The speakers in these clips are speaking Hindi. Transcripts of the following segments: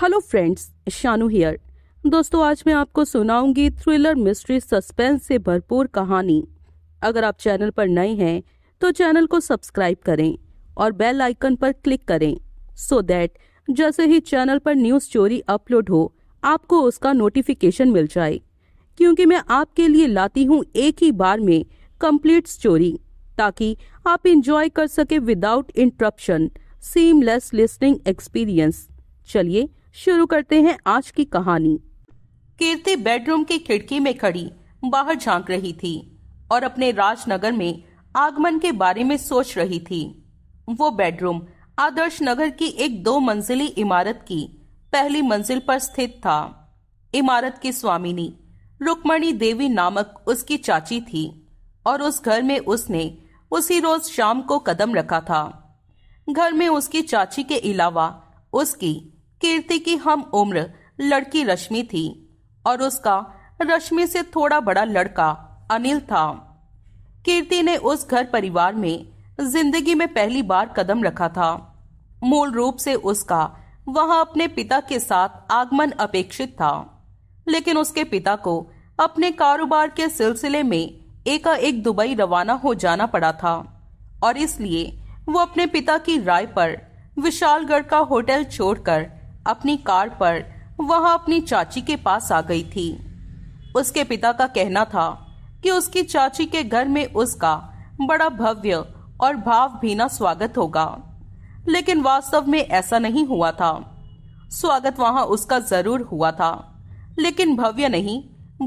हेलो फ्रेंड्स शानू हियर दोस्तों आज मैं आपको सुनाऊंगी थ्रिलर मिस्ट्री सस्पेंस से भरपूर कहानी अगर आप चैनल पर नए हैं तो चैनल को सब्सक्राइब करें और बेल आइकन पर क्लिक करें सो so दैट जैसे ही चैनल पर न्यू स्टोरी अपलोड हो आपको उसका नोटिफिकेशन मिल जाए क्योंकि मैं आपके लिए लाती हूँ एक ही बार में कंप्लीट स्टोरी ताकि आप इंजॉय कर सके without interruption seamless listening experience चलिए शुरू करते हैं आज की कहानी कीर्ति बेडरूम की खिड़की में खड़ी बाहर झांक रही थी और अपने राजनगर में आगमन के बारे में सोच रही थी वो बेडरूम आदर्श नगर की एक दो मंजिली इमारत की पहली मंजिल पर स्थित था इमारत की स्वामिनी रुक्मणी देवी नामक उसकी चाची थी और उस घर में उसने उसी रोज शाम को कदम रखा था घर में उसकी चाची के अलावा उसकी कीर्ति की हम उम्र लड़की रश्मि थी और उसका रश्मि से थोड़ा बड़ा लड़का अनिल था कीर्ति ने उस घर परिवार में जिंदगी में पहली बार कदम रखा था मूल रूप से उसका वहां अपने पिता के साथ आगमन अपेक्षित था लेकिन उसके पिता को अपने कारोबार के सिलसिले में एकाएक दुबई रवाना हो जाना पड़ा था और इसलिए वो अपने पिता की राय पर विशालगढ़ का होटल छोड़कर अपनी कार पर वह अपनी चाची के पास आ गई थी उसके पिता का कहना था कि उसकी चाची के घर में उसका बड़ा भव्य और भाव भीना स्वागत होगा लेकिन वास्तव में ऐसा नहीं हुआ था स्वागत वहां उसका जरूर हुआ था लेकिन भव्य नहीं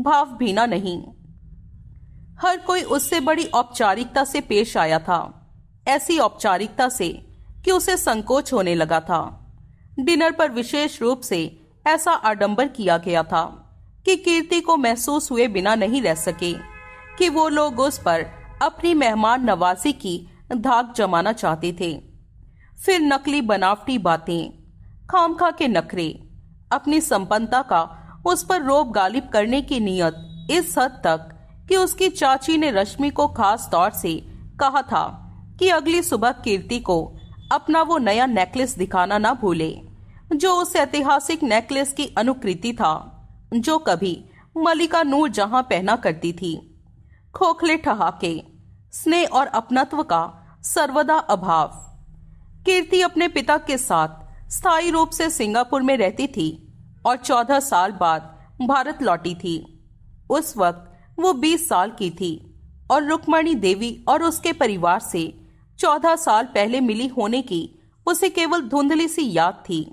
भाव भीना नहीं हर कोई उससे बड़ी औपचारिकता से पेश आया था ऐसी औपचारिकता से कि उसे संकोच होने लगा था डिनर पर विशेष रूप से ऐसा आडंबर किया गया था कि कीर्ति को महसूस हुए बिना नहीं रह सके कि वो लोग उस पर अपनी मेहमान नवासी की धाक जमाना चाहते थे फिर नकली बनावटी बातें खामखा के नखरे अपनी संपन्नता का उस पर रोब गालिब करने की नियत इस हद तक कि उसकी चाची ने रश्मि को खास तौर से कहा था कि अगली सुबह कीर्ति को अपना वो नया नेकलेस दिखाना ना भूले जो उस ऐतिहासिक नेकलेस की अनुकृति था जो कभी मलिका नूर जहां पहना करती थी खोखले ठहाके स्नेह और अपनत्व का सर्वदा अभाव कीर्ति अपने पिता के साथ स्थायी रूप से सिंगापुर में रहती थी और चौदह साल बाद भारत लौटी थी उस वक्त वो बीस साल की थी और रुक्मणी देवी और उसके परिवार से चौदह साल पहले मिली होने की उसे केवल धुंधली सी याद थी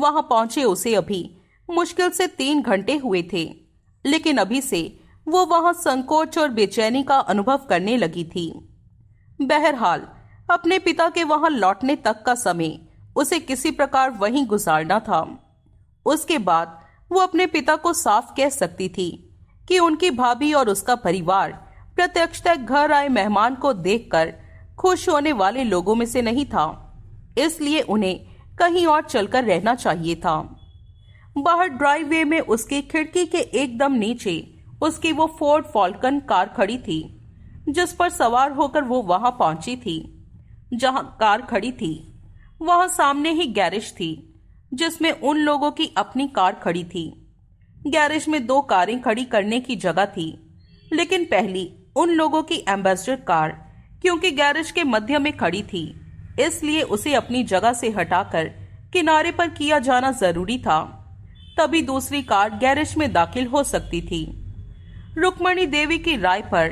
वहां पहुंचे उसे अभी मुश्किल से तीन घंटे हुए थे लेकिन अभी से वो वहां संकोच और बेचैनी का अनुभव करने लगी थी बहरहाल अपने पिता के वहां लौटने तक का समय उसे किसी प्रकार वहीं गुजारना था उसके बाद वो अपने पिता को साफ कह सकती थी कि उनकी भाभी और उसका परिवार प्रत्यक्ष तक घर आए मेहमान को देखकर खुश होने वाले लोगों में से नहीं था इसलिए उन्हें कहीं और चलकर रहना चाहिए था बाहर ड्राइववे में उसकी खिड़की के एकदम नीचे उसकी वो फोर्ड फॉल्कन कार खड़ी थी जिस पर सवार होकर वो वहां पहुंची थी जहां कार खड़ी थी वहां सामने ही गैरेज थी जिसमें उन लोगों की अपनी कार खड़ी थी गैरेज में दो कारें खड़ी करने की जगह थी लेकिन पहली उन लोगों की एम्बेसडर कार क्योंकि गैरेज के मध्य में खड़ी थी इसलिए उसे अपनी जगह से हटाकर किनारे पर किया जाना जरूरी था तभी दूसरी कार गैरेज में दाखिल हो सकती थी रुक्मणी देवी की राय पर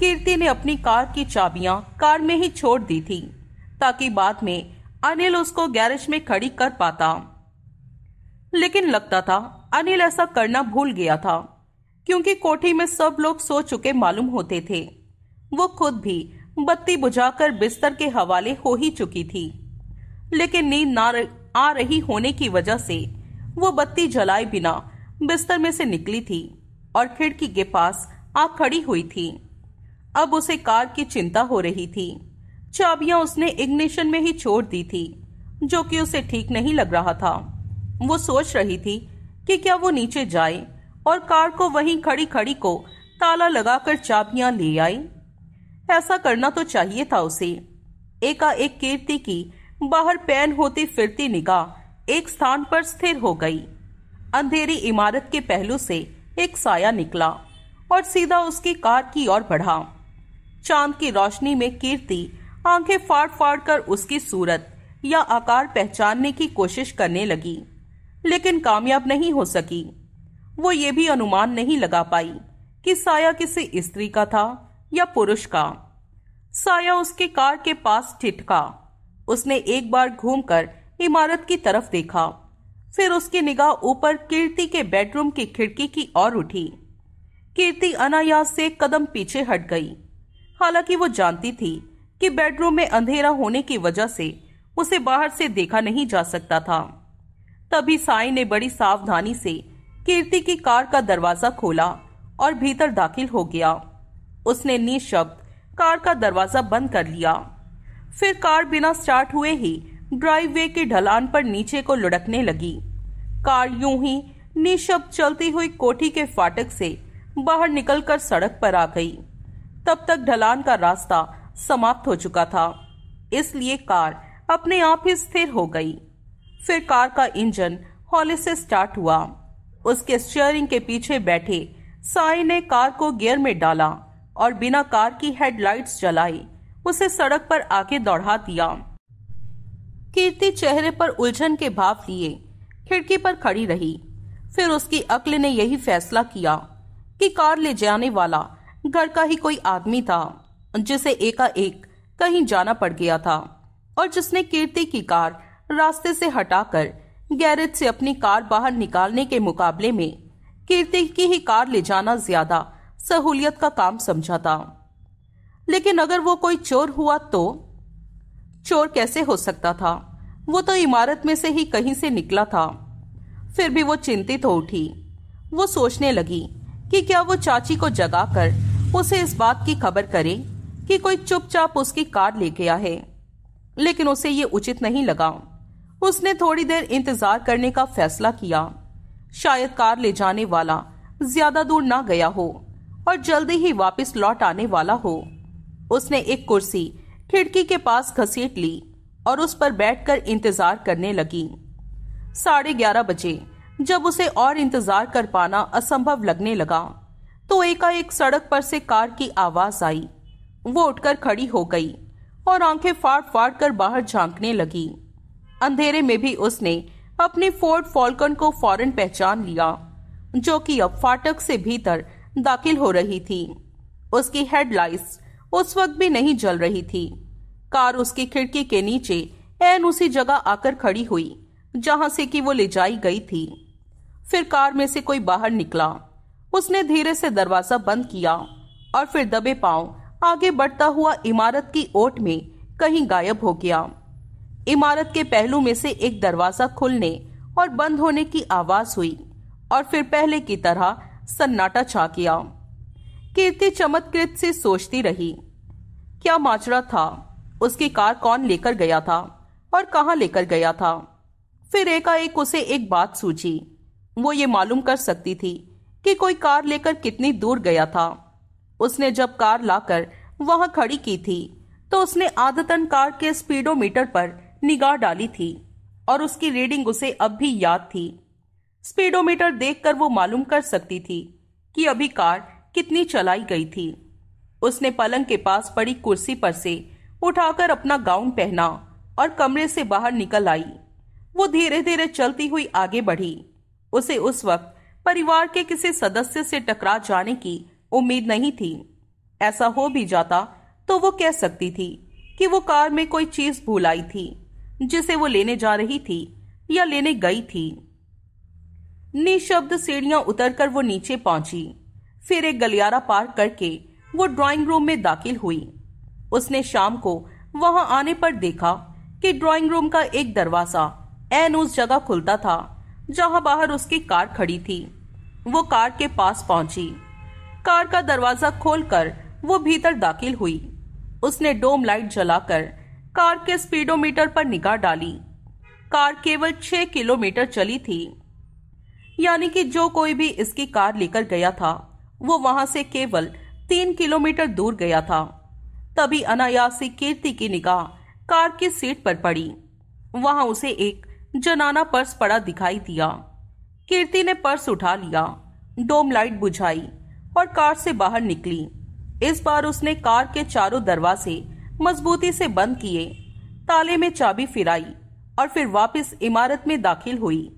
कीर्ति ने अपनी कार की चाबियां कार में ही छोड़ दी थी ताकि बाद में अनिल उसको गैरेज में खड़ी कर पाता लेकिन लगता था अनिल ऐसा करना भूल गया था क्योंकि कोठी में सब लोग सो चुके मालूम होते थे वो खुद भी बत्ती बुझाकर बिस्तर के हवाले हो ही चुकी थी लेकिन नींद ना आ रही होने की वजह से वो बत्ती जलाए बिना बिस्तर में से निकली थी और खिड़की के पास आ खड़ी हुई थी अब उसे कार की चिंता हो रही थी चाबियां उसने इग्निशन में ही छोड़ दी थी जो कि उसे ठीक नहीं लग रहा था वो सोच रही थी कि क्या वो नीचे जाए और कार को वहीं खड़ी खड़ी को ताला लगाकर चाबियां ले आई ऐसा करना तो चाहिए था उसे एकाएक कीर्ति की बाहर पैन होती फिरती निगाह एक स्थान पर स्थिर हो गई अंधेरी इमारत के पहलू से एक साया निकला और सीधा उसकी कार की ओर बढ़ा चांद की रोशनी में कीर्ति आंखें फाड़ फाड़ कर उसकी सूरत या आकार पहचानने की कोशिश करने लगी लेकिन कामयाब नहीं हो सकी वो ये भी अनुमान नहीं लगा पाई कि साया किसी स्त्री का था या पुरुष का साया उसके कार के पास ठिठका उसने एक बार घूमकर इमारत की तरफ देखा फिर उसकी निगाह ऊपर कीर्ति के बेडरूम की खिड़की की ओर उठी कीर्ति अनायास से कदम पीछे हट गई हालांकि वो जानती थी कि बेडरूम में अंधेरा होने की वजह से उसे बाहर से देखा नहीं जा सकता था तभी साई ने बड़ी सावधानी से कीर्ति की कार का दरवाजा खोला और भीतर दाखिल हो गया उसने निःशब्द कार का दरवाजा बंद कर लिया फिर कार बिना स्टार्ट हुए ही ड्राइववे के ढलान पर नीचे को लुढ़कने लगी कार यूं ही निशब्द चलती हुई कोठी के फाटक से बाहर निकलकर सड़क पर आ गई तब तक ढलान का रास्ता समाप्त हो चुका था इसलिए कार अपने आप ही स्थिर हो गई फिर कार का इंजन हौले से स्टार्ट हुआ उसके स्टीयरिंग के पीछे बैठे साई ने कार को गियर में डाला और बिना कार की हेडलाइट्स जलाई उसे सड़क पर आके दौड़ा दिया कीर्ति चेहरे पर उलझन के भाव लिए खिड़की पर खड़ी रही फिर उसकी अक्ल ने यही फैसला किया कि कार ले जाने वाला घर का ही कोई आदमी था जिसे एकाएक कहीं जाना पड़ गया था और जिसने कीर्ति की कार रास्ते से हटाकर गैरेज से अपनी कार बाहर निकालने के मुकाबले में कीर्ति की ही कार ले जाना ज्यादा सहूलियत का काम समझा था लेकिन अगर वो कोई चोर हुआ तो चोर कैसे हो सकता था वो तो इमारत में से ही कहीं से निकला था फिर भी वो चिंतित हो उठी वो सोचने लगी कि क्या वो चाची को जगाकर उसे इस बात की खबर करे कि कोई चुपचाप उसकी कार ले गया है लेकिन उसे ये उचित नहीं लगा उसने थोड़ी देर इंतजार करने का फैसला किया शायद कार ले जाने वाला ज्यादा दूर ना गया हो और जल्दी ही वापस लौट आने वाला हो उसने एक कुर्सी खिड़की के पास घसीट ली और उस पर बैठकर इंतजार करने लगी साढ़े ग्यारह बजे जब उसे और इंतजार कर पाना असंभव लगने लगा तो एकाएक सड़क पर से कार की आवाज आई वो उठकर खड़ी हो गई और आंखें फाड़ फाड़ कर बाहर झांकने लगी अंधेरे में भी उसने अपने फोर्ड फॉल्कन को फौरन पहचान लिया जो कि अब फाटक से भीतर दाखिल हो रही थी उसकी हेडलाइट्स उस वक्त भी नहीं जल रही थी कार उसकी खिड़की के नीचे एन उसी जगह आकर खड़ी हुई जहां से कि वो ले जाई गई थी फिर कार में से कोई बाहर निकला उसने धीरे से दरवाजा बंद किया और फिर दबे पांव आगे बढ़ता हुआ इमारत की ओट में कहीं गायब हो गया इमारत के पहलू में से एक दरवाजा खुलने और बंद होने की आवाज हुई और फिर पहले की तरह सन्नाटा छा गया कीर्ति चमत्कृत से सोचती रही क्या माजरा था उसकी कार कौन लेकर गया था और कहा लेकर गया था फिर एकाएक उसे एक बात सूझी वो ये मालूम कर सकती थी कि कोई कार लेकर कितनी दूर गया था उसने जब कार लाकर वहां खड़ी की थी तो उसने आदतन कार के स्पीडोमीटर पर निगाह डाली थी और उसकी रीडिंग उसे अब भी याद थी स्पीडोमीटर देखकर वो मालूम कर सकती थी कि अभी कार कितनी चलाई गई थी उसने पलंग के पास पड़ी कुर्सी पर से उठाकर अपना गाउन पहना और कमरे से बाहर निकल आई वो धीरे धीरे चलती हुई आगे बढ़ी उसे उस वक्त परिवार के किसी सदस्य से टकरा जाने की उम्मीद नहीं थी ऐसा हो भी जाता तो वो कह सकती थी कि वो कार में कोई चीज भूल आई थी जिसे वो लेने जा रही थी या लेने गई थी निशब्द सीढ़ियां उतरकर वो नीचे पहुंची फिर एक गलियारा पार करके वो ड्राइंग रूम में दाखिल हुई उसने शाम को वहां आने पर देखा कि ड्राइंग रूम का एक दरवाजा एन उस जगह खुलता था जहां बाहर उसकी कार खड़ी थी वो कार के पास पहुंची कार का दरवाजा खोलकर वो भीतर दाखिल हुई उसने डोम लाइट जलाकर कार के स्पीडोमीटर पर निगाह डाली कार केवल छह किलोमीटर चली थी यानी कि जो कोई भी इसकी कार लेकर गया था वो वहां से केवल तीन किलोमीटर दूर गया था तभी अनायासी कीर्ति की निगाह कार की सीट पर पड़ी वहां उसे एक जनाना पर्स पड़ा दिखाई दिया कीर्ति ने पर्स उठा लिया डोम लाइट बुझाई और कार से बाहर निकली इस बार उसने कार के चारों दरवाजे मजबूती से बंद किए ताले में चाबी फिराई और फिर वापस इमारत में दाखिल हुई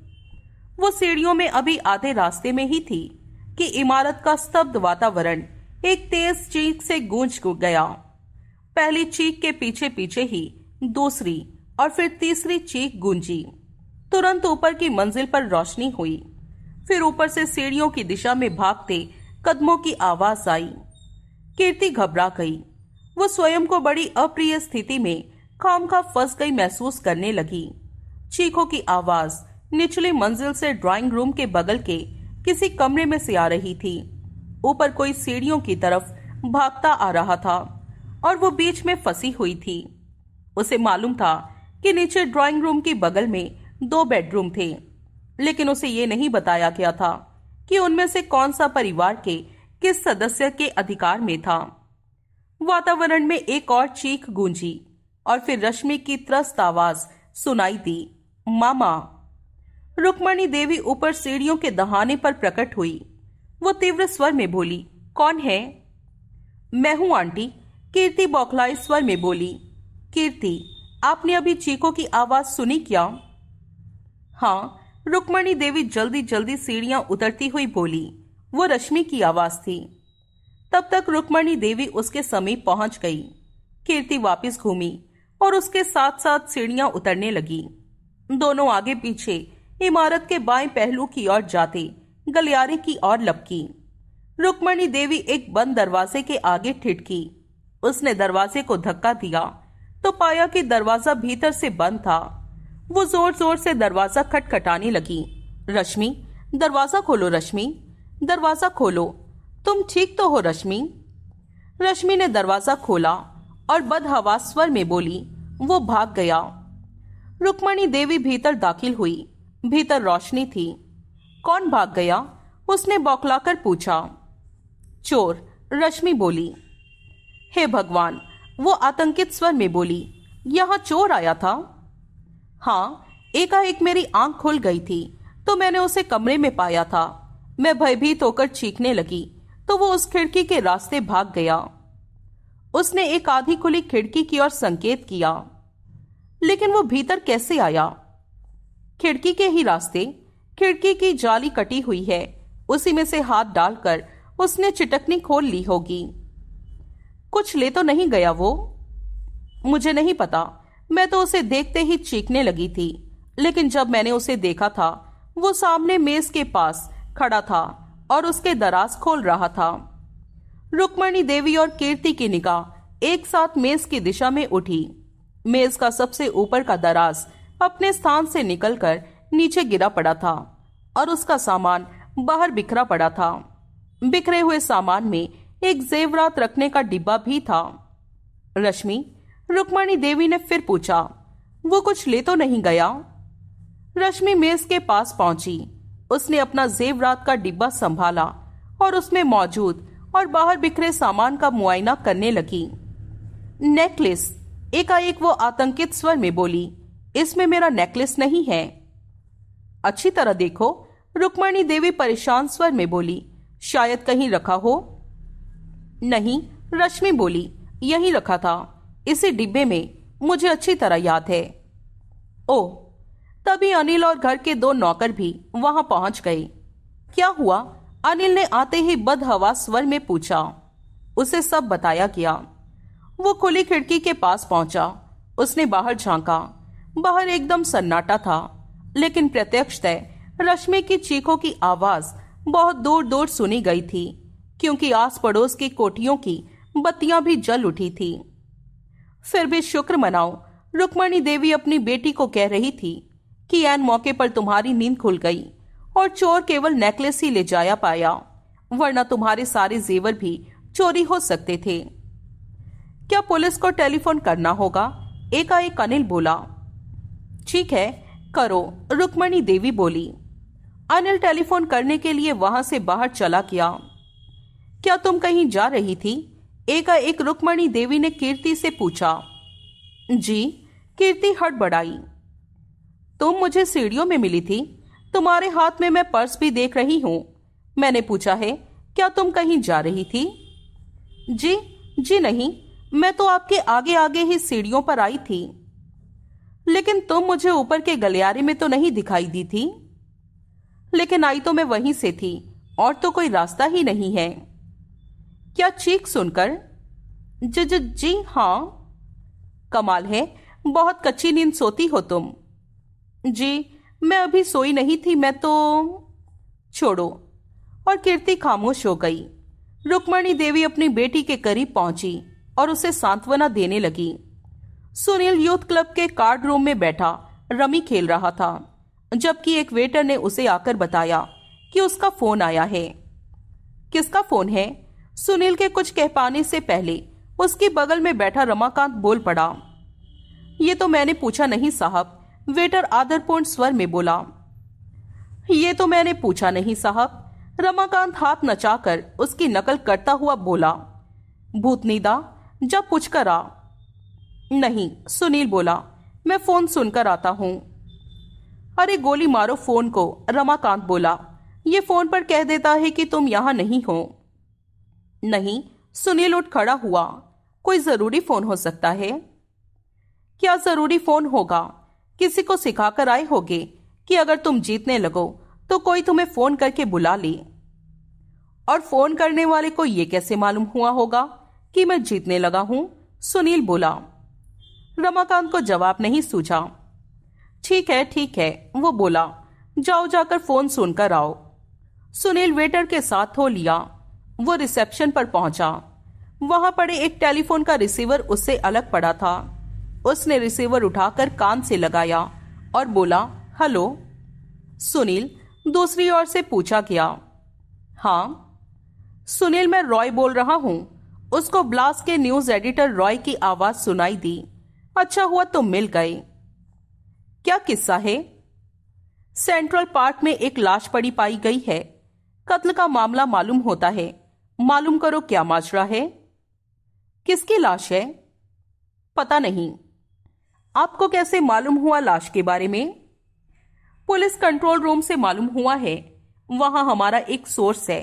वो सीढ़ियों में अभी आधे रास्ते में ही थी कि इमारत का स्तब्ध वातावरण एक तेज चीख से गूंज गया पहली चीख के पीछे पीछे ही दूसरी और फिर तीसरी चीख गूंजी तुरंत ऊपर की मंजिल पर रोशनी हुई फिर ऊपर से सीढ़ियों की दिशा में भागते कदमों की आवाज आई कीर्ति घबरा गई वो स्वयं को बड़ी अप्रिय स्थिति में खाम का फंस गई महसूस करने लगी चीखों की आवाज निचली मंजिल से ड्राइंग रूम के बगल के किसी कमरे में से आ रही थी ऊपर कोई सीढ़ियों की तरफ भागता आ रहा था और वो बीच में फंसी हुई थी उसे मालूम था कि नीचे ड्राइंग रूम के बगल में दो बेडरूम थे लेकिन उसे ये नहीं बताया गया था कि उनमें से कौन सा परिवार के किस सदस्य के अधिकार में था वातावरण में एक और चीख गूंजी और फिर रश्मि की त्रस्त आवाज सुनाई दी मामा रुक्मणी देवी ऊपर सीढ़ियों के दहाने पर प्रकट हुई वो तीव्र स्वर में बोली कौन है मैं हूं आंटी कीर्ति बौखलाई स्वर में बोली कीर्ति आपने अभी चीको की आवाज सुनी क्या हाँ रुक्मणी देवी जल्दी जल्दी सीढ़ियां उतरती हुई बोली वो रश्मि की आवाज थी तब तक रुक्मणी देवी उसके समीप पहुंच गई कीर्ति वापस घूमी और उसके साथ साथ सीढ़ियां उतरने लगी दोनों आगे पीछे इमारत के बाएं पहलू की ओर जाते गलियारे की ओर लपकी रुक्मणी देवी एक बंद दरवाजे के आगे ठिठकी उसने दरवाजे को धक्का दिया तो पाया कि दरवाजा भीतर से बंद था वो जोर जोर से दरवाजा खटखटाने लगी रश्मि दरवाजा खोलो रश्मि दरवाजा खोलो तुम ठीक तो हो रश्मि रश्मि ने दरवाजा खोला और बदहवास स्वर में बोली वो भाग गया रुक्मणी देवी भीतर दाखिल हुई भीतर रोशनी थी कौन भाग गया उसने बौखलाकर पूछा चोर रश्मि बोली हे भगवान वो आतंकित स्वर में बोली यहां चोर आया था हाँ एकाएक मेरी आंख खुल गई थी तो मैंने उसे कमरे में पाया था मैं भयभीत होकर चीखने लगी तो वो उस खिड़की के रास्ते भाग गया उसने एक आधी खुली खिड़की की ओर संकेत किया लेकिन वो भीतर कैसे आया खिड़की के ही रास्ते खिड़की की जाली कटी हुई है उसी में से हाथ डालकर उसने चिटकनी खोल ली होगी कुछ ले तो नहीं गया वो मुझे नहीं पता मैं तो उसे देखते ही चीखने लगी थी लेकिन जब मैंने उसे देखा था वो सामने मेज के पास खड़ा था और उसके दराज खोल रहा था रुक्मणी देवी और कीर्ति की निगाह एक साथ मेज की दिशा में उठी मेज का सबसे ऊपर का दराज अपने स्थान से निकलकर नीचे गिरा पड़ा था और उसका सामान बाहर बिखरा पड़ा था बिखरे हुए सामान में एक जेवरात रखने का डिब्बा भी था रश्मि रुक्मणी देवी ने फिर पूछा वो कुछ ले तो नहीं गया रश्मि मेज के पास पहुंची उसने अपना जेवरात का डिब्बा संभाला और उसमें मौजूद और बाहर बिखरे सामान का मुआयना करने लगी नेकलेस एकाएक वो आतंकित स्वर में बोली इसमें मेरा नेकलेस नहीं है अच्छी तरह देखो रुक्मणी देवी परेशान स्वर में बोली शायद कहीं रखा हो नहीं रश्मि बोली यही रखा था इसी डिब्बे में मुझे अच्छी तरह याद है ओ तभी अनिल और घर के दो नौकर भी वहां पहुंच गए क्या हुआ अनिल ने आते ही बदहवा स्वर में पूछा उसे सब बताया गया वो खुली खिड़की के पास पहुंचा उसने बाहर झांका बाहर एकदम सन्नाटा था लेकिन प्रत्यक्ष तय रश्मि की चीखों की आवाज बहुत दूर दूर सुनी गई थी क्योंकि आस पड़ोस की कोठियों की बत्तियां भी जल उठी थी फिर भी शुक्र मनाओ रुक्मणी देवी अपनी बेटी को कह रही थी कि एन मौके पर तुम्हारी नींद खुल गई और चोर केवल नेकलेस ही ले जाया पाया वरना तुम्हारे सारे जेवर भी चोरी हो सकते थे क्या पुलिस को टेलीफोन करना होगा एकाएक अनिल बोला ठीक है करो रुक्मणी देवी बोली अनिल टेलीफोन करने के लिए वहां से बाहर चला गया क्या तुम कहीं जा रही थी एकाएक रुक्मणी देवी ने कीर्ति से पूछा जी कीर्ति हड़बड़ाई तुम मुझे सीढ़ियों में मिली थी तुम्हारे हाथ में मैं पर्स भी देख रही हूं मैंने पूछा है क्या तुम कहीं जा रही थी जी जी नहीं मैं तो आपके आगे आगे ही सीढ़ियों पर आई थी लेकिन तुम मुझे ऊपर के गलियारे में तो नहीं दिखाई दी थी लेकिन आई तो मैं वहीं से थी और तो कोई रास्ता ही नहीं है क्या चीख सुनकर जी जी जी हाँ कमाल है बहुत कच्ची नींद सोती हो तुम जी मैं अभी सोई नहीं थी मैं तो छोड़ो और कीर्ति खामोश हो गई रुक्मणी देवी अपनी बेटी के करीब पहुंची और उसे सांत्वना देने लगी सुनील यूथ क्लब के कार्ड रूम में बैठा रमी खेल रहा था जबकि एक वेटर ने उसे आकर बताया कि उसका फोन आया है किसका फोन है सुनील के कुछ कह पाने से पहले उसके बगल में बैठा रमाकांत बोल पड़ा ये तो मैंने पूछा नहीं साहब वेटर आदरपूर्ण स्वर में बोला ये तो मैंने पूछा नहीं साहब रमाकांत हाथ नचाकर उसकी नकल करता हुआ बोला भूतनीदा जब पूछकर आ नहीं सुनील बोला मैं फोन सुनकर आता हूँ अरे गोली मारो फोन को रमाकांत बोला ये फोन पर कह देता है कि तुम यहां नहीं हो नहीं सुनील उठ खड़ा हुआ कोई जरूरी फोन हो सकता है क्या जरूरी फोन होगा किसी को सिखाकर आए होगे कि अगर तुम जीतने लगो तो कोई तुम्हें फोन करके बुला ले और फोन करने वाले को यह कैसे मालूम हुआ होगा कि मैं जीतने लगा हूं सुनील बोला रमाकांत को जवाब नहीं सूझा ठीक है ठीक है वो बोला जाओ जाकर फोन सुनकर आओ सुनील वेटर के साथ हो लिया वो रिसेप्शन पर पहुंचा वहां पड़े एक टेलीफोन का रिसीवर उससे अलग पड़ा था उसने रिसीवर उठाकर कान से लगाया और बोला हेलो सुनील दूसरी ओर से पूछा गया हाँ सुनील मैं रॉय बोल रहा हूँ उसको ब्लास्ट के न्यूज एडिटर रॉय की आवाज सुनाई दी अच्छा हुआ तुम तो मिल गए क्या किस्सा है सेंट्रल पार्क में एक लाश पड़ी पाई गई है कत्ल का मामला मालूम होता है मालूम करो क्या माजरा है किसकी लाश है पता नहीं आपको कैसे मालूम हुआ लाश के बारे में पुलिस कंट्रोल रूम से मालूम हुआ है वहां हमारा एक सोर्स है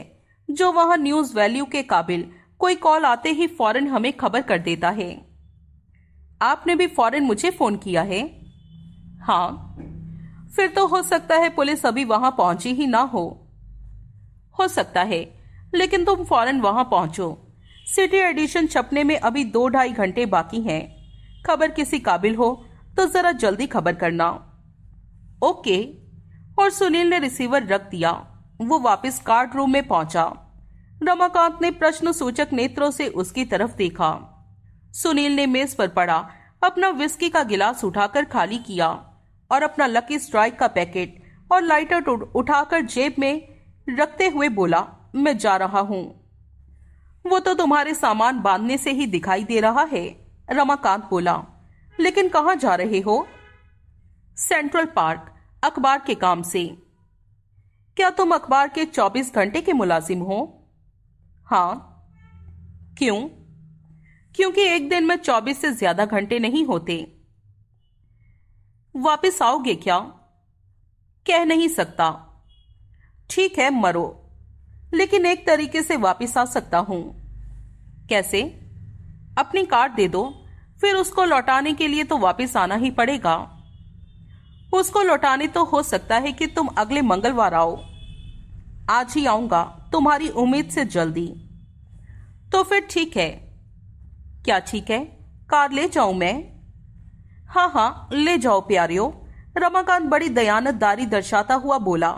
जो वहां न्यूज वैल्यू के काबिल कोई कॉल आते ही फौरन हमें खबर कर देता है आपने भी फौरन मुझे फोन किया है हाँ फिर तो हो सकता है पुलिस अभी वहां पहुंची ही ना हो हो सकता है लेकिन तुम फौरन वहां पहुंचो सिटी एडिशन छपने में अभी दो ढाई घंटे बाकी हैं खबर किसी काबिल हो तो जरा जल्दी खबर करना ओके और सुनील ने रिसीवर रख दिया वो वापस कार्ड रूम में पहुंचा रमाकांत ने प्रश्न सूचक नेत्रों से उसकी तरफ देखा सुनील ने मेज पर पड़ा अपना विस्की का गिलास उठाकर खाली किया और अपना लकी स्ट्राइक का पैकेट और लाइटर उठाकर जेब में रखते हुए बोला मैं जा रहा हूं वो तो तुम्हारे सामान बांधने से ही दिखाई दे रहा है रमाकांत बोला लेकिन कहा जा रहे हो सेंट्रल पार्क अखबार के काम से क्या तुम अखबार के 24 घंटे के मुलाजिम हो हाँ क्यों क्योंकि एक दिन में चौबीस से ज्यादा घंटे नहीं होते वापस आओगे क्या कह नहीं सकता ठीक है मरो लेकिन एक तरीके से वापस आ सकता हूं कैसे अपनी कार्ड दे दो फिर उसको लौटाने के लिए तो वापस आना ही पड़ेगा उसको लौटाने तो हो सकता है कि तुम अगले मंगलवार आओ आज ही आऊंगा तुम्हारी उम्मीद से जल्दी तो फिर ठीक है क्या ठीक है कार ले जाऊं मैं हाँ हाँ ले जाओ प्यारियो रमाकांत बड़ी दयानतदारी दर्शाता हुआ बोला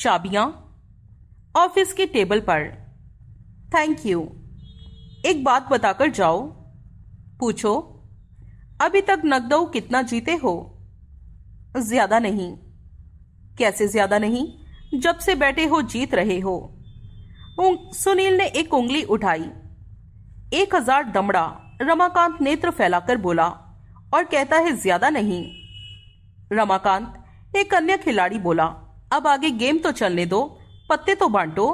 चाबियां ऑफिस की टेबल पर थैंक यू एक बात बताकर जाओ पूछो अभी तक नकदऊ कितना जीते हो ज्यादा नहीं कैसे ज्यादा नहीं जब से बैठे हो जीत रहे हो सुनील ने एक उंगली उठाई एक हजार दमड़ा रमाकांत नेत्र फैलाकर बोला और कहता है ज्यादा नहीं रमाकांत एक अन्य खिलाड़ी बोला अब आगे गेम तो चलने दो पत्ते तो बांटो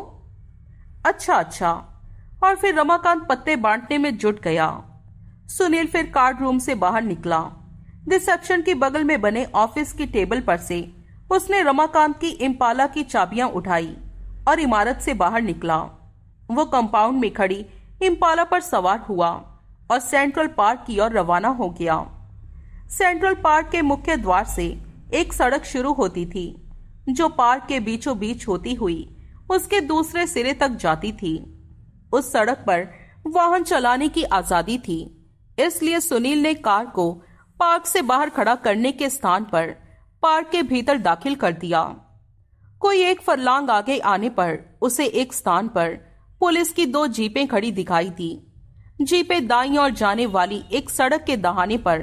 अच्छा अच्छा और फिर रमाकांत पत्ते बांटने में जुट गया सुनील फिर कार्ड रूम से बाहर निकला रिसेप्शन के बगल में बने ऑफिस की टेबल पर से उसने रमाकांत की इम्पाला की चाबियां उठाई और इमारत से बाहर निकला वो कंपाउंड में खड़ी इम्पाला पर सवार हुआ और सेंट्रल पार्क की ओर रवाना हो गया सेंट्रल पार्क के मुख्य द्वार से एक सड़क शुरू होती थी जो पार्क के बीचों बीच होती हुई उसके दूसरे सिरे तक जाती थी उस सड़क पर वाहन चलाने की आजादी थी इसलिए सुनील ने कार को पार्क से बाहर खड़ा करने के स्थान पर पार्क के भीतर दाखिल कर दिया कोई एक फरलांग आगे आने पर उसे एक स्थान पर पुलिस की दो जीपें खड़ी दिखाई दी जीपें दाई और जाने वाली एक सड़क के दहाने पर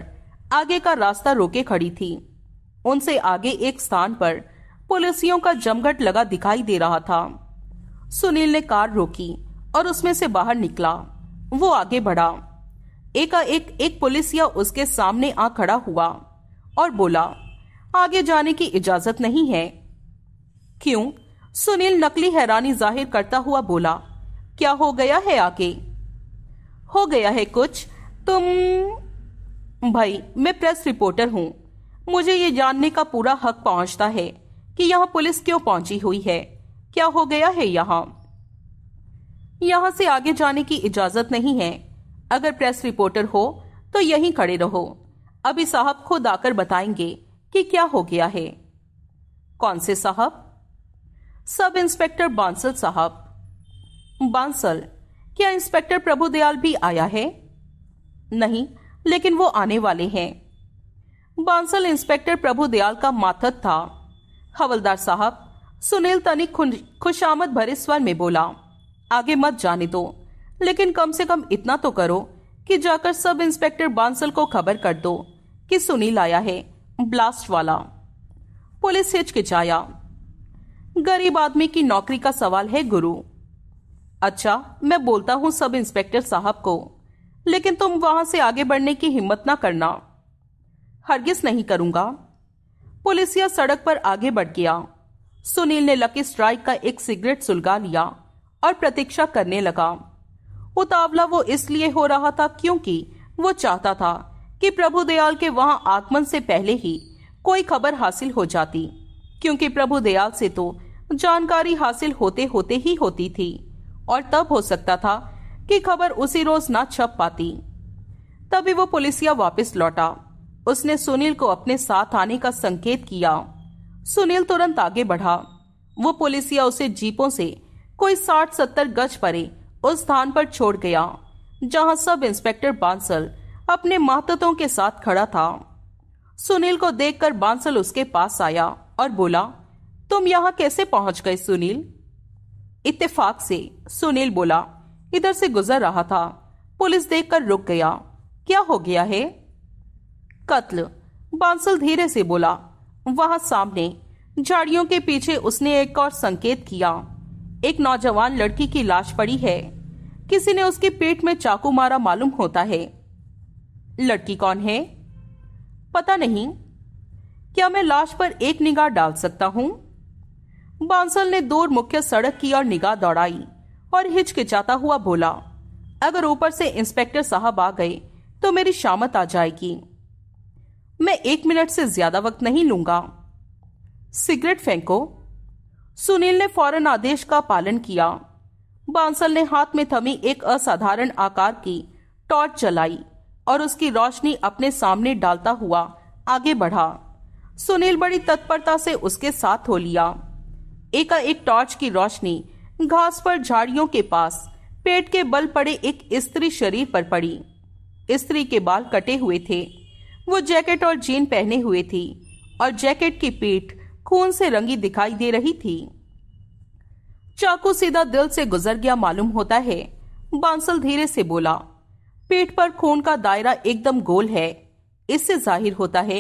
आगे का रास्ता रोके खड़ी थी उनसे आगे एक स्थान पर पुलिसियों का जमघट लगा दिखाई दे रहा था सुनील ने कार रोकी और उसमें से बाहर निकला वो आगे बढ़ा एकाएक एक, एक पुलिसिया उसके सामने आ खड़ा हुआ और बोला आगे जाने की इजाजत नहीं है क्यों सुनील नकली हैरानी जाहिर करता हुआ बोला क्या हो गया है आगे हो गया है कुछ तुम भाई मैं प्रेस रिपोर्टर हूं मुझे ये जानने का पूरा हक पहुंचता है कि यहाँ पुलिस क्यों पहुंची हुई है क्या हो गया है यहाँ यहाँ से आगे जाने की इजाज़त नहीं है अगर प्रेस रिपोर्टर हो तो यहीं खड़े रहो अभी साहब खुद आकर बताएंगे कि क्या हो गया है कौन से साहब सब इंस्पेक्टर बांसल साहब बांसल क्या इंस्पेक्टर प्रभुदयाल भी आया है नहीं लेकिन वो आने वाले हैं बांसल इंस्पेक्टर प्रभुदयाल का माथत था हवलदार साहब सुनील तनिक खुशामद भरे स्वर में बोला आगे मत जाने दो लेकिन कम से कम इतना तो करो कि जाकर सब इंस्पेक्टर बांसल को खबर कर दो कि सुनील आया है ब्लास्ट वाला पुलिस हिचकिचाया गरीब आदमी की नौकरी का सवाल है गुरु अच्छा मैं बोलता हूँ सब इंस्पेक्टर साहब को लेकिन तुम वहां से आगे बढ़ने की हिम्मत ना करना हरगिज नहीं करूंगा पुलिसिया सड़क पर आगे बढ़ गया सुनील ने लकी स्ट्राइक का एक सिगरेट सुलगा लिया और प्रतीक्षा करने लगा उतावला वो इसलिए हो रहा था क्योंकि वो चाहता था कि प्रभु दयाल के वहां आगमन से पहले ही कोई खबर हासिल हो जाती क्योंकि प्रभु दयाल से तो जानकारी हासिल होते होते ही होती थी और तब हो सकता था कि खबर उसी रोज ना छप पाती तभी वो पुलिसिया वापस लौटा उसने सुनील को अपने साथ आने का संकेत किया सुनील तुरंत आगे बढ़ा वो पुलिसिया उसे जीपों से कोई साठ सत्तर गज परे उस स्थान पर छोड़ गया जहां सब इंस्पेक्टर बांसल अपने माततों के साथ खड़ा था सुनील को देखकर बांसल उसके पास आया और बोला तुम यहां कैसे पहुंच गए सुनील इत्तेफाक से सुनील बोला इधर से गुजर रहा था पुलिस देखकर रुक गया क्या हो गया है कत्ल बांसल धीरे से बोला वहां सामने झाड़ियों के पीछे उसने एक और संकेत किया एक नौजवान लड़की की लाश पड़ी है किसी ने उसके पेट में चाकू मारा मालूम होता है लड़की कौन है पता नहीं क्या मैं लाश पर एक निगाह डाल सकता हूं बांसल ने दूर मुख्य सड़क की ओर निगाह दौड़ाई और हिचकिचाता हुआ बोला अगर ऊपर से इंस्पेक्टर साहब आ गए तो मेरी शामत आ जाएगी मैं एक मिनट से ज्यादा वक्त नहीं लूंगा सिगरेट फेंको सुनील ने फौरन आदेश का पालन किया बांसल ने हाथ में थमी एक असाधारण आकार की टॉर्च चलाई और उसकी रोशनी अपने सामने डालता हुआ आगे बढ़ा सुनील बड़ी तत्परता से उसके साथ हो लिया एक टॉर्च की रोशनी घास पर झाड़ियों के पास पेट के बल पड़े एक स्त्री शरीर पर पड़ी स्त्री के बाल कटे हुए थे वो जैकेट और जीन पहने हुए थी और जैकेट की पीठ खून से रंगी दिखाई दे रही थी चाकू सीधा दिल से गुजर गया मालूम होता है बांसल धीरे से बोला पेट पर खून का दायरा एकदम गोल है इससे जाहिर होता है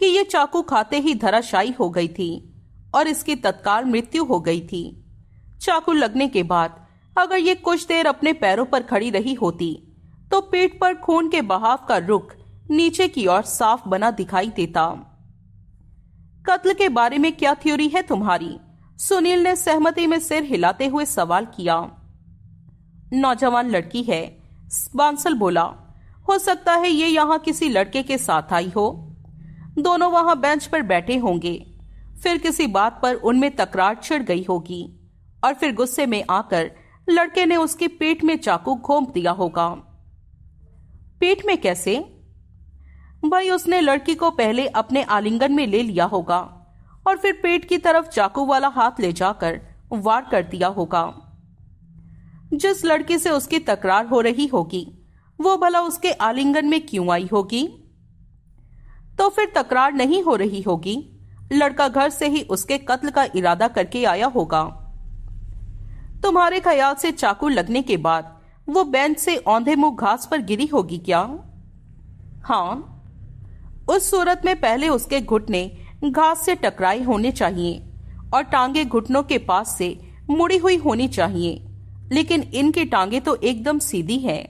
कि ये चाकू खाते ही धराशायी हो गई थी और इसकी तत्काल मृत्यु हो गई थी चाकू लगने के बाद अगर ये कुछ देर अपने पैरों पर खड़ी रही होती तो पेट पर खून के बहाव का रुख नीचे की ओर साफ बना दिखाई देता कत्ल के बारे में क्या थ्योरी है तुम्हारी सुनील ने सहमति में सिर हिलाते हुए सवाल किया नौजवान लड़की है बांसल बोला हो सकता है ये यहाँ किसी लड़के के साथ आई हो दोनों वहां बेंच पर बैठे होंगे फिर किसी बात पर उनमें तकरार छिड़ गई होगी और फिर गुस्से में आकर लड़के ने उसके पेट में चाकू घोंप दिया होगा पेट में कैसे भाई उसने लड़की को पहले अपने आलिंगन में ले लिया होगा और फिर पेट की तरफ चाकू वाला हाथ ले जाकर वार कर दिया होगा जिस लड़की से उसकी तकरार हो रही होगी वो भला उसके आलिंगन में क्यों आई होगी तो फिर तकरार नहीं हो रही होगी लड़का घर से ही उसके कत्ल का इरादा करके आया होगा तुम्हारे ख्याल से चाकू लगने के बाद वो बेंच से औंधे मुंह घास पर गिरी होगी क्या हाँ उस सूरत में पहले उसके घुटने घास से टकराए होने चाहिए और टांगे घुटनों के पास से मुड़ी हुई होनी चाहिए लेकिन इनकी टांगे तो एकदम सीधी हैं।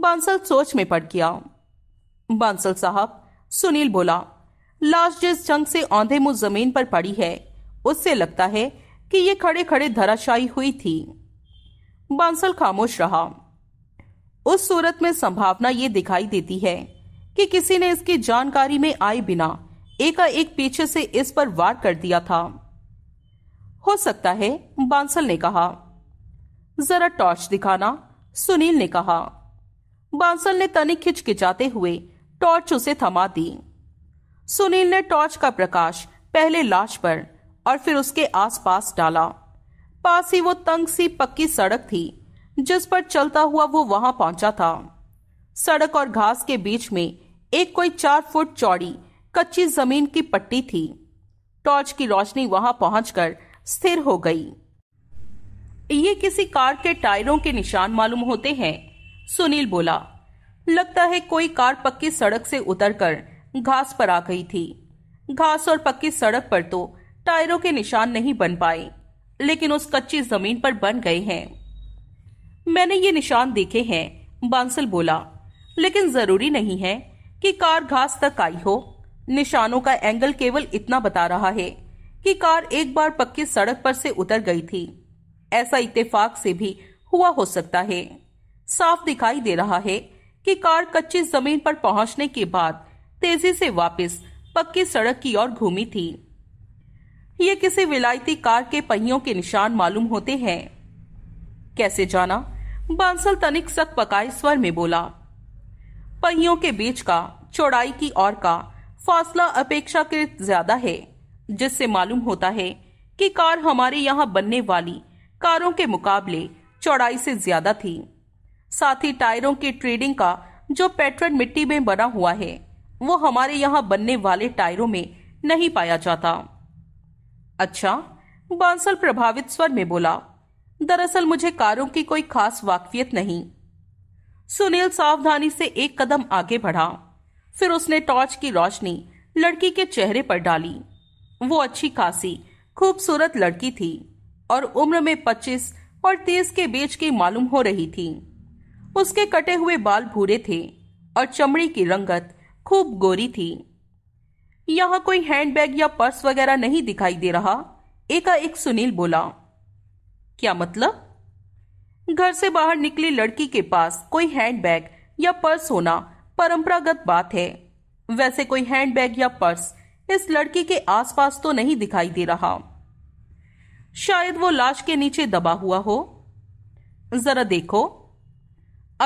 बांसल सोच में पड़ गया बांसल साहब सुनील बोला लाश जिस जंग से औंधे मुंह जमीन पर पड़ी है उससे लगता है कि ये खड़े खड़े धराशायी हुई थी बांसल खामोश रहा उस सूरत में संभावना ये दिखाई देती है कि किसी ने इसकी जानकारी में आए बिना एकाएक पीछे से इस पर वार कर दिया था हो सकता है बांसल ने कहा जरा टॉर्च दिखाना सुनील ने कहा बांसल ने तनिक खिचकिचाते हुए टॉर्च उसे थमा दी सुनील ने टॉर्च का प्रकाश पहले लाश पर और फिर उसके आसपास डाला पास ही वो तंग सी पक्की सड़क थी जिस पर चलता हुआ वो वहां पहुंचा था सड़क और घास के बीच में एक कोई चार फुट चौड़ी कच्ची जमीन की पट्टी थी टॉर्च की रोशनी वहां पहुंचकर स्थिर हो गई ये किसी कार के टायरों के निशान मालूम होते हैं सुनील बोला लगता है कोई कार पक्की सड़क से उतरकर घास पर आ गई थी घास और पक्की सड़क पर तो टायरों के निशान नहीं बन पाए लेकिन उस कच्ची जमीन पर बन गए हैं मैंने ये निशान देखे हैं बांसल बोला लेकिन जरूरी नहीं है कि कार घास तक आई हो निशानों का एंगल केवल इतना बता रहा है कि कार एक बार पक्की सड़क पर से उतर गई थी ऐसा इत्तेफाक से भी हुआ हो सकता है साफ दिखाई दे रहा है कि कार कच्ची जमीन पर पहुंचने के बाद तेजी से वापस पक्की सड़क की ओर घूमी थी ये किसी विलायती कार के पहियों के निशान मालूम होते हैं कैसे जाना बांसल तनिक सक पकाए स्वर में बोला पहियों के बीच का चौड़ाई की ओर का फासला अपेक्षाकृत ज्यादा है जिससे मालूम होता है कि कार हमारे यहाँ बनने वाली कारों के मुकाबले चौड़ाई से ज्यादा थी साथ ही टायरों की ट्रेडिंग का जो पैटर्न मिट्टी में बना हुआ है वो हमारे यहां बनने वाले टायरों में नहीं पाया जाता अच्छा बांसल प्रभावित स्वर में बोला दरअसल मुझे कारों की कोई खास वाकफियत नहीं सुनील सावधानी से एक कदम आगे बढ़ा फिर उसने टॉर्च की रोशनी लड़की के चेहरे पर डाली वो अच्छी खासी खूबसूरत लड़की थी और उम्र में पच्चीस और तीस के बीच की मालूम हो रही थी उसके कटे हुए बाल भूरे थे और चमड़ी की रंगत खूब गोरी थी यहां कोई हैंडबैग या पर्स वगैरह नहीं दिखाई दे रहा एकाएक सुनील बोला क्या मतलब घर से बाहर निकली लड़की के पास कोई हैंडबैग या पर्स होना परंपरागत बात है वैसे कोई हैंडबैग या पर्स इस लड़की के आसपास तो नहीं दिखाई दे रहा शायद वो लाश के नीचे दबा हुआ हो जरा देखो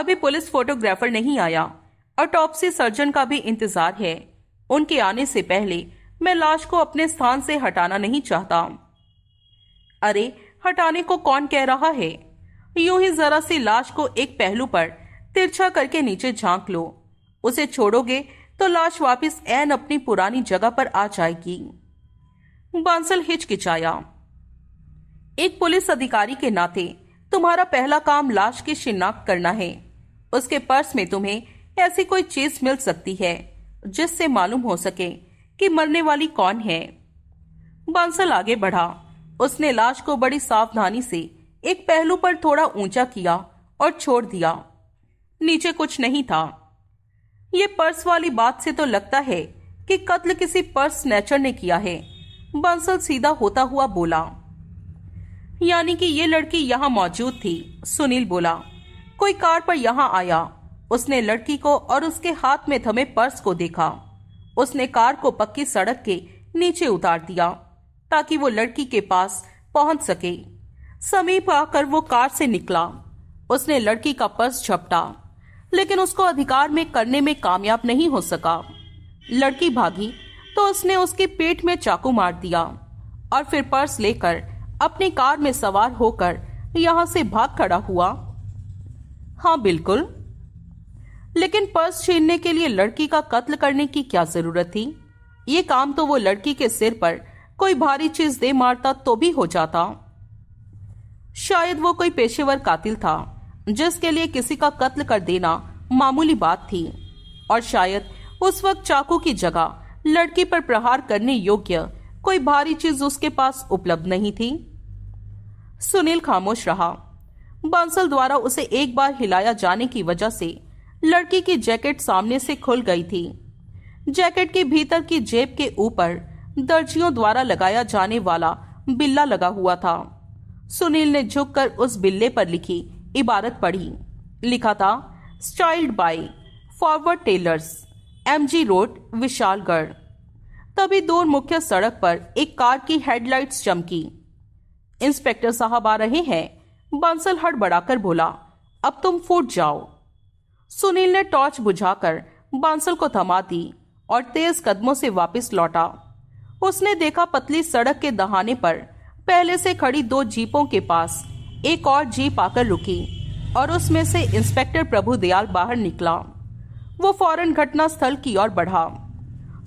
अभी पुलिस फोटोग्राफर नहीं आया अटोपसी सर्जन का भी इंतजार है उनके आने से पहले मैं लाश को अपने स्थान से हटाना नहीं चाहता अरे हटाने को कौन कह रहा है यूं ही जरा सी लाश को एक पहलू पर तिरछा करके नीचे झांक लो उसे छोड़ोगे तो लाश वापस एन अपनी पुरानी जगह पर आ जाएगी बांसल हिचकिचाया एक पुलिस अधिकारी के नाते तुम्हारा पहला काम लाश की शिनाख्त करना है उसके पर्स में तुम्हें ऐसी कोई चीज मिल सकती है जिससे मालूम हो सके कि मरने वाली कौन है बांसल आगे बढ़ा उसने लाश को बड़ी सावधानी से एक पहलू पर थोड़ा ऊंचा किया और छोड़ दिया नीचे कुछ नहीं था ये पर्स वाली बात से तो लगता है कि कत्ल किसी पर्स नेचर ने किया है बंसल सीधा होता हुआ बोला यानी कि ये लड़की यहाँ मौजूद थी सुनील बोला कोई कार पर यहाँ आया उसने लड़की को और उसके हाथ में थमे पर्स को देखा उसने कार को पक्की सड़क के नीचे उतार दिया ताकि वो लड़की के पास पहुंच सके समीप आकर वो कार से निकला उसने लड़की का पर्स झपटा लेकिन उसको अधिकार में करने में कामयाब नहीं हो सका लड़की भागी तो उसने उसके पेट में चाकू मार दिया और फिर पर्स लेकर अपनी कार में सवार होकर यहां से भाग खड़ा हुआ हाँ बिल्कुल लेकिन पर्स छीनने के लिए लड़की का कत्ल करने की क्या जरूरत थी ये काम तो वो लड़की के सिर पर कोई भारी चीज दे मारता तो भी हो जाता शायद वो कोई पेशेवर कातिल था जिसके लिए किसी का कत्ल कर देना मामूली बात थी और शायद उस वक्त चाकू की जगह लड़की पर प्रहार करने योग्य कोई भारी चीज उसके पास उपलब्ध नहीं थी सुनील खामोश रहा बंसल द्वारा उसे एक बार हिलाया जाने की वजह से लड़की की जैकेट सामने से खुल गई थी जैकेट के भीतर की जेब के ऊपर दर्जियों द्वारा लगाया जाने वाला बिल्ला लगा हुआ था सुनील ने झुककर उस बिल्ले पर लिखी इबारत पढ़ी लिखा था styled by forward tailors M G road Vishalgarh तभी दूर मुख्य सड़क पर एक कार की हेडलाइट्स चमकी इंस्पेक्टर साहब आ रहे हैं बंसल हड़बड़ाकर बोला अब तुम फूट जाओ सुनील ने टॉर्च बुझाकर बांसल को थमा दी और तेज कदमों से वापस लौटा उसने देखा पतली सड़क के दहाने पर पहले से खड़ी दो जीपों के पास एक और जीप आकर रुकी और उसमें से इंस्पेक्टर प्रभु दयाल बाहर निकला वो फौरन घटनास्थल की ओर बढ़ा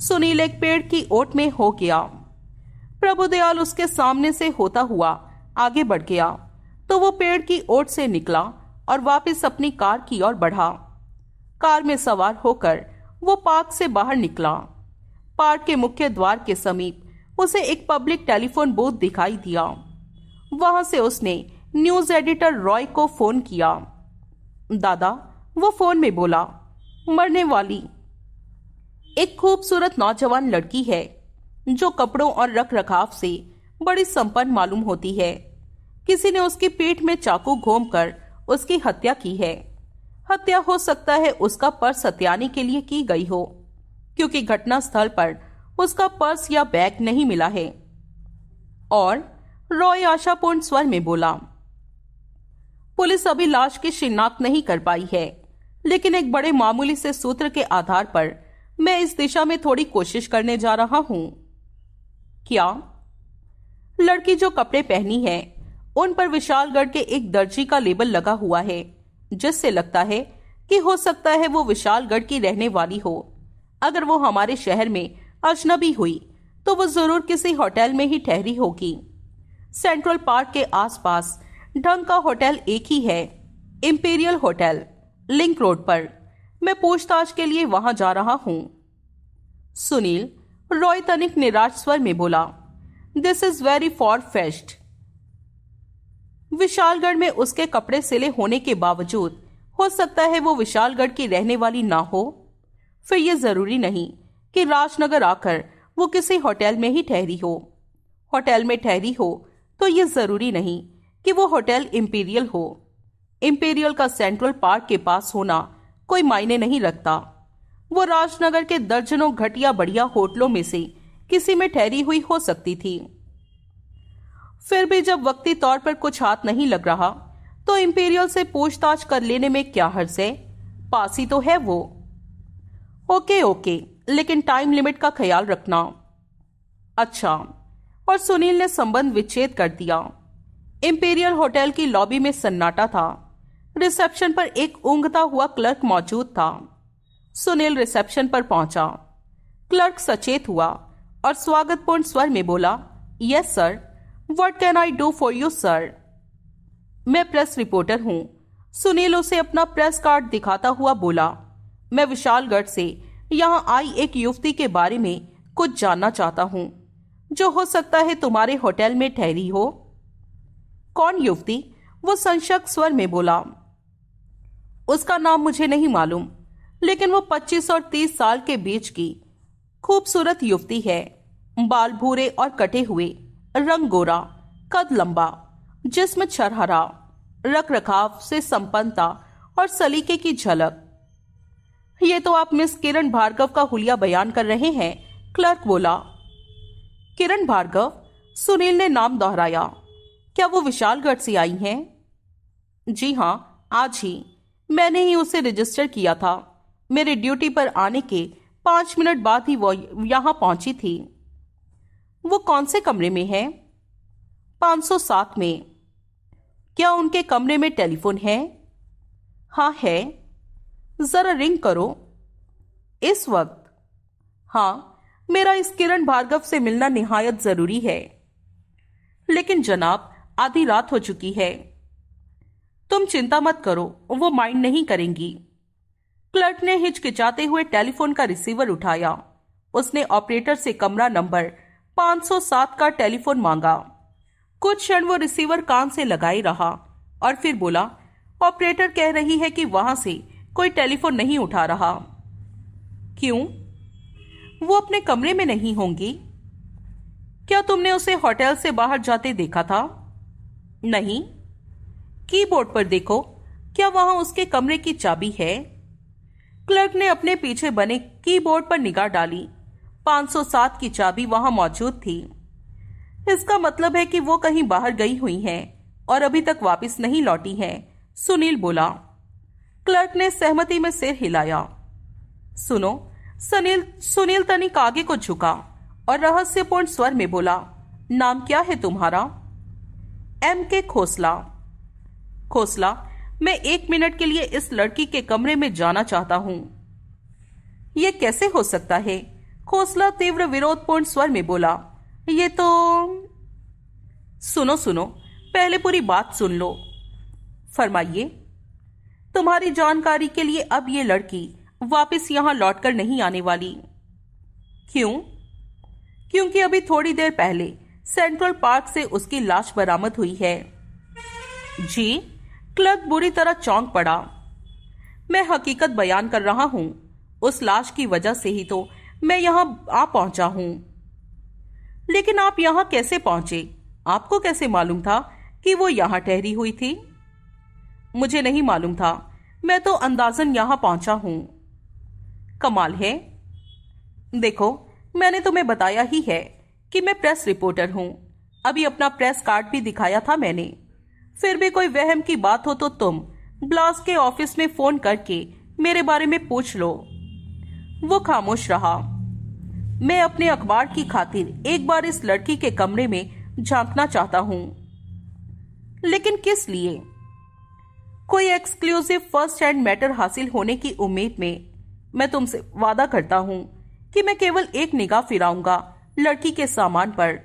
सुनील एक पेड़ की ओट में हो गया प्रभु दयाल उसके सामने से होता हुआ आगे बढ़ गया तो वो पेड़ की ओट से निकला और वापस अपनी कार की ओर बढ़ा कार में सवार होकर वो पार्क से बाहर निकला पार्क के मुख्य द्वार के समीप उसे एक पब्लिक टेलीफोन बूथ दिखाई दिया वहां से उसने न्यूज एडिटर रॉय को फोन किया दादा वो फोन में बोला मरने वाली एक खूबसूरत नौजवान लड़की है जो कपड़ों और रख रखाव से बड़ी संपन्न मालूम होती है किसी ने उसके पेट में चाकू घोमकर उसकी हत्या की है हत्या हो सकता है उसका पर्स हत्यानी के लिए की गई हो क्योंकि घटना स्थल पर उसका पर्स या बैग नहीं मिला है और रॉय आशापूर्ण स्वर में बोला पुलिस अभी लाश की शिनाख्त नहीं कर पाई है लेकिन एक बड़े मामूली से सूत्र के आधार पर मैं इस दिशा में थोड़ी कोशिश करने जा रहा हूं क्या लड़की जो कपड़े पहनी है उन पर विशालगढ़ के एक दर्जी का लेबल लगा हुआ है जिससे लगता है कि हो सकता है वो विशालगढ़ की रहने वाली हो अगर वो हमारे शहर में अजनबी हुई तो वो जरूर किसी होटल में ही ठहरी होगी सेंट्रल पार्क के आसपास ढंग का होटल एक ही है इम्पीरियल होटल लिंक रोड पर मैं पूछताछ के लिए वहां जा रहा हूं सुनील रॉय तनिक निराश स्वर में बोला this is very far fetched Vishalgarh में उसके कपड़े सिले होने के बावजूद हो सकता है वो विशालगढ़ की रहने वाली ना हो फिर ये जरूरी नहीं कि राजनगर आकर वो किसी होटल में ही ठहरी हो होटल में ठहरी हो तो ये जरूरी नहीं कि वो होटल इम्पीरियल हो इम्पीरियल का सेंट्रल पार्क के पास होना कोई मायने नहीं रखता वो राजनगर के दर्जनों घटिया बढ़िया होटलों में से किसी में ठहरी हुई हो सकती थी फिर भी जब वक्ती तौर पर कुछ हाथ नहीं लग रहा तो इम्पीरियल से पूछताछ कर लेने में क्या हर्ज है पासी तो है वो ओके ओके लेकिन टाइम लिमिट का ख्याल रखना अच्छा और सुनील ने संबंध विच्छेद कर दिया इम्पीरियल होटल की लॉबी में सन्नाटा था रिसेप्शन पर एक ऊंघता हुआ क्लर्क मौजूद था सुनील रिसेप्शन पर पहुंचा क्लर्क सचेत हुआ और स्वागतपूर्ण स्वर में बोला yes sir what can I do for you sir मैं प्रेस रिपोर्टर हूँ सुनील उसे अपना प्रेस कार्ड दिखाता हुआ बोला मैं विशालगढ़ से यहाँ आई एक युवती के बारे में कुछ जानना चाहता हूँ जो हो सकता है तुम्हारे होटल में ठहरी हो कौन युवती वो संशक स्वर में बोला उसका नाम मुझे नहीं मालूम लेकिन वो 25 और 30 साल के बीच की खूबसूरत युवती है बाल भूरे और कटे हुए रंग गोरा कद लंबा जिस्म छरहरा रख रखाव से संपन्नता और सलीके की झलक ये तो आप मिस किरण भार्गव का हुलिया बयान कर रहे हैं क्लर्क बोला किरण भार्गव सुनील ने नाम दोहराया क्या वो विशालगढ़ से आई हैं जी हाँ आज ही मैंने ही उसे रजिस्टर किया था मेरे ड्यूटी पर आने के पांच मिनट बाद ही वो यहां पहुंची थी वो कौन से कमरे में है 507 में क्या उनके कमरे में टेलीफोन है हाँ है ज़रा रिंग करो इस वक्त हाँ मेरा इस किरण भार्गव से मिलना निहायत ज़रूरी है लेकिन जनाब आधी रात हो चुकी है तुम चिंता मत करो वो माइंड नहीं करेंगी क्लर्क ने हिचकिचाते हुए टेलीफोन का रिसीवर उठाया उसने ऑपरेटर से कमरा नंबर 507 का टेलीफोन मांगा कुछ क्षण वो रिसीवर कान से लगाई रहा और फिर बोला ऑपरेटर कह रही है कि वहां से कोई टेलीफोन नहीं उठा रहा क्यों वो अपने कमरे में नहीं होंगी क्या तुमने उसे होटल से बाहर जाते देखा था नहीं कीबोर्ड पर देखो क्या वहां उसके कमरे की चाबी है क्लर्क ने अपने पीछे बने कीबोर्ड पर निगाह डाली 507 की चाबी वहां मौजूद थी इसका मतलब है कि वो कहीं बाहर गई हुई है और अभी तक वापस नहीं लौटी है सुनील बोला क्लर्क ने सहमति में सिर हिलाया सुनो सुनील सुनील तनिक आगे को झुका और रहस्यपूर्ण स्वर में बोला नाम क्या है तुम्हारा एम के खोसला खोसला मैं एक मिनट के लिए इस लड़की के कमरे में जाना चाहता हूं यह कैसे हो सकता है खोसला तीव्र विरोधपूर्ण स्वर में बोला ये तो सुनो सुनो पहले पूरी बात सुन लो फरमाइए तुम्हारी जानकारी के लिए अब ये लड़की वापस यहां लौटकर नहीं आने वाली क्यों क्योंकि अभी थोड़ी देर पहले सेंट्रल पार्क से उसकी लाश बरामद हुई है जी क्लर्क बुरी तरह चौंक पड़ा मैं हकीकत बयान कर रहा हूं उस लाश की वजह से ही तो मैं यहां आ पहुंचा हूं लेकिन आप यहां कैसे पहुंचे आपको कैसे मालूम था कि वो यहां ठहरी हुई थी मुझे नहीं मालूम था मैं तो अंदाजन यहां पहुंचा हूं कमाल है देखो मैंने तुम्हें बताया ही है कि मैं प्रेस रिपोर्टर हूं अभी अपना प्रेस कार्ड भी दिखाया था मैंने फिर भी कोई वहम की बात हो तो तुम ब्लास के ऑफिस में फोन करके मेरे बारे में पूछ लो वो खामोश रहा मैं अपने अखबार की खातिर एक बार इस लड़की के कमरे में झांकना चाहता हूं लेकिन किस लिए कोई एक्सक्लूसिव फर्स्ट हैंड मैटर हासिल होने की उम्मीद में मैं तुमसे वादा करता हूं कि मैं केवल एक निगाह फिराऊंगा लड़की के सामान पर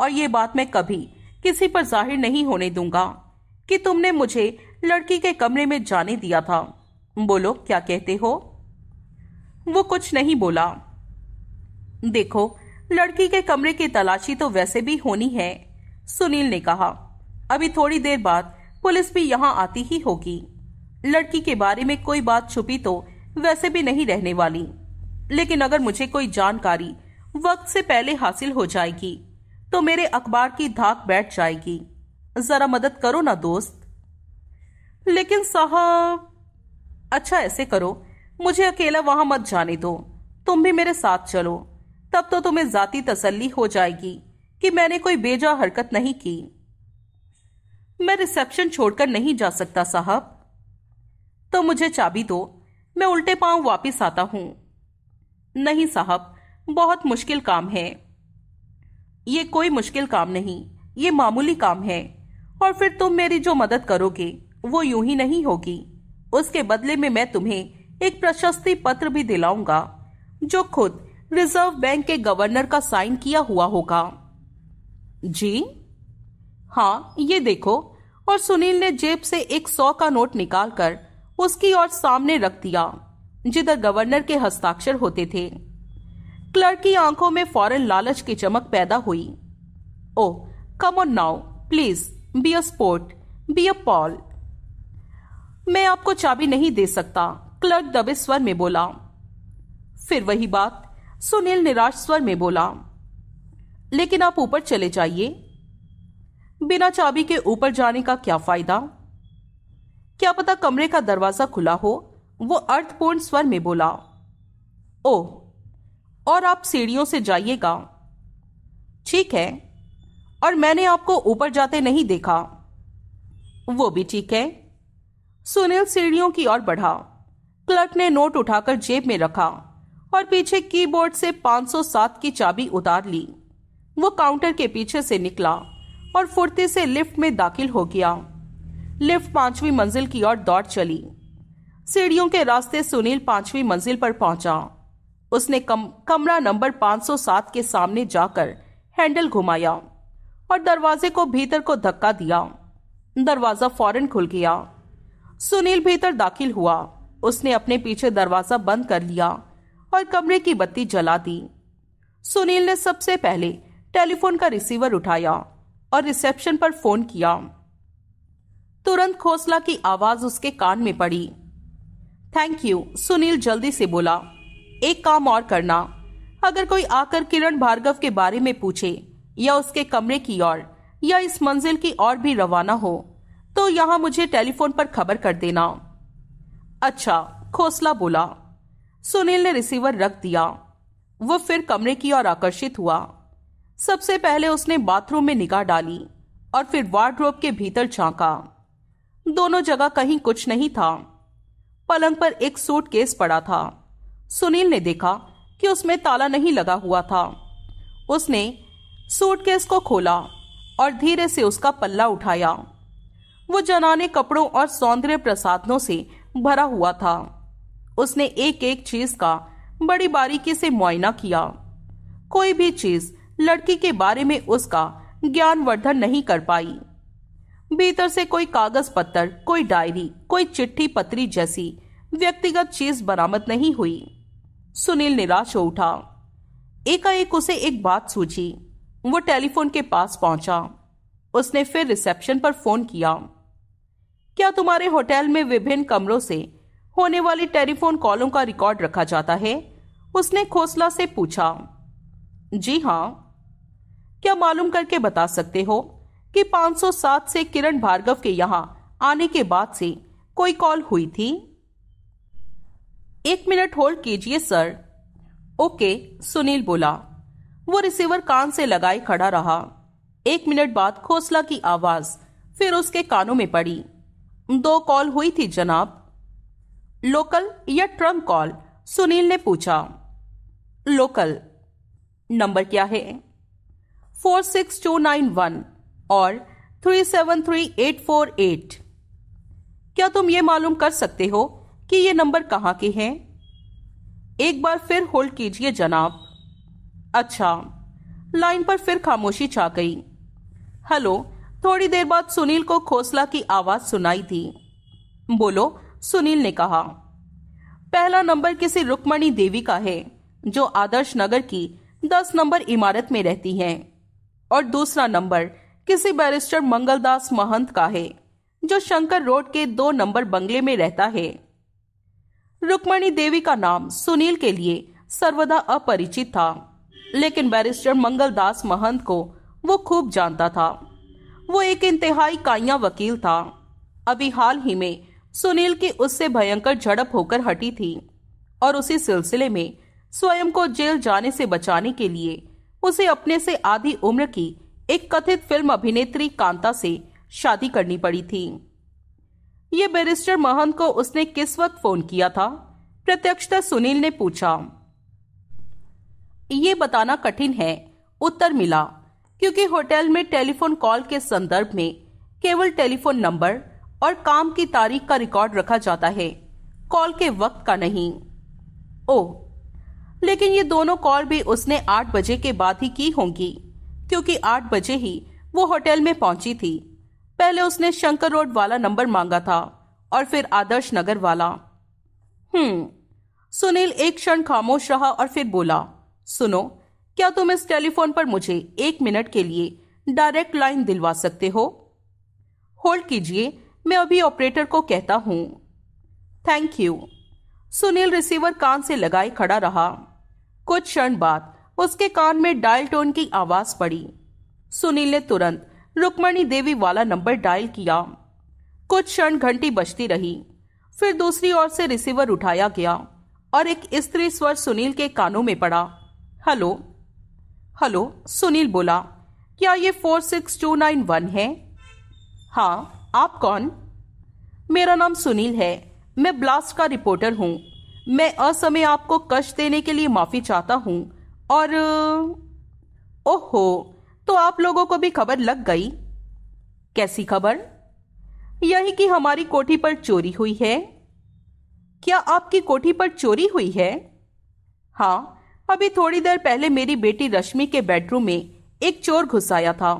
और ये बात मैं कभी किसी पर जाहिर नहीं होने दूंगा कि तुमने मुझे लड़की के कमरे में जाने दिया था बोलो क्या कहते हो वो कुछ नहीं बोला देखो लड़की के कमरे की तलाशी तो वैसे भी होनी है सुनील ने कहा अभी थोड़ी देर बाद पुलिस भी यहाँ आती ही होगी लड़की के बारे में कोई बात छुपी तो वैसे भी नहीं रहने वाली लेकिन अगर मुझे कोई जानकारी वक्त से पहले हासिल हो जाएगी तो मेरे अखबार की धाक बैठ जाएगी जरा मदद करो ना दोस्त लेकिन साहब अच्छा ऐसे करो मुझे अकेला वहां मत जाने दो तुम भी मेरे साथ चलो तब तो तुम्हें जाती तसल्ली हो जाएगी कि मैंने कोई बेजा हरकत नहीं की मैं रिसेप्शन छोड़कर नहीं जा सकता साहब तो मुझे चाबी दो मैं उल्टे पांव वापस आता हूं नहीं साहब बहुत मुश्किल काम है ये कोई मुश्किल काम नहीं ये मामूली काम है और फिर तुम मेरी जो मदद करोगे वो यूं ही नहीं होगी उसके बदले में मैं तुम्हें एक प्रशस्ति पत्र भी दिलाऊंगा जो खुद रिजर्व बैंक के गवर्नर का साइन किया हुआ होगा जी हाँ ये देखो और सुनील ने जेब से एक सौ का नोट निकालकर उसकी ओर सामने रख दिया जिधर गवर्नर के हस्ताक्षर होते थे क्लर्क की आंखों में फौरन लालच की चमक पैदा हुई oh come on now please be a sport be a pal मैं आपको चाबी नहीं दे सकता क्लर्क दबे स्वर में बोला फिर वही बात सुनील निराश स्वर में बोला लेकिन आप ऊपर चले जाइए बिना चाबी के ऊपर जाने का क्या फायदा क्या पता कमरे का दरवाजा खुला हो वो अर्थपूर्ण स्वर में बोला ओह और आप सीढ़ियों से जाइएगा ठीक है और मैंने आपको ऊपर जाते नहीं देखा वो भी ठीक है सुनील सीढ़ियों की ओर बढ़ा क्लर्क ने नोट उठाकर जेब में रखा और पीछे कीबोर्ड से 507 की चाबी उतार ली वो काउंटर के पीछे से निकला और फुर्ती से लिफ्ट में दाखिल हो गया लिफ्ट पांचवी मंजिल की ओर दौड़ चली सीढ़ियों के रास्ते सुनील पांचवी मंजिल पर पहुंचा उसने कम, कमरा नंबर 507 के सामने जाकर हैंडल घुमाया और दरवाजे को भीतर को धक्का दिया दरवाजा फौरन खुल गया सुनील भीतर दाखिल हुआ उसने अपने पीछे दरवाजा बंद कर लिया और कमरे की बत्ती जला दी सुनील ने सबसे पहले टेलीफोन का रिसीवर उठाया और रिसेप्शन पर फोन किया तुरंत खोसला की आवाज उसके कान में पड़ी थैंक यू सुनील जल्दी से बोला एक काम और करना अगर कोई आकर किरण भार्गव के बारे में पूछे या उसके कमरे की ओर या इस मंजिल की ओर भी रवाना हो तो यहाँ मुझे टेलीफोन पर खबर कर देना अच्छा खोसला बोला सुनील ने रिसीवर रख दिया वह फिर कमरे की ओर आकर्षित हुआ सबसे पहले उसने बाथरूम में निगाह डाली और फिर वार्ड्रोब के भीतर झांका दोनों जगह कहीं कुछ नहीं था पलंग पर एक सूट केस पड़ा था सुनील ने देखा कि उसमें ताला नहीं लगा हुआ था उसने सूट केस को खोला और धीरे से उसका पल्ला उठाया वो जनाने कपड़ों और सौंदर्य प्रसाधनों से भरा हुआ था उसने एक एक चीज का बड़ी बारीकी से मुआयना किया कोई भी चीज लड़की के बारे में उसका ज्ञान वर्धन नहीं कर पाई भीतर से कोई कागज पत्थर कोई डायरी कोई चिट्ठी पत्री जैसी व्यक्तिगत चीज बरामद नहीं हुई सुनील निराश हो उठा एकाएक उसे एक बात सूझी वो टेलीफोन के पास पहुंचा उसने फिर रिसेप्शन पर फोन किया क्या तुम्हारे होटल में विभिन्न कमरों से होने वाली टेलीफोन कॉलों का रिकॉर्ड रखा जाता है उसने खोसला से पूछा जी हाँ क्या मालूम करके बता सकते हो कि 507 से किरण भार्गव के यहां आने के बाद से कोई कॉल हुई थी एक मिनट होल्ड कीजिए सर ओके सुनील बोला वो रिसीवर कान से लगाए खड़ा रहा एक मिनट बाद खोसला की आवाज फिर उसके कानों में पड़ी दो कॉल हुई थी जनाब लोकल या ट्रंक कॉल सुनील ने पूछा लोकल नंबर क्या है four six two nine one और three seven three eight four eight क्या तुम ये मालूम कर सकते हो कि ये नंबर कहाँ के हैं एक बार फिर होल्ड कीजिए जनाब अच्छा लाइन पर फिर खामोशी छा गई हेलो थोड़ी देर बाद सुनील को खोसला की आवाज सुनाई दी बोलो सुनील ने कहा पहला नंबर किसी रुक्मणी देवी का है जो आदर्श नगर की दस नंबर इमारत में रहती हैं और दूसरा नंबर किसी बैरिस्टर मंगलदास महंत का है जो शंकर रोड के दो नंबर बंगले में रहता है रुक्मणी देवी का नाम सुनील के लिए सर्वदा अपरिचित था लेकिन बैरिस्टर मंगलदास महंत को वो खूब जानता था वो एक इंतहाई काया वकील था अभी हाल ही में सुनील की उससे भयंकर झड़प होकर हटी थी और उसी सिलसिले में स्वयं को जेल जाने से बचाने के लिए उसे अपने से आधी उम्र की एक कथित फिल्म अभिनेत्री कांता से शादी करनी पड़ी थी ये बैरिस्टर महंत को उसने किस वक्त फोन किया था प्रत्यक्षता सुनील ने पूछा ये बताना कठिन है उत्तर मिला क्योंकि होटल में टेलीफोन कॉल के संदर्भ में केवल टेलीफोन नंबर और काम की तारीख का रिकॉर्ड रखा जाता है कॉल के वक्त का नहीं ओ लेकिन ये दोनों कॉल भी उसने आठ बजे के बाद ही की होंगी क्योंकि आठ बजे ही वो होटल में पहुंची थी पहले उसने शंकर रोड वाला नंबर मांगा था और फिर आदर्श नगर वाला हम्म सुनील एक क्षण खामोश रहा और फिर बोला सुनो क्या तुम इस टेलीफोन पर मुझे एक मिनट के लिए डायरेक्ट लाइन दिलवा सकते हो होल्ड कीजिए मैं अभी ऑपरेटर को कहता हूं थैंक यू सुनील रिसीवर कान से लगाए खड़ा रहा कुछ क्षण बाद उसके कान में डायल टोन की आवाज पड़ी सुनील ने तुरंत रुक्मणी देवी वाला नंबर डायल किया कुछ क्षण घंटी बजती रही फिर दूसरी ओर से रिसीवर उठाया गया और एक स्त्री स्वर सुनील के कानों में पड़ा हेलो हेलो सुनील बोला क्या ये four six two nine one है हाँ आप कौन मेरा नाम सुनील है मैं ब्लास्ट का रिपोर्टर हूँ मैं असमय आपको कष्ट देने के लिए माफ़ी चाहता हूँ और ओहो तो आप लोगों को भी खबर लग गई कैसी खबर यही कि हमारी कोठी पर चोरी हुई है क्या आपकी कोठी पर चोरी हुई है हाँ अभी थोड़ी देर पहले मेरी बेटी रश्मि के बेडरूम में एक चोर घुस आया था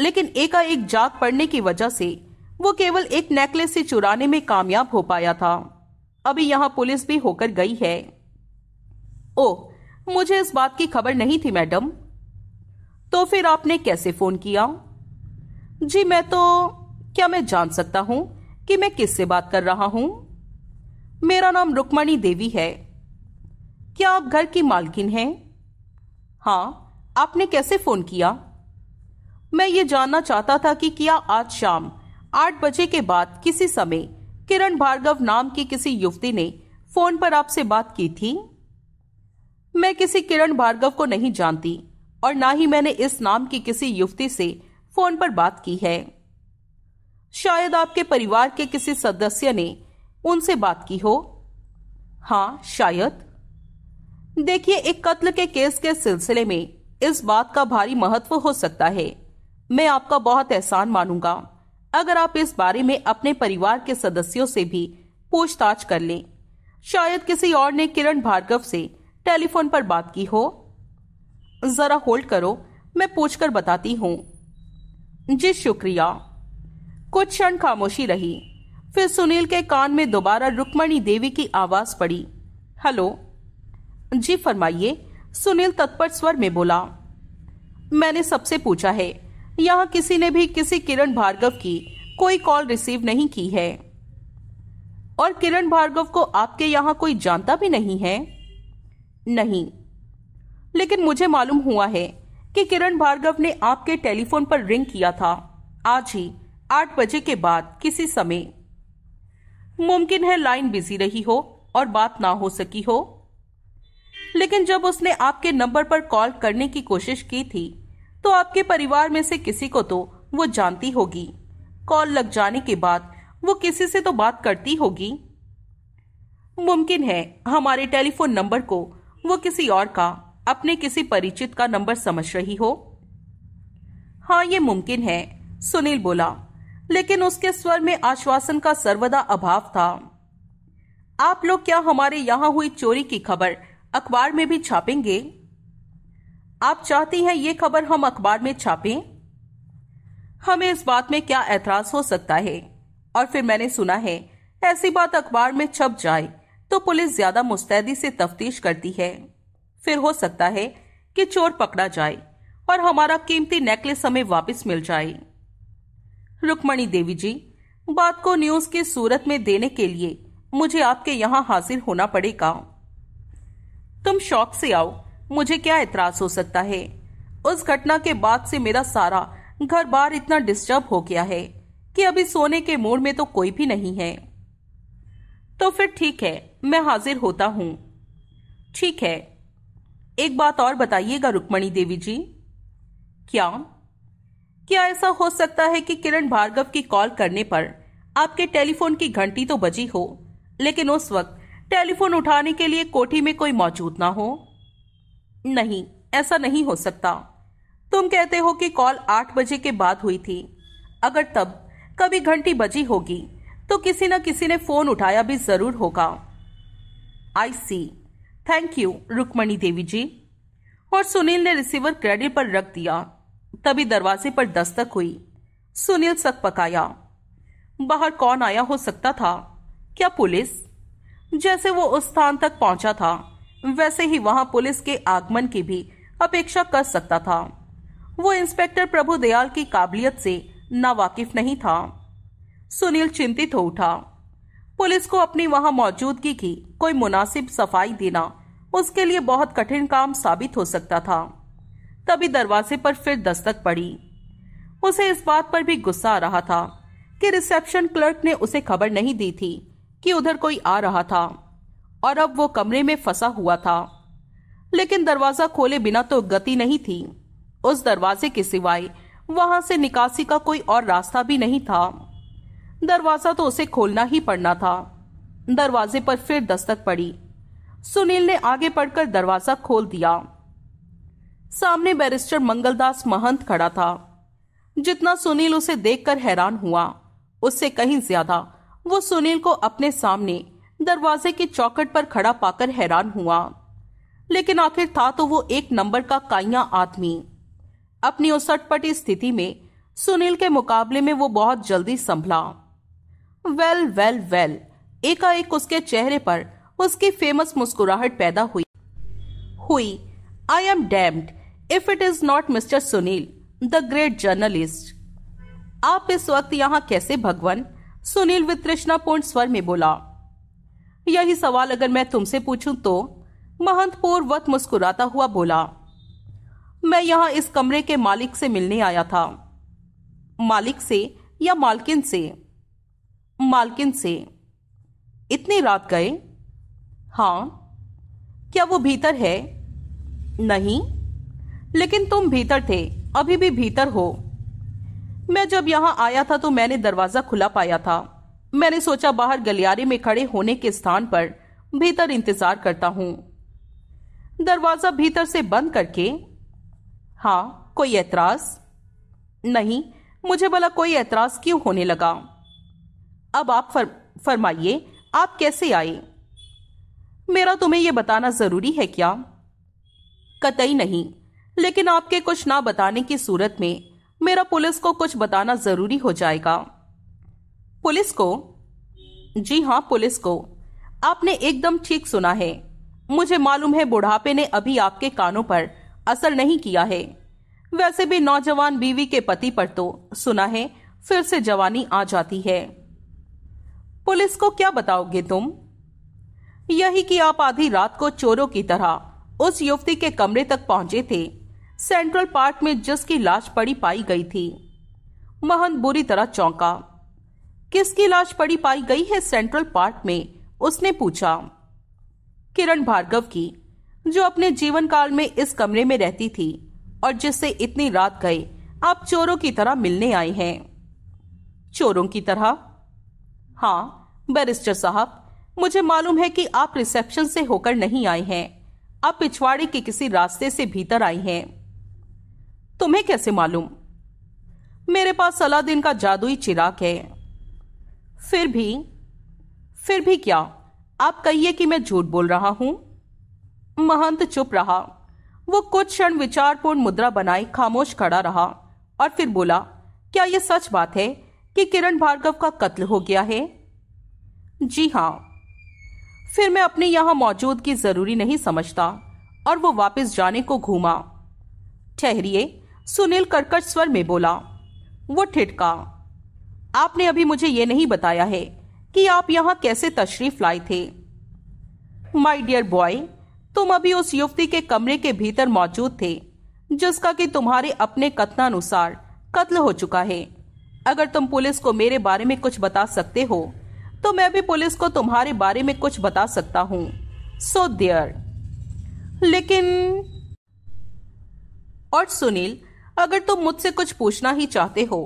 लेकिन एकाएक जाग पड़ने की वजह से वो केवल एक नेकलेस से चुराने में कामयाब हो पाया था अभी यहाँ पुलिस भी होकर गई है ओह मुझे इस बात की खबर नहीं थी मैडम तो फिर आपने कैसे फोन किया जी मैं तो क्या मैं जान सकता हूँ कि मैं किससे बात कर रहा हूँ मेरा नाम रुक्मणी देवी है क्या आप घर की मालकिन हैं हाँ आपने कैसे फोन किया मैं ये जानना चाहता था कि क्या आज शाम आठ बजे के बाद किसी समय किरण भार्गव नाम की किसी युवती ने फोन पर आपसे बात की थी मैं किसी किरण भार्गव को नहीं जानती और ना ही मैंने इस नाम की किसी युवती से फोन पर बात की है शायद आपके परिवार के किसी सदस्य ने उनसे बात की हो हाँ शायद देखिए एक कत्ल के केस के सिलसिले में इस बात का भारी महत्व हो सकता है मैं आपका बहुत एहसान मानूंगा अगर आप इस बारे में अपने परिवार के सदस्यों से भी पूछताछ कर लें शायद किसी और ने किरण भार्गव से टेलीफोन पर बात की हो जरा होल्ड करो मैं पूछकर बताती हूँ जी शुक्रिया कुछ क्षण खामोशी रही फिर सुनील के कान में दोबारा रुक्मणी देवी की आवाज पड़ी हेलो जी फरमाइए सुनील तत्पर स्वर में बोला मैंने सबसे पूछा है यहाँ किसी ने भी किसी किरण भार्गव की कोई कॉल रिसीव नहीं की है और किरण भार्गव को आपके यहाँ कोई जानता भी नहीं है नहीं लेकिन मुझे मालूम हुआ है कि किरण भार्गव ने आपके टेलीफोन पर रिंग किया था आज ही आठ बजे के बाद किसी समय मुमकिन है लाइन बिजी रही हो और बात ना हो सकी हो लेकिन जब उसने आपके नंबर पर कॉल करने की कोशिश की थी तो आपके परिवार में से किसी को तो वो जानती होगी कॉल लग जाने के बाद वो किसी से तो बात करती होगी मुमकिन है हमारे टेलीफोन नंबर को वो किसी और का अपने किसी परिचित का नंबर समझ रही हो हाँ ये मुमकिन है सुनील बोला लेकिन उसके स्वर में आश्वासन का सर्वदा अभाव था आप लोग क्या हमारे यहाँ हुई चोरी की खबर अखबार में भी छापेंगे आप चाहती हैं ये खबर हम अखबार में छापें हमें इस बात में क्या एतराज हो सकता है और फिर मैंने सुना है ऐसी बात अखबार में छप जाए तो पुलिस ज्यादा मुस्तैदी से तफ्तीश करती है फिर हो सकता है कि चोर पकड़ा जाए और हमारा कीमती नेकलेस हमें वापस मिल जाए रुक्मणी देवी जी बात को न्यूज की सूरत में देने के लिए मुझे आपके यहाँ हाजिर होना पड़ेगा तुम शौक से आओ मुझे क्या एतराज हो सकता है उस घटना के बाद से मेरा सारा घर बार इतना डिस्टर्ब हो गया है कि अभी सोने के मूड में तो कोई भी नहीं है तो फिर ठीक है मैं हाजिर होता हूं ठीक है एक बात और बताइएगा रुक्मणी देवी जी क्या क्या ऐसा हो सकता है कि किरण भार्गव की कॉल करने पर आपके टेलीफोन की घंटी तो बजी हो लेकिन उस वक्त टेलीफोन उठाने के लिए कोठी में कोई मौजूद ना हो नहीं ऐसा नहीं हो सकता तुम कहते हो कि कॉल आठ बजे के बाद हुई थी अगर तब कभी घंटी बजी होगी तो किसी न किसी ने फोन उठाया भी जरूर होगा I see thank you Rukmani Devi ji और सुनील ने रिसीवर क्रेडिट पर रख दिया तभी दरवाजे पर दस्तक हुई सुनील सक पकाया बाहर कौन आया हो सकता था क्या पुलिस जैसे वो उस स्थान तक पहुंचा था वैसे ही वहां पुलिस के आगमन की भी अपेक्षा कर सकता था वो इंस्पेक्टर प्रभु दयाल की काबिलियत से नावाकिफ नहीं था सुनील चिंतित हो उठा पुलिस को अपनी वहां मौजूदगी की कोई मुनासिब सफाई देना उसके लिए बहुत कठिन काम साबित हो सकता था तभी दरवाजे पर फिर दस्तक पड़ी उसे इस बात पर भी गुस्सा आ रहा था कि रिसेप्शन क्लर्क ने उसे खबर नहीं दी थी कि उधर कोई आ रहा था और अब वो कमरे में फंसा हुआ था लेकिन दरवाजा खोले बिना तो गति नहीं थी उस दरवाजे के सिवाय वहां से निकासी का कोई और रास्ता भी नहीं था दरवाजा तो उसे खोलना ही पड़ना था दरवाजे पर फिर दस्तक पड़ी सुनील ने आगे पढ़कर दरवाजा खोल दिया सामने बैरिस्टर मंगलदास महंत खड़ा था जितना सुनील उसे देखकर हैरान हुआ उससे कहीं ज्यादा वो सुनील को अपने सामने दरवाजे के चौकट पर खड़ा पाकर हैरान हुआ लेकिन आखिर था तो वो एक नंबर का काइया आदमी अपनी उसटपटी स्थिति में सुनील के मुकाबले में वो बहुत जल्दी संभला वेल वेल वेल एकाएक उसके चेहरे पर उसकी फेमस मुस्कुराहट पैदा हुई हुई I am damned if it is not mister Sunil the great journalist आप इस वक्त यहाँ कैसे भगवान सुनील वित्रृष्णापूर्ण स्वर में बोला यही सवाल अगर मैं तुमसे पूछूं तो महंत पूर्वत मुस्कुराता हुआ बोला मैं यहां इस कमरे के मालिक से मिलने आया था मालिक से या मालकिन से मालकिन से इतनी रात गए हां क्या वो भीतर है नहीं लेकिन तुम भीतर थे अभी भी भीतर हो मैं जब यहाँ आया था तो मैंने दरवाजा खुला पाया था मैंने सोचा बाहर गलियारे में खड़े होने के स्थान पर भीतर इंतजार करता हूं दरवाजा भीतर से बंद करके हाँ कोई एतराज नहीं मुझे भला कोई एतराज क्यों होने लगा अब आप फर, फरमाइए आप कैसे आए मेरा तुम्हें यह बताना जरूरी है क्या कतई नहीं लेकिन आपके कुछ ना बताने की सूरत में मेरा पुलिस को कुछ बताना जरूरी हो जाएगा पुलिस को जी हाँ पुलिस को आपने एकदम ठीक सुना है मुझे मालूम है बुढ़ापे ने अभी आपके कानों पर असर नहीं किया है वैसे भी नौजवान बीवी के पति पर तो सुना है फिर से जवानी आ जाती है पुलिस को क्या बताओगे तुम यही कि आप आधी रात को चोरों की तरह उस युवती के कमरे तक पहुंचे थे सेंट्रल पार्क में जिसकी लाश पड़ी पाई गई थी महंत बुरी तरह चौंका किसकी लाश पड़ी पाई गई है सेंट्रल पार्क में उसने पूछा किरण भार्गव की जो अपने जीवन काल में इस कमरे में रहती थी और जिससे इतनी रात गए आप चोरों की तरह मिलने आए हैं चोरों की तरह हाँ बैरिस्टर साहब मुझे मालूम है कि आप रिसेप्शन से होकर नहीं आए हैं आप पिछवाड़े के किसी रास्ते से भीतर आई हैं तुम्हें कैसे मालूम मेरे पास सलादीन का जादुई चिराग है फिर भी फिर भी क्या आप कहिए कि मैं झूठ बोल रहा हूं महंत चुप रहा वो कुछ क्षण विचारपूर्ण मुद्रा बनाए खामोश खड़ा रहा और फिर बोला क्या यह सच बात है कि किरण भार्गव का कत्ल हो गया है जी हां फिर मैं अपने यहां मौजूद की जरूरी नहीं समझता और वो वापस जाने को घूमा ठहरिए सुनील करकट स्वर में बोला वो ठिटका आपने अभी मुझे ये नहीं बताया है कि आप यहां कैसे तशरीफ लाए थे माई डियर बॉय तुम अभी उस युवती के कमरे के भीतर मौजूद थे जिसका कि तुम्हारे अपने कथनानुसार कत्ल हो चुका है अगर तुम पुलिस को मेरे बारे में कुछ बता सकते हो तो मैं भी पुलिस को तुम्हारे बारे में कुछ बता सकता हूँ सो so देयर लेकिन और सुनील अगर तुम मुझसे कुछ पूछना ही चाहते हो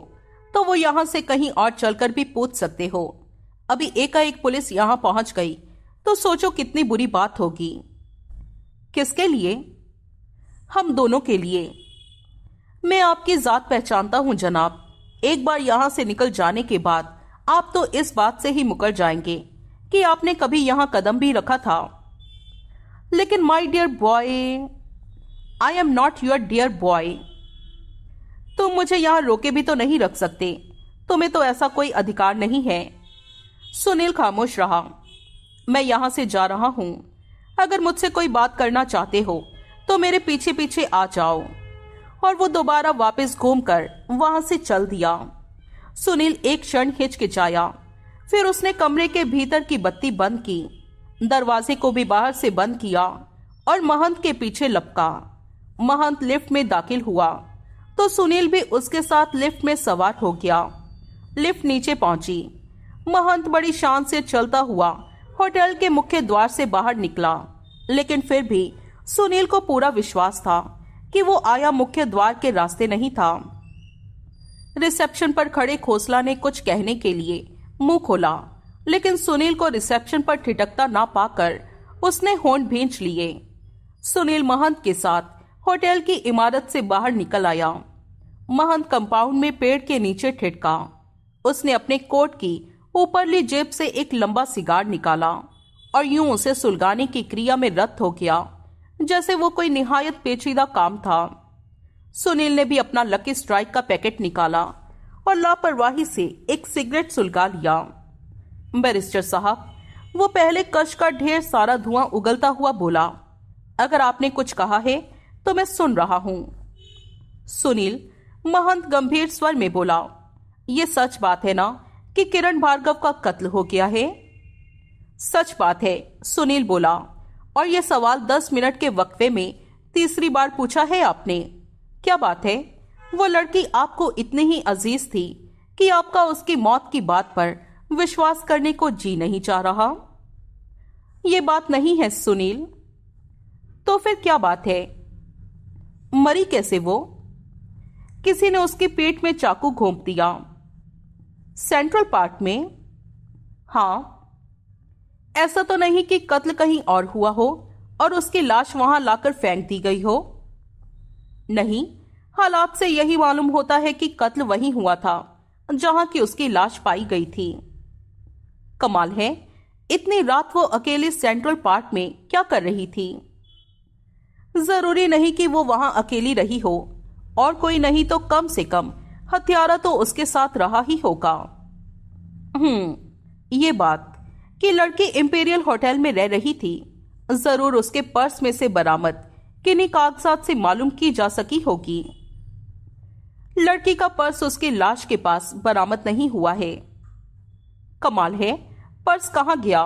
तो वो यहाँ से कहीं और चलकर भी पूछ सकते हो अभी एकाएक पुलिस यहाँ पहुंच गई तो सोचो कितनी बुरी बात होगी किसके लिए हम दोनों के लिए मैं आपकी जात पहचानता हूँ जनाब एक बार यहाँ से निकल जाने के बाद आप तो इस बात से ही मुकर जाएंगे कि आपने कभी यहाँ कदम भी रखा था लेकिन my dear boy I am not your dear boy तुम तो मुझे यहाँ रोके भी तो नहीं रख सकते तुम्हें तो ऐसा कोई अधिकार नहीं है सुनील खामोश रहा मैं यहाँ से जा रहा हूँ अगर मुझसे कोई बात करना चाहते हो तो मेरे पीछे पीछे आ जाओ और वो दोबारा वापस घूमकर वहां से चल दिया सुनील एक क्षण हिचकिचाया फिर उसने कमरे के भीतर की बत्ती बंद की दरवाजे को भी बाहर से बंद किया और महंत के पीछे लपका महंत लिफ्ट में दाखिल हुआ तो सुनील भी उसके साथ लिफ्ट में सवार हो गया लिफ्ट नीचे पहुंची महंत बड़ी शान से चलता हुआ होटल के मुख्य द्वार से बाहर निकला लेकिन फिर भी सुनील को पूरा विश्वास था कि वो आया मुख्य द्वार के रास्ते नहीं था रिसेप्शन पर खड़े खोसला ने कुछ कहने के लिए मुंह खोला लेकिन सुनील को रिसेप्शन पर ठिटकता ना पाकर उसने होंठ भींच लिए सुनील महंत के साथ होटल की इमारत से बाहर निकल आया महंत कंपाउंड में पेड़ के नीचे ठिटका उसने अपने कोट की ऊपरली जेब से एक लंबा सिगार निकाला और यूं उसे सुलगाने की क्रिया में रत हो गया जैसे वो कोई निहायत पेचीदा काम था सुनील ने भी अपना लकी स्ट्राइक का पैकेट निकाला और लापरवाही से एक सिगरेट सुलगा लिया बैरिस्टर साहब वो पहले कश का ढेर सारा धुआं उगलता हुआ बोला अगर आपने कुछ कहा है तो मैं सुन रहा हूं सुनील महंत गंभीर स्वर में बोला ये सच बात है ना कि किरण भार्गव का कत्ल हो गया है सच बात है सुनील बोला और यह सवाल दस मिनट के वक्फे में तीसरी बार पूछा है आपने क्या बात है वो लड़की आपको इतनी ही अजीज थी कि आपका उसकी मौत की बात पर विश्वास करने को जी नहीं चाह रहा ये बात नहीं है सुनील तो फिर क्या बात है मरी कैसे वो किसी ने उसके पेट में चाकू घोंप दिया सेंट्रल पार्क में हाँ ऐसा तो नहीं कि कत्ल कहीं और हुआ हो और उसकी लाश वहां लाकर फेंक दी गई हो नहीं हालात से यही मालूम होता है कि कत्ल वही हुआ था जहां की उसकी लाश पाई गई थी कमाल है इतनी रात वो अकेले सेंट्रल पार्क में क्या कर रही थी जरूरी नहीं कि वो वहां अकेली रही हो और कोई नहीं तो कम से कम हथियारा तो उसके साथ रहा ही होगा हम्म ये बात कि लड़की इम्पेरियल होटल में रह रही थी जरूर उसके पर्स में से बरामद किन्हीं कागजात से मालूम की जा सकी होगी लड़की का पर्स उसके लाश के पास बरामद नहीं हुआ है कमाल है पर्स कहा गया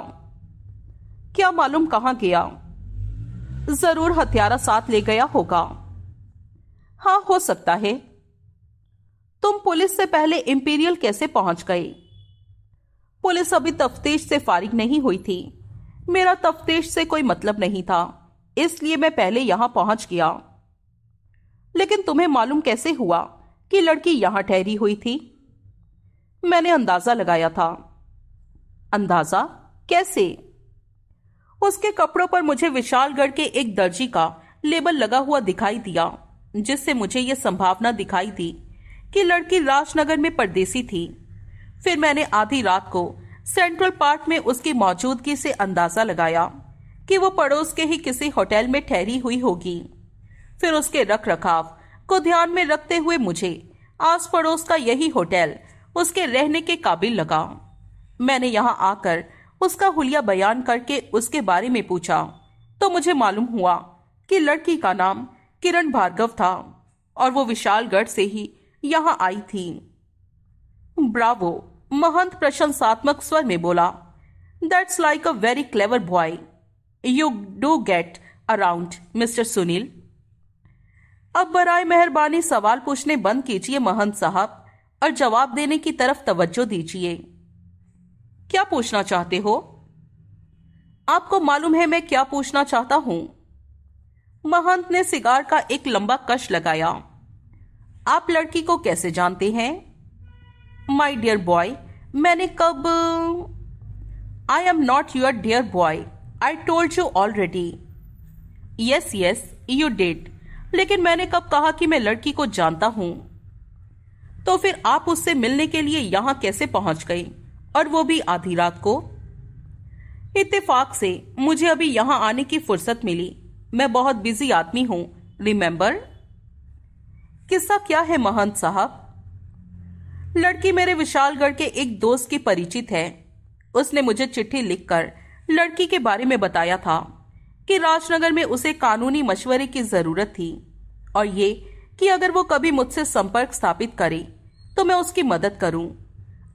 क्या मालूम कहा गया जरूर हथियारा साथ ले गया होगा हाँ हो सकता है तुम पुलिस से पहले इंपीरियल कैसे पहुंच गए पुलिस अभी तफ्तीश से फारिग नहीं हुई थी मेरा तफ्तीश से कोई मतलब नहीं था इसलिए मैं पहले यहां पहुंच गया लेकिन तुम्हें मालूम कैसे हुआ कि लड़की यहां ठहरी हुई थी मैंने अंदाजा लगाया था अंदाजा कैसे उसके कपड़ों पर मुझे विशालगढ़ के एक दर्जी का लेबल लगा हुआ दिखाई दिया जिससे मुझे यह संभावना दिखाई दी कि लड़की राजनगर में परदेसी थी फिर मैंने आधी रात को सेंट्रल पार्क में उसकी मौजूदगी से अंदाजा लगाया कि वो पड़ोस के ही किसी होटल में ठहरी हुई होगी फिर उसके रख रखाव को ध्यान में रखते हुए मुझे आस पड़ोस का यही होटल उसके रहने के काबिल लगा मैंने यहाँ आकर उसका हुलिया बयान करके उसके बारे में पूछा तो मुझे मालूम हुआ कि लड़की का नाम किरण भार्गव था और वो विशालगढ़ से ही यहां आई थी ब्रावो महंत प्रशंसात्मक स्वर में बोला that's like a very clever boy you do get around mister Sunil अब बरए मेहरबानी सवाल पूछने बंद कीजिए महंत साहब और जवाब देने की तरफ तवज्जो दीजिए क्या पूछना चाहते हो आपको मालूम है मैं क्या पूछना चाहता हूं महंत ने सिगार का एक लंबा कश लगाया आप लड़की को कैसे जानते हैं माई डियर बॉय मैंने कब I am not your dear boy I told you already yes yes you date लेकिन मैंने कब कहा कि मैं लड़की को जानता हूं तो फिर आप उससे मिलने के लिए यहां कैसे पहुंच गए और वो भी आधी रात को इत्तेफाक से मुझे अभी यहां आने की फुर्सत मिली मैं बहुत बिजी आदमी हूं रिमेंबर किस्सा क्या है महंत साहब लड़की मेरे विशालगढ़ के एक दोस्त की परिचित है उसने मुझे चिट्ठी लिखकर लड़की के बारे में बताया था कि राजनगर में उसे कानूनी मशवरे की जरूरत थी और ये कि अगर वो कभी मुझसे संपर्क स्थापित करे तो मैं उसकी मदद करूं।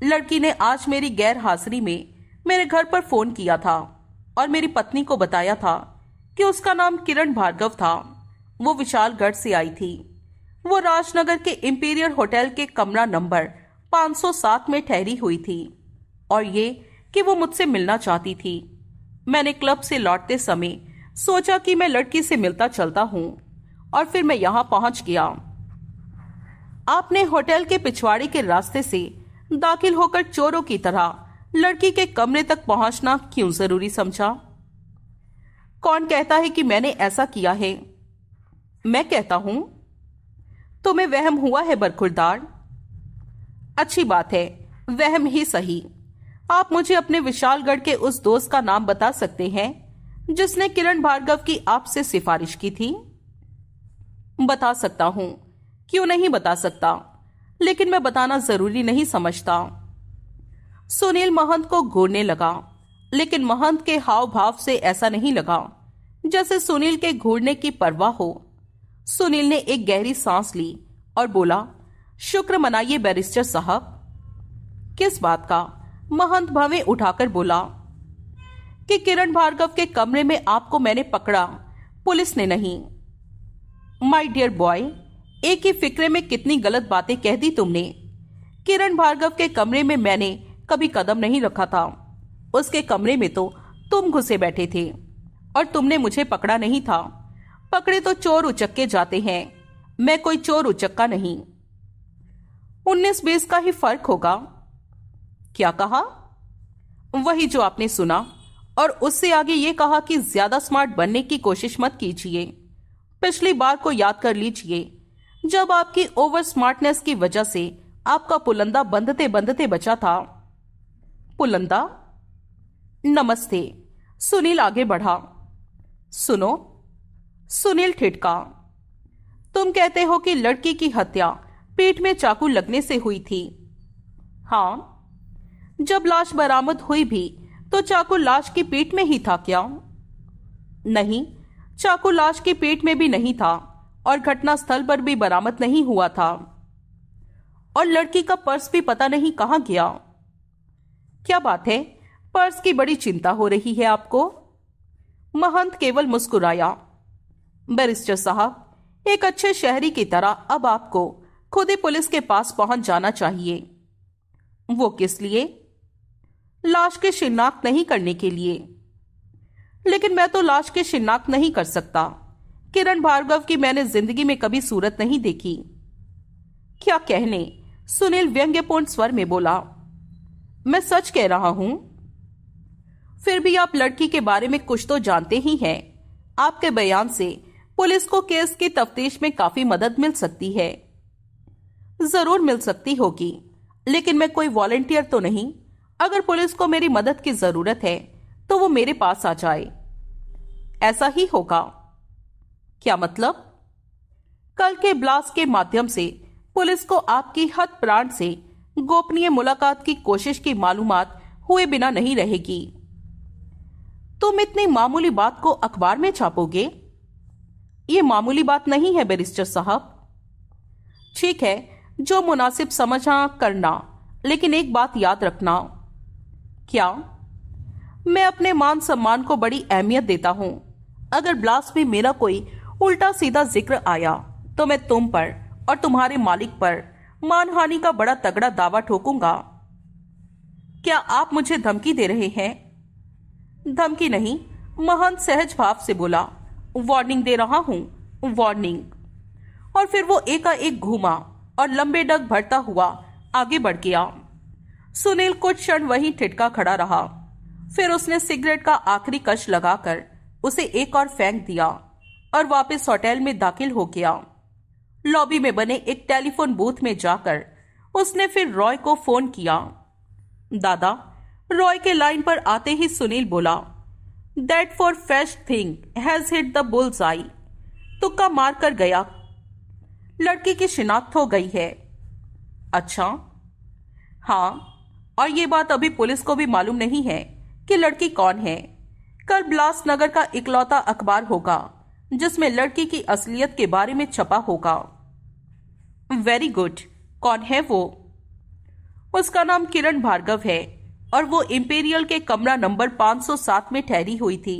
लड़की ने आज मेरी गैर हाजिरी में मेरे घर पर फोन किया था और मेरी पत्नी को बताया था कि उसका नाम किरण भार्गव था वो विशालगढ़ से आई थी वो राजनगर के इम्पीरियर होटल के कमरा नंबर 507 में ठहरी हुई थी और ये कि वो मुझसे मिलना चाहती थी मैंने क्लब से लौटते समय सोचा कि मैं लड़की से मिलता चलता हूँ और फिर मैं यहाँ पहुंच गया आपने होटल के पिछवाड़े के रास्ते से दाखिल होकर चोरों की तरह लड़की के कमरे तक पहुंचना क्यों जरूरी समझा कौन कहता है कि मैंने ऐसा किया है मैं कहता हूं तुम्हें वहम हुआ है बरखुरदार अच्छी बात है वहम ही सही आप मुझे अपने विशालगढ़ के उस दोस्त का नाम बता सकते हैं जिसने किरण भार्गव की आपसे सिफारिश की थी बता सकता हूं क्यों नहीं बता सकता लेकिन मैं बताना जरूरी नहीं समझता सुनील महंत को घूरने लगा लेकिन महंत के हाव भाव से ऐसा नहीं लगा जैसे सुनील के घूरने की परवाह हो सुनील ने एक गहरी सांस ली और बोला शुक्र मनाइए बैरिस्टर साहब किस बात का महंत भावे उठाकर बोला कि किरण भार्गव के कमरे में आपको मैंने पकड़ा पुलिस ने नहीं माय डियर बॉय एक ही फिक्रे में कितनी गलत बातें कह दी तुमने किरण भार्गव के कमरे में मैंने कभी कदम नहीं रखा था उसके कमरे में तो तुम घुसे बैठे थे और तुमने मुझे पकड़ा नहीं था पकड़े तो चोर उचक्के जाते हैं मैं कोई चोर उचक्का नहीं उन्नीस बीस का ही फर्क होगा क्या कहा वही जो आपने सुना और उससे आगे ये कहा कि ज्यादा स्मार्ट बनने की कोशिश मत कीजिए पिछली बार को याद कर लीजिए जब आपकी ओवर स्मार्टनेस की वजह से आपका पुलंदा बंधते बंधते बचा था पुलंदा नमस्ते सुनील आगे बढ़ा सुनो सुनील ठिटका तुम कहते हो कि लड़की की हत्या पेट में चाकू लगने से हुई थी हाँ जब लाश बरामद हुई भी तो चाकू लाश के पेट में ही था क्या नहीं चाकू लाश के पेट में भी नहीं था और घटना स्थल पर भी बरामद नहीं हुआ था और लड़की का पर्स भी पता नहीं कहां गया क्या बात है पर्स की बड़ी चिंता हो रही है आपको महंत केवल मुस्कुराया बैरिस्टर साहब एक अच्छे शहरी की तरह अब आपको खुद ही पुलिस के पास पहुंच जाना चाहिए वो किस लिए लाश की शिनाख्त नहीं करने के लिए लेकिन मैं तो लाश की शिनाख्त नहीं कर सकता किरण भार्गव की मैंने जिंदगी में कभी सूरत नहीं देखी क्या कहने सुनील व्यंग्यपूर्ण स्वर में बोला मैं सच कह रहा हूं फिर भी आप लड़की के बारे में कुछ तो जानते ही हैं आपके बयान से पुलिस को केस की तफ्तीश में काफी मदद मिल सकती है जरूर मिल सकती होगी लेकिन मैं कोई वॉलेंटियर तो नहीं अगर पुलिस को मेरी मदद की जरूरत है तो वो मेरे पास आ जाए ऐसा ही होगा क्या मतलब कल के ब्लास्ट के माध्यम से पुलिस को आपकी हद प्राण से गोपनीय मुलाकात की कोशिश की मालूमात हुए बिना नहीं रहेगी तुम इतनी मामूली बात को अखबार में छापोगे ये मामूली बात नहीं है बैरिस्टर साहब ठीक है जो मुनासिब समझा करना लेकिन एक बात याद रखना क्या मैं अपने मान सम्मान को बड़ी अहमियत देता हूं अगर ब्लास्ट में मेरा कोई उल्टा सीधा जिक्र आया तो मैं तुम पर और तुम्हारे मालिक पर मानहानि का बड़ा तगड़ा दावा ठोकूंगा क्या आप मुझे धमकी दे रहे हैं धमकी नहीं महंत सहज भाव से बोला वार्निंग दे रहा हूं वार्निंग और फिर वो एकाएक घूमा और लंबे डग भरता हुआ आगे बढ़ गया सुनील कुछ क्षण वहीं ठिटका खड़ा रहा फिर उसने सिगरेट का आखिरी कश लगाकर उसे एक और फेंक दिया और वापस होटल में दाखिल हो गया लॉबी में बने एक टेलीफोन बूथ में जाकर उसने फिर रॉय को फोन किया दादा रॉय के लाइन पर आते ही सुनील बोला that for first thing has hit the bull's eye तुक्का मार कर गया लड़की की शिनाख्त हो गई है अच्छा हाँ और ये बात अभी पुलिस को भी मालूम नहीं है कि लड़की कौन है कल ब्लास्ट नगर का इकलौता अखबार होगा जिसमें लड़की की असलियत के बारे में छपा होगा वेरी गुड कौन है वो उसका नाम किरण भार्गव है और वो इम्पेरियल के कमरा नंबर 507 में ठहरी हुई थी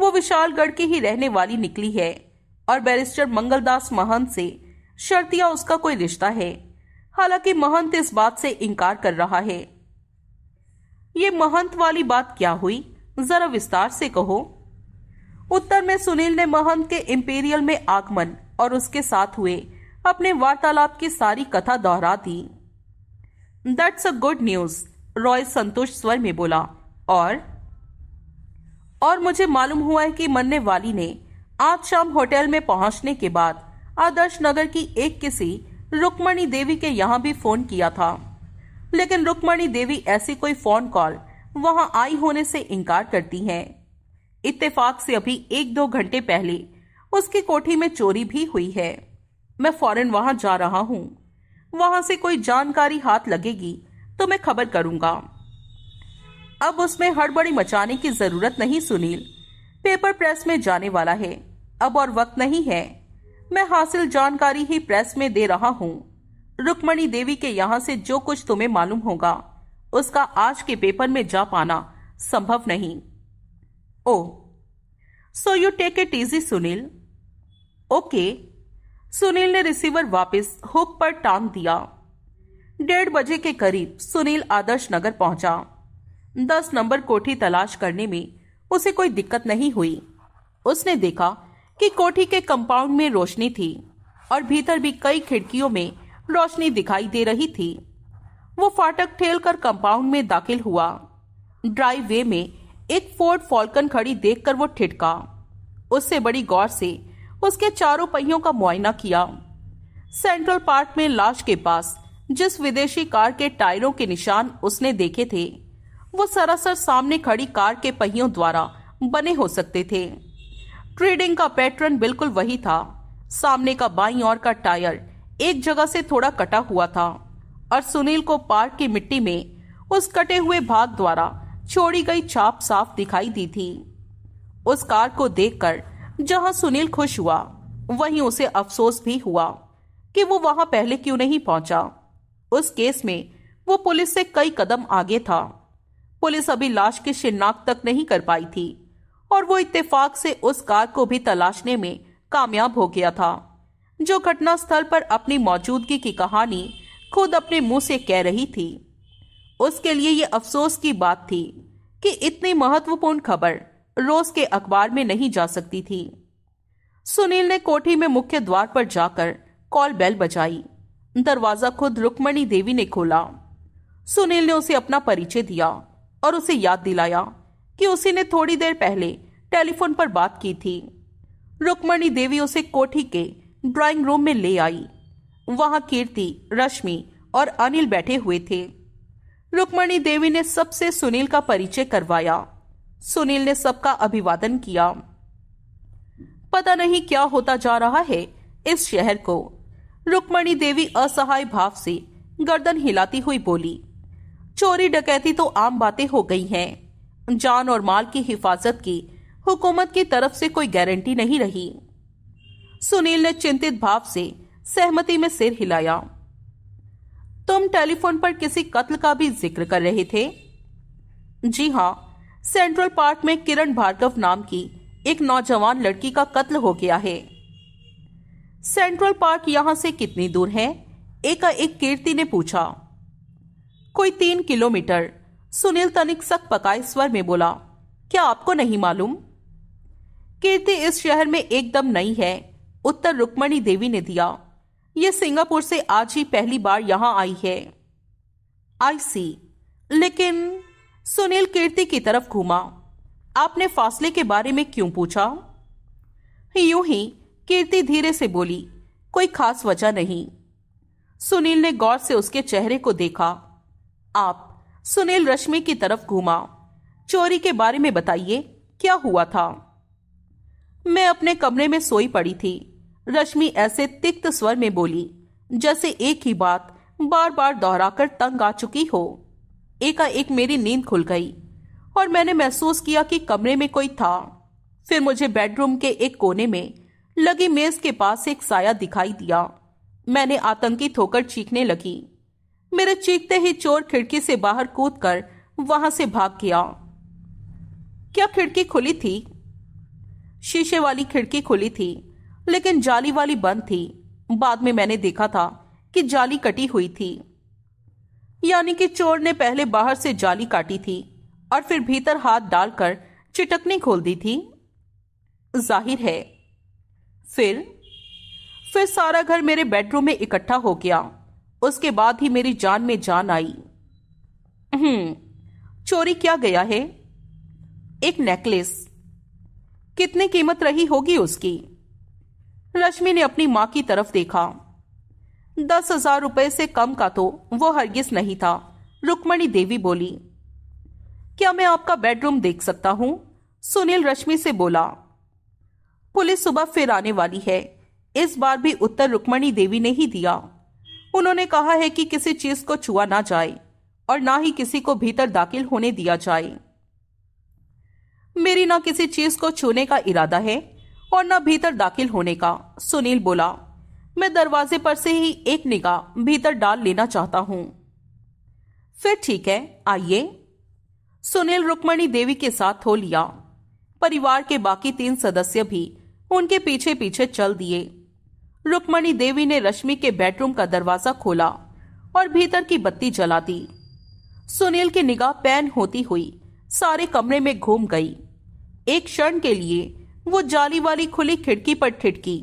वो विशालगढ़ की ही रहने वाली निकली है और बैरिस्टर मंगलदास महंत से शर्तिया उसका कोई रिश्ता है हालांकि महंत इस बात से इनकार कर रहा है ये महंत वाली बात क्या हुई जरा विस्तार से कहो उत्तर में सुनील ने महंत के इम्पेरियल में आगमन और उसके साथ हुए अपने वार्तालाप की सारी कथा दोहरा दी that's a good news Roy संतोष स्वर में बोला और और मुझे मालूम हुआ है कि मरने वाली ने आज शाम होटल में पहुंचने के बाद आदर्श नगर की एक किसी रुक्मणी देवी के यहाँ भी फोन किया था लेकिन रुक्मणी देवी ऐसी कोई फोन कॉल वहां आई होने से इनकार करती हैं। इत्तेफाक से अभी एक दो घंटे पहले उसकी कोठी में चोरी भी हुई है मैं फॉरन वहां जा रहा हूँ वहां से कोई जानकारी हाथ लगेगी तो मैं खबर करूंगा अब उसमें हड़बड़ी मचाने की जरूरत नहीं सुनील पेपर प्रेस में जाने वाला है अब और वक्त नहीं है मैं हासिल जानकारी ही प्रेस में दे रहा हूँ रुक्मणी देवी के यहाँ से जो कुछ तुम्हें मालूम होगा उसका आज के पेपर में जा पाना संभव नहीं oh so you take it easy Sunil okay Sunil ने रिसीवर वापस हुक पर टांग दिया डेढ़ बजे के करीब सुनील आदर्श नगर पहुंचा दस नंबर कोठी तलाश करने में उसे कोई दिक्कत नहीं हुई उसने देखा कि कोठी के कंपाउंड में रोशनी थी और भीतर भी कई खिड़कियों में रोशनी दिखाई दे रही थी वो फाटक ठेल कर कंपाउंड में दाखिल हुआ ड्राइव वे में एक फोर्ड फॉल्कन खड़ी देखकर वो ठिटका उससे बड़ी गौर से उसके चारों पहियों का मुआयना किया सेंट्रल पार्क में लाश के पास जिस विदेशी कार के टायरों के निशान उसने देखे थे वो सरासर सामने खड़ी कार के पहियों द्वारा बने हो सकते थे ट्रेडिंग का पैटर्न बिल्कुल वही था सामने का बाई और का टायर एक जगह से थोड़ा कटा हुआ था और सुनील को पार्क की मिट्टी में उस कटे हुए भाग द्वारा छोड़ी गई छाप साफ दिखाई दी थी उस कार को देखकर जहां सुनील खुश हुआ वहीं उसे अफसोस भी हुआ कि वो वहां पहले क्यों नहीं पहुंचा उस केस में वो पुलिस से कई कदम आगे था पुलिस अभी लाश की शिनाख्त तक नहीं कर पाई थी और वो इत्तेफाक से उस कार को भी तलाशने में कामयाब हो गया था जो घटनास्थल पर अपनी मौजूदगी की कहानी खुद अपने मुंह से कह रही थी उसके लिए ये अफसोस की बात थी कि इतनी महत्वपूर्ण खबर रोज के अखबार में नहीं जा सकती थी सुनील ने कोठी में मुख्य द्वार पर जाकर कॉल बेल बजाई दरवाजा खुद रुक्मणी देवी ने खोला सुनील ने उसे अपना परिचय दिया और उसे याद दिलाया कि उसी ने थोड़ी देर पहले टेलीफोन पर बात की थी रुक्मणी देवी उसे कोठी के ड्राइंग रूम में ले आई वहां कीर्ति रश्मि और अनिल बैठे हुए थे रुक्मणी देवी ने सबसे सुनील का परिचय करवाया सुनील ने सबका अभिवादन किया पता नहीं क्या होता जा रहा है इस शहर को रुक्मणी देवी असहाय भाव से गर्दन हिलाती हुई बोली चोरी डकैती तो आम बातें हो गई हैं जान और माल की हिफाजत की हुकूमत की तरफ से कोई गारंटी नहीं रही सुनील ने चिंतित भाव से सहमति में सिर हिलाया तुम टेलीफोन पर किसी कत्ल का भी जिक्र कर रहे थे जी हाँ सेंट्रल पार्क में किरण भार्गव नाम की एक नौजवान लड़की का कत्ल हो गया है सेंट्रल पार्क यहां से कितनी दूर है एक कीर्ति ने पूछा कोई तीन किलोमीटर सुनील तनिक सक पकाए स्वर में बोला क्या आपको नहीं मालूम कीर्ति इस शहर में एकदम नई है उत्तर रुक्मणी देवी ने दिया यह सिंगापुर से आज ही पहली बार यहां आई है आई सी लेकिन सुनील कीर्ति की तरफ घूमा आपने फासले के बारे में क्यों पूछा यूं ही कीर्ति धीरे से बोली कोई खास वजह नहीं सुनील ने गौर से उसके चेहरे को देखा आप सुनील रश्मि की तरफ घूमा चोरी के बारे में बताइए क्या हुआ था मैं अपने कमरे में सोई पड़ी थी रश्मि ऐसे तिक्त स्वर में बोली जैसे एक ही बात बार बार दोहराकर तंग आ चुकी हो एकाएक मेरी नींद खुल गई और मैंने महसूस किया कि कमरे में कोई था फिर मुझे बेडरूम के एक कोने में लगी मेज के पास एक साया दिखाई दिया मैंने आतंकित होकर चीखने लगी मेरे चीखते ही चोर खिड़की से बाहर कूद कर वहां से भाग गया क्या खिड़की खुली थी शीशे वाली खिड़की खुली थी लेकिन जाली वाली बंद थी बाद में मैंने देखा था कि जाली कटी हुई थी यानी कि चोर ने पहले बाहर से जाली काटी थी और फिर भीतर हाथ डालकर चिटकनी खोल दी थी जाहिर है फिर फिर सारा घर मेरे बेडरूम में इकट्ठा हो गया उसके बाद ही मेरी जान में जान आई हम्म, चोरी क्या गया है एक नेकलेस कितनी कीमत रही होगी उसकी रश्मि ने अपनी मां की तरफ देखा दस हजार रुपए से कम का तो वो हरगिज नहीं था रुक्मणी देवी बोली क्या मैं आपका बेडरूम देख सकता हूं सुनील रश्मि से बोला पुलिस सुबह फिर आने वाली है इस बार भी उत्तर रुक्मणी देवी ने ही दिया उन्होंने कहा है कि किसी चीज को छुआ ना जाए और ना ही किसी को भीतर दाखिल होने दिया जाए मेरी ना किसी चीज को छूने का इरादा है और ना भीतर दाखिल होने का सुनील बोला मैं दरवाजे पर से ही एक निगाह भीतर डाल लेना चाहता हूं फिर ठीक है आइए सुनील रुक्मणी देवी के साथ हो लिया परिवार के बाकी तीन सदस्य भी उनके पीछे पीछे चल दिए रुक्मणी देवी ने रश्मि के बेडरूम का दरवाजा खोला और भीतर की बत्ती जला दी सुनील की निगाह पैन होती हुई सारे कमरे में घूम गई एक क्षण के लिए वो जाली वाली खुली खिड़की पर ठिठकी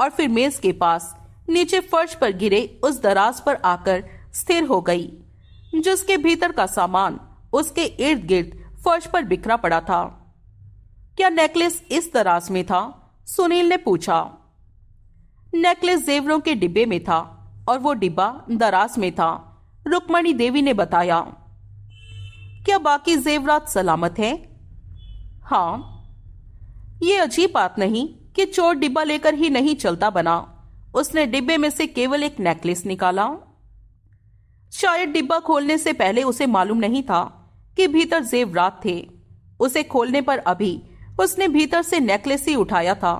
और फिर मेज के पास नीचे फर्श पर गिरे उस दराज पर आकर स्थिर हो गई जिसके भीतर का सामान उसके इर्द गिर्द फर्श पर बिखरा पड़ा था क्या नेकलेस इस दराज में था सुनील ने पूछा नेकलेस जेवरों के डिब्बे में था और वो डिब्बा दराज में था रुक्मणी देवी ने बताया क्या बाकी जेवरात सलामत हैं? हाँ ये अजीब बात नहीं कि चोर डिब्बा लेकर ही नहीं चलता बना उसने डिब्बे में से केवल एक नेकलेस निकाला शायद डिब्बा खोलने से पहले उसे मालूम नहीं था कि भीतर जेवरात थे उसे खोलने पर अभी उसने भीतर से नेकलेस ही उठाया था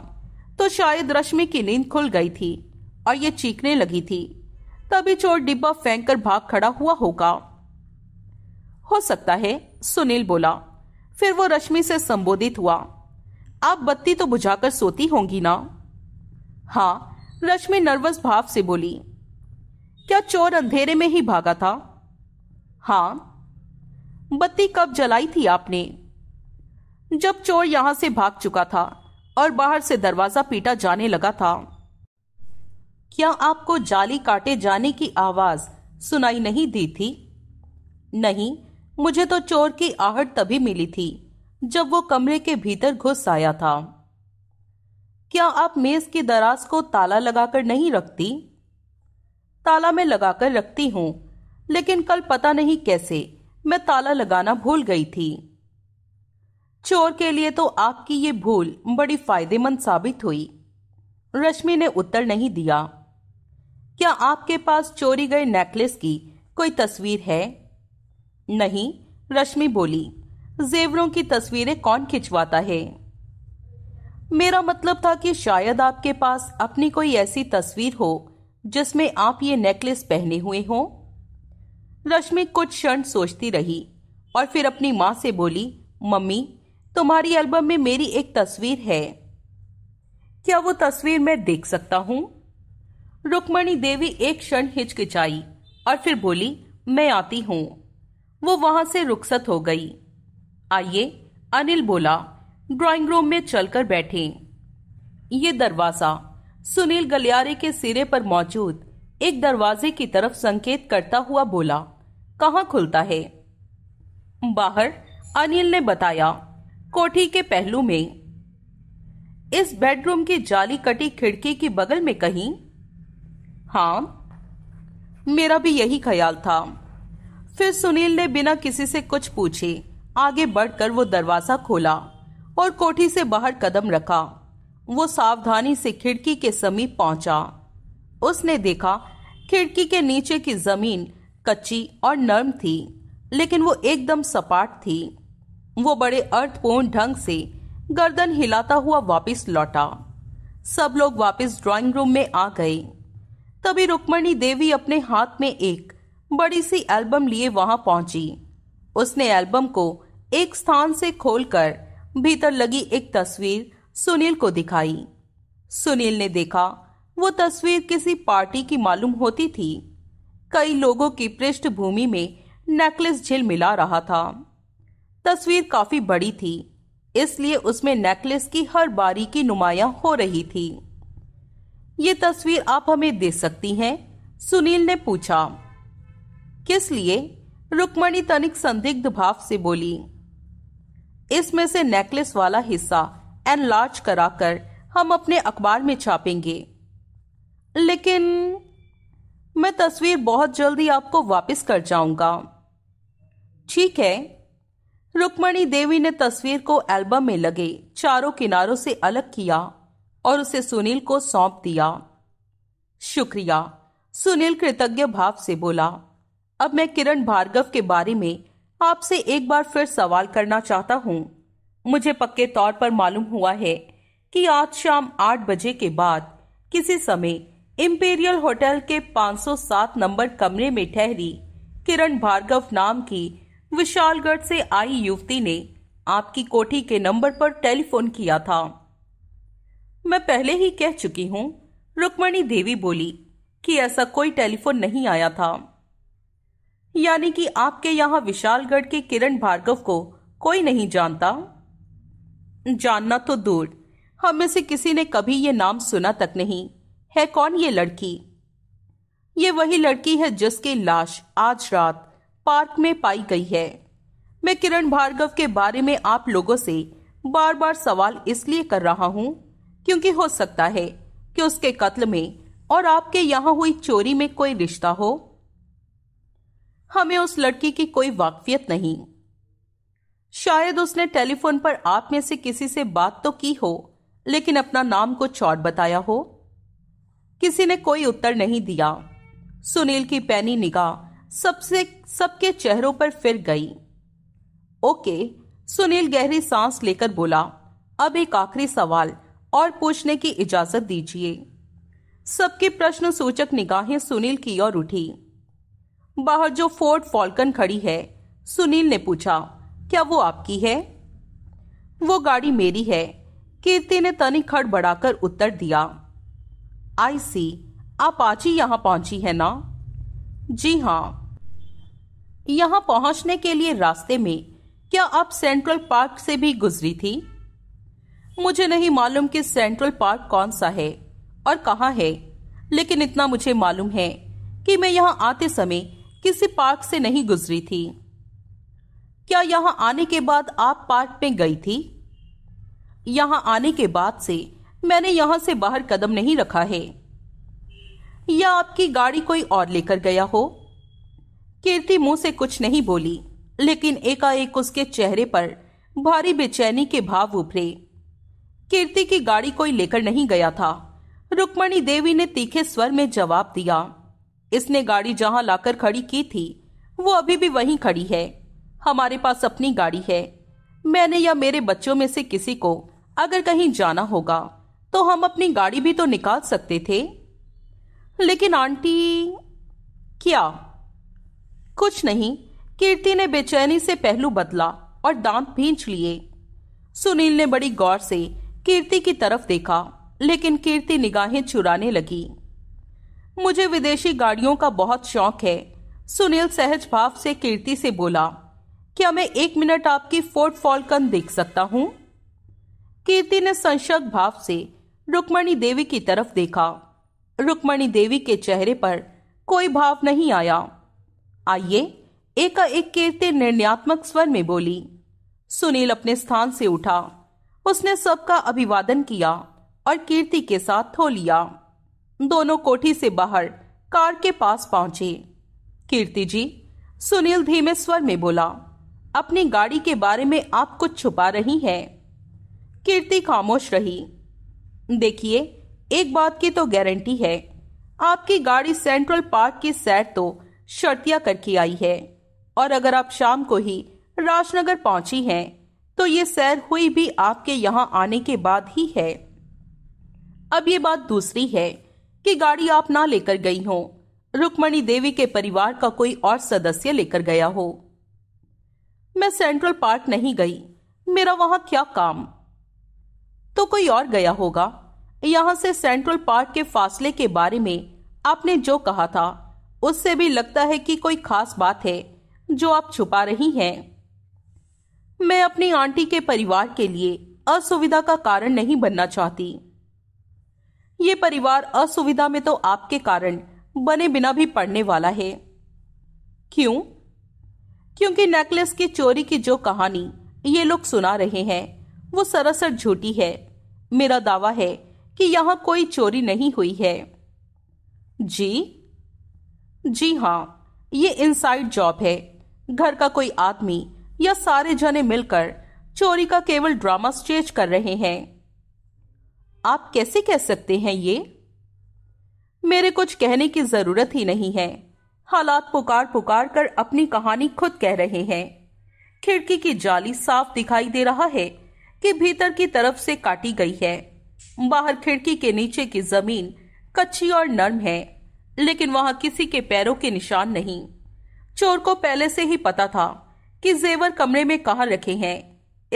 तो शायद रश्मि की नींद खुल गई थी और ये चीखने लगी थी तभी चोर डिब्बा फेंक कर भाग खड़ा हुआ होगा हो सकता है सुनील बोला फिर वो रश्मि से संबोधित हुआ आप बत्ती तो बुझाकर सोती होंगी ना हाँ रश्मि नर्वस भाव से बोली क्या चोर अंधेरे में ही भागा था हाँ बत्ती कब जलाई थी आपने जब चोर यहां से भाग चुका था और बाहर से दरवाजा पीटा जाने लगा था क्या आपको जाली काटे जाने की आवाज सुनाई नहीं दी थी नहीं मुझे तो चोर की आहट तभी मिली थी जब वो कमरे के भीतर घुस आया था क्या आप मेज की दराज को ताला लगाकर नहीं रखती ताला में लगाकर रखती हूं लेकिन कल पता नहीं कैसे मैं ताला लगाना भूल गई थी चोर के लिए तो आपकी ये भूल बड़ी फायदेमंद साबित हुई रश्मि ने उत्तर नहीं दिया क्या आपके पास चोरी गए नेकलेस की कोई तस्वीर है नहीं रश्मि बोली जेवरों की तस्वीरें कौन खिंचवाता है मेरा मतलब था कि शायद आपके पास अपनी कोई ऐसी तस्वीर हो जिसमें आप ये नेकलेस पहने हुए हो रश्मि कुछ क्षण सोचती रही और फिर अपनी मां से बोली मम्मी तुम्हारी एल्बम में मेरी एक तस्वीर है क्या वो तस्वीर मैं देख सकता हूँ रुक्मणी देवी एक क्षण हिचकिचाई और फिर बोली मैं आती हूँ वो वहां से रुखसत हो गई आइए अनिल बोला ड्राइंग रूम में चलकर बैठे ये दरवाजा सुनील गलियारे के सिरे पर मौजूद एक दरवाजे की तरफ संकेत करता हुआ बोला कहाँ खुलता है बाहर अनिल ने बताया कोठी के पहलू में इस बेडरूम की जाली कटी खिड़की के बगल में कहीं हाँ मेरा भी यही ख्याल था फिर सुनील ने बिना किसी से कुछ पूछे आगे बढ़कर वो दरवाजा खोला और कोठी से बाहर कदम रखा वो सावधानी से खिड़की के समीप पहुंचा उसने देखा खिड़की के नीचे की जमीन कच्ची और नर्म थी लेकिन वो एकदम सपाट थी वो बड़े अर्थपूर्ण ढंग से गर्दन हिलाता हुआ वापस लौटा सब लोग वापस ड्राइंग रूम में आ गए तभी रुक्मणी देवी अपने हाथ में एक बड़ी सी एल्बम लिए वहां पहुंची उसने एल्बम को एक स्थान से खोलकर भीतर लगी एक तस्वीर सुनील को दिखाई सुनील ने देखा वो तस्वीर किसी पार्टी की मालूम होती थी कई लोगों की पृष्ठभूमि में नेकलेस झिल मिला रहा था तस्वीर काफी बड़ी थी इसलिए उसमें नेकलेस की हर बारी की नुमाया हो रही थी ये तस्वीर आप हमें दे सकती हैं सुनील ने पूछा किस लिए रुकमणी तनिक संदिग्ध भाव से बोली इसमें से नेकलेस वाला हिस्सा एन लार्ज कराकर हम अपने अखबार में छापेंगे लेकिन मैं तस्वीर बहुत जल्दी आपको वापस कर जाऊंगा ठीक है रुक्मणी देवी ने तस्वीर को एल्बम में लगे चारों किनारों से अलग किया और उसे सुनील को सौंप दिया शुक्रिया सुनील कृतज्ञ भाव से बोला अब मैं किरण भार्गव के बारे में आपसे एक बार फिर सवाल करना चाहता हूँ मुझे पक्के तौर पर मालूम हुआ है कि आज शाम आठ बजे के बाद किसी समय इम्पीरियल होटल के 507 नंबर कमरे में ठहरी किरण भार्गव नाम की विशालगढ़ से आई युवती ने आपकी कोठी के नंबर पर टेलीफोन किया था मैं पहले ही कह चुकी हूं रुक्मणी देवी बोली कि ऐसा कोई टेलीफोन नहीं आया था यानी कि आपके यहां विशालगढ़ के किरण भार्गव को कोई नहीं जानता जानना तो दूर हम में से किसी ने कभी ये नाम सुना तक नहीं है कौन ये लड़की ये वही लड़की है जिसकी लाश आज रात पार्क में पाई गई है मैं किरण भार्गव के बारे में आप लोगों से बार बार सवाल इसलिए कर रहा हूं क्योंकि हो सकता है कि उसके कत्ल में और आपके यहां हुई चोरी में कोई रिश्ता हो हमें उस लड़की की कोई वाकफियत नहीं शायद उसने टेलीफोन पर आप में से किसी से बात तो की हो लेकिन अपना नाम कुछ और बताया हो किसी ने कोई उत्तर नहीं दिया सुनील की पैनी निगाह सबसे सबके चेहरों पर फिर गई ओके सुनील गहरी सांस लेकर बोला अब एक आखिरी सवाल और पूछने की इजाजत दीजिए सबके प्रश्न सूचक निगाहें सुनील की ओर उठी बाहर जो फोर्ट फॉल्कन खड़ी है सुनील ने पूछा क्या वो आपकी है वो गाड़ी मेरी है कीर्ति ने तनिक खड़ बढ़ाकर उत्तर दिया आई सी आप आज ही यहां पहुंची है ना जी हां यहाँ पहुंचने के लिए रास्ते में क्या आप सेंट्रल पार्क से भी गुजरी थी मुझे नहीं मालूम कि सेंट्रल पार्क कौन सा है और कहाँ है लेकिन इतना मुझे मालूम है कि मैं यहाँ आते समय किसी पार्क से नहीं गुजरी थी क्या यहाँ आने के बाद आप पार्क में गई थी यहाँ आने के बाद से मैंने यहाँ से बाहर कदम नहीं रखा है या आपकी गाड़ी कोई और लेकर गया हो कीर्ति मुंह से कुछ नहीं बोली लेकिन एकाएक उसके चेहरे पर भारी बेचैनी के भाव उभरे कीर्ति की गाड़ी कोई लेकर नहीं गया था रुक्मणी देवी ने तीखे स्वर में जवाब दिया इसने गाड़ी जहां लाकर खड़ी की थी वो अभी भी वहीं खड़ी है हमारे पास अपनी गाड़ी है मैंने या मेरे बच्चों में से किसी को अगर कहीं जाना होगा तो हम अपनी गाड़ी भी तो निकाल सकते थे लेकिन आंटी क्या कुछ नहीं कीर्ति ने बेचैनी से पहलू बदला और दांत भींच लिए सुनील ने बड़ी गौर से कीर्ति की तरफ देखा लेकिन कीर्ति निगाहें चुराने लगी मुझे विदेशी गाड़ियों का बहुत शौक है सुनील सहज भाव से कीर्ति से बोला क्या मैं एक मिनट आपकी फोर्ट फॉल्कन देख सकता हूं कीर्ति ने संशक भाव से रुक्मणी देवी की तरफ देखा रुक्मणी देवी के चेहरे पर कोई भाव नहीं आया आइए एक एक कीर्ति निर्णयात्मक स्वर में बोली सुनील अपने स्थान से उठा उसने सबका अभिवादन किया और कीर्ति के साथ थो लिया दोनों कोठी से बाहर कार के पास पहुंचे कीर्ति जी सुनील धीमे स्वर में बोला अपनी गाड़ी के बारे में आप कुछ छुपा रही हैं कीर्ति खामोश रही देखिए एक बात की तो गारंटी है आपकी गाड़ी सेंट्रल पार्क की सैर तो शर्तिया करके आई है और अगर आप शाम को ही राजनगर पहुंची हैं तो ये सैर हुई भी आपके यहाँ आने के बाद ही है अब ये बात दूसरी है कि गाड़ी आप ना लेकर गई हो रुक्मणी देवी के परिवार का कोई और सदस्य लेकर गया हो मैं सेंट्रल पार्क नहीं गई मेरा वहां क्या काम तो कोई और गया होगा यहां से सेंट्रल पार्क के फासले के बारे में आपने जो कहा था उससे भी लगता है कि कोई खास बात है जो आप छुपा रही हैं मैं अपनी आंटी के परिवार के लिए असुविधा का कारण नहीं बनना चाहती ये परिवार असुविधा में तो आपके कारण बने बिना भी पड़ने वाला है क्यों क्योंकि नेकलेस की चोरी की जो कहानी ये लोग सुना रहे हैं वो सरासर झूठी है मेरा दावा है कि यहां कोई चोरी नहीं हुई है जी जी हाँ ये इनसाइड जॉब है घर का कोई आदमी या सारे जने मिलकर चोरी का केवल ड्रामा स्टेज कर रहे हैं आप कैसे कह सकते हैं ये मेरे कुछ कहने की जरूरत ही नहीं है हालात पुकार पुकार कर अपनी कहानी खुद कह रहे हैं खिड़की की जाली साफ दिखाई दे रहा है कि भीतर की तरफ से काटी गई है बाहर खिड़की के नीचे की जमीन कच्ची और नर्म है लेकिन वहां किसी के पैरों के निशान नहीं चोर को पहले से ही पता था कि जेवर कमरे में कहा रखे हैं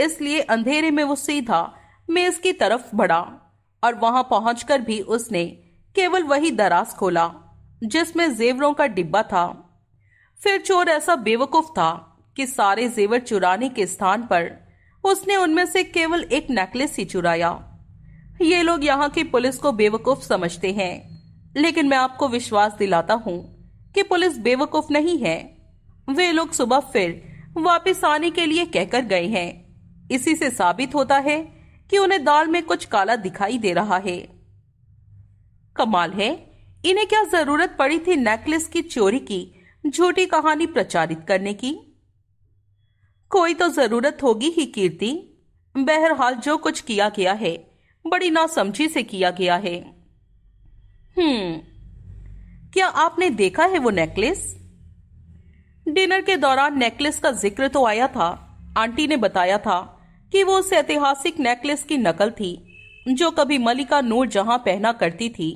इसलिए अंधेरे में वो सीधा मेज की तरफ बढ़ा और वहां पहुंचकर भी उसने केवल वही दराज खोला जिसमें जेवरों का डिब्बा था फिर चोर ऐसा बेवकूफ था कि सारे जेवर चुराने के स्थान पर उसने उनमें से केवल एक नेकलेस ही चुराया ये लोग यहाँ की पुलिस को बेवकूफ समझते हैं लेकिन मैं आपको विश्वास दिलाता हूँ कि पुलिस बेवकूफ नहीं है वे लोग सुबह फिर वापस आने के लिए कहकर गए हैं इसी से साबित होता है कि उन्हें दाल में कुछ काला दिखाई दे रहा है कमाल है इन्हें क्या जरूरत पड़ी थी नेकलेस की चोरी की झूठी कहानी प्रचारित करने की कोई तो जरूरत होगी ही कीर्ति बहरहाल जो कुछ किया गया है बड़ी नासमझी से किया गया है हम्म क्या आपने देखा है वो नेकलेस डिनर के दौरान नेकलेस का जिक्र तो आया था आंटी ने बताया था कि वो उस ऐतिहासिक नेकलेस की नकल थी जो कभी मलिका नूर जहां पहना करती थी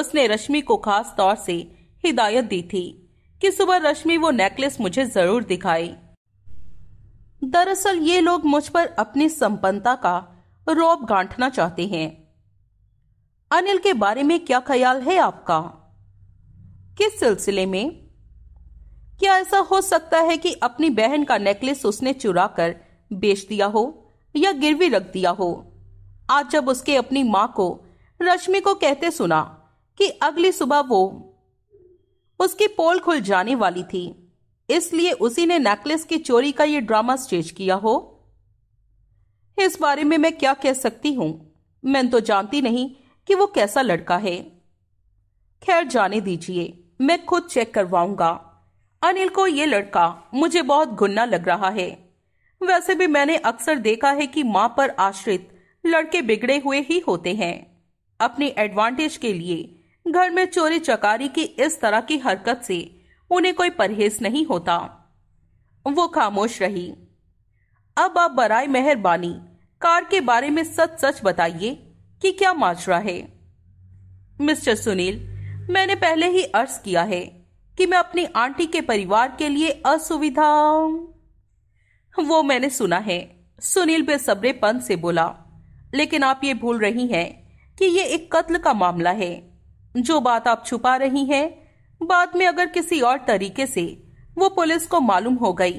उसने रश्मि को खास तौर से हिदायत दी थी कि सुबह रश्मि वो नेकलेस मुझे जरूर दिखाए दरअसल ये लोग मुझ पर अपनी संपन्नता का रोब गांठना चाहते हैं अनिल के बारे में क्या ख्याल है आपका किस सिलसिले में क्या ऐसा हो सकता है कि अपनी बहन का नेकलेस उसने चुरा कर बेच दिया हो या गिरवी रख दिया हो आज जब उसके अपनी माँ को रश्मि को कहते सुना कि अगली सुबह वो उसकी पोल खुल जाने वाली थी इसलिए उसी ने नेकलेस की चोरी का यह ड्रामा स्टेज किया हो इस बारे में मैं क्या कह सकती हूँ मैं तो जानती नहीं कि वो कैसा लड़का है खैर जाने दीजिए मैं खुद चेक करवाऊंगा अनिल को ये लड़का मुझे बहुत घुन्ना लग रहा है वैसे भी मैंने अक्सर देखा है कि माँ पर आश्रित लड़के बिगड़े हुए ही होते हैं अपने एडवांटेज के लिए घर में चोरी चकारी की इस तरह की हरकत से उन्हें कोई परहेज नहीं होता वो खामोश रही अब आप बरए मेहरबानी कार के बारे में सच सच बताइए कि क्या माजरा है मिस्टर सुनील मैंने पहले ही अर्ज किया है कि मैं अपनी आंटी के परिवार के लिए असुविधा वो मैंने सुना है सुनील बेसब्रेपन से बोला लेकिन आप ये भूल रही हैं कि ये एक कत्ल का मामला है जो बात आप छुपा रही हैं बाद में अगर किसी और तरीके से वो पुलिस को मालूम हो गई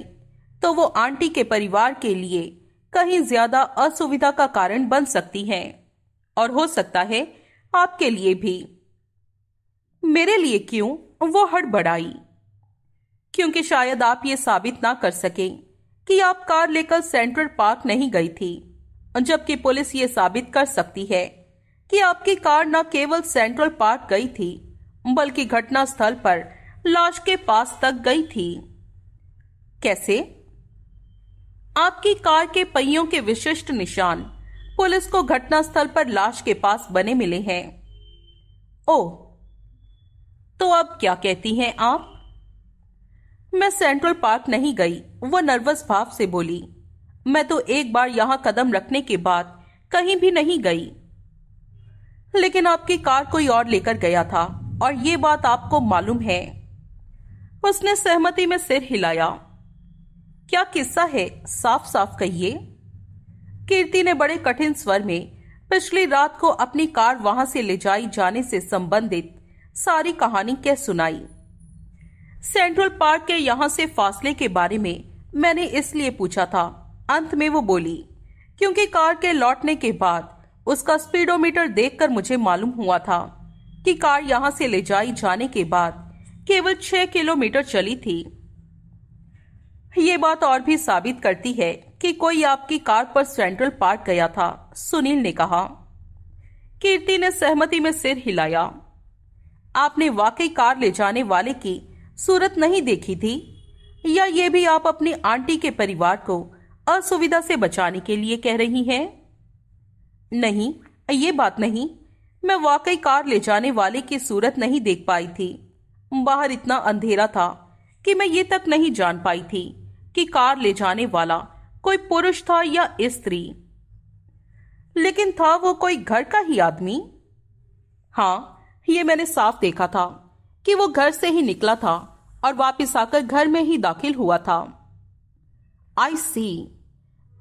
तो वो आंटी के परिवार के लिए कहीं ज्यादा असुविधा का कारण बन सकती है और हो सकता है आपके लिए भी मेरे लिए क्यों वो हड़बड़ाई क्योंकि शायद आप ये साबित ना कर सके कि आप कार लेकर सेंट्रल पार्क नहीं गई थी जबकि पुलिस ये साबित कर सकती है कि आपकी कार न केवल सेंट्रल पार्क गई थी बल्कि घटना स्थल पर लाश के पास तक गई थी कैसे आपकी कार के पहियों के विशिष्ट निशान पुलिस को घटनास्थल पर लाश के पास बने मिले हैं ओ तो अब क्या कहती हैं आप मैं सेंट्रल पार्क नहीं गई वो नर्वस भाव से बोली मैं तो एक बार यहां कदम रखने के बाद कहीं भी नहीं गई लेकिन आपकी कार कोई और लेकर गया था और ये बात आपको मालूम है उसने सहमति में सिर हिलाया क्या किस्सा है साफ साफ कहिए कीर्ति ने बड़े कठिन स्वर में पिछली रात को अपनी कार वहां से ले जाई जाने से संबंधित सारी कहानी कह सुनाई सेंट्रल पार्क के यहाँ से फासले के बारे में मैंने इसलिए पूछा था अंत में वो बोली क्योंकि कार के लौटने के बाद उसका स्पीडोमीटर देखकर मुझे मालूम हुआ था कि कार यहाँ से ले जाई जाने के बाद केवल छह किलोमीटर चली थी ये बात और भी साबित करती है कि कोई आपकी कार पर सेंट्रल पार्क गया था सुनील ने कहा कीर्ति ने सहमति में सिर हिलाया आपने वाकई कार ले जाने वाले की सूरत नहीं देखी थी या ये भी आप अपनी आंटी के परिवार को असुविधा से बचाने के लिए कह रही हैं नहीं ये बात नहीं मैं वाकई कार ले जाने वाले की सूरत नहीं देख पाई थी बाहर इतना अंधेरा था कि मैं ये तक नहीं जान पाई थी कि कार ले जाने वाला कोई पुरुष था या स्त्री लेकिन था वो कोई घर का ही आदमी हाँ ये मैंने साफ देखा था कि वो घर से ही निकला था और वापस आकर घर में ही दाखिल हुआ था आई सी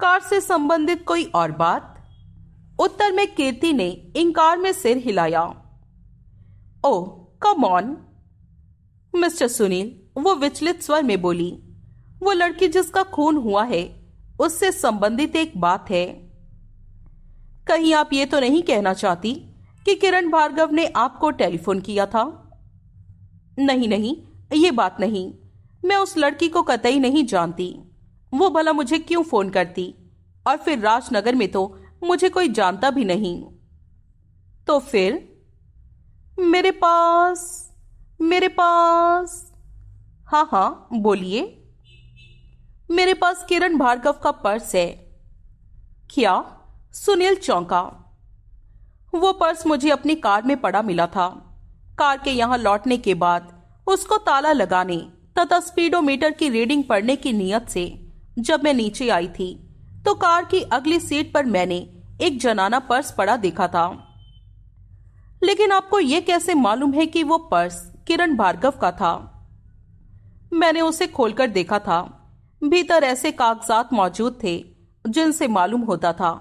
कार से संबंधित कोई और बात उत्तर में कीर्ति ने इंकार में सिर हिलाया oh come on mister Sunil वो विचलित स्वर में बोली वो लड़की जिसका खून हुआ है उससे संबंधित एक बात है कहीं आप ये तो नहीं कहना चाहती कि किरण भार्गव ने आपको टेलीफोन किया था नहीं नहीं ये बात नहीं मैं उस लड़की को कतई नहीं जानती वो भला मुझे क्यों फोन करती और फिर राजनगर में तो मुझे कोई जानता भी नहीं तो फिर मेरे पास मेरे पास हाँ हाँ बोलिए मेरे पास किरण भार्गव का पर्स है क्या सुनील चौंका वो पर्स मुझे अपनी कार में पड़ा मिला था कार के यहां लौटने के बाद उसको ताला लगाने तथा स्पीडोमीटर की रीडिंग पढ़ने की नीयत से जब मैं नीचे आई थी तो कार की अगली सीट पर मैंने एक जनाना पर्स पड़ा देखा था लेकिन आपको यह कैसे मालूम है कि वो पर्स किरण भार्गव का था मैंने उसे खोलकर देखा था भीतर ऐसे कागजात मौजूद थे जिनसे मालूम होता था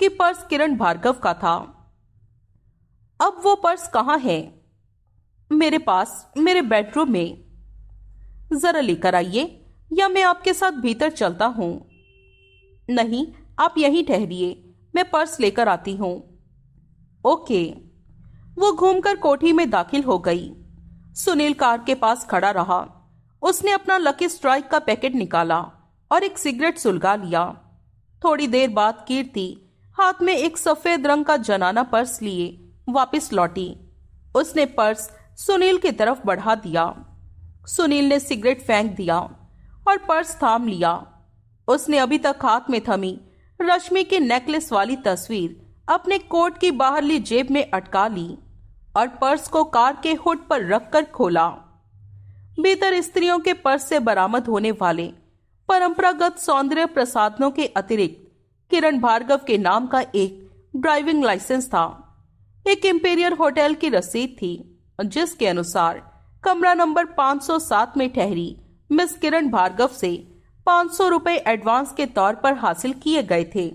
कि पर्स किरण भार्गव का था अब वो पर्स कहां है मेरे पास मेरे बेडरूम में जरा लेकर आइए या मैं आपके साथ भीतर चलता हूं नहीं आप यहीं ठहरिए मैं पर्स लेकर आती हूं ओके वो घूमकर कोठी में दाखिल हो गई सुनील कार के पास खड़ा रहा उसने अपना लकी स्ट्राइक का पैकेट निकाला और एक सिगरेट सुलगा लिया थोड़ी देर बाद कीर्ति हाथ में एक सफेद रंग का जनाना पर्स लिए वापस लौटी उसने पर्स सुनील की तरफ बढ़ा दिया सुनील ने सिगरेट फेंक दिया और पर्स थाम लिया उसने अभी तक हाथ में थमी रश्मि की नेकलेस वाली तस्वीर अपने कोट की बाहरली जेब में अटका ली और पर्स को कार के हुड पर रखकर खोला बेहतर स्त्रियों के पर्स से बरामद होने वाले परंपरागत सौंदर्य प्रसाधनों के अतिरिक्त किरण भार्गव के नाम का एक ड्राइविंग लाइसेंस था एक इंपीरियर होटल की रसीद थी जिसके अनुसार कमरा नंबर 507 में ठहरी मिस किरण भार्गव से 500 रुपए एडवांस के तौर पर हासिल किए गए थे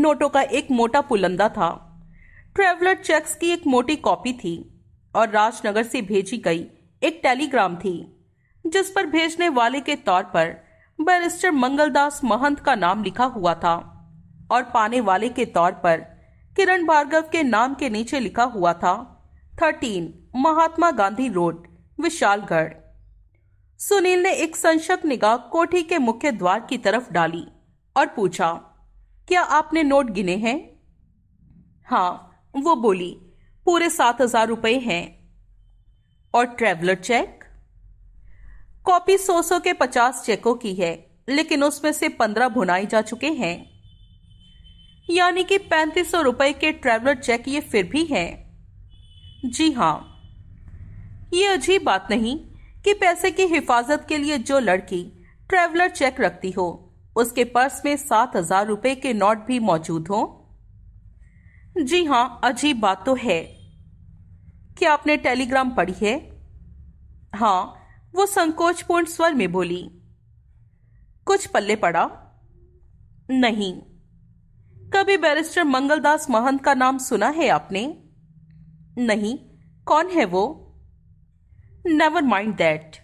नोटों का एक मोटा पुलंदा था ट्रेवलर चेक्स की एक मोटी कॉपी थी और राजनगर से भेजी गई एक टेलीग्राम थी जिस पर भेजने वाले के तौर पर बैरिस्टर मंगलदास महंत का नाम लिखा हुआ था और पाने वाले के तौर पर किरण भार्गव के नाम के नीचे लिखा हुआ था थर्टीन महात्मा गांधी रोड विशालगढ़ सुनील ने एक संशक निगाह कोठी के मुख्य द्वार की तरफ डाली और पूछा क्या आपने नोट गिने हैं हाँ वो बोली पूरे सात हजार रुपए हैं और ट्रेवलर चेक कॉपी सौ सौ के पचास चेकों की है लेकिन उसमें से पंद्रह भुनाई जा चुके हैं यानी कि पैंतीस सौ रुपए के ट्रेवलर चेक ये फिर भी हैं जी हां ये अजीब बात नहीं कि पैसे की हिफाजत के लिए जो लड़की ट्रेवलर चेक रखती हो उसके पर्स में सात हजार रुपए के नोट भी मौजूद हो जी हां अजीब बात तो है क्या आपने टेलीग्राम पढ़ी है हाँ वो संकोचपूर्ण स्वर में बोली कुछ पल्ले पड़ा नहीं कभी बैरिस्टर मंगलदास महंत का नाम सुना है आपने नहीं कौन है वो नेवर माइंड दैट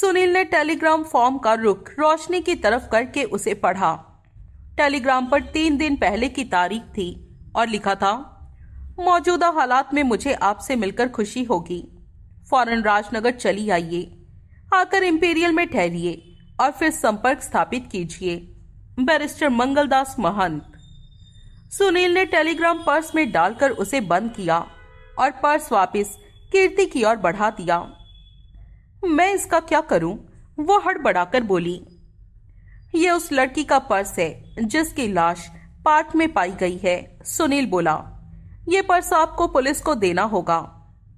सुनील ने टेलीग्राम फॉर्म का रुख रोशनी की तरफ करके उसे पढ़ा टेलीग्राम पर तीन दिन पहले की तारीख थी और लिखा था मौजूदा हालात में मुझे आपसे मिलकर खुशी होगी फौरन राजनगर चली आइए आकर इंपीरियल में ठहरिए और फिर संपर्क स्थापित कीजिए बैरिस्टर मंगलदास महंत सुनील ने टेलीग्राम पर्स में डालकर उसे बंद किया और पर्स वापस कीर्ति की ओर बढ़ा दिया मैं इसका क्या करूं वो हड़बड़ाकर बोली यह उस लड़की का पर्स है जिसकी लाश पार्क में पाई गई है सुनील बोला ये पर्स आपको पुलिस को देना होगा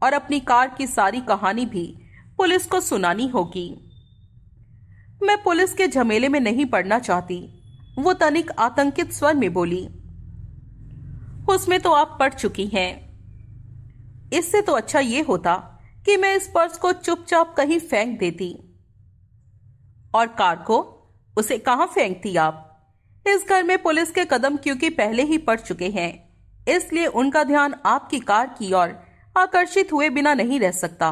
और अपनी कार की सारी कहानी भी पुलिस को सुनानी होगी मैं पुलिस के झमेले में नहीं पड़ना चाहती वो तनिक आतंकित स्वर में बोली उसमें तो आप पढ़ चुकी हैं इससे तो अच्छा ये होता कि मैं इस पर्स को चुपचाप कहीं फेंक देती और कार को उसे कहां फेंकती आप इस घर में पुलिस के कदम क्योंकि पहले ही पड़ चुके हैं इसलिए उनका ध्यान आपकी कार की ओर आकर्षित हुए बिना नहीं रह सकता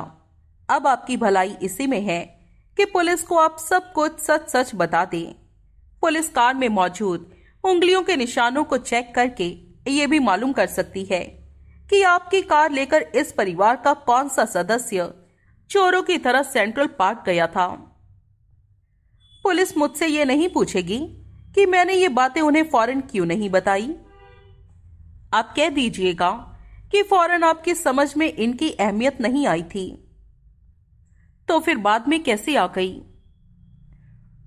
अब आपकी भलाई इसी में है कि पुलिस को आप सब कुछ सच सच बता दें पुलिस कार में मौजूद उंगलियों के निशानों को चेक करके ये भी मालूम कर सकती है कि आपकी कार लेकर इस परिवार का कौन सा सदस्य चोरों की तरह सेंट्रल पार्क गया था पुलिस मुझसे ये नहीं पूछेगी कि मैंने ये बातें उन्हें फॉरन क्यों नहीं बताई आप कह दीजिएगा कि फौरन आपकी समझ में इनकी अहमियत नहीं आई थी तो फिर बाद में कैसे आ गई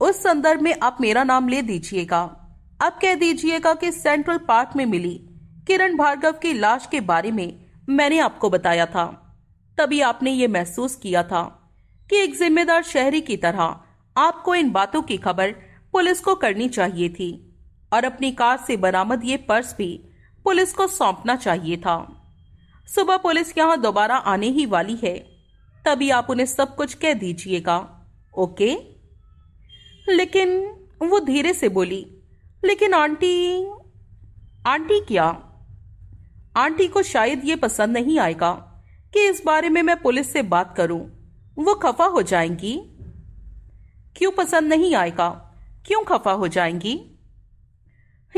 उस संदर्भ में आप मेरा नाम ले दीजिएगा आप कह दीजिएगा कि सेंट्रल पार्क में मिली किरण भार्गव की लाश के बारे में मैंने आपको बताया था तभी आपने ये महसूस किया था कि एक जिम्मेदार शहरी की तरह आपको इन बातों की खबर पुलिस को करनी चाहिए थी और अपनी कार से बरामद ये पर्स भी पुलिस को सौंपना चाहिए था सुबह पुलिस यहां दोबारा आने ही वाली है तभी आप उन्हें सब कुछ कह दीजिएगा ओके लेकिन वो धीरे से बोली लेकिन आंटी आंटी क्या आंटी को शायद ये पसंद नहीं आएगा कि इस बारे में मैं पुलिस से बात करूं वो खफा हो जाएंगी क्यों पसंद नहीं आएगा क्यों खफा हो जाएंगी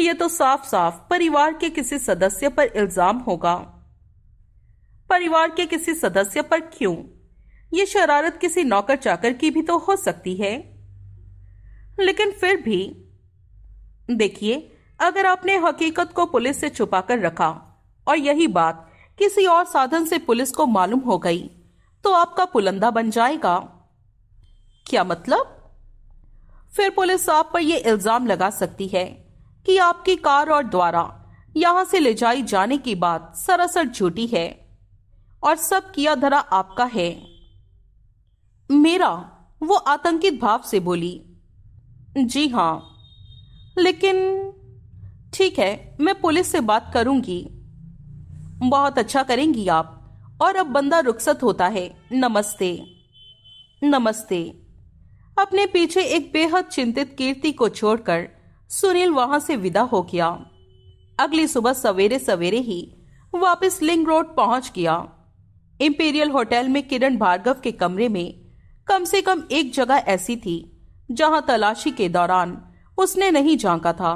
यह तो साफ साफ परिवार के किसी सदस्य पर इल्जाम होगा परिवार के किसी सदस्य पर क्यों ये शरारत किसी नौकर चाकर की भी तो हो सकती है लेकिन फिर भी देखिए अगर आपने हकीकत को पुलिस से छुपाकर रखा और यही बात किसी और साधन से पुलिस को मालूम हो गई तो आपका पुलंदा बन जाएगा क्या मतलब फिर पुलिस आप पर यह इल्जाम लगा सकती है कि आपकी कार और द्वारा यहां से ले जाई जाने की बात सरासर झूठी है और सब किया धरा आपका है मेरा वो आतंकित भाव से बोली जी हां लेकिन ठीक है मैं पुलिस से बात करूंगी बहुत अच्छा करेंगी आप और अब बंदा रुखसत होता है नमस्ते नमस्ते अपने पीछे एक बेहद चिंतित कीर्ति को छोड़कर सुनील वहां से विदा हो गया अगली सुबह सवेरे सवेरे ही वापस लिंग रोड पहुंच गया इंपीरियल होटल में किरण भार्गव के कमरे में कम से कम एक जगह ऐसी थी जहां तलाशी के दौरान उसने नहीं झांका था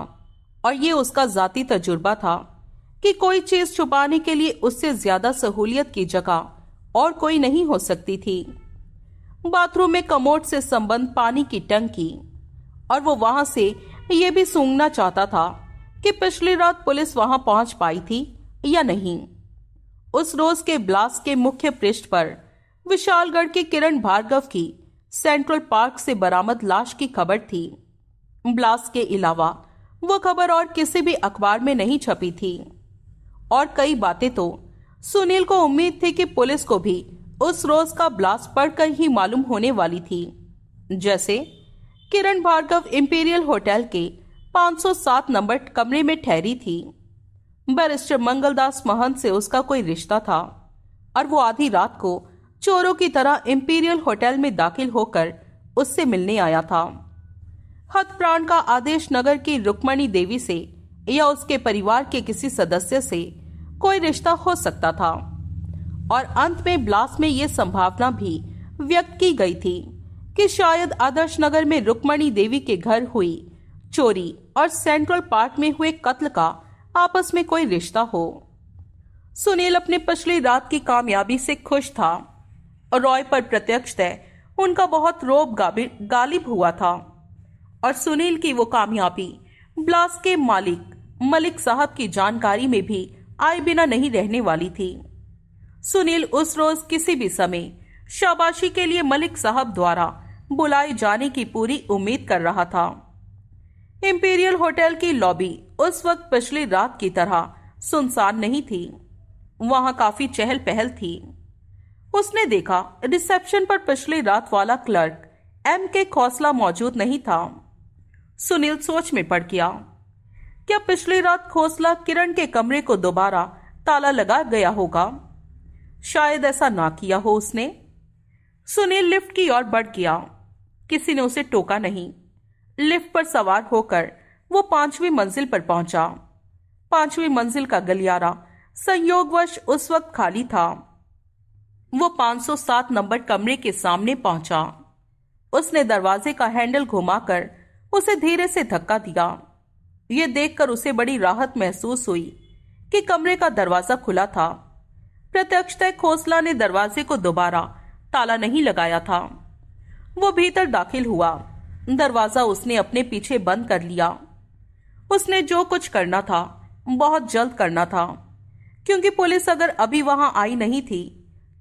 और ये उसका जाती तजुर्बा था कि कोई चीज छुपाने के लिए उससे ज्यादा सहूलियत की जगह और कोई नहीं हो सकती थी बाथरूम में कमोड से संबंध पानी की टंकी और वो वहां से ये भी सूंघना चाहता था कि पिछली रात पुलिस वहां पहुंच पाई थी या नहीं उस रोज के ब्लास्ट के मुख्य पृष्ठ पर विशालगढ़ के किरण भार्गव की सेंट्रल पार्क से बरामद लाश की खबर थी ब्लास्ट के अलावा वह खबर और किसी भी अखबार में नहीं छपी थी और कई बातें तो सुनील को उम्मीद थी कि पुलिस को भी उस रोज का ब्लास्ट पढ़कर ही मालूम होने वाली थी जैसे किरण भार्गव इंपीरियल होटल के 507 नंबर कमरे में ठहरी थी बैरिस्टर मंगलदास महंत से उसका कोई रिश्ता था और वो आधी रात को चोरों की तरह इंपीरियल होटल में दाखिल होकर उससे मिलने आया था प्राण का आदेश नगर की रुक्मणी देवी से या उसके परिवार के किसी सदस्य से कोई रिश्ता हो सकता था और अंत में ब्लास्ट में ये संभावना भी व्यक्त की गई थी कि शायद आदर्श नगर में रुक्मणी देवी के घर हुई चोरी और सेंट्रल पार्क में हुए कत्ल का आपस में कोई रिश्ता हो सुनील अपने पिछली रात की कामयाबी से खुश था और रॉय पर प्रत्यक्षतः उनका बहुत रोब गालिब हुआ था और सुनील की वो कामयाबी ब्लास के मालिक मलिक साहब की जानकारी में भी आए बिना नहीं रहने वाली थी सुनील उस रोज किसी भी समय शाबाशी के लिए मलिक साहब द्वारा बुलाए जाने की पूरी उम्मीद कर रहा था इम्पीरियल होटल की लॉबी उस वक्त पिछली रात की तरह सुनसान नहीं थी वहां काफी चहल पहल थी उसने देखा रिसेप्शन पर पिछली रात वाला क्लर्क एम के खोसला मौजूद नहीं था सुनील सोच में पड़ गया क्या पिछली रात खोसला किरण के कमरे को दोबारा ताला लगा गया होगा शायद ऐसा ना किया हो उसने सुनील लिफ्ट की ओर बढ़ गया किसी ने उसे टोका नहीं लिफ्ट पर सवार होकर वो पांचवी मंजिल पर पहुंचा पांचवी मंजिल का गलियारा संयोगवश उस वक्त खाली था वो 507 नंबर कमरे के सामने पहुंचा उसने दरवाजे का हैंडल घुमाकर उसे धीरे से धक्का दिया ये देखकर उसे बड़ी राहत महसूस हुई कि कमरे का दरवाजा खुला था प्रत्यक्षतः खोसला ने दरवाजे को दोबारा ताला नहीं लगाया था वो भीतर दाखिल हुआ दरवाजा उसने अपने पीछे बंद कर लिया उसने जो कुछ करना था बहुत जल्द करना था क्योंकि पुलिस अगर अभी वहां आई नहीं थी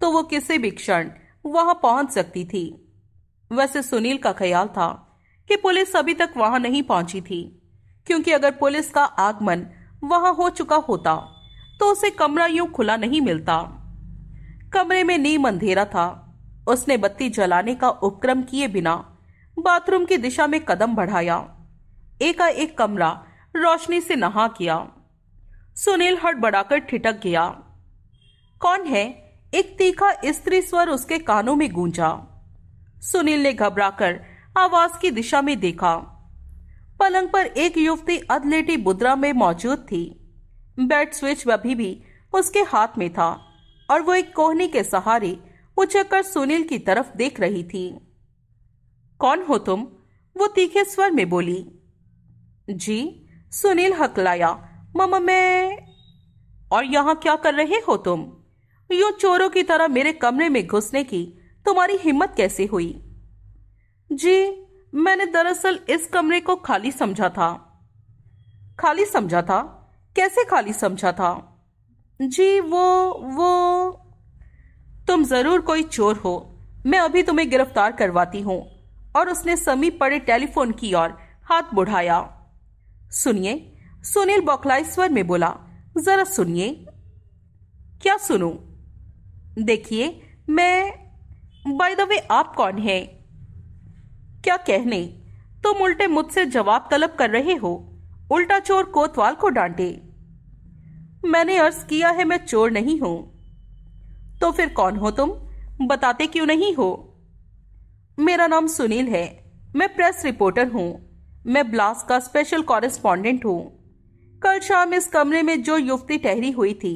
तो वो किसी भी क्षण वहां पहुंच सकती थी वैसे सुनील का ख्याल था कि पुलिस अभी तक वहां नहीं पहुंची थी क्योंकि अगर पुलिस का आगमन वहां हो चुका होता तो उसे कमरा यूं खुला नहीं मिलता कमरे में नीम अंधेरा था उसने बत्ती जलाने का उपक्रम किए बिना बाथरूम की दिशा में कदम बढ़ाया एकाएक कमरा रोशनी से नहा किया सुनील हड़बड़ाकर ठिटक गया कौन है एक तीखा स्त्री स्वर उसके कानों में गूंजा सुनील ने घबराकर आवाज की दिशा में देखा पलंग पर एक युवती अदलेटी बुद्रा में मौजूद थी बेड स्विच अभी भी उसके हाथ में था और वो एक कोहनी के सहारे चक्कर सुनील की तरफ देख रही थी कौन हो तुम वो तीखे स्वर में बोली जी सुनील हकलाया ममा मैं और यहाँ क्या कर रहे हो तुम यो चोरों की तरह मेरे कमरे में घुसने की तुम्हारी हिम्मत कैसे हुई जी मैंने दरअसल इस कमरे को खाली समझा था खाली समझा था कैसे खाली समझा था जी वो वो तुम जरूर कोई चोर हो मैं अभी तुम्हें गिरफ्तार करवाती हूँ और उसने समीप पड़े टेलीफोन की ओर हाथ बढ़ाया सुनिए सुनील बौखलाईश्वर में बोला जरा सुनिए क्या सुनू देखिए मैं बाय द वे आप कौन हैं? क्या कहने तुम उल्टे मुझसे जवाब तलब कर रहे हो उल्टा चोर कोतवाल को डांटे मैंने अर्ज किया है मैं चोर नहीं हूं तो फिर कौन हो तुम बताते क्यों नहीं हो मेरा नाम सुनील है मैं प्रेस रिपोर्टर हूं मैं ब्लास्ट का स्पेशल कॉरेस्पॉन्डेंट हूं कल शाम इस कमरे में जो युवती ठहरी हुई थी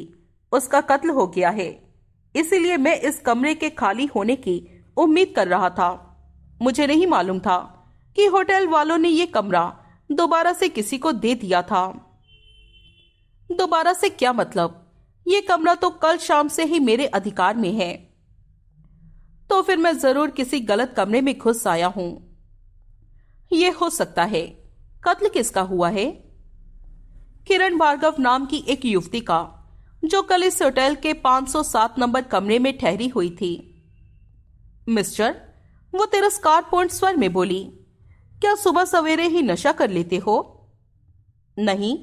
उसका कत्ल हो गया है इसीलिए मैं इस कमरे के खाली होने की उम्मीद कर रहा था मुझे नहीं मालूम था कि होटल वालों ने यह कमरा दोबारा से किसी को दे दिया था दोबारा से क्या मतलब ये कमरा तो कल शाम से ही मेरे अधिकार में है तो फिर मैं जरूर किसी गलत कमरे में घुस आया हूं यह हो सकता है कत्ल किसका हुआ है किरण भार्गव नाम की एक युवती का जो कल इस होटल के 507 नंबर कमरे में ठहरी हुई थी मिस्टर वो तिरस्कार पॉइंट स्वर में बोली क्या सुबह सवेरे ही नशा कर लेते हो नहीं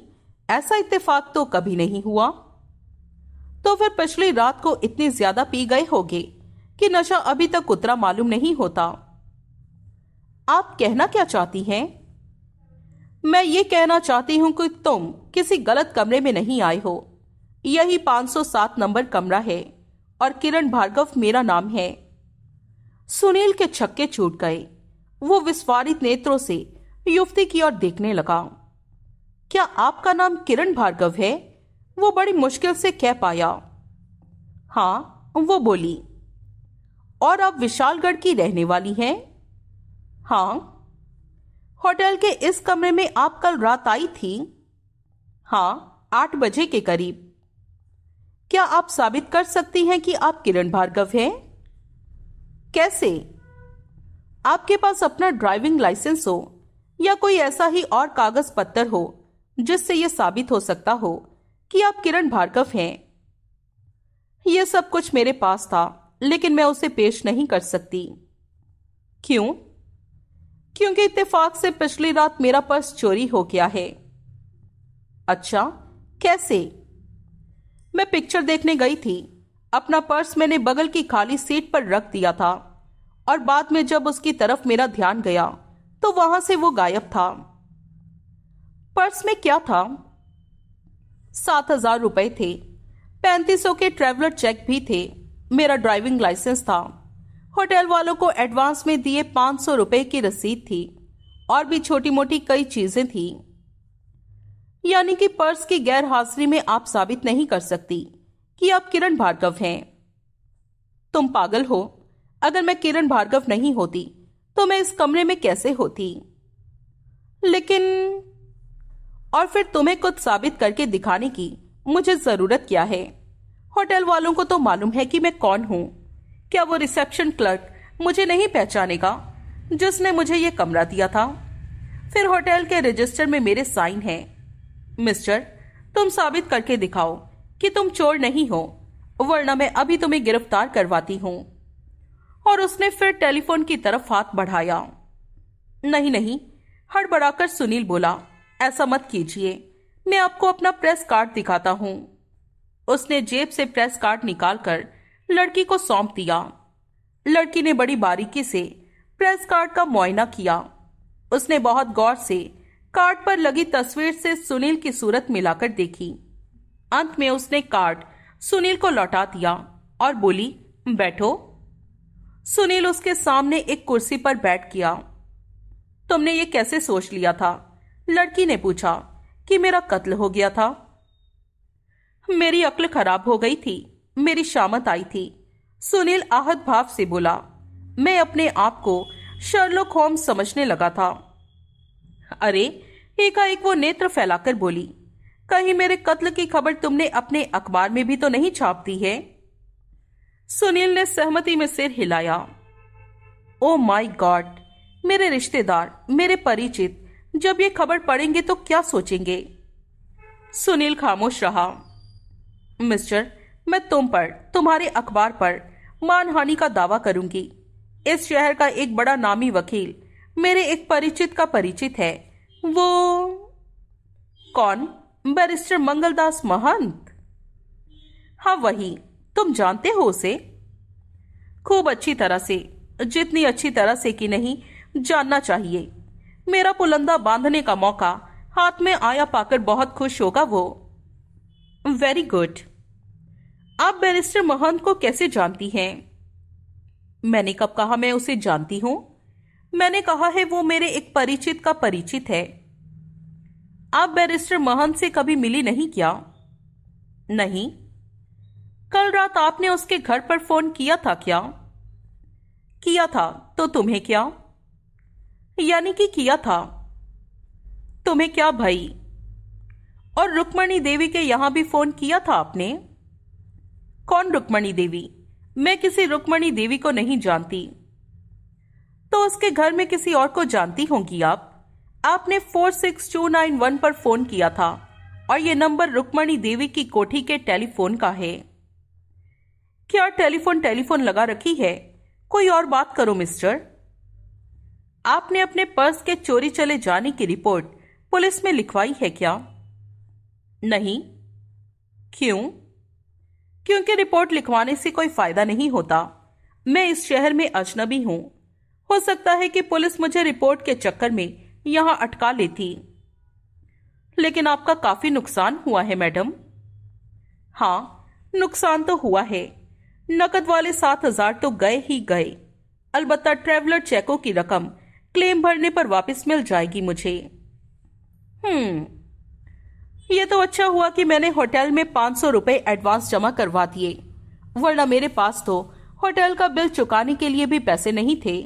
ऐसा इत्तेफाक तो कभी नहीं हुआ तो फिर पिछली रात को इतने ज्यादा पी गए होगे कि नशा अभी तक उतरा मालूम नहीं होता आप कहना क्या चाहती हैं मैं ये कहना चाहती हूं कि तुम किसी गलत कमरे में नहीं आए हो यही 507 नंबर कमरा है और किरण भार्गव मेरा नाम है सुनील के छक्के छूट गए वो विस्फारित नेत्रों से युवती की ओर देखने लगा क्या आपका नाम किरण भार्गव है वो बड़ी मुश्किल से कह पाया हाँ वो बोली और आप विशालगढ़ की रहने वाली हैं हाँ होटल के इस कमरे में आप कल रात आई थी हाँ आठ बजे के करीब क्या आप साबित कर सकती हैं कि आप किरण भार्गव हैं कैसे आपके पास अपना ड्राइविंग लाइसेंस हो या कोई ऐसा ही और कागज पत्थर हो जिससे यह साबित हो सकता हो कि आप किरण भार्गव हैं यह सब कुछ मेरे पास था लेकिन मैं उसे पेश नहीं कर सकती क्यों क्योंकि इत्तेफाक से पिछली रात मेरा पर्स चोरी हो गया है अच्छा कैसे मैं पिक्चर देखने गई थी अपना पर्स मैंने बगल की खाली सीट पर रख दिया था और बाद में जब उसकी तरफ मेरा ध्यान गया तो वहां से वो गायब था पर्स में क्या था सात हजार रुपये थे पैंतीस सौ के ट्रेवलर चेक भी थे मेरा ड्राइविंग लाइसेंस था होटल वालों को एडवांस में दिए पाँच सौ रुपये की रसीद थी और भी छोटी मोटी कई चीजें थी यानी कि पर्स की गैर हाजिरी में आप साबित नहीं कर सकती कि आप किरण भार्गव हैं तुम पागल हो अगर मैं किरण भार्गव नहीं होती तो मैं इस कमरे में कैसे होती लेकिन और फिर तुम्हें कुछ साबित करके दिखाने की मुझे ज़रूरत क्या है होटल वालों को तो मालूम है कि मैं कौन हूँ क्या वो रिसेप्शन क्लर्क मुझे नहीं पहचानेगा जिसने मुझे ये कमरा दिया था फिर होटल के रजिस्टर में मेरे साइन है मिस्टर तुम साबित करके दिखाओ कि तुम चोर नहीं हो वरना मैं अभी तुम्हें गिरफ्तार करवाती हूँ और उसने फिर टेलीफोन की तरफ हाथ बढ़ाया नहीं नहीं हड़बड़ाकर सुनील बोला ऐसा मत कीजिए मैं आपको अपना प्रेस कार्ड दिखाता हूँ उसने जेब से प्रेस कार्ड निकालकर लड़की को सौंप दिया लड़की ने बड़ी बारीकी से प्रेस कार्ड का मुआयना किया उसने बहुत गौर से कार्ड पर लगी तस्वीर से सुनील की सूरत मिलाकर देखी अंत में उसने कार्ड सुनील को लौटा दिया और बोली बैठो सुनील उसके सामने एक कुर्सी पर बैठ गया तुमने ये कैसे सोच लिया था लड़की ने पूछा कि मेरा कत्ल हो गया था मेरी अक्ल खराब हो गई थी मेरी शामत आई थी सुनील आहत भाव से बोला मैं अपने आप को शर्लोक होम समझने लगा था अरे एकाएक वो नेत्र फैलाकर बोली कहीं मेरे कत्ल की खबर तुमने अपने अखबार में भी तो नहीं छाप दी है सुनील ने सहमति में सिर हिलाया ओ माई गॉड मेरे रिश्तेदार मेरे परिचित जब ये खबर पढ़ेंगे तो क्या सोचेंगे सुनील खामोश रहा मिस्टर मैं तुम पर तुम्हारे अखबार पर मानहानि का दावा करूंगी इस शहर का एक बड़ा नामी वकील मेरे एक परिचित का परिचित है वो कौन बैरिस्टर मंगलदास महंत हाँ वही तुम जानते हो उसे खूब अच्छी तरह से जितनी अच्छी तरह से कि नहीं जानना चाहिए मेरा पुलंदा बांधने का मौका हाथ में आया पाकर बहुत खुश होगा वो वेरी गुड आप बैरिस्टर महंत को कैसे जानती हैं मैंने कब कहा मैं उसे जानती हूं मैंने कहा है वो मेरे एक परिचित का परिचित है आप बैरिस्टर महंत से कभी मिली नहीं क्या नहीं कल रात आपने उसके घर पर फोन किया था क्या किया था तो तुम्हें क्या यानी कि किया था तुम्हें क्या भाई और रुक्मणी देवी के यहां भी फोन किया था आपने कौन रुक्मणी देवी मैं किसी रुक्मणी देवी को नहीं जानती तो उसके घर में किसी और को जानती होंगी आप आपने four six two nine one पर फोन किया था और यह नंबर रुक्मणी देवी की कोठी के टेलीफोन का है क्या टेलीफोन टेलीफोन लगा रखी है कोई और बात करो मिस्टर आपने अपने पर्स के चोरी चले जाने की रिपोर्ट पुलिस में लिखवाई है क्या नहीं क्यों क्योंकि रिपोर्ट लिखवाने से कोई फायदा नहीं होता मैं इस शहर में अजनबी हूं हो सकता है कि पुलिस मुझे रिपोर्ट के चक्कर में यहां अटका लेती लेकिन आपका काफी नुकसान हुआ है मैडम हाँ नुकसान तो हुआ है नकद वाले सात हजार तो गए ही गए अलबत्ता ट्रेवलर चेकों की रकम क्लेम भरने पर वापस मिल जाएगी मुझे हम्म ये तो अच्छा हुआ कि मैंने होटल में पांच सौ रुपये एडवांस जमा करवा दिए वरना मेरे पास तो होटल का बिल चुकाने के लिए भी पैसे नहीं थे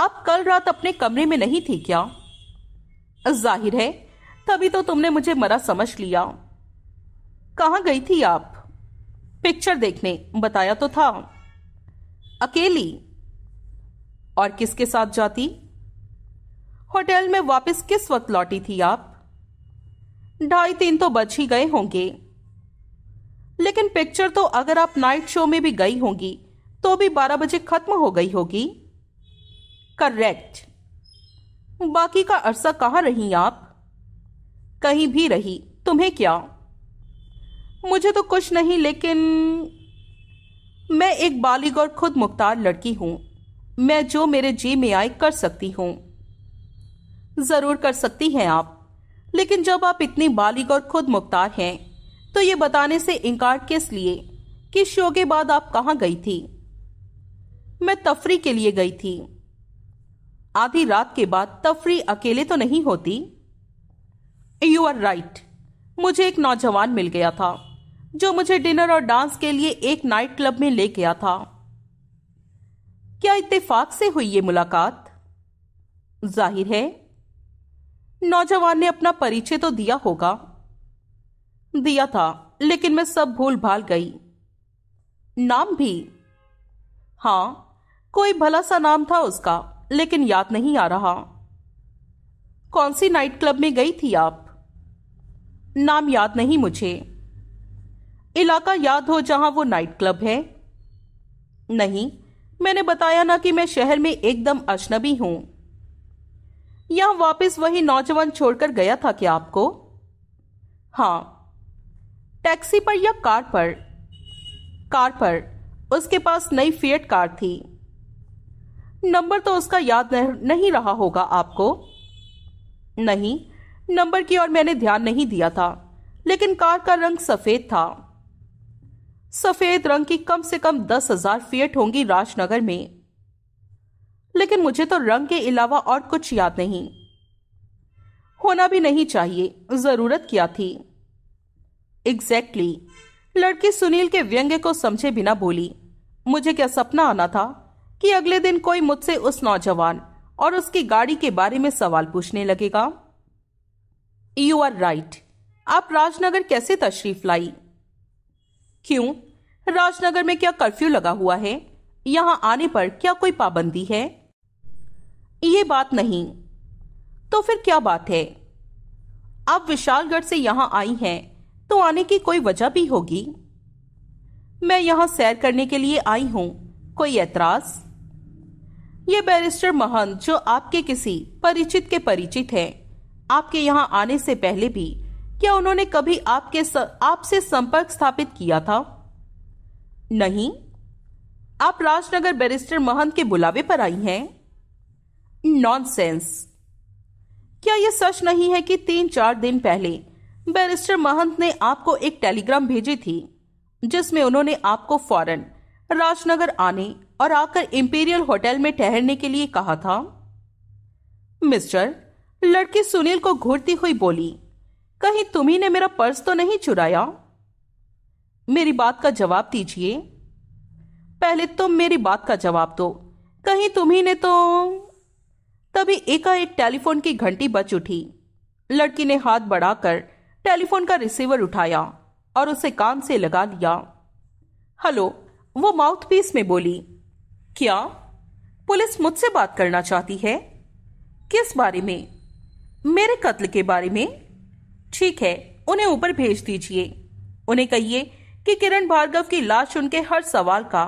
आप कल रात अपने कमरे में नहीं थी क्या जाहिर है तभी तो तुमने मुझे मरा समझ लिया कहा गई थी आप पिक्चर देखने बताया तो था अकेली और किसके साथ जाती होटल में वापस किस वक्त लौटी थी आप ढाई तीन तो बच ही गए होंगे लेकिन पिक्चर तो अगर आप नाइट शो में भी गई होंगी तो भी बारह बजे खत्म हो गई होगी करेक्ट बाकी का अरसा कहां रही आप कहीं भी रही तुम्हें क्या मुझे तो कुछ नहीं लेकिन मैं एक बालिग और खुद मुख्तार लड़की हूं मैं जो मेरे जी में आए कर सकती हूं जरूर कर सकती हैं आप लेकिन जब आप इतनी बालिग और खुद मुख्तार हैं तो ये बताने से इनकार किस लिए कि शो के बाद आप कहां गई थी मैं तफरी के लिए गई थी आधी रात के बाद तफरी अकेले तो नहीं होती यू आर राइट मुझे एक नौजवान मिल गया था जो मुझे डिनर और डांस के लिए एक नाइट क्लब में ले गया था क्या इत्तेफाक से हुई ये मुलाकात जाहिर है नौजवान ने अपना परिचय तो दिया होगा दिया था लेकिन मैं सब भूल भाल गई नाम भी हाँ कोई भला सा नाम था उसका लेकिन याद नहीं आ रहा कौन सी नाइट क्लब में गई थी आप नाम याद नहीं मुझे इलाका याद हो जहां वो नाइट क्लब है नहीं मैंने बताया ना कि मैं शहर में एकदम अजनबी हूं यहां वापस वही नौजवान छोड़कर गया था क्या आपको हाँ टैक्सी पर या कार पर कार पर उसके पास नई फियट कार थी नंबर तो उसका याद नहीं रहा होगा आपको नहीं नंबर की ओर मैंने ध्यान नहीं दिया था लेकिन कार का रंग सफेद था सफेद रंग की कम से कम दस हजार फीट होंगी राजनगर में लेकिन मुझे तो रंग के अलावा और कुछ याद नहीं होना भी नहीं चाहिए जरूरत क्या थी एग्जैक्टली exactly. लड़की सुनील के व्यंग्य को समझे बिना बोली मुझे क्या सपना आना था कि अगले दिन कोई मुझसे उस नौजवान और उसकी गाड़ी के बारे में सवाल पूछने लगेगा यू आर राइट आप राजनगर कैसे तशरीफ लाई क्यों राजनगर में क्या कर्फ्यू लगा हुआ है यहां आने पर क्या कोई पाबंदी है ये बात नहीं तो फिर क्या बात है आप विशालगढ़ से यहां आई हैं तो आने की कोई वजह भी होगी मैं यहां सैर करने के लिए आई हूं कोई एतराज ये बैरिस्टर महंत जो आपके किसी परिचित के परिचित हैं आपके यहां आने से पहले भी क्या उन्होंने कभी आपके आपसे संपर्क स्थापित किया था नहीं आप राजनगर बैरिस्टर महंत के बुलावे पर आई हैं नॉनसेंस क्या यह सच नहीं है कि तीन चार दिन पहले बैरिस्टर महंत ने आपको एक टेलीग्राम भेजी थी जिसमें उन्होंने आपको फौरन राजनगर आने और आकर इंपीरियल होटल में ठहरने के लिए कहा था मिस्टर लड़की सुनील को घूरती हुई बोली कहीं तुम्ही ने मेरा पर्स तो नहीं चुराया मेरी बात का जवाब दीजिए पहले तुम मेरी बात का जवाब दो कहीं तुम्ही ने तो तभी एकाएक टेलीफोन की घंटी बच उठी लड़की ने हाथ बढ़ाकर टेलीफोन का रिसीवर उठाया और उसे कान से लगा लिया हेलो वो माउथपीस में बोली क्या पुलिस मुझसे बात करना चाहती है किस बारे में मेरे कत्ल के बारे में ठीक है उन्हें ऊपर भेज दीजिए उन्हें कहिए कि किरण भार्गव की लाश उनके हर सवाल का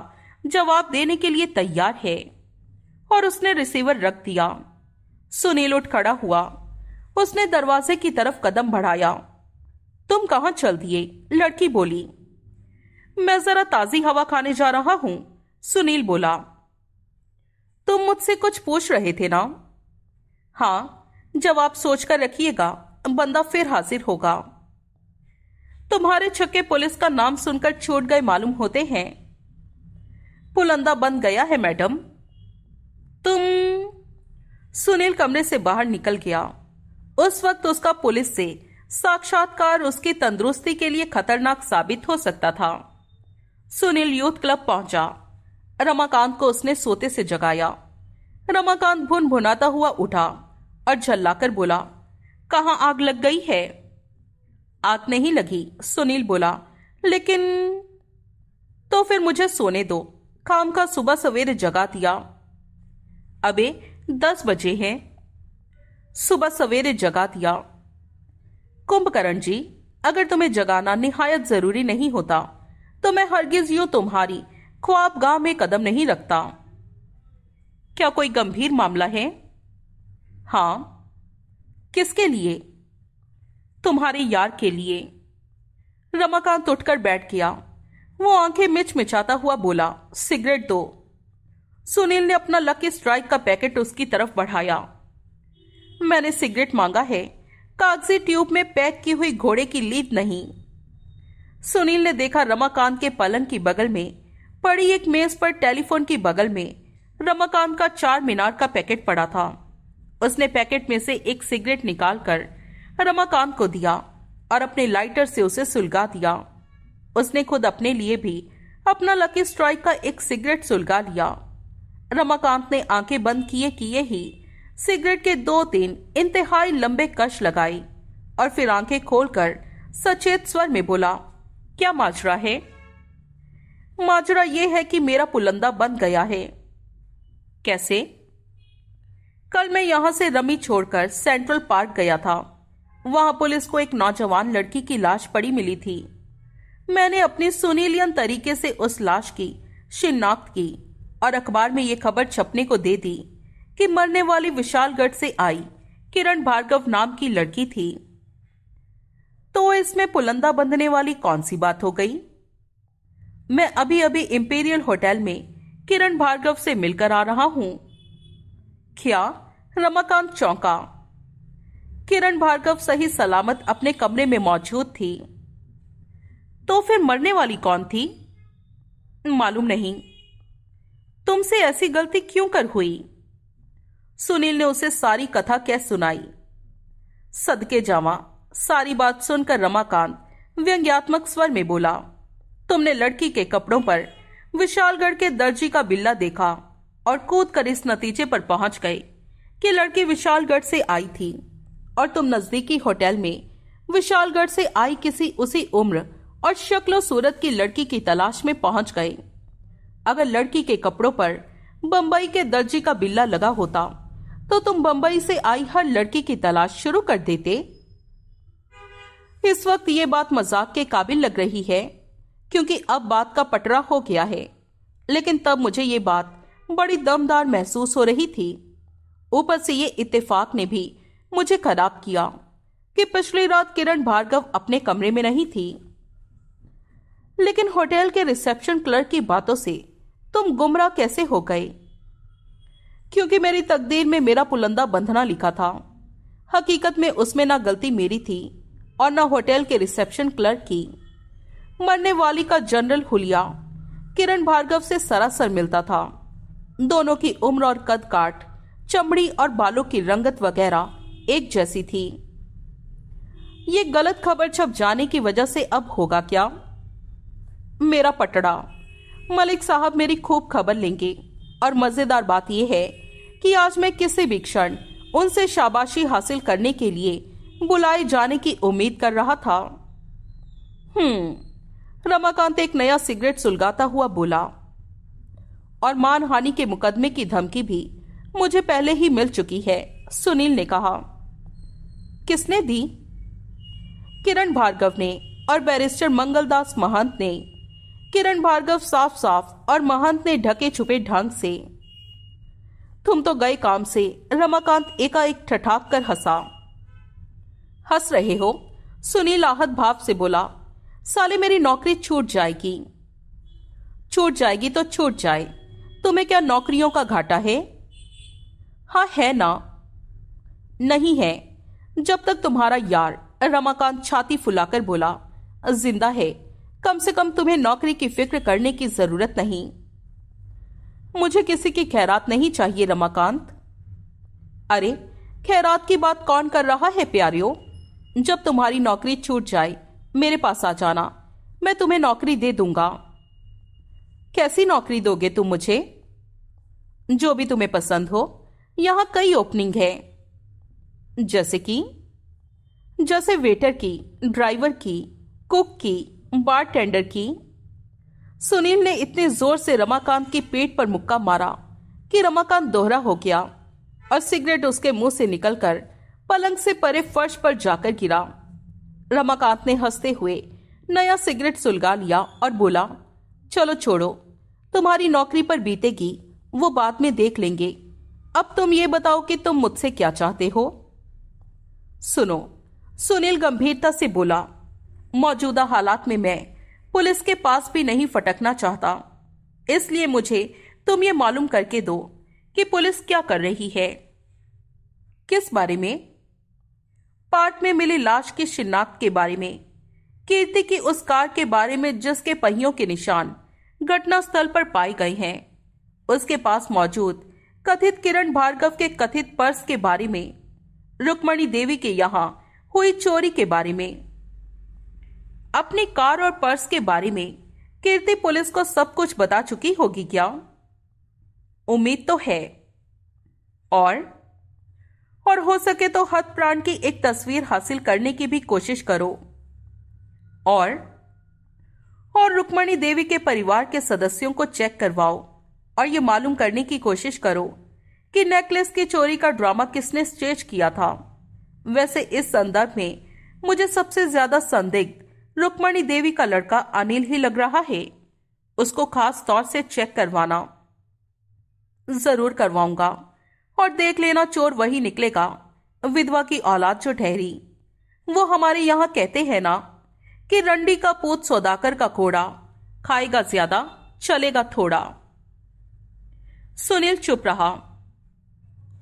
जवाब देने के लिए तैयार है और उसने रिसीवर रख दिया सुनील उठ खड़ा हुआ उसने दरवाजे की तरफ कदम बढ़ाया तुम कहा चल दिए लड़की बोली मैं जरा ताजी हवा खाने जा रहा हूं सुनील बोला तुम मुझसे कुछ पूछ रहे थे ना हाँ जवाब सोचकर रखिएगा बंदा फिर हाजिर होगा तुम्हारे छक्के पुलिस का नाम सुनकर छूट गए मालूम होते हैं पुलंदा बंद गया है मैडम तुम सुनील कमरे से बाहर निकल गया उस वक्त उसका पुलिस से साक्षात्कार उसकी तंदुरुस्ती के लिए खतरनाक साबित हो सकता था सुनील यूथ क्लब पहुंचा रमाकांत को उसने सोते से जगाया रमाकांत भुन भुनाता हुआ उठा और झल्लाकर बोला कहा आग लग गई है आग नहीं लगी सुनील बोला लेकिन तो फिर मुझे सोने दो काम का सुबह सवेरे जगा दिया अबे दस बजे हैं सुबह सवेरे जगा दिया कुंभकर्ण जी अगर तुम्हें जगाना निहायत जरूरी नहीं होता तो मैं हरगिज यू तुम्हारी गांव में कदम नहीं रखता क्या कोई गंभीर मामला है हाँ किसके लिए तुम्हारे यार के लिए रमाकांत उठकर बैठ गया वो आंखें मिच मिचाता हुआ बोला सिगरेट दो सुनील ने अपना लकी स्ट्राइक का पैकेट उसकी तरफ बढ़ाया मैंने सिगरेट मांगा है कागजी ट्यूब में पैक की हुई घोड़े की लीद नहीं सुनील ने देखा रमाकांत के पलंग की बगल में पड़ी एक मेज पर टेलीफोन की बगल में रमाकांत का चार मीनार का पैकेट पड़ा था उसने पैकेट में से एक सिगरेट निकालकर रमाकांत को दिया और अपने लाइटर से उसे सुलगा दिया उसने खुद अपने लिए भी अपना लकी स्ट्राइक का एक सिगरेट सुलगा लिया रमाकांत ने आंखें बंद किए किए ही सिगरेट के दो तीन इंतहाई लंबे कश लगाए और फिर आंखें खोलकर सचेत स्वर में बोला क्या माजरा है माजरा यह है कि मेरा पुलंदा बंद गया है कैसे कल मैं यहाँ से रमी छोड़कर सेंट्रल पार्क गया था वहां पुलिस को एक नौजवान लड़की की लाश पड़ी मिली थी मैंने अपने सुनीलियन तरीके से उस लाश की शिनाख्त की और अखबार में ये खबर छपने को दे दी कि मरने वाली विशालगढ़ से आई किरण भार्गव नाम की लड़की थी तो इसमें पुलंदा बंधने वाली कौन सी बात हो गई मैं अभी अभी इंपीरियल होटल में किरण भार्गव से मिलकर आ रहा हूं क्या रमाकांत चौंका किरण भार्गव सही सलामत अपने कमरे में मौजूद थी तो फिर मरने वाली कौन थी मालूम नहीं तुमसे ऐसी गलती क्यों कर हुई सुनील ने उसे सारी कथा कह सुनाई सदके जावा सारी बात सुनकर रमाकांत व्यंग्यात्मक स्वर में बोला तुमने लड़की के कपड़ों पर विशालगढ़ के दर्जी का बिल्ला देखा और कूद कर इस नतीजे पर पहुंच गई कि लड़की विशालगढ़ से आई थी और तुम नजदीकी होटल में विशालगढ़ से आई किसी उसी उम्र और शक्लो सूरत की लड़की की तलाश में पहुंच गए अगर लड़की के कपड़ों पर बम्बई के दर्जी का बिल्ला लगा होता तो तुम बम्बई से आई हर लड़की की तलाश शुरू कर देते इस वक्त ये बात मजाक के काबिल लग रही है क्योंकि अब बात का पटरा हो गया है लेकिन तब मुझे ये बात बड़ी दमदार महसूस हो रही थी ऊपर से ये इत्तेफाक ने भी मुझे खराब किया कि पिछली रात किरण भार्गव अपने कमरे में नहीं थी लेकिन होटल के रिसेप्शन क्लर्क की बातों से तुम गुमराह कैसे हो गए क्योंकि मेरी तकदीर में मेरा पुलंदा बंधना लिखा था हकीकत में उसमें ना गलती मेरी थी और ना होटल के रिसेप्शन क्लर्क की मरने वाली का जनरल हुलिया किरण भार्गव से सरासर मिलता था दोनों की उम्र और कद काट चमड़ी और बालों की रंगत वगैरह एक जैसी थी ये गलत खबर छप जाने की वजह से अब होगा क्या मेरा पटड़ा मलिक साहब मेरी खूब खबर लेंगे और मजेदार बात यह है कि आज मैं किसी भी क्षण उनसे शाबाशी हासिल करने के लिए बुलाए जाने की उम्मीद कर रहा था हम्म रमाकांत एक नया सिगरेट सुलगाता हुआ बोला और मानहानि के मुकदमे की धमकी भी मुझे पहले ही मिल चुकी है सुनील ने कहा किसने दी किरण भार्गव ने और बैरिस्टर मंगलदास महंत ने किरण भार्गव साफ साफ और महंत ने ढके छुपे ढंग से तुम तो गए काम से रमाकांत एकाएक ठठाक कर हंसा हंस रहे हो सुनील आहत भाव से बोला साले मेरी नौकरी छूट जाएगी छूट जाएगी तो छूट जाए तुम्हें क्या नौकरियों का घाटा है हाँ है ना नहीं है जब तक तुम्हारा यार रमाकांत छाती फुलाकर बोला जिंदा है कम से कम तुम्हें नौकरी की फिक्र करने की जरूरत नहीं मुझे किसी की खैरात नहीं चाहिए रमाकांत अरे खैरात की बात कौन कर रहा है प्यारियों जब तुम्हारी नौकरी छूट जाए मेरे पास आ जाना मैं तुम्हें नौकरी दे दूंगा कैसी नौकरी दोगे तुम मुझे जो भी तुम्हें पसंद हो यहां कई ओपनिंग है जैसे कि जैसे वेटर की ड्राइवर की कुक की बार टेंडर की सुनील ने इतने जोर से रमाकांत के पेट पर मुक्का मारा कि रमाकांत दोहरा हो गया और सिगरेट उसके मुंह से निकलकर पलंग से परे फर्श पर जाकर गिरा रमाकांत ने हंसते हुए नया सिगरेट सुलगा लिया और बोला चलो छोड़ो तुम्हारी नौकरी पर बीतेगी वो बाद में देख लेंगे अब तुम ये बताओ कि तुम मुझसे क्या चाहते हो सुनो सुनील गंभीरता से बोला मौजूदा हालात में मैं पुलिस के पास भी नहीं फटकना चाहता इसलिए मुझे तुम ये मालूम करके दो कि पुलिस क्या कर रही है किस बारे में पार्ट में मिली लाश की शिनाख्त के बारे में कीर्ति की उस कार के बारे में जिसके पहियों के निशान घटनास्थल पर पाए गए हैं उसके पास मौजूद कथित किरण भार्गव के कथित पर्स के बारे में रुक्मणी देवी के यहां हुई चोरी के बारे में अपनी कार और पर्स के बारे में कीर्ति पुलिस को सब कुछ बता चुकी होगी क्या उम्मीद तो है और और हो सके तो हथ प्राण की एक तस्वीर हासिल करने की भी कोशिश करो और और रुक्मणी देवी के परिवार के सदस्यों को चेक करवाओ और ये मालूम करने की कोशिश करो कि नेकलेस की चोरी का ड्रामा किसने स्टेज किया था वैसे इस संदर्भ में मुझे सबसे ज्यादा संदिग्ध रुक्मणी देवी का लड़का अनिल ही लग रहा है उसको खास तौर से चेक करवाना जरूर करवाऊंगा और देख लेना चोर वही निकलेगा विधवा की औलाद जो ठहरी वो हमारे यहाँ कहते हैं ना कि रंडी का पोत सौदाकर का घोड़ा खाएगा ज्यादा चलेगा थोड़ा सुनील चुप रहा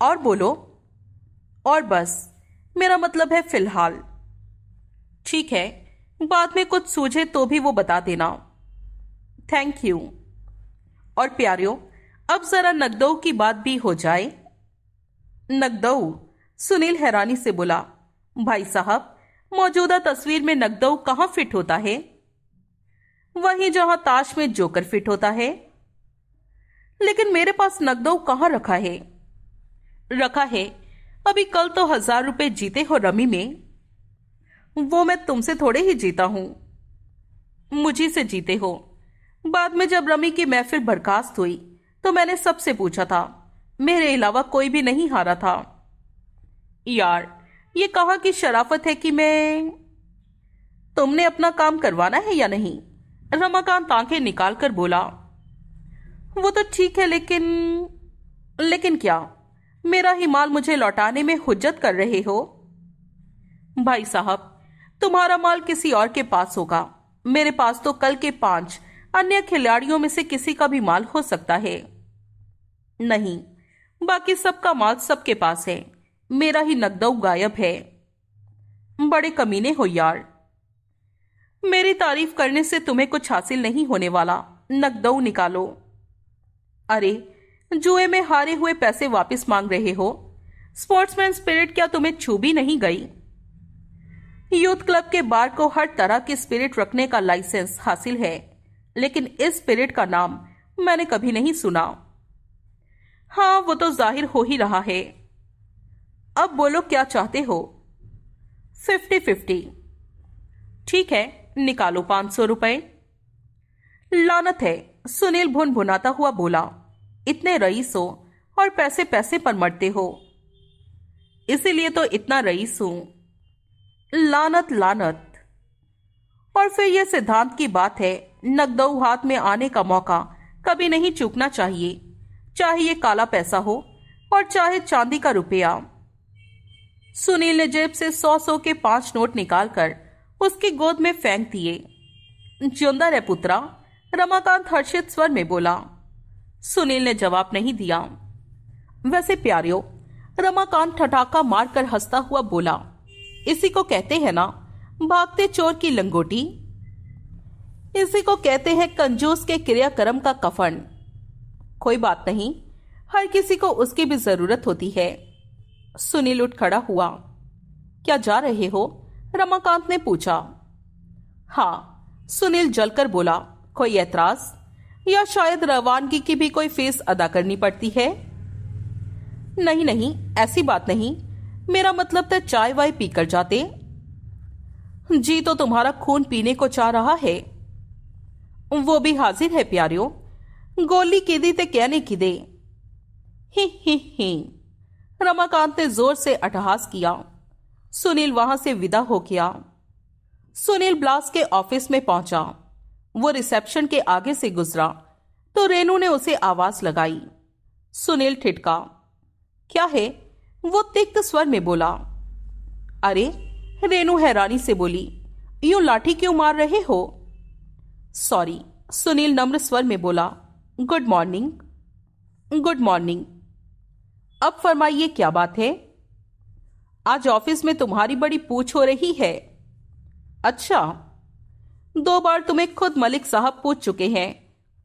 और बोलो और बस मेरा मतलब है फिलहाल ठीक है बाद में कुछ सूझे तो भी वो बता देना थैंक यू और प्यारियों अब जरा नकदऊ की बात भी हो जाए नकदऊ सुनील हैरानी से बोला भाई साहब मौजूदा तस्वीर में नकदऊ कहां फिट होता है वहीं जहां ताश में जोकर फिट होता है लेकिन मेरे पास नकदो कहा रखा है रखा है अभी कल तो हजार रुपए जीते हो रमी में वो मैं तुमसे थोड़े ही जीता हूं मुझी से जीते हो बाद में जब रमी की महफिल बर्खास्त हुई तो मैंने सबसे पूछा था मेरे अलावा कोई भी नहीं हारा था यार ये कहा कि शराफत है कि मैं तुमने अपना काम करवाना है या नहीं रमाकांत आंखें निकाल कर बोला वो तो ठीक है लेकिन लेकिन क्या मेरा ही माल मुझे लौटाने में हुज्जत कर रहे हो भाई साहब तुम्हारा माल किसी और के पास होगा मेरे पास तो कल के पांच अन्य खिलाड़ियों में से किसी का भी माल हो सकता है नहीं बाकी सबका माल सबके पास है मेरा ही नकदऊ गायब है बड़े कमीने हो यार मेरी तारीफ करने से तुम्हें कुछ हासिल नहीं होने वाला नकदऊ निकालो अरे जुए में हारे हुए पैसे वापस मांग रहे हो स्पोर्ट्समैन स्पिरिट क्या तुम्हें छू भी नहीं गई यूथ क्लब के बार को हर तरह की स्पिरिट रखने का लाइसेंस हासिल है लेकिन इस स्पिरिट का नाम मैंने कभी नहीं सुना हाँ वो तो जाहिर हो ही रहा है अब बोलो क्या चाहते हो फिफ्टी फिफ्टी ठीक है निकालो पांच सौ रुपए लानत है सुनील भुन भुनाता हुआ बोला इतने रईस हो और पैसे पैसे पर मरते हो इसीलिए तो इतना रईस हूं लानत लानत और फिर यह सिद्धांत की बात है नकदऊ हाथ में आने का मौका कभी नहीं चूकना चाहिए चाहे ये काला पैसा हो और चाहे चांदी का रुपया सुनील ने जेब से सौ सौ के पांच नोट निकालकर उसकी गोद में फेंक दिए जिंदा रे पुत्रा रमाकांत हर्षित स्वर में बोला सुनील ने जवाब नहीं दिया वैसे प्यारियो रमाकांत ठटाका मारकर हंसता हुआ बोला इसी को कहते हैं ना भागते चोर की लंगोटी इसी को कहते हैं कंजूस के क्रियाक्रम का कफन कोई बात नहीं हर किसी को उसकी भी जरूरत होती है सुनील उठ खड़ा हुआ क्या जा रहे हो रमाकांत ने पूछा हाँ सुनील जलकर बोला कोई एतराज या शायद रवानगी की भी कोई फीस अदा करनी पड़ती है नहीं नहीं ऐसी बात नहीं मेरा मतलब था तो चाय वाय पीकर जाते जी तो तुम्हारा खून पीने को चाह रहा है वो भी हाजिर है प्यारियों गोली की दी ते कहने की दे ही ही ही रमाकांत ने जोर से अटहास किया सुनील वहां से विदा हो गया सुनील ब्लास के ऑफिस में पहुंचा वो रिसेप्शन के आगे से गुजरा तो रेनू ने उसे आवाज लगाई सुनील ठिटका क्या है वो तिक्त स्वर में बोला अरे रेनू हैरानी से बोली यू लाठी क्यों मार रहे हो सॉरी सुनील नम्र स्वर में बोला गुड मॉर्निंग गुड मॉर्निंग अब फरमाइए क्या बात है आज ऑफिस में तुम्हारी बड़ी पूछ हो रही है अच्छा दो बार तुम्हें खुद मलिक साहब पूछ चुके हैं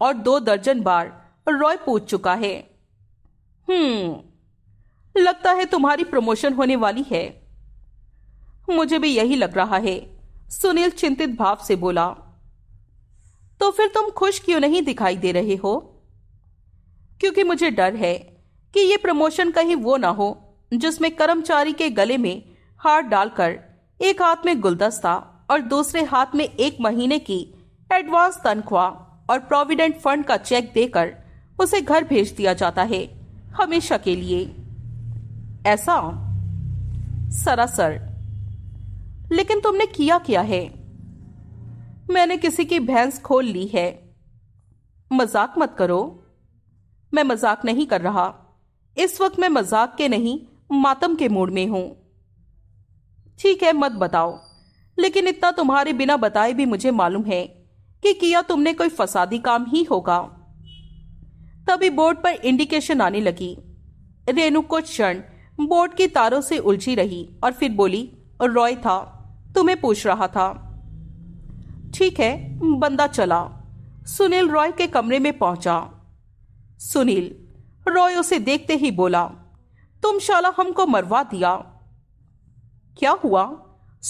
और दो दर्जन बार रॉय पूछ चुका है हम्म लगता है तुम्हारी प्रमोशन होने वाली है मुझे भी यही लग रहा है सुनील चिंतित भाव से बोला तो फिर तुम खुश क्यों नहीं दिखाई दे रहे हो क्योंकि मुझे डर है कि ये प्रमोशन कहीं वो ना हो जिसमें कर्मचारी के गले में हार डालकर एक हाथ में गुलदस्ता और दूसरे हाथ में एक महीने की एडवांस तनख्वाह और प्रोविडेंट फंड का चेक देकर उसे घर भेज दिया जाता है हमेशा के लिए ऐसा सरासर लेकिन तुमने किया क्या है मैंने किसी की भैंस खोल ली है मजाक मत करो मैं मजाक नहीं कर रहा इस वक्त मैं मजाक के नहीं मातम के मूड में हूं ठीक है मत बताओ लेकिन इतना तुम्हारे बिना बताए भी मुझे मालूम है कि किया तुमने कोई फसादी काम ही होगा तभी बोर्ड पर इंडिकेशन आने लगी रेनू को क्षण बोर्ड की तारों से उलझी रही और फिर बोली रॉय था तुम्हें पूछ रहा था ठीक है बंदा चला सुनील रॉय के कमरे में पहुंचा सुनील रॉय उसे देखते ही बोला तुम शाला हमको मरवा दिया क्या हुआ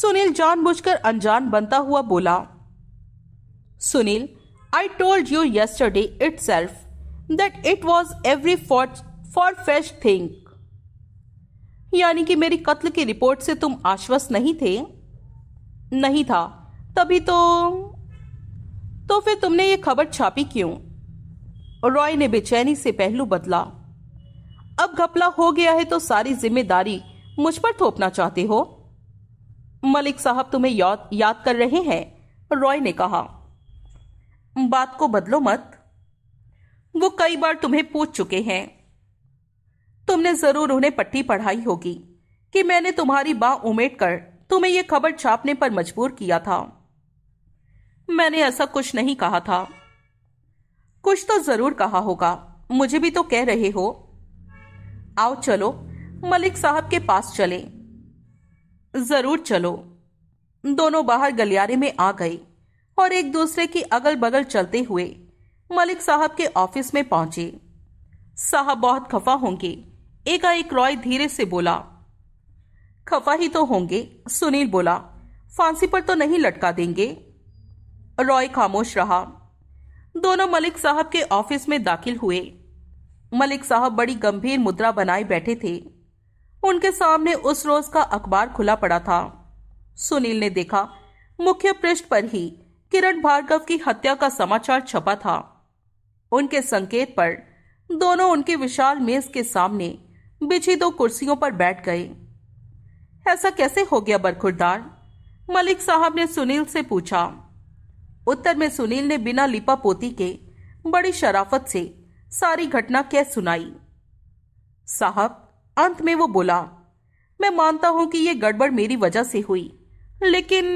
सुनील जानबूझकर अनजान बनता हुआ बोला Sunil I told you yesterday itself that it was every for for fresh thing यानी कि मेरी कत्ल की रिपोर्ट से तुम आश्वस्त नहीं थे नहीं था तभी तो तो फिर तुमने ये खबर छापी क्यों रॉय ने बेचैनी से पहलू बदला अब घपला हो गया है तो सारी जिम्मेदारी मुझ पर थोपना चाहते हो मलिक साहब तुम्हें याद याद कर रहे हैं रॉय ने कहा बात को बदलो मत वो कई बार तुम्हें पूछ चुके हैं तुमने जरूर उन्हें पट्टी पढ़ाई होगी कि मैंने तुम्हारी बा उमेट कर तुम्हें यह खबर छापने पर मजबूर किया था मैंने ऐसा कुछ नहीं कहा था कुछ तो जरूर कहा होगा मुझे भी तो कह रहे हो आओ चलो मलिक साहब के पास चले जरूर चलो दोनों बाहर गलियारे में आ गए और एक दूसरे की अगल बगल चलते हुए मलिक साहब के ऑफिस में पहुंचे साहब बहुत खफा होंगे एकाएक रॉय धीरे से बोला खफा ही तो होंगे सुनील बोला फांसी पर तो नहीं लटका देंगे रॉय खामोश रहा दोनों मलिक साहब के ऑफिस में दाखिल हुए मलिक साहब बड़ी गंभीर मुद्रा बनाए बैठे थे उनके सामने उस रोज का अखबार खुला पड़ा था सुनील ने देखा मुख्य पृष्ठ पर ही किरण भार्गव की हत्या का समाचार छपा था उनके संकेत पर दोनों उनके विशाल मेज के सामने बिछी दो कुर्सियों पर बैठ गए ऐसा कैसे हो गया बरखुरदार मलिक साहब ने सुनील से पूछा उत्तर में सुनील ने बिना लिपा पोती के बड़ी शराफत से सारी घटना कह सुनाई साहब अंत में वो बोला मैं मानता हूं कि यह गड़बड़ मेरी वजह से हुई लेकिन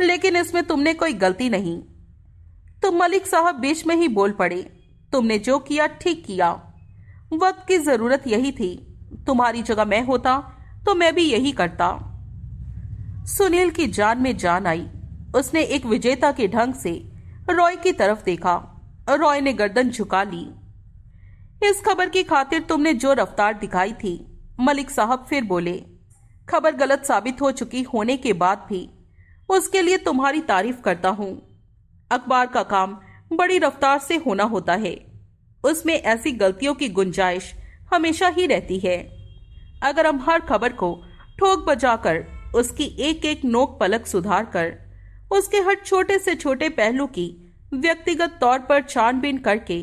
लेकिन इसमें तुमने कोई गलती नहीं तो मलिक साहब बीच में ही बोल पड़े तुमने जो किया ठीक किया वक्त की जरूरत यही थी तुम्हारी जगह मैं होता तो मैं भी यही करता सुनील की जान में जान आई उसने एक विजेता के ढंग से रॉय की तरफ देखा रॉय ने गर्दन झुका ली इस खबर की खातिर तुमने जो रफ्तार दिखाई थी मलिक साहब फिर बोले खबर गलत साबित हो चुकी होने के बाद भी उसके लिए तुम्हारी तारीफ करता हूँ अखबार का काम बड़ी रफ्तार से होना होता है उसमें ऐसी गलतियों की गुंजाइश हमेशा ही रहती है अगर हम हर खबर को ठोक बजाकर उसकी एक एक नोक पलक सुधार कर उसके हर छोटे से छोटे पहलू की व्यक्तिगत तौर पर छानबीन करके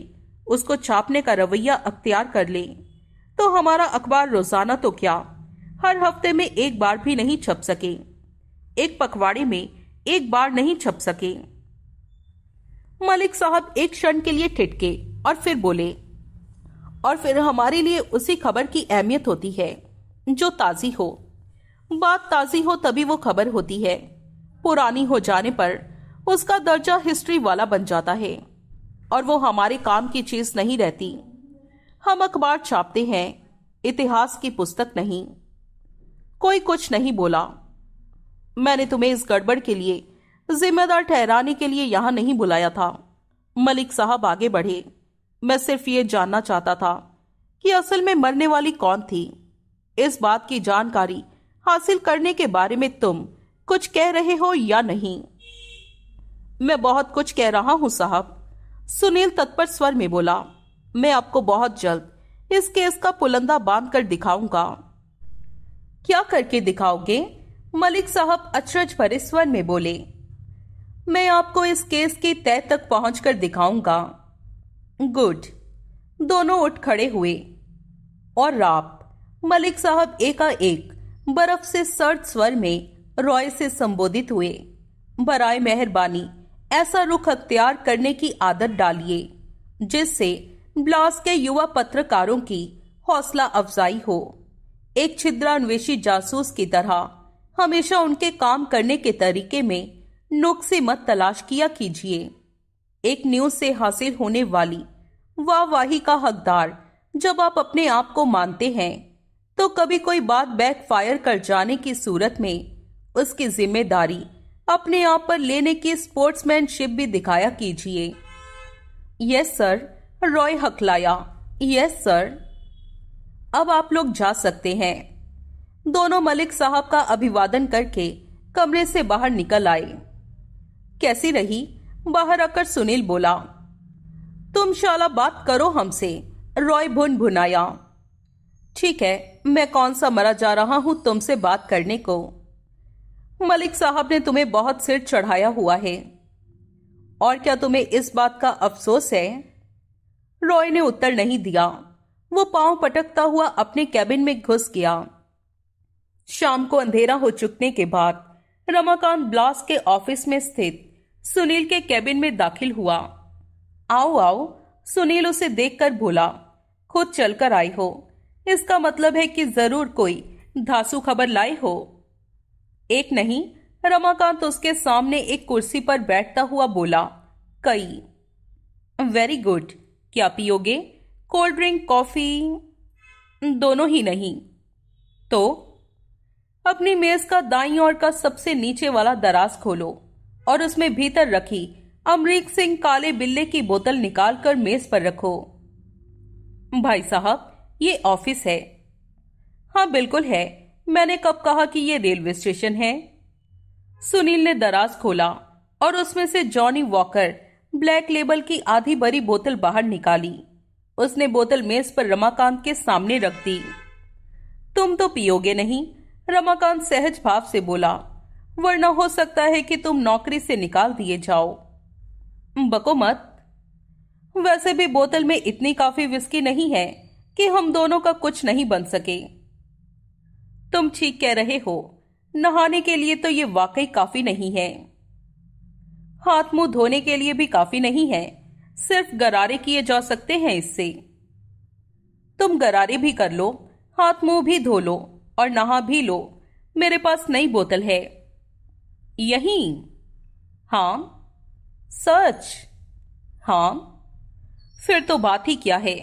उसको छापने का रवैया अख्तियार कर ले तो हमारा अखबार रोजाना तो क्या हर हफ्ते में एक बार भी नहीं छप सके एक पखवाड़े में एक बार नहीं छप सके मलिक साहब एक क्षण के लिए ठिटके और फिर बोले और फिर हमारे लिए उसी खबर की अहमियत होती है जो ताज़ी हो बात ताज़ी हो तभी वो खबर होती है पुरानी हो जाने पर उसका दर्जा हिस्ट्री वाला बन जाता है और वो हमारे काम की चीज नहीं रहती हम अखबार छापते हैं इतिहास की पुस्तक नहीं कोई कुछ नहीं बोला मैंने तुम्हें इस गड़बड़ के लिए जिम्मेदार ठहराने के लिए यहां नहीं बुलाया था मलिक साहब आगे बढ़े मैं सिर्फ ये जानना चाहता था कि असल में मरने वाली कौन थी इस बात की जानकारी हासिल करने के बारे में तुम कुछ कह रहे हो या नहीं मैं बहुत कुछ कह रहा हूं साहब सुनील तत्पर स्वर में बोला मैं आपको बहुत जल्द इस केस का पुलंदा बांध कर दिखाऊंगा क्या करके दिखाओगे मलिक साहब अचरज भरे स्वर में बोले मैं आपको इस केस के तय तक पहुंच कर दिखाऊंगा गुड दोनों उठ खड़े हुए और राप मलिक साहब एकाएक बर्फ से सर्द स्वर में रॉय से संबोधित हुए बराए मेहरबानी ऐसा रुख अख्तियार करने की आदत डालिए जिससे ब्लास के युवा पत्रकारों की हौसला अफजाई हो एक छिद्रन्वेषी जासूस की तरह हमेशा उनके काम करने के तरीके में नुक से मत तलाश किया कीजिए एक न्यूज से हासिल होने वाली वाहवाही का हकदार जब आप अपने आप को मानते हैं तो कभी कोई बात बैकफायर कर जाने की सूरत में उसकी जिम्मेदारी अपने आप पर लेने की स्पोर्ट्समैनशिप भी दिखाया कीजिए यस सर रॉय हकलाया यस सर अब आप लोग जा सकते हैं दोनों मलिक साहब का अभिवादन करके कमरे से बाहर निकल आए कैसी रही बाहर आकर सुनील बोला तुम शाला बात करो हमसे रॉय भुन भुनाया ठीक है मैं कौन सा मरा जा रहा हूं तुमसे बात करने को मलिक साहब ने तुम्हें बहुत सिर चढ़ाया हुआ है और क्या तुम्हें इस बात का अफसोस है रॉय ने उत्तर नहीं दिया वो पांव पटकता हुआ अपने कैबिन में घुस गया शाम को अंधेरा हो चुकने के बाद रमाकांत ब्लास के ऑफिस में स्थित सुनील के कैबिन में दाखिल हुआ आओ आओ सुनील उसे देखकर बोला खुद चलकर आई हो इसका मतलब है कि जरूर कोई धासु खबर लाई हो एक नहीं रमाकांत उसके सामने एक कुर्सी पर बैठता हुआ बोला कई वेरी गुड क्या पियोगे कोल्ड ड्रिंक कॉफी दोनों ही नहीं तो अपनी मेज का दाई और का सबसे नीचे वाला दराज खोलो और उसमें भीतर रखी अमरीक सिंह काले बिल्ले की बोतल निकालकर मेज पर रखो भाई साहब ये ऑफिस है हाँ बिल्कुल है मैंने कब कहा कि ये रेलवे स्टेशन है सुनील ने दराज खोला और उसमें से जॉनी वॉकर ब्लैक लेबल की आधी भरी बोतल बाहर निकाली उसने बोतल मेज पर रमाकांत के सामने रख दी तुम तो पियोगे नहीं रमाकांत सहज भाव से बोला वरना हो सकता है कि तुम नौकरी से निकाल दिए जाओ बको मत वैसे भी बोतल में इतनी काफी विस्की नहीं है कि हम दोनों का कुछ नहीं बन सके तुम ठीक कह रहे हो नहाने के लिए तो ये वाकई काफी नहीं है हाथ मुंह धोने के लिए भी काफी नहीं है सिर्फ गरारे किए जा सकते हैं इससे तुम गरारे भी कर लो हाथ मुंह भी धो लो और नहा भी लो मेरे पास नई बोतल है यही हाँ सच हाँ फिर तो बात ही क्या है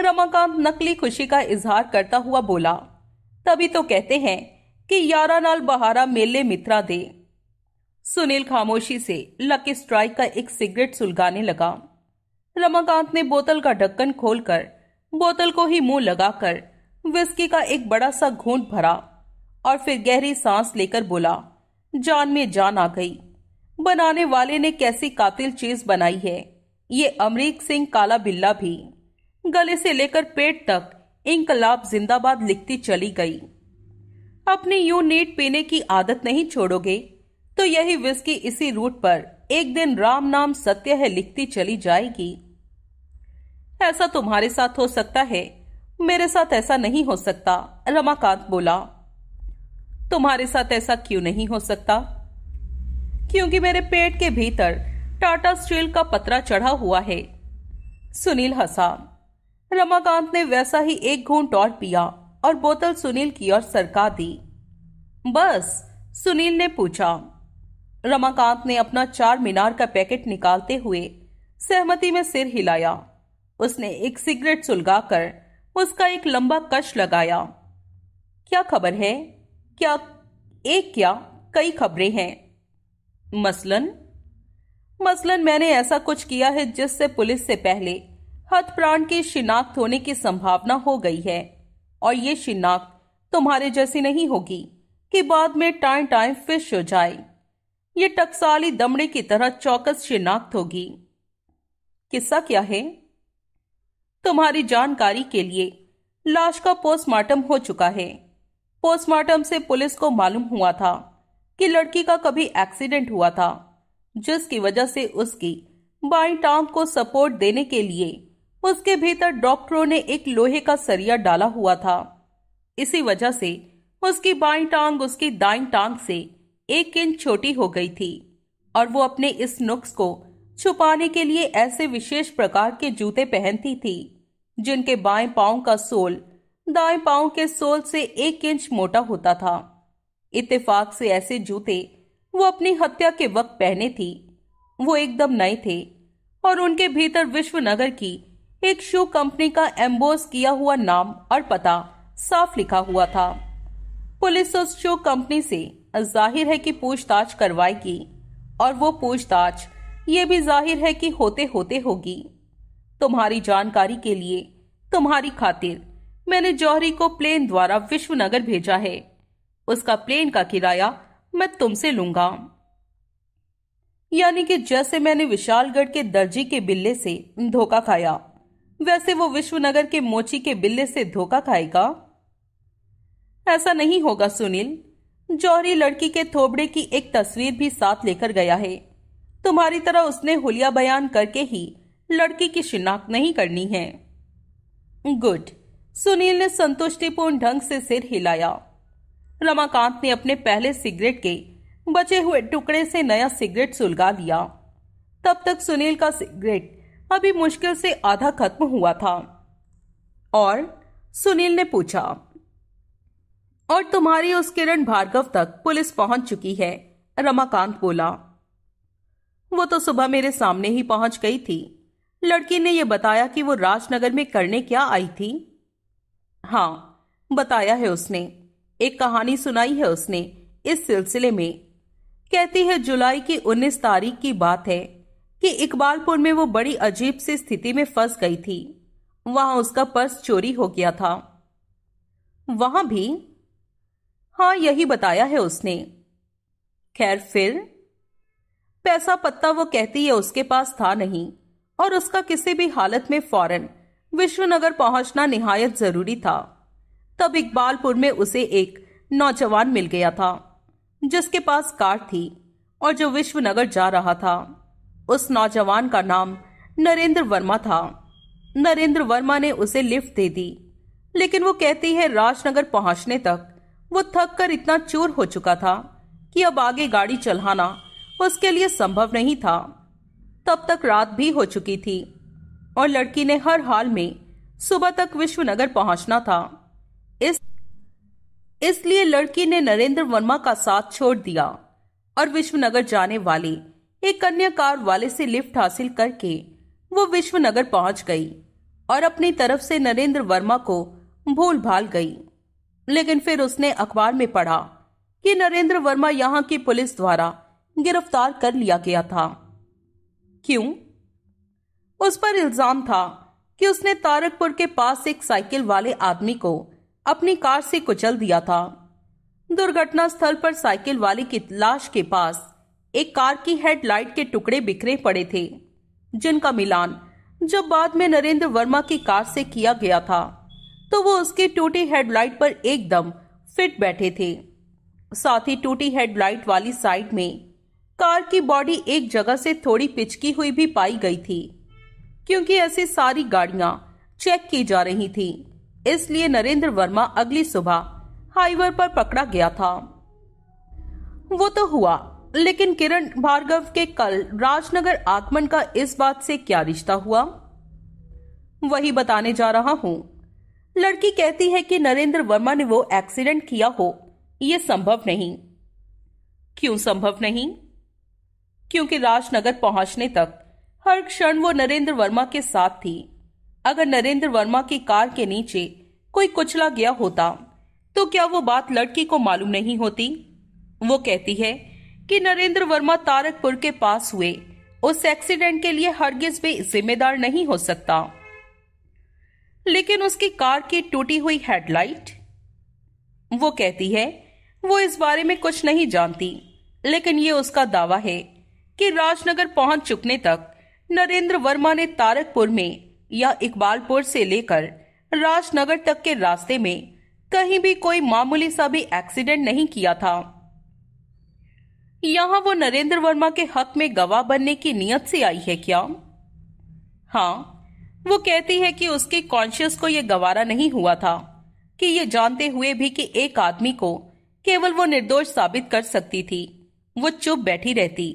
रमाकांत नकली खुशी का इजहार करता हुआ बोला तभी तो कहते हैं कि यारा नाल बहारा मेले मित्रा दे सुनील खामोशी से लकी स्ट्राइक का एक सिगरेट सुलगाने लगा रमाकांत ने बोतल का ढक्कन खोलकर बोतल को ही मुंह लगाकर विस्की का एक बड़ा सा घूंट भरा और फिर गहरी सांस लेकर बोला जान में जान आ गई बनाने वाले ने कैसी कातिल चीज बनाई है ये अमरीक सिंह काला बिल्ला भी गले से लेकर पेट तक इनकलाब जिंदाबाद लिखती चली गई अपनी यू नीट पीने की आदत नहीं छोड़ोगे तो यही विस्की इसी रूट पर एक दिन राम नाम सत्य है लिखती चली जाएगी ऐसा तुम्हारे साथ हो सकता है मेरे साथ ऐसा नहीं हो सकता रमाकांत बोला तुम्हारे साथ ऐसा क्यों नहीं हो सकता क्योंकि मेरे पेट के भीतर टाटा स्टील का पतरा चढ़ा हुआ है सुनील हसा रमाकांत ने वैसा ही एक घूंट और पिया और बोतल सुनील की ओर सरका दी बस सुनील ने पूछा रमाकांत ने अपना चार मीनार का पैकेट निकालते हुए सहमति में सिर हिलाया उसने एक सिगरेट सुलगाकर उसका एक लंबा कश लगाया क्या खबर है क्या एक क्या कई खबरें हैं मसलन मसलन मैंने ऐसा कुछ किया है जिससे पुलिस से पहले प्राण की शिनाख्त होने की संभावना हो गई है और ये शिनाख्त तुम्हारे जैसी नहीं होगी कि बाद में टाइम टाइम फिश हो जाए ये टकसाली दमड़े की तरह चौकस शिनाख्त होगी किस्सा क्या है तुम्हारी जानकारी के लिए लाश का पोस्टमार्टम हो चुका है पोस्टमार्टम से पुलिस को मालूम हुआ था कि लड़की का कभी एक्सीडेंट हुआ था जिसकी वजह से उसकी बाई टांग को सपोर्ट देने के लिए उसके भीतर डॉक्टरों ने एक लोहे का सरिया डाला हुआ था इसी वजह से उसकी बाई टांग उसकी दाई टांग से एक इंच छोटी हो गई थी और वो अपने इस नुक्स को छुपाने के लिए ऐसे विशेष प्रकार के जूते पहनती थी जिनके बाएं पाँव का सोल दाएं पाँव के सोल से एक इंच मोटा होता था इत्तेफाक से ऐसे जूते वो अपनी हत्या के वक्त पहने थी वो एकदम नए थे और उनके भीतर विश्वनगर की एक शू कंपनी का एम्बोस किया हुआ नाम और पता साफ लिखा हुआ था पुलिस उस शू कंपनी से जाहिर है कि पूछताछ करवाएगी और वो पूछताछ ये भी जाहिर है कि होते होते होगी तुम्हारी जानकारी के लिए तुम्हारी खातिर मैंने जौहरी को प्लेन द्वारा विश्वनगर भेजा है उसका प्लेन का किराया मैं तुमसे लूंगा यानी कि जैसे मैंने विशालगढ़ के दर्जी के बिल्ले से धोखा खाया वैसे वो विश्वनगर के मोची के बिल्ले से धोखा खाएगा ऐसा नहीं होगा सुनील जौहरी लड़की के थोबड़े की एक तस्वीर भी साथ लेकर गया है तुम्हारी तरह उसने हुलिया बयान करके ही लड़की की शिनाख्त नहीं करनी है गुड सुनील ने संतुष्टिपूर्ण ढंग से सिर हिलाया रमाकांत ने अपने पहले सिगरेट के बचे हुए टुकड़े से नया सिगरेट सुलगा लिया तब तक सुनील का सिगरेट अभी मुश्किल से आधा खत्म हुआ था और सुनील ने पूछा और तुम्हारी उस किरण भार्गव तक पुलिस पहुंच चुकी है रमाकांत बोला वो तो सुबह मेरे सामने ही पहुंच गई थी लड़की ने यह बताया कि वो राजनगर में करने क्या आई थी हाँ बताया है उसने एक कहानी सुनाई है उसने इस सिलसिले में कहती है जुलाई की 19 तारीख की बात है कि इकबालपुर में वो बड़ी अजीब सी स्थिति में फंस गई थी वहां उसका पर्स चोरी हो गया था वहां भी हाँ यही बताया है उसने खैर फिर पैसा पत्ता वो कहती है उसके पास था नहीं और उसका किसी भी हालत में फौरन विश्वनगर पहुंचना निहायत जरूरी था तब इकबालपुर में उसे एक नौजवान मिल गया था जिसके पास कार थी और जो विश्वनगर जा रहा था उस नौजवान का नाम नरेंद्र वर्मा था नरेंद्र वर्मा ने उसे लिफ्ट दे दी लेकिन वो कहती है राजनगर पहुंचने तक वो थक कर इतना चूर हो चुका था कि अब आगे गाड़ी चलाना उसके लिए संभव नहीं था तब तक रात भी हो चुकी थी और लड़की ने हर हाल में सुबह तक विश्वनगर पहुंचना था इस इसलिए लड़की ने नरेंद्र वर्मा का साथ छोड़ दिया और विश्वनगर जाने वाली एक अन्य कार वाले से लिफ्ट हासिल करके वो विश्वनगर पहुंच गई और अपनी तरफ से नरेंद्र वर्मा को भूल भाल गई लेकिन फिर उसने अखबार में पढ़ा कि नरेंद्र वर्मा यहाँ की पुलिस द्वारा गिरफ्तार कर लिया गया था क्यों उस पर इल्जाम था कि उसने तारकपुर के पास एक साइकिल वाले आदमी को अपनी कार से कुचल दिया था दुर्घटना स्थल पर साइकिल वाले की लाश के पास एक कार की हेडलाइट के टुकड़े बिखरे पड़े थे जिनका मिलान जब बाद में नरेंद्र वर्मा की कार से किया गया था तो वो उसके टूटी हेडलाइट पर एकदम फिट बैठे थे साथ ही टूटी हेडलाइट वाली साइड में कार की बॉडी एक जगह से थोड़ी पिचकी हुई भी पाई गई थी क्योंकि ऐसी सारी गाड़ियां चेक की जा रही थी इसलिए नरेंद्र वर्मा अगली सुबह हाईवे पर पकड़ा गया था वो तो हुआ लेकिन किरण भार्गव के कल राजनगर आगमन का इस बात से क्या रिश्ता हुआ वही बताने जा रहा हूं लड़की कहती है कि नरेंद्र वर्मा ने वो एक्सीडेंट किया हो यह संभव नहीं क्यों संभव नहीं क्योंकि राजनगर पहुंचने तक हर क्षण वो नरेंद्र वर्मा के साथ थी अगर नरेंद्र वर्मा की कार के नीचे कोई कुचला गया होता तो क्या वो बात लड़की को मालूम नहीं होती वो कहती है कि नरेंद्र वर्मा तारकपुर के पास हुए उस एक्सीडेंट के लिए हरगिज भी जिम्मेदार नहीं हो सकता लेकिन उसकी कार की टूटी हुई हेडलाइट वो कहती है वो इस बारे में कुछ नहीं जानती लेकिन ये उसका दावा है कि राजनगर पहुंच चुकने तक नरेंद्र वर्मा ने तारकपुर में या इकबालपुर से लेकर राजनगर तक के रास्ते में कहीं भी कोई मामूली सा भी एक्सीडेंट नहीं किया था यहाँ वो नरेंद्र वर्मा के हक में गवाह बनने की नियत से आई है क्या हाँ वो कहती है कि उसके कॉन्शियस को ये गवारा नहीं हुआ था कि ये जानते हुए भी कि एक आदमी को केवल वो निर्दोष साबित कर सकती थी वो चुप बैठी रहती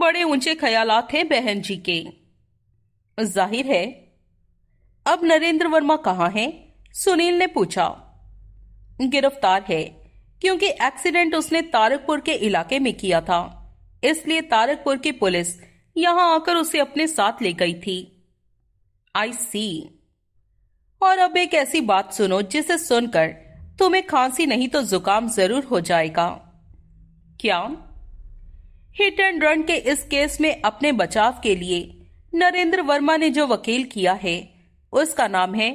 बड़े ऊंचे ख्यालात थे बहन जी के जाहिर है अब नरेंद्र वर्मा कहाँ है सुनील ने पूछा गिरफ्तार है क्योंकि एक्सीडेंट उसने तारकपुर के इलाके में किया था इसलिए तारकपुर की पुलिस यहां आकर उसे अपने साथ ले गई थी आई सी और अब एक ऐसी बात सुनो जिसे सुनकर तुम्हें खांसी नहीं तो जुकाम जरूर हो जाएगा क्या हिट एंड रन के इस केस में अपने बचाव के लिए नरेंद्र वर्मा ने जो वकील किया है उसका नाम है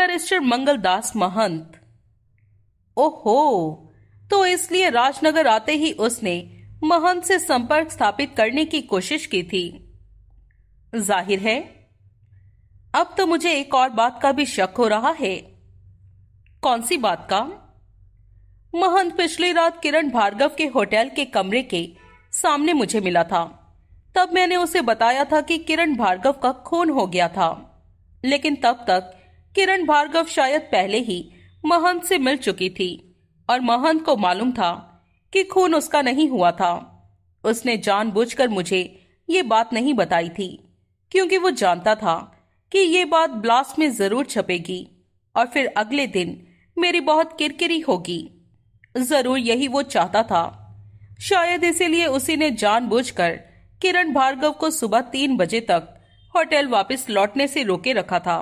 बैरिस्टर मंगलदास महंत ओहो तो इसलिए राजनगर आते ही उसने महंत से संपर्क स्थापित करने की कोशिश की थी जाहिर है अब तो मुझे एक और बात का भी शक हो रहा है कौन सी बात का महंत पिछली रात किरण भार्गव के होटल के कमरे के सामने मुझे मिला था तब मैंने उसे बताया था कि किरण भार्गव का खून हो गया था लेकिन तब तक किरण भार्गव शायद पहले ही महंत से मिल चुकी थी और महंत को मालूम था कि खून उसका नहीं हुआ था उसने जानबूझकर मुझे ये बात नहीं बताई थी क्योंकि वो जानता था कि ये बात ब्लास्ट में जरूर छपेगी और फिर अगले दिन मेरी बहुत किरकिरी होगी जरूर यही वो चाहता था शायद इसीलिए उसी ने जानबूझकर किरण भार्गव को सुबह तीन बजे तक होटल वापस लौटने से रोके रखा था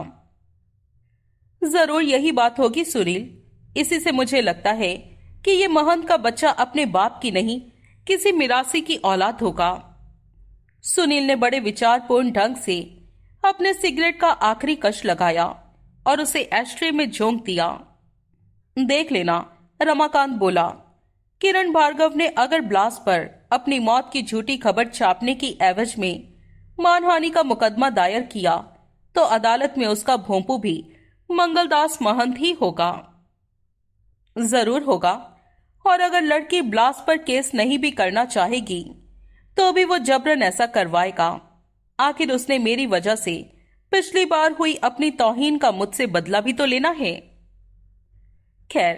जरूर यही बात होगी सुनील इसी से मुझे लगता है कि ये महंत का बच्चा अपने बाप की नहीं किसी मिरासी की औलाद होगा सुनील ने बड़े विचारपूर्ण ढंग से अपने सिगरेट का आखिरी कश लगाया और उसे एस्ट्रे में झोंक दिया देख लेना रमाकांत बोला किरण भार्गव ने अगर ब्लास्ट पर अपनी मौत की झूठी खबर छापने की एवज में मानहानि का मुकदमा दायर किया तो अदालत में उसका भोंपू भी मंगलदास महंत ही होगा जरूर होगा और अगर लड़की ब्लास्ट पर केस नहीं भी करना चाहेगी तो भी वो जबरन ऐसा करवाएगा आखिर उसने मेरी वजह से पिछली बार हुई अपनी तोहिन का मुझसे बदला भी तो लेना है खैर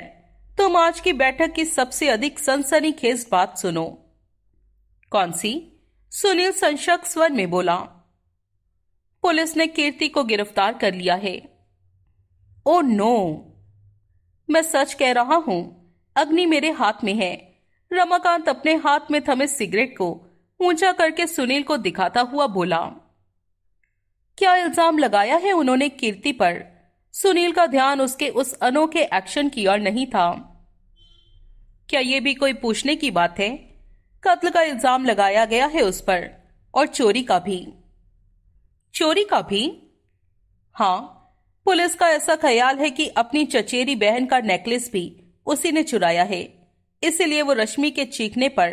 तुम आज की बैठक की सबसे अधिक सनसनीखेज बात सुनो कौन सी सुनील संशक स्वर में बोला पुलिस ने कीर्ति को गिरफ्तार कर लिया है ओ नो मैं सच कह रहा हूँ अग्नि मेरे हाथ में है रमाकांत अपने हाथ में थमे सिगरेट को ऊंचा करके सुनील को दिखाता हुआ बोला क्या इल्जाम लगाया है उन्होंने कीर्ति पर सुनील का ध्यान उसके उस अनोखे एक्शन की ओर नहीं था क्या ये भी कोई पूछने की बात है कत्ल का इल्जाम लगाया गया है उस पर और चोरी का भी चोरी का भी हाँ पुलिस का ऐसा ख्याल है कि अपनी चचेरी बहन का नेकलेस भी उसी ने चुराया है इसलिए वो रश्मि के चीखने पर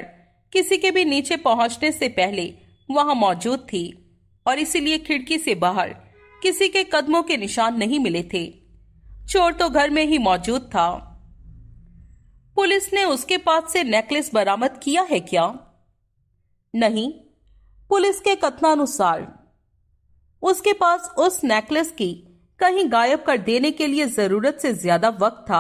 किसी के भी नीचे पहुंचने से पहले वहां मौजूद थी और इसीलिए खिड़की से बाहर किसी के कदमों के निशान नहीं मिले थे चोर तो घर में ही मौजूद था पुलिस ने उसके पास से नेकलेस बरामद किया है क्या नहीं पुलिस के कथनानुसार उसके पास उस नेकलेस की कहीं गायब कर देने के लिए जरूरत से ज्यादा वक्त था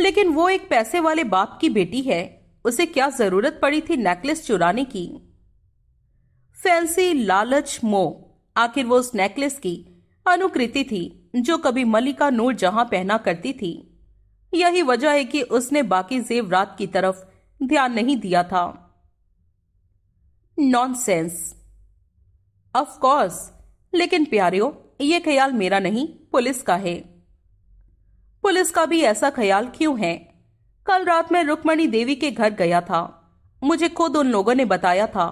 लेकिन वो एक पैसे वाले बाप की बेटी है उसे क्या जरूरत पड़ी थी नेकलेस चुराने की फैंसी लालच मो आखिर वो उस नेकलेस की अनुकृति थी जो कभी मलिका नूर जहां पहना करती थी यही वजह है कि उसने बाकी जेवरात की तरफ ध्यान नहीं दिया था नॉन सेंस ऑफकोर्स लेकिन प्यारियों ये ख्याल मेरा नहीं पुलिस का है पुलिस का भी ऐसा ख्याल क्यों है कल रात मैं रुक्मणी देवी के घर गया था मुझे खुद उन लोगों ने बताया था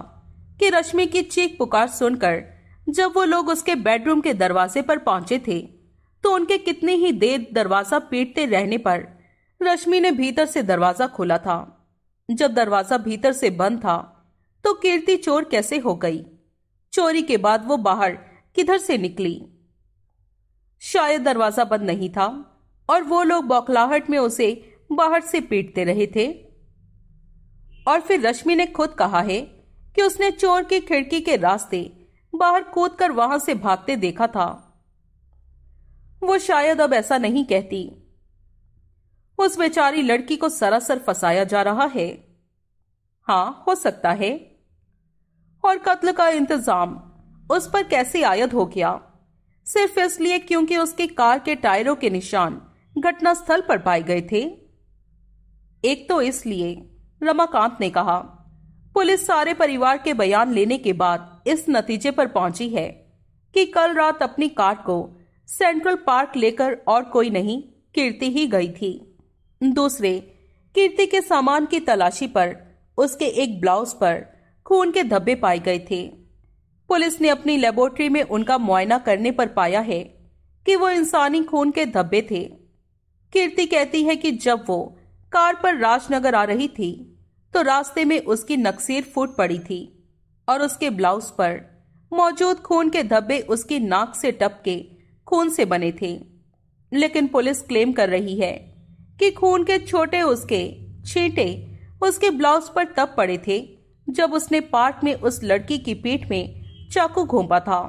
कि रश्मि की चीख पुकार सुनकर जब वो लोग उसके बेडरूम के दरवाजे पर पहुंचे थे तो उनके कितने ही देर दरवाजा पीटते रहने पर रश्मि ने भीतर से दरवाजा खोला था जब दरवाजा भीतर से बंद था तो कीर्ति चोर कैसे हो गई चोरी के बाद वो बाहर किधर से निकली शायद दरवाजा बंद नहीं था और वो लोग बौखलाहट में उसे बाहर से पीटते रहे थे और फिर रश्मि ने खुद कहा है कि उसने चोर की खिड़की के रास्ते बाहर कूद कर वहां से भागते देखा था वो शायद अब ऐसा नहीं कहती उस बेचारी लड़की को सरासर फसाया जा रहा है हाँ हो सकता है और कत्ल का इंतजाम उस पर कैसे आयद हो गया सिर्फ इसलिए क्योंकि उसकी कार के टायरों के निशान घटनास्थल पर पाए गए थे एक तो इसलिए रमाकांत ने कहा पुलिस सारे परिवार के बयान लेने के बाद इस नतीजे पर पहुंची है कि कल रात अपनी कार को सेंट्रल पार्क लेकर और कोई नहीं कीर्ति ही गई थी दूसरे कीर्ति के सामान की तलाशी पर उसके एक ब्लाउज पर खून के धब्बे पाए गए थे पुलिस ने अपनी लेबोरेटरी में उनका मुआयना करने पर पाया है कि वो इंसानी खून के धब्बे थे कीर्ति कहती है कि जब वो कार पर राजनगर आ रही थी तो रास्ते में उसकी नक्सीर फूट पड़ी थी और उसके ब्लाउज पर मौजूद खून के धब्बे उसकी नाक से टपके खून से बने थे लेकिन पुलिस क्लेम कर रही है कि खून के छोटे उसके छींटे उसके ब्लाउज पर तब पड़े थे जब उसने पार्क में उस लड़की की पीठ में चाकू घोंपा था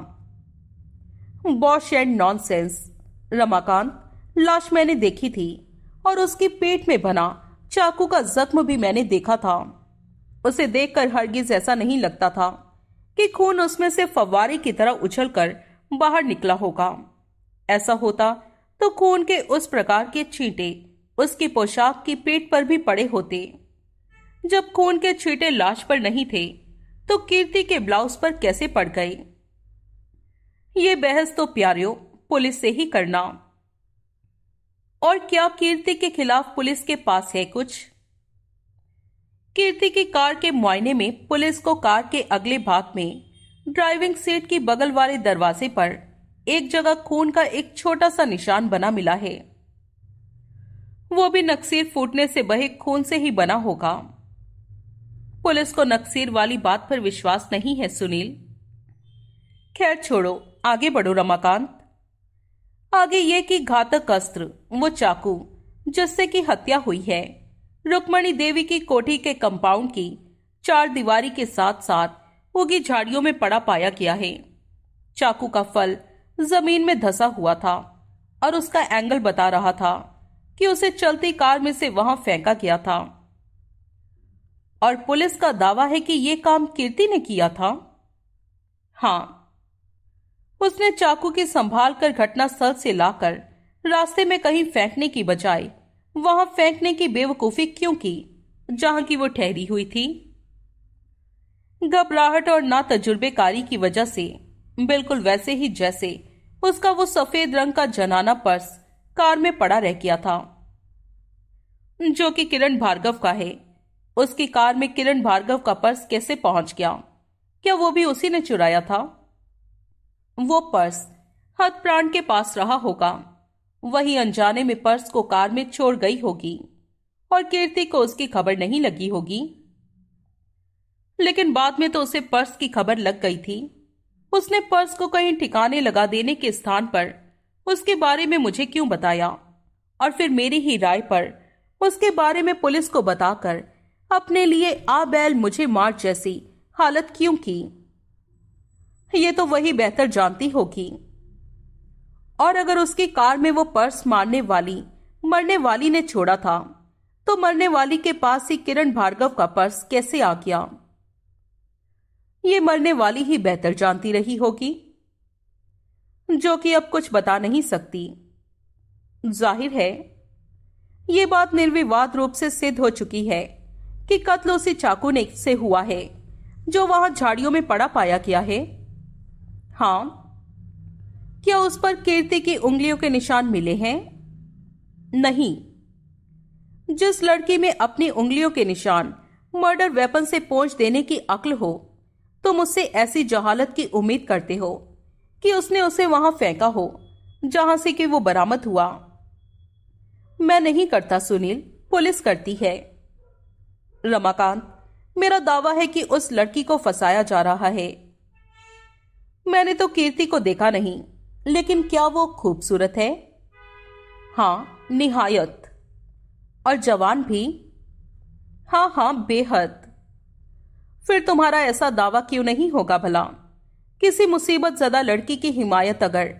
बॉश एंड नॉनसेंस रमाकांत लाश मैंने देखी थी और उसके पेट में बना चाकू का जख्म भी मैंने देखा था उसे देखकर हरगिज ऐसा नहीं लगता था कि खून उसमें से फवारे की तरह उछलकर बाहर निकला होगा ऐसा होता तो खून के उस प्रकार के छींटे उसकी पोशाक की पेट पर भी पड़े होते जब खून के छींटे लाश पर नहीं थे तो कीर्ति के ब्लाउज पर कैसे पड़ गई ये बहस तो प्यारियों पुलिस से ही करना और क्या कीर्ति के खिलाफ पुलिस के पास है कुछ कीर्ति की कार के मुआयने में पुलिस को कार के अगले भाग में ड्राइविंग सीट की बगल वाले दरवाजे पर एक जगह खून का एक छोटा सा निशान बना मिला है वो भी नक्सीर फूटने से बहे खून से ही बना होगा पुलिस को नक्सीर वाली बात पर विश्वास नहीं है सुनील खैर छोड़ो आगे बढ़ो रमाकांत आगे ये कि घातक अस्त्र वो चाकू जिससे की हत्या हुई है रुक्मणी देवी की कोठी के कंपाउंड की चार दीवारी के साथ साथ उगी झाड़ियों में पड़ा पाया गया है चाकू का फल जमीन में धसा हुआ था और उसका एंगल बता रहा था कि उसे चलती कार में से वहां फेंका गया था और पुलिस का दावा है कि यह काम कीर्ति ने किया था हाँ उसने चाकू की संभाल कर घटनास्थल से लाकर रास्ते में कहीं फेंकने की बजाय वहां फेंकने की बेवकूफी क्यों की जहां की वो ठहरी हुई थी घबराहट और ना तजुर्बेकारी की वजह से बिल्कुल वैसे ही जैसे उसका वो सफेद रंग का जनाना पर्स कार में पड़ा रह गया था जो कि किरण भार्गव का है उसकी कार में किरण भार्गव का पर्स कैसे पहुंच गया क्या वो भी उसी ने चुराया था वो पर्स हद प्राण के पास रहा होगा वही अनजाने में पर्स को कार में छोड़ गई होगी और कीर्ति को उसकी खबर नहीं लगी होगी लेकिन बाद में तो उसे पर्स की खबर लग गई थी उसने पर्स को कहीं ठिकाने लगा देने के स्थान पर उसके बारे में मुझे क्यों बताया और फिर मेरी ही राय पर उसके बारे में पुलिस को बताकर अपने लिए आ बैल मुझे मार जैसी हालत क्यों की ये तो वही बेहतर जानती होगी और अगर उसकी कार में वो पर्स मारने वाली मरने वाली ने छोड़ा था तो मरने वाली के पास ही किरण भार्गव का पर्स कैसे आ गया ये मरने वाली ही बेहतर जानती रही होगी जो कि अब कुछ बता नहीं सकती जाहिर है ये बात निर्विवाद रूप से सिद्ध हो चुकी है कि कत्ल उसी चाकू ने से हुआ है जो वहां झाड़ियों में पड़ा पाया गया है हाँ क्या उस पर कीर्ति की उंगलियों के निशान मिले हैं नहीं जिस लड़की में अपनी उंगलियों के निशान मर्डर वेपन से पहुंच देने की अक्ल हो तुम उससे ऐसी जहालत की उम्मीद करते हो कि उसने उसे वहां फेंका हो जहां से कि वो बरामद हुआ मैं नहीं करता सुनील पुलिस करती है रमाकांत मेरा दावा है कि उस लड़की को फंसाया जा रहा है मैंने तो कीर्ति को देखा नहीं लेकिन क्या वो खूबसूरत है हाँ निहायत और जवान भी हाँ हाँ बेहद फिर तुम्हारा ऐसा दावा क्यों नहीं होगा भला किसी मुसीबत जदा लड़की की हिमायत अगर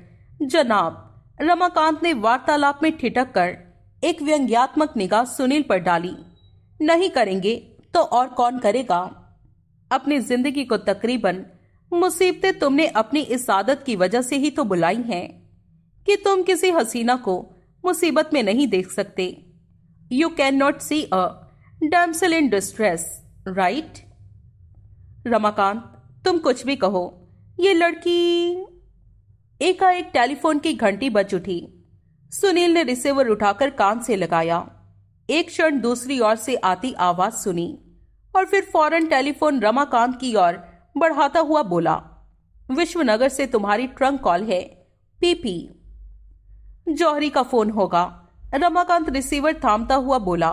जनाब रमाकांत ने वार्तालाप में ठिटक कर एक व्यंग्यात्मक निगाह सुनील पर डाली नहीं करेंगे तो और कौन करेगा अपनी जिंदगी को तकरीबन मुसीबतें तुमने अपनी इस आदत की वजह से ही तो बुलाई हैं कि तुम किसी हसीना को मुसीबत में नहीं देख सकते you can not see a damsel in distress right Ramakant तुम कुछ भी कहो ये लड़की एकाएक टेलीफोन की घंटी बज उठी सुनील ने रिसीवर उठाकर कान से लगाया एक क्षण दूसरी ओर से आती आवाज सुनी और फिर फौरन टेलीफोन रमाकांत की ओर बढ़ाता हुआ बोला विश्वनगर से तुम्हारी ट्रंक कॉल है पीपी जौहरी का फोन होगा रमाकांत रिसीवर थामता हुआ बोला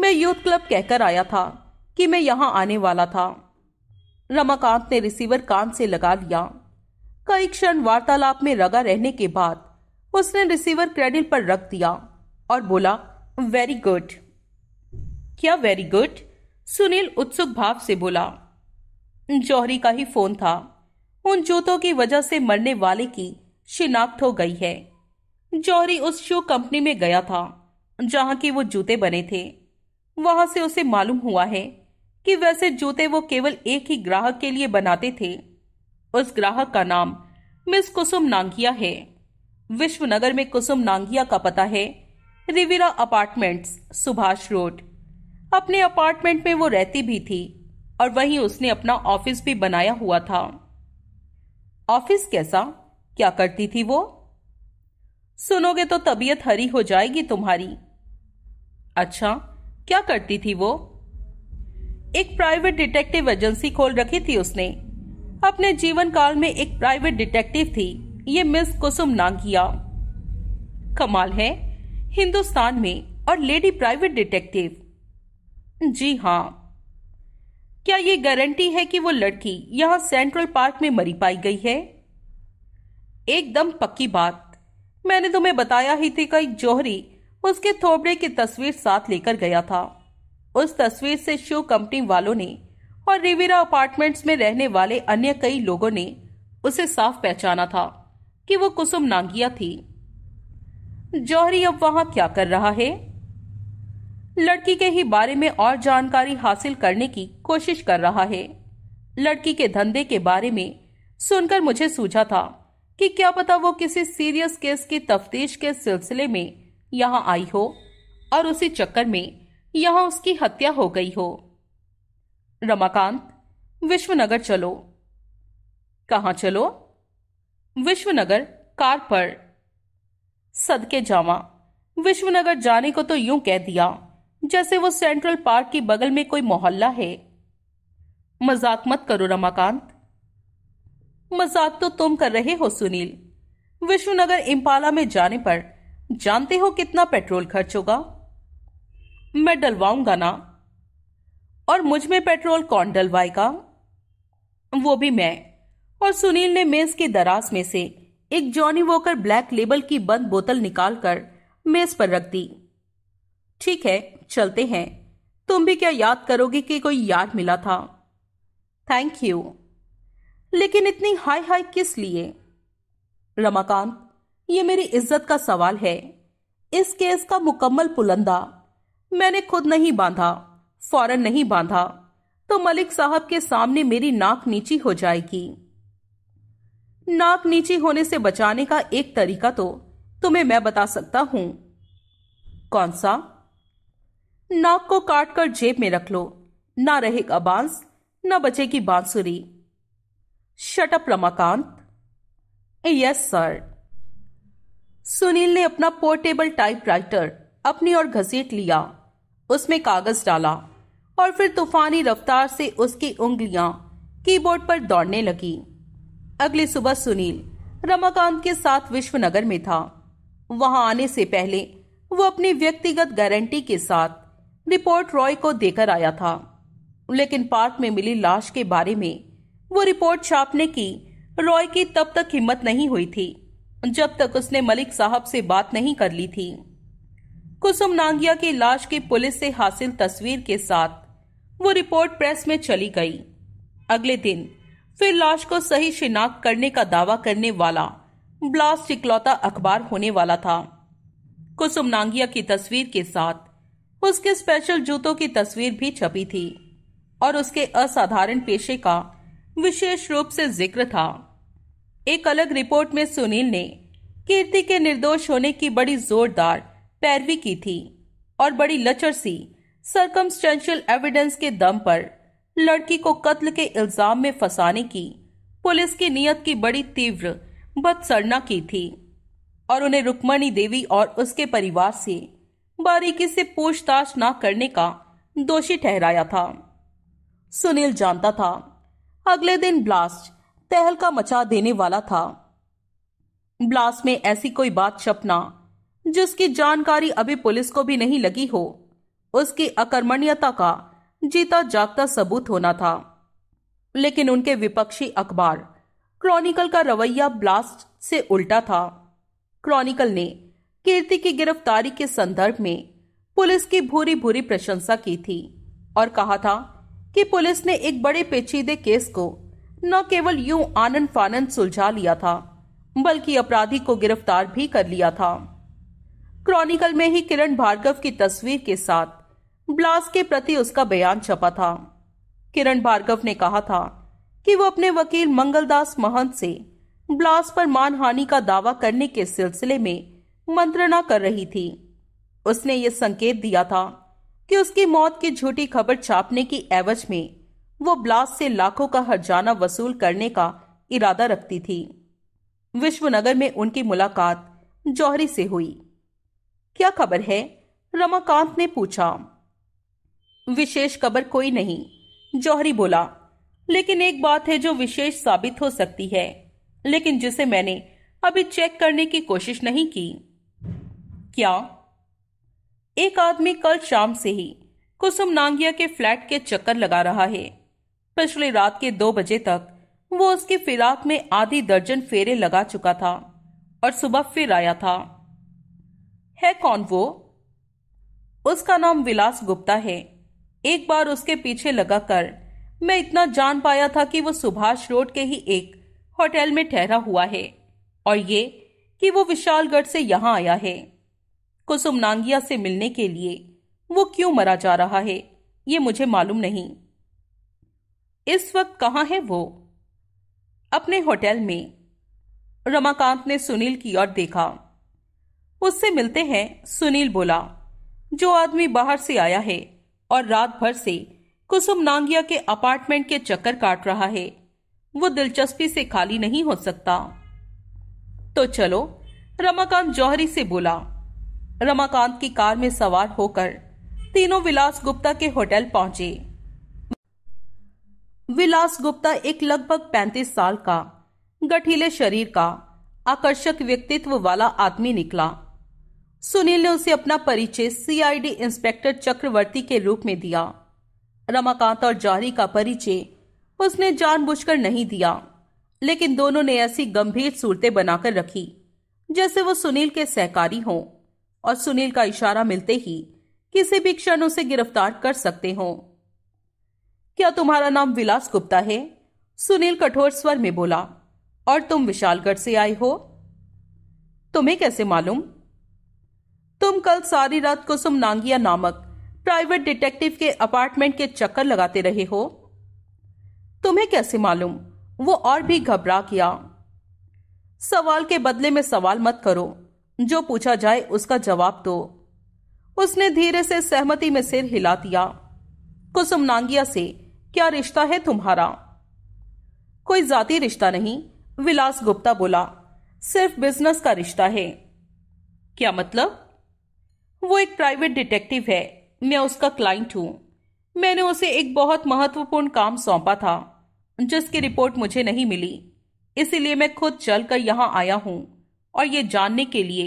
मैं यूथ क्लब कहकर आया था कि मैं यहां आने वाला था रमाकांत ने रिसीवर कान से लगा लिया कई क्षण वार्तालाप में रगा रहने के बाद उसने रिसीवर क्रेडिल पर रख दिया और बोला वेरी गुड क्या वेरी गुड सुनील उत्सुक भाव से बोला जौहरी का ही फोन था उन जूतों की वजह से मरने वाले की शिनाख्त हो गई है जौहरी उस शू कंपनी में गया था जहां की वो जूते बने थे वहां से उसे मालूम हुआ है कि वैसे जूते वो केवल एक ही ग्राहक के लिए बनाते थे उस ग्राहक का नाम मिस कुसुम नांगिया है विश्वनगर में कुसुम नांगिया का पता है रिविरा अपार्टमेंट्स सुभाष रोड अपने अपार्टमेंट में वो रहती भी थी और वहीं उसने अपना ऑफिस भी बनाया हुआ था ऑफिस कैसा क्या करती थी वो सुनोगे तो तबीयत हरी हो जाएगी तुम्हारी अच्छा क्या करती थी वो एक प्राइवेट डिटेक्टिव एजेंसी खोल रखी थी उसने अपने जीवन काल में एक प्राइवेट डिटेक्टिव थी ये मिस कुसुम नागिया कमाल है हिंदुस्तान में और लेडी प्राइवेट डिटेक्टिव जी हाँ क्या ये गारंटी है कि वो लड़की यहाँ सेंट्रल पार्क में मरी पाई गई है एकदम पक्की बात मैंने तुम्हें बताया ही थी का जोहरी उसके थोबड़े की तस्वीर साथ लेकर गया था उस तस्वीर से शो कंपनी वालों ने और रिवेरा अपार्टमेंट्स में रहने वाले अन्य कई लोगों ने उसे साफ पहचाना था कि वो कुसुम नांगिया थी जौहरी अब वहां क्या कर रहा है लड़की के ही बारे में और जानकारी हासिल करने की कोशिश कर रहा है लड़की के धंधे के बारे में सुनकर मुझे सूझा था कि क्या पता वो किसी सीरियस केस की तफ्तीश के सिलसिले में यहाँ आई हो और उसी चक्कर में यहाँ उसकी हत्या हो गई हो रमाकांत विश्वनगर चलो कहा चलो विश्वनगर कार पर सदके जावा विश्वनगर जाने को तो यूं कह दिया जैसे वो सेंट्रल पार्क के बगल में कोई मोहल्ला है मजाक मत करो रमाकांत मजाक तो तुम कर रहे हो सुनील विश्वनगर इम्पाला में जाने पर जानते हो कितना पेट्रोल खर्च होगा मैं डलवाऊंगा ना और मुझ में पेट्रोल कौन डलवाएगा वो भी मैं और सुनील ने मेज की दराज में से एक जॉनी वोकर ब्लैक लेबल की बंद बोतल निकालकर मेज पर रख दी ठीक है चलते हैं तुम भी क्या याद करोगे कि कोई याद मिला था थैंक यू लेकिन इतनी हाई हाई किस लिए रमाकांत ये मेरी इज्जत का सवाल है इस केस का मुकम्मल पुलंदा मैंने खुद नहीं बांधा फौरन नहीं बांधा तो मलिक साहब के सामने मेरी नाक नीची हो जाएगी नाक नीचे होने से बचाने का एक तरीका तो तुम्हें मैं बता सकता हूं कौन सा नाक को काट कर जेब में रख लो ना रहेगा बांस ना बचेगी बांसुरी shut up Ramakant yes sir Sunil ने अपना पोर्टेबल टाइपराइटर अपनी ओर घसीट लिया उसमें कागज डाला और फिर तूफानी रफ्तार से उसकी उंगलियां कीबोर्ड पर दौड़ने लगी अगली सुबह सुनील रमाकांत के साथ विश्वनगर में था वहां आने से पहले वो अपनी व्यक्तिगत गारंटी के साथ रिपोर्ट रॉय को देकर आया था लेकिन पार्क में मिली लाश के बारे में वो रिपोर्ट छापने की रॉय की तब तक हिम्मत नहीं हुई थी जब तक उसने मलिक साहब से बात नहीं कर ली थी कुसुम नांगिया की लाश की पुलिस से हासिल तस्वीर के साथ वो रिपोर्ट प्रेस में चली गई अगले दिन फिर लाश को सही शिनाख्त करने का दावा करने वाला ब्लास्ट इकलौता अखबार होने वाला था कुसुम नांगिया की तस्वीर के साथ उसके स्पेशल जूतों की तस्वीर भी छपी थी और उसके असाधारण पेशे का विशेष रूप से जिक्र था एक अलग रिपोर्ट में सुनील ने कीर्ति के निर्दोष होने की बड़ी जोरदार पैरवी की थी और बड़ी लचर सी सरकमस्टेंशियल एविडेंस के दम पर लड़की को कत्ल के इल्जाम में फंसाने की पुलिस की नियत की बड़ी तीव्र बदसरना की थी और उन्हें रुक्मणी देवी और उसके परिवार से बारीकी से पूछताछ न करने का दोषी ठहराया था सुनील जानता था अगले दिन ब्लास्ट तहलका मचा देने वाला था ब्लास्ट में ऐसी कोई बात छपना जिसकी जानकारी अभी पुलिस को भी नहीं लगी हो उसकी अकर्मण्यता का जीता जागता सबूत होना था लेकिन उनके विपक्षी अखबार क्रॉनिकल का रवैया ब्लास्ट से उल्टा था क्रॉनिकल ने कीर्ति की गिरफ्तारी के संदर्भ में पुलिस की भूरी भूरी प्रशंसा की थी और कहा था कि पुलिस ने एक बड़े पेचीदे केस को न केवल यूं आनंद फानंद सुलझा लिया था बल्कि अपराधी को गिरफ्तार भी कर लिया था क्रॉनिकल में ही किरण भार्गव की तस्वीर के साथ ब्लास के प्रति उसका बयान छपा था किरण भार्गव ने कहा था कि वो अपने वकील मंगलदास महंत से ब्लास पर मानहानि का दावा करने के सिलसिले में मंत्रणा कर रही थी उसने ये संकेत दिया था कि उसकी मौत की झूठी खबर छापने की एवज में वो ब्लास से लाखों का हरजाना वसूल करने का इरादा रखती थी विश्वनगर में उनकी मुलाकात जौहरी से हुई क्या खबर है रमाकांत ने पूछा विशेष खबर कोई नहीं जौहरी बोला लेकिन एक बात है जो विशेष साबित हो सकती है लेकिन जिसे मैंने अभी चेक करने की कोशिश नहीं की क्या एक आदमी कल शाम से ही कुसुम नांगिया के फ्लैट के चक्कर लगा रहा है पिछले रात के दो बजे तक वो उसकी फिराक में आधी दर्जन फेरे लगा चुका था और सुबह फिर आया था है कौन वो उसका नाम विलास गुप्ता है एक बार उसके पीछे लगा कर मैं इतना जान पाया था कि वो सुभाष रोड के ही एक होटल में ठहरा हुआ है और ये कि वो विशालगढ़ से यहाँ आया है कुसुम नांगिया से मिलने के लिए वो क्यों मरा जा रहा है ये मुझे मालूम नहीं इस वक्त कहा है वो अपने होटल में रमाकांत ने सुनील की ओर देखा उससे मिलते हैं सुनील बोला जो आदमी बाहर से आया है और रात भर से कुसुम नांगिया के अपार्टमेंट के चक्कर काट रहा है वो दिलचस्पी से खाली नहीं हो सकता तो चलो रमाकांत जौहरी से बोला रमाकांत की कार में सवार होकर तीनों विलास गुप्ता के होटल पहुंचे विलास गुप्ता एक लगभग 35 साल का गठीले शरीर का आकर्षक व्यक्तित्व वाला आदमी निकला सुनील ने उसे अपना परिचय सीआईडी इंस्पेक्टर चक्रवर्ती के रूप में दिया रमाकांत और जारी का परिचय उसने जानबूझकर नहीं दिया लेकिन दोनों ने ऐसी गंभीर सूरतें बनाकर रखी जैसे वो सुनील के सहकारी हों और सुनील का इशारा मिलते ही किसी भी क्षण उसे गिरफ्तार कर सकते हो क्या तुम्हारा नाम विलास गुप्ता है सुनील कठोर स्वर में बोला और तुम विशालगढ़ से आए हो तुम्हें कैसे मालूम तुम कल सारी रात कुसुम नांगिया नामक प्राइवेट डिटेक्टिव के अपार्टमेंट के चक्कर लगाते रहे हो तुम्हें कैसे मालूम वो और भी घबरा किया सवाल के बदले में सवाल मत करो जो पूछा जाए उसका जवाब दो उसने धीरे से सहमति में सिर हिला दिया कुसुम नांगिया से क्या रिश्ता है तुम्हारा कोई जाति रिश्ता नहीं विलास गुप्ता बोला सिर्फ बिजनेस का रिश्ता है क्या मतलब वो एक प्राइवेट डिटेक्टिव है मैं उसका क्लाइंट हूँ मैंने उसे एक बहुत महत्वपूर्ण काम सौंपा था जिसकी रिपोर्ट मुझे नहीं मिली इसीलिए मैं खुद चल कर यहाँ आया हूँ और ये जानने के लिए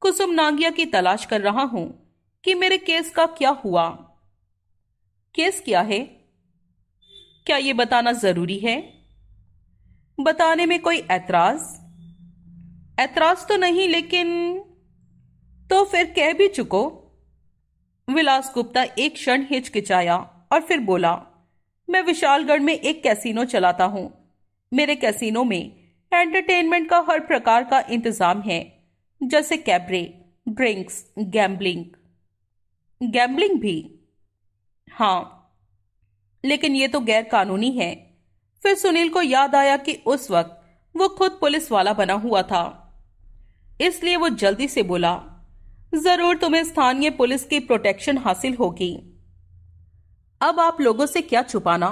कुसुम नांगिया की तलाश कर रहा हूँ कि मेरे केस का क्या हुआ केस क्या है क्या ये बताना जरूरी है बताने में कोई ऐतराज ऐतराज तो नहीं लेकिन तो फिर कह भी चुको विलास गुप्ता एक क्षण हिचकिचाया और फिर बोला मैं विशालगढ़ में एक कैसीनो चलाता हूं मेरे कैसीनो में एंटरटेनमेंट का हर प्रकार का इंतजाम है जैसे कैबरे ड्रिंक्स गैम्बलिंग गैम्बलिंग भी हाँ लेकिन ये तो गैर कानूनी है फिर सुनील को याद आया कि उस वक्त वो खुद पुलिस वाला बना हुआ था इसलिए वो जल्दी से बोला जरूर तुम्हें स्थानीय पुलिस की प्रोटेक्शन हासिल होगी अब आप लोगों से क्या छुपाना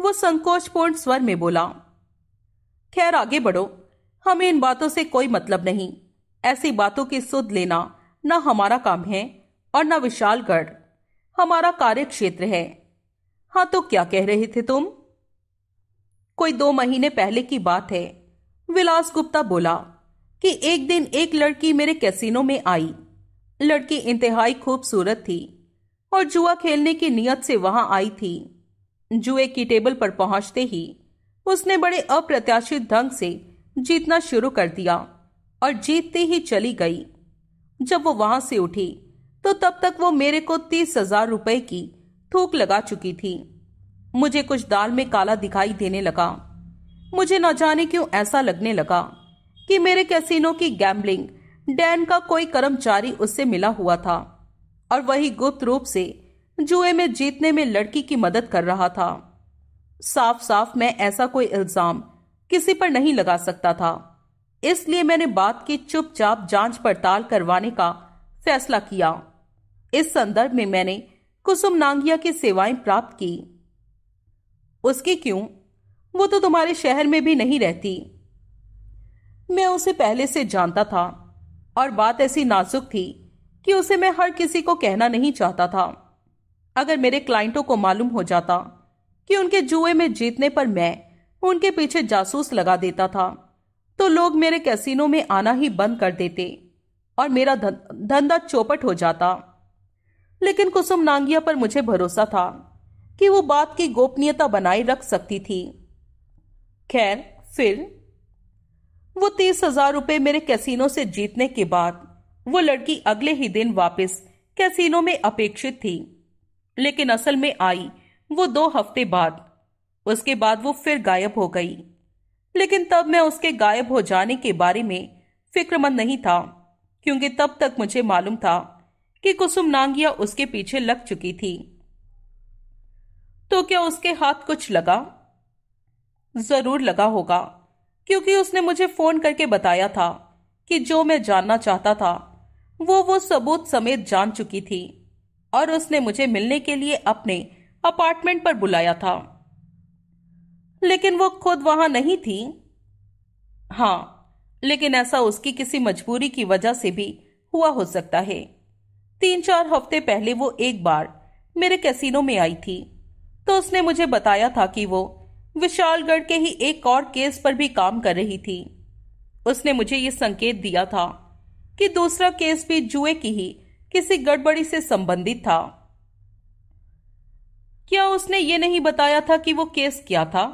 वो संकोचपूर्ण स्वर में बोला खैर आगे बढ़ो हमें इन बातों से कोई मतलब नहीं ऐसी बातों की सुध लेना न हमारा काम है और न विशालगढ़ हमारा कार्य क्षेत्र है हाँ तो क्या कह रहे थे तुम कोई दो महीने पहले की बात है विलास गुप्ता बोला कि एक दिन एक लड़की मेरे कैसीनो में आई लड़की इंतहाई खूबसूरत थी और जुआ खेलने की नीयत से वहां आई थी जुए की टेबल पर पहुंचते ही उसने बड़े अप्रत्याशित ढंग से जीतना शुरू कर दिया और जीतते ही चली गई जब वो वहां से उठी तो तब तक वो मेरे को तीस हजार रुपए की थूक लगा चुकी थी मुझे कुछ दाल में काला दिखाई देने लगा मुझे न जाने क्यों ऐसा लगने लगा कि मेरे कैसीनो की गैम्बलिंग डैन का कोई कर्मचारी उससे मिला हुआ था और वही गुप्त रूप से जुए में जीतने में लड़की की मदद कर रहा था साफ साफ मैं ऐसा कोई इल्जाम किसी पर नहीं लगा सकता था इसलिए मैंने बात की चुपचाप जांच पड़ताल करवाने का फैसला किया इस संदर्भ में मैंने कुसुम नांगिया की सेवाएं प्राप्त की उसकी क्यों वो तो तुम्हारे शहर में भी नहीं रहती मैं उसे पहले से जानता था और बात ऐसी नाजुक थी कि उसे मैं हर किसी को कहना नहीं चाहता था अगर मेरे क्लाइंटों को मालूम हो जाता कि उनके जुए में जीतने पर मैं उनके पीछे जासूस लगा देता था तो लोग मेरे कैसीनो में आना ही बंद कर देते और मेरा धंधा चौपट हो जाता लेकिन कुसुम नांगिया पर मुझे भरोसा था कि वो बात की गोपनीयता बनाए रख सकती थी खैर फिर वो तीस हजार रूपए मेरे कैसीनो से जीतने के बाद वो लड़की अगले ही दिन वापस कैसीनो में अपेक्षित थी लेकिन असल में आई वो दो हफ्ते बाद उसके बाद वो फिर गायब हो गई लेकिन तब मैं उसके गायब हो जाने के बारे में फिक्रमंद नहीं था क्योंकि तब तक मुझे मालूम था कि कुसुम नांगिया उसके पीछे लग चुकी थी तो क्या उसके हाथ कुछ लगा जरूर लगा होगा क्योंकि उसने मुझे फोन करके बताया था कि जो मैं जानना चाहता था वो वो सबूत समेत जान चुकी थी और उसने मुझे मिलने के लिए अपने अपार्टमेंट पर बुलाया था लेकिन वो खुद वहां नहीं थी हाँ लेकिन ऐसा उसकी किसी मजबूरी की वजह से भी हुआ हो सकता है तीन चार हफ्ते पहले वो एक बार मेरे कैसीनो में आई थी तो उसने मुझे बताया था कि वो विशालगढ़ के ही एक और केस पर भी काम कर रही थी उसने मुझे ये संकेत दिया था कि दूसरा केस भी जुए की ही किसी गड़बड़ी से संबंधित था क्या उसने ये नहीं बताया था कि वो केस क्या था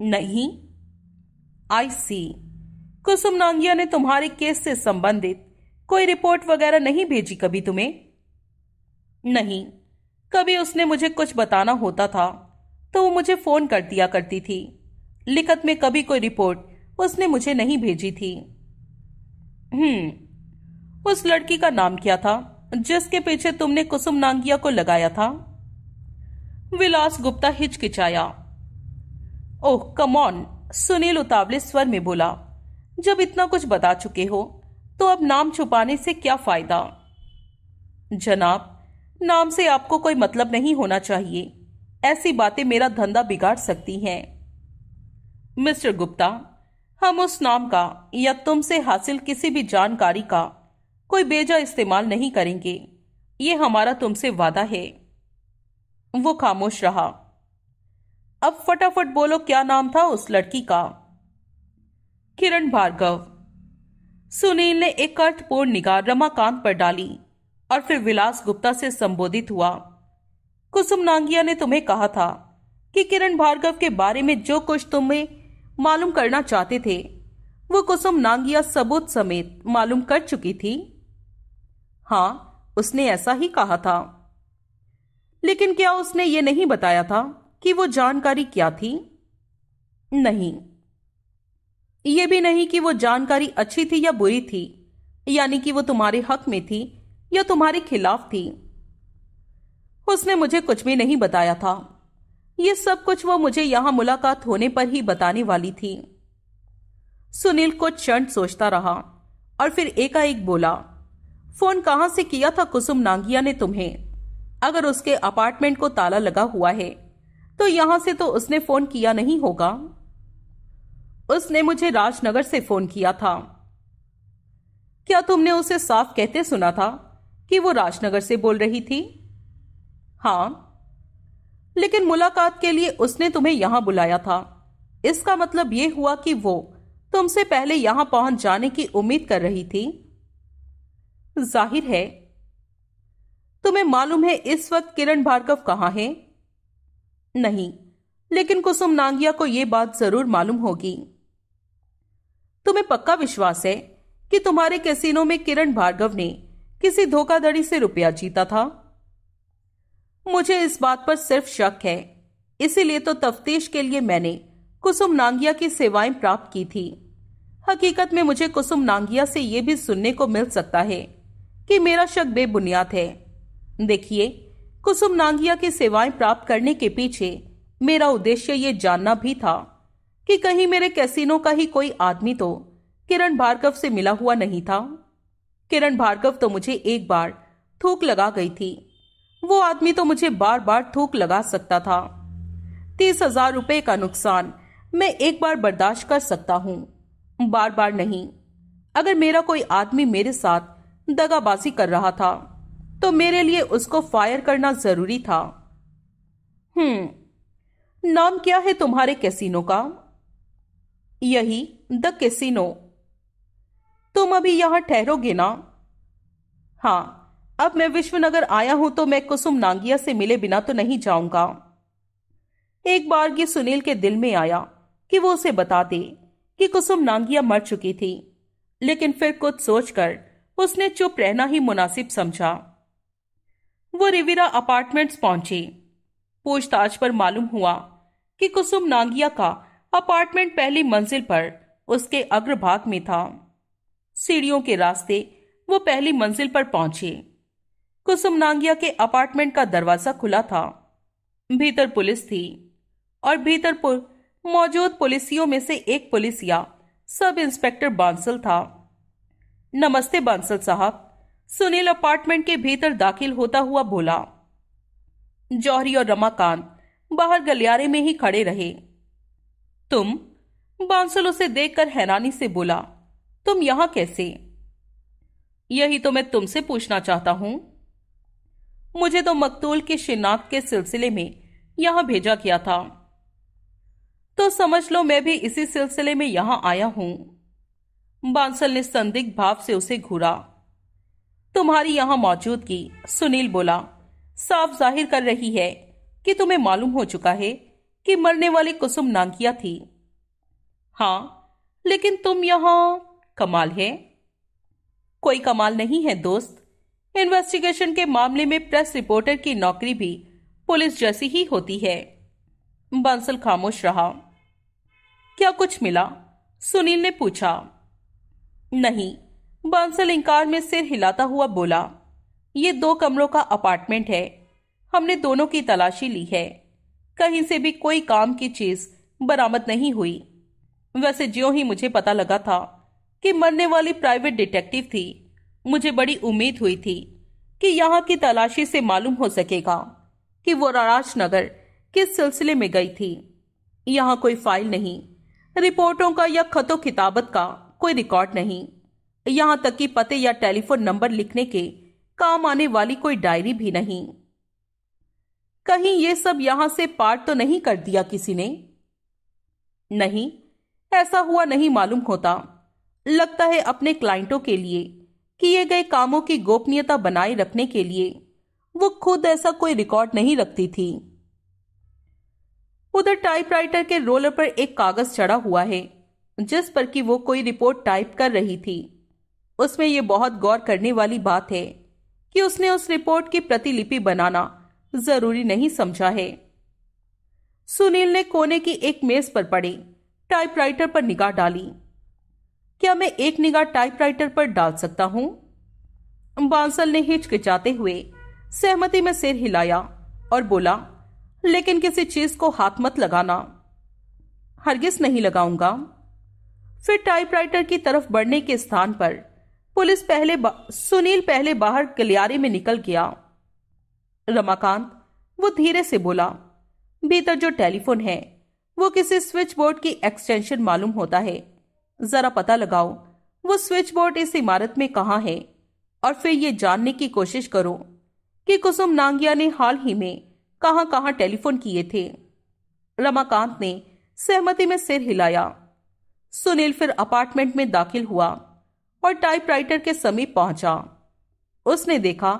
नहीं आई सी कुसुम नांगिया ने तुम्हारे केस से संबंधित कोई रिपोर्ट वगैरह नहीं भेजी कभी तुम्हें नहीं कभी उसने मुझे कुछ बताना होता था तो वो मुझे फोन कर दिया करती थी लिखत में कभी कोई रिपोर्ट उसने मुझे नहीं भेजी थी हम्म उस लड़की का नाम क्या था जिसके पीछे तुमने कुसुम नांगिया को लगाया था विलास गुप्ता हिचकिचाया ओह कमौन सुनील उतावले स्वर में बोला जब इतना कुछ बता चुके हो तो अब नाम छुपाने से क्या फायदा जनाब नाम से आपको कोई मतलब नहीं होना चाहिए ऐसी बातें मेरा धंधा बिगाड़ सकती हैं मिस्टर गुप्ता हम उस नाम का या तुमसे हासिल किसी भी जानकारी का कोई बेजा इस्तेमाल नहीं करेंगे ये हमारा तुमसे वादा है वो खामोश रहा अब फटाफट बोलो क्या नाम था उस लड़की का किरण भार्गव सुनील ने एक अर्थपूर्ण निगाह रमाकांत पर डाली और फिर विलास गुप्ता से संबोधित हुआ कुसुम नांगिया ने तुम्हें कहा था कि किरण भार्गव के बारे में जो कुछ तुम्हें मालूम करना चाहते थे वो कुसुम नांगिया सबूत समेत मालूम कर चुकी थी हाँ उसने ऐसा ही कहा था लेकिन क्या उसने ये नहीं बताया था कि वो जानकारी क्या थी नहीं ये भी नहीं कि वो जानकारी अच्छी थी या बुरी थी यानी कि वो तुम्हारे हक में थी या तुम्हारे खिलाफ थी उसने मुझे कुछ भी नहीं बताया था यह सब कुछ वो मुझे यहां मुलाकात होने पर ही बताने वाली थी सुनील को क्षण सोचता रहा और फिर एकाएक बोला फोन कहां से किया था कुसुम नांगिया ने तुम्हें अगर उसके अपार्टमेंट को ताला लगा हुआ है तो यहां से तो उसने फोन किया नहीं होगा उसने मुझे राजनगर से फोन किया था क्या तुमने उसे साफ कहते सुना था कि वो राजनगर से बोल रही थी हाँ लेकिन मुलाकात के लिए उसने तुम्हें यहां बुलाया था इसका मतलब ये हुआ कि वो तुमसे पहले यहां पहुंच जाने की उम्मीद कर रही थी जाहिर है तुम्हें मालूम है इस वक्त किरण भार्गव कहां है नहीं लेकिन कुसुम नांगिया को यह बात जरूर मालूम होगी तुम्हें पक्का विश्वास है कि तुम्हारे कैसीनो में किरण भार्गव ने किसी धोखाधड़ी से रुपया जीता था मुझे इस बात पर सिर्फ शक है इसीलिए तो तफ्तीश के लिए मैंने कुसुम नांगिया की सेवाएं प्राप्त की थी हकीकत में मुझे कुसुम नांगिया से यह भी सुनने को मिल सकता है कि मेरा शक बेबुनियाद है देखिए कुसुम नांगिया की सेवाएं प्राप्त करने के पीछे मेरा उद्देश्य ये जानना भी था कि कहीं मेरे कैसीनो का ही कोई आदमी तो किरण भार्गव से मिला हुआ नहीं था किरण भार्गव तो मुझे एक बार थूक लगा गई थी वो आदमी तो मुझे बार बार थूक लगा सकता था तीस हजार रुपए का नुकसान मैं एक बार बर्दाश्त कर सकता हूँ बार बार नहीं अगर मेरा कोई आदमी मेरे साथ दगाबाजी कर रहा था तो मेरे लिए उसको फायर करना जरूरी था हम्म नाम क्या है तुम्हारे कैसीनो का यही द कैसीनो तुम अभी यहां ठहरोगे ना हाँ अब मैं विश्वनगर आया हूं तो मैं कुसुम नांगिया से मिले बिना तो नहीं जाऊंगा एक बार ये सुनील के दिल में आया कि वो उसे बता दे कि कुसुम नांगिया मर चुकी थी लेकिन फिर कुछ सोचकर उसने चुप रहना ही मुनासिब समझा वो रिविरा अपार्टमेंट्स पहुंची पूछताछ पर मालूम हुआ कि कुसुम नांगिया का अपार्टमेंट पहली मंजिल पर उसके अग्रभाग में था सीढ़ियों के रास्ते वो पहली मंजिल पर पहुंचे कुसुम नांगिया के अपार्टमेंट का दरवाजा खुला था भीतर पुलिस थी और भीतर पुल, मौजूद पुलिसियों में से एक पुलिसिया सब इंस्पेक्टर बांसल था नमस्ते बांसल साहब सुनील अपार्टमेंट के भीतर दाखिल होता हुआ बोला जौहरी और रमाकांत बाहर गलियारे में ही खड़े रहे तुम बांसल उसे देखकर हैरानी से बोला तुम यहां कैसे यही तो मैं तुमसे पूछना चाहता हूं मुझे तो मकतूल की शिनाख्त के सिलसिले में यहां भेजा गया था तो समझ लो मैं भी इसी सिलसिले में यहां आया हूं बांसल ने संदिग्ध भाव से उसे घूरा तुम्हारी यहां मौजूदगी सुनील बोला साफ जाहिर कर रही है कि तुम्हें मालूम हो चुका है कि मरने वाली कुसुम नांगिया थी हाँ लेकिन तुम यहां कमाल है कोई कमाल नहीं है दोस्त इन्वेस्टिगेशन के मामले में प्रेस रिपोर्टर की नौकरी भी पुलिस जैसी ही होती है बंसल खामोश रहा क्या कुछ मिला सुनील ने पूछा नहीं बंसल इंकार में सिर हिलाता हुआ बोला ये दो कमरों का अपार्टमेंट है हमने दोनों की तलाशी ली है कहीं से भी कोई काम की चीज बरामद नहीं हुई वैसे ज्यो ही मुझे पता लगा था कि मरने वाली प्राइवेट डिटेक्टिव थी मुझे बड़ी उम्मीद हुई थी कि यहाँ की तलाशी से मालूम हो सकेगा कि वो राजनगर किस सिलसिले में गई थी यहाँ कोई फाइल नहीं रिपोर्टों का या खतों किताबत का कोई रिकॉर्ड नहीं यहाँ तक कि पते या टेलीफोन नंबर लिखने के काम आने वाली कोई डायरी भी नहीं कहीं ये सब यहां से पार तो नहीं कर दिया किसी ने नहीं ऐसा हुआ नहीं मालूम होता लगता है अपने क्लाइंटों के लिए किए गए कामों की गोपनीयता बनाए रखने के लिए वो खुद ऐसा कोई रिकॉर्ड नहीं रखती थी उधर टाइपराइटर के रोलर पर एक कागज चढ़ा हुआ है जिस पर कि वो कोई रिपोर्ट टाइप कर रही थी उसमें यह बहुत गौर करने वाली बात है कि उसने उस रिपोर्ट की प्रतिलिपि बनाना जरूरी नहीं समझा है सुनील ने कोने की एक मेज पर पड़े टाइपराइटर पर निगाह डाली क्या मैं एक निगाह टाइपराइटर पर डाल सकता हूं बांसल ने हिचकिचाते हुए सहमति में सिर हिलाया और बोला लेकिन किसी चीज को हाथ मत लगाना हरगिज नहीं लगाऊंगा फिर टाइपराइटर की तरफ बढ़ने के स्थान पर पुलिस पहले सुनील पहले बाहर गलियारे में निकल गया रमाकांत वो धीरे से बोला भीतर जो टेलीफोन है वो किसी स्विच बोर्ड की एक्सटेंशन मालूम होता है जरा पता लगाओ वो स्विच बोर्ड इस इमारत में कहा है और फिर ये जानने की कोशिश करो कि कुसुम नांगिया ने हाल ही में कहां कहां टेलीफोन किए थे रमाकांत ने सहमति में सिर हिलाया सुनील फिर अपार्टमेंट में दाखिल हुआ और टाइपराइटर के समीप पहुंचा उसने देखा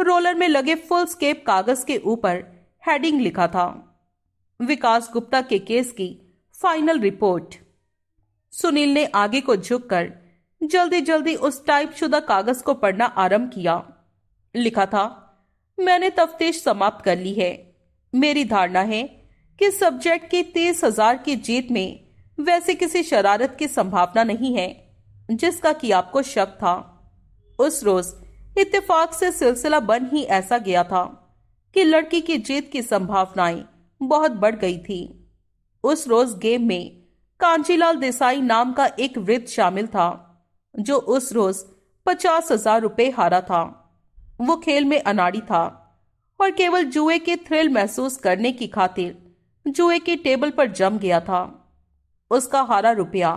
रोलर में लगे फुल स्केप कागज के ऊपर हेडिंग लिखा था विकास गुप्ता के केस की फाइनल रिपोर्ट सुनील ने आगे को झुककर जल्दी जल्दी उस टाइप शुदा कागज को पढ़ना आरंभ किया लिखा था मैंने तफ्तीश समाप्त कर ली है मेरी धारणा है कि सब्जेक्ट की तीस हजार की जीत में वैसे किसी शरारत की संभावना नहीं है जिसका कि आपको शक था उस रोज इत्तेफाक से सिलसिला बन ही ऐसा गया था कि लड़की की जीत की संभावनाएं बहुत बढ़ गई थी उस रोज गेम में कांचीलाल देसाई नाम का एक वृद्ध शामिल था जो उस रोज पचास हजार रुपये हारा था वो खेल में अनाड़ी था और केवल जुए के थ्रिल महसूस करने की खातिर जुए के टेबल पर जम गया था उसका हारा रुपया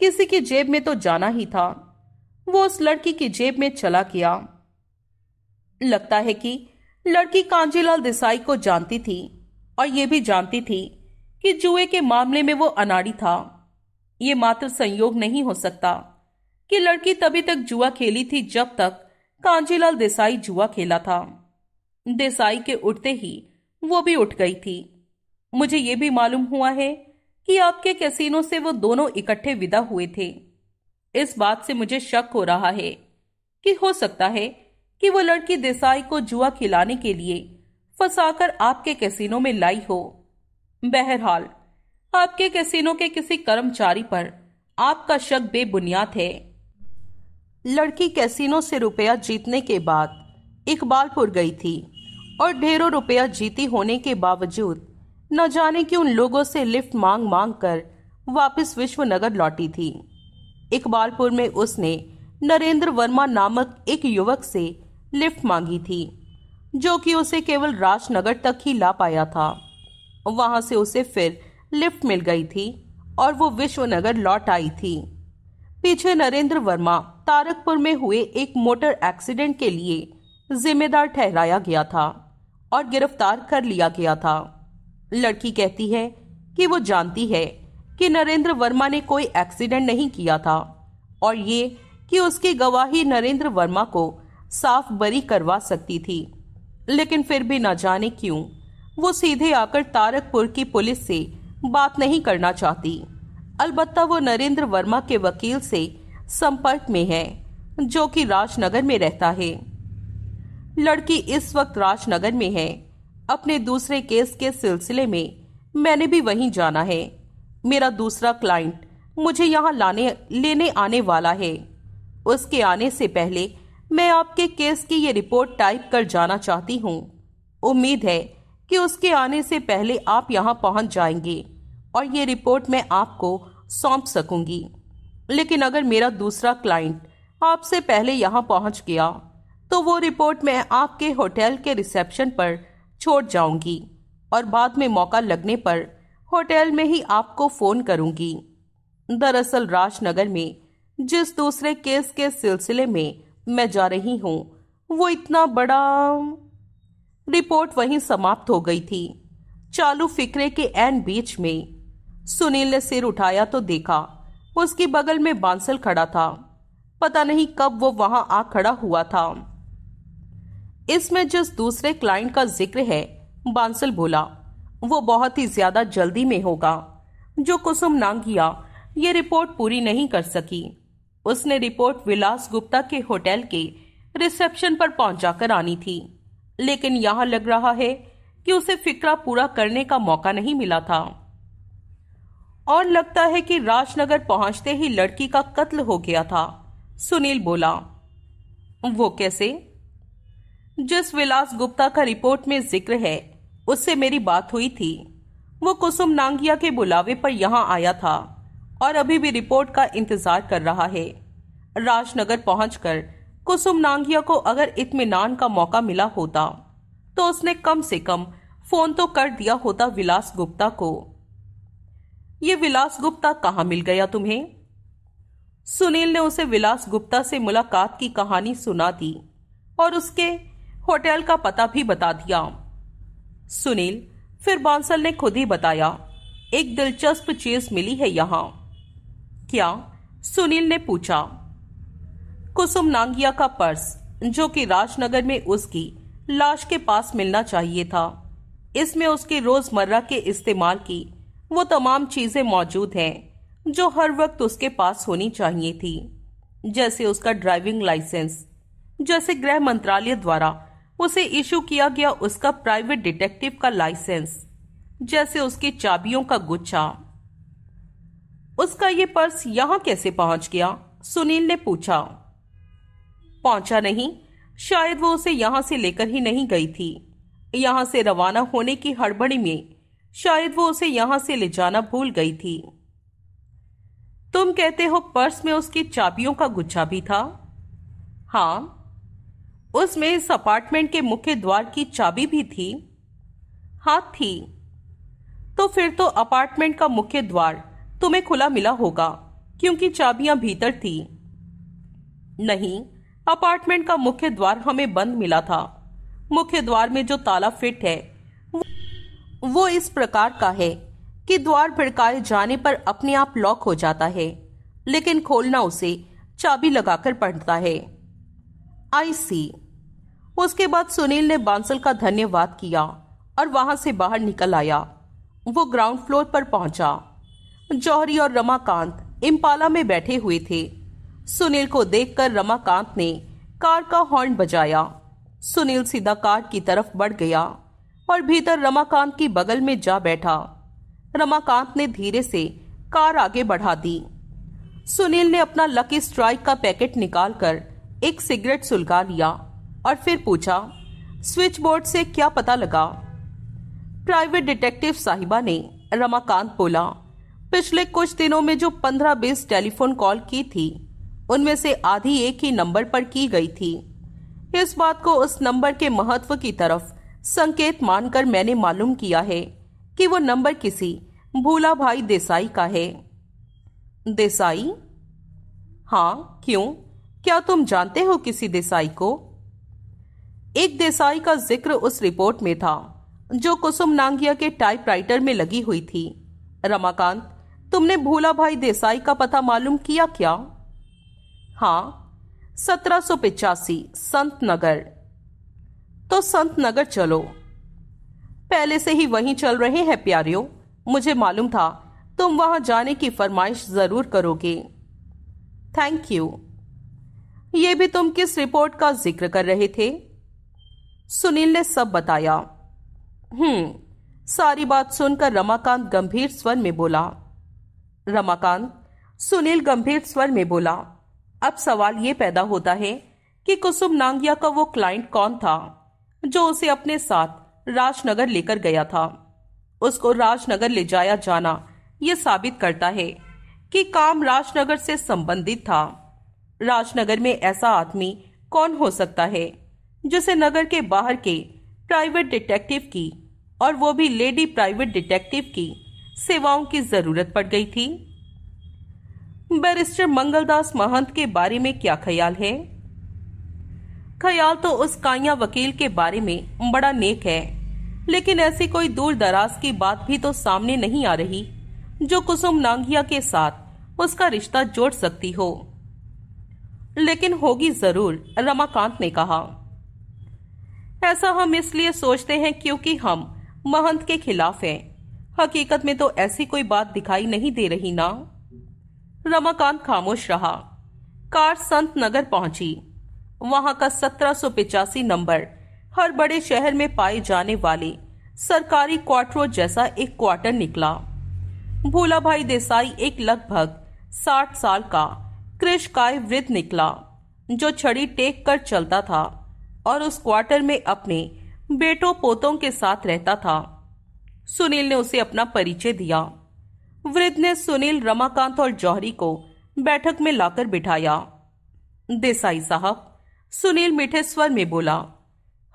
किसी की जेब में तो जाना ही था वो उस लड़की की जेब में चला गया लगता है कि लड़की कांजीलाल देसाई को जानती थी और ये भी जानती थी कि जुए के मामले में वो अनाड़ी था ये मात्र संयोग नहीं हो सकता कि लड़की तभी तक जुआ खेली थी जब तक कांजीलाल देसाई जुआ खेला था देसाई के उठते ही वो भी उठ गई थी मुझे ये भी मालूम हुआ है कि आपके कैसीनो से वो दोनों इकट्ठे विदा हुए थे इस बात से मुझे शक हो रहा है कि हो सकता है कि वो लड़की देसाई को जुआ खिलाने के लिए फंसाकर आपके कैसीनो में लाई हो बहरहाल आपके कैसीनो के किसी कर्मचारी पर आपका शक बेबुनियाद है लड़की कैसीनो से रुपया जीतने के बाद इकबालपुर गई थी और ढेरों रुपया जीती होने के बावजूद न जाने कि उन लोगों से लिफ्ट मांग मांग कर वापस विश्वनगर लौटी थी इकबालपुर में उसने नरेंद्र वर्मा नामक एक युवक से लिफ्ट मांगी थी जो कि उसे केवल राजनगर तक ही ला पाया था वहाँ से उसे फिर लिफ्ट मिल गई थी और वो विश्वनगर लौट आई थी पीछे नरेंद्र वर्मा तारकपुर में हुए एक मोटर एक्सीडेंट के लिए जिम्मेदार ठहराया गया था और गिरफ्तार कर लिया गया था लड़की कहती है कि वो जानती है कि नरेंद्र वर्मा ने कोई एक्सीडेंट नहीं किया था और ये कि उसकी गवाही नरेंद्र वर्मा को साफ बरी करवा सकती थी लेकिन फिर भी ना जाने क्यों वो सीधे आकर तारकपुर की पुलिस से बात नहीं करना चाहती अलबत्ता वो नरेंद्र वर्मा के वकील से संपर्क में है जो कि राजनगर में रहता है लड़की इस वक्त राजनगर में है अपने दूसरे केस के सिलसिले में मैंने भी वहीं जाना है मेरा दूसरा क्लाइंट मुझे यहाँ लाने लेने आने वाला है उसके आने से पहले मैं आपके केस की ये रिपोर्ट टाइप कर जाना चाहती हूँ उम्मीद है कि उसके आने से पहले आप यहाँ पहुँच जाएंगे और ये रिपोर्ट मैं आपको सौंप सकूंगी लेकिन अगर मेरा दूसरा क्लाइंट आपसे पहले यहाँ पहुँच गया तो वो रिपोर्ट मैं आपके होटल के रिसेप्शन पर छोड़ जाऊंगी और बाद में मौका लगने पर होटल में ही आपको फ़ोन करूंगी दरअसल राजनगर में जिस दूसरे केस के सिलसिले में मैं जा रही हूँ वो इतना बड़ा रिपोर्ट वहीं समाप्त हो गई थी चालू फिक्रे के एन बीच में सुनील ने सिर उठाया तो देखा उसकी बगल में बांसल खड़ा था पता नहीं कब वो वहां आ खड़ा हुआ था इसमें जिस दूसरे क्लाइंट का जिक्र है बांसल बोला वो बहुत ही ज्यादा जल्दी में होगा जो कुसुम नांगिया ये रिपोर्ट पूरी नहीं कर सकी उसने रिपोर्ट विलास गुप्ता के होटल के रिसेप्शन पर पहुंचाकर आनी थी लेकिन यहां लग रहा है कि उसे फिक्रा पूरा करने का मौका नहीं मिला था और लगता है कि राजनगर पहुंचते ही लड़की का कत्ल हो गया था सुनील बोला वो कैसे जिस विलास गुप्ता का रिपोर्ट में जिक्र है उससे मेरी बात हुई थी वो कुसुम नांगिया के बुलावे पर यहां आया था और अभी भी रिपोर्ट का इंतजार कर रहा है राजनगर पहुंचकर कुसुम नांगिया को अगर इतमान का मौका मिला होता तो उसने कम से कम फोन तो कर दिया होता विलास गुप्ता को ये विलास गुप्ता कहा मिल गया तुम्हें सुनील ने उसे विलास गुप्ता से मुलाकात की कहानी सुना दी और उसके होटल का पता भी बता दिया सुनील फिर बांसल ने खुद ही बताया एक दिलचस्प चीज मिली है यहां क्या सुनील ने पूछा कुसुम नांगिया का पर्स जो कि राजनगर में उसकी लाश के पास मिलना चाहिए था इसमें उसके रोजमर्रा के इस्तेमाल की वो तमाम चीजें मौजूद हैं जो हर वक्त उसके पास होनी चाहिए थी जैसे उसका ड्राइविंग लाइसेंस जैसे गृह मंत्रालय द्वारा उसे इशू किया गया उसका प्राइवेट डिटेक्टिव का लाइसेंस जैसे उसकी चाबियों का गुच्छा उसका ये पर्स यहां कैसे पहुंच गया सुनील ने पूछा पहुंचा नहीं शायद वो उसे यहां से लेकर ही नहीं गई थी यहां से रवाना होने की हड़बड़ी में शायद वो उसे यहां से ले जाना भूल गई थी तुम कहते हो पर्स में उसकी चाबियों का गुच्छा भी था हाँ उसमें इस अपार्टमेंट के मुख्य द्वार की चाबी भी थी हाँ थी तो फिर तो अपार्टमेंट का मुख्य द्वार तुम्हें खुला मिला होगा क्योंकि चाबियां भीतर थी नहीं अपार्टमेंट का मुख्य द्वार हमें बंद मिला था मुख्य द्वार में जो ताला फिट है वो इस प्रकार का है कि द्वार भड़काए जाने पर अपने आप लॉक हो जाता है लेकिन खोलना उसे चाबी लगाकर पड़ता है आई सी उसके बाद सुनील ने बांसल का धन्यवाद किया और वहां से बाहर निकल आया वो ग्राउंड फ्लोर पर पहुंचा जौहरी और रमाकांत इम्पाला में बैठे हुए थे सुनील को देखकर रमाकांत ने कार का हॉर्न बजाया सुनील सीधा कार की तरफ बढ़ गया और भीतर रमाकांत की बगल में जा बैठा रमाकांत ने धीरे से कार आगे बढ़ा दी सुनील ने अपना लकी स्ट्राइक का पैकेट निकालकर एक सिगरेट सुलगा लिया और फिर पूछा स्विच बोर्ड से क्या पता लगा प्राइवेट डिटेक्टिव साहिबा ने रमाकांत बोला पिछले कुछ दिनों में जो पंद्रह बीस टेलीफोन कॉल की थी उनमें से आधी एक ही नंबर पर की गई थी इस बात को उस नंबर के महत्व की तरफ संकेत मानकर मैंने मालूम किया है कि वो नंबर किसी भूला भाई देसाई का है देसाई हाँ क्यों क्या तुम जानते हो किसी देसाई को एक देसाई का जिक्र उस रिपोर्ट में था जो कुसुम नांगिया के टाइपराइटर में लगी हुई थी रमाकांत तुमने भूला भाई देसाई का पता मालूम किया क्या हाँ सत्रह सौ पिचासी संत नगर तो संत नगर चलो पहले से ही वहीं चल रहे हैं प्यारियों मुझे मालूम था तुम वहां जाने की फरमाइश जरूर करोगे थैंक यू ये भी तुम किस रिपोर्ट का जिक्र कर रहे थे सुनील ने सब बताया हम्म सारी बात सुनकर रमाकांत गंभीर स्वर में बोला रमाकांत सुनील गंभीर स्वर में बोला अब सवाल ये पैदा होता है कि कुसुम नांगिया का वो क्लाइंट कौन था जो उसे अपने साथ राजनगर लेकर गया था उसको राजनगर ले जाया जाना ये साबित करता है कि काम राजनगर से संबंधित था राजनगर में ऐसा आदमी कौन हो सकता है जिसे नगर के बाहर के प्राइवेट डिटेक्टिव की और वो भी लेडी प्राइवेट डिटेक्टिव की सेवाओं की जरूरत पड़ गई थी बैरिस्टर मंगलदास महंत के बारे में क्या ख्याल है ख्याल तो उस काया वकील के बारे में बड़ा नेक है लेकिन ऐसी कोई दूर दराज की बात भी तो सामने नहीं आ रही जो कुसुम नांगिया के साथ उसका रिश्ता जोड़ सकती हो लेकिन होगी जरूर रमाकांत ने कहा ऐसा हम इसलिए सोचते हैं क्योंकि हम महंत के खिलाफ हैं हकीकत में तो ऐसी कोई बात दिखाई नहीं दे रही ना रमाकांत खामोश रहा कार संत नगर पहुंची वहां का सत्रह नंबर हर बड़े शहर में पाए जाने वाले सरकारी क्वार्टर जैसा एक क्वार्टर निकला भोला भाई देसाई एक लगभग साठ साल का कृषकाय वृद्ध निकला जो छड़ी टेक कर चलता था और उस क्वार्टर में अपने बेटों पोतों के साथ रहता था सुनील ने उसे अपना परिचय दिया वृद्ध ने सुनील रमाकांत और जौहरी को बैठक में लाकर बिठाया देसाई साहब सुनील मीठे स्वर में बोला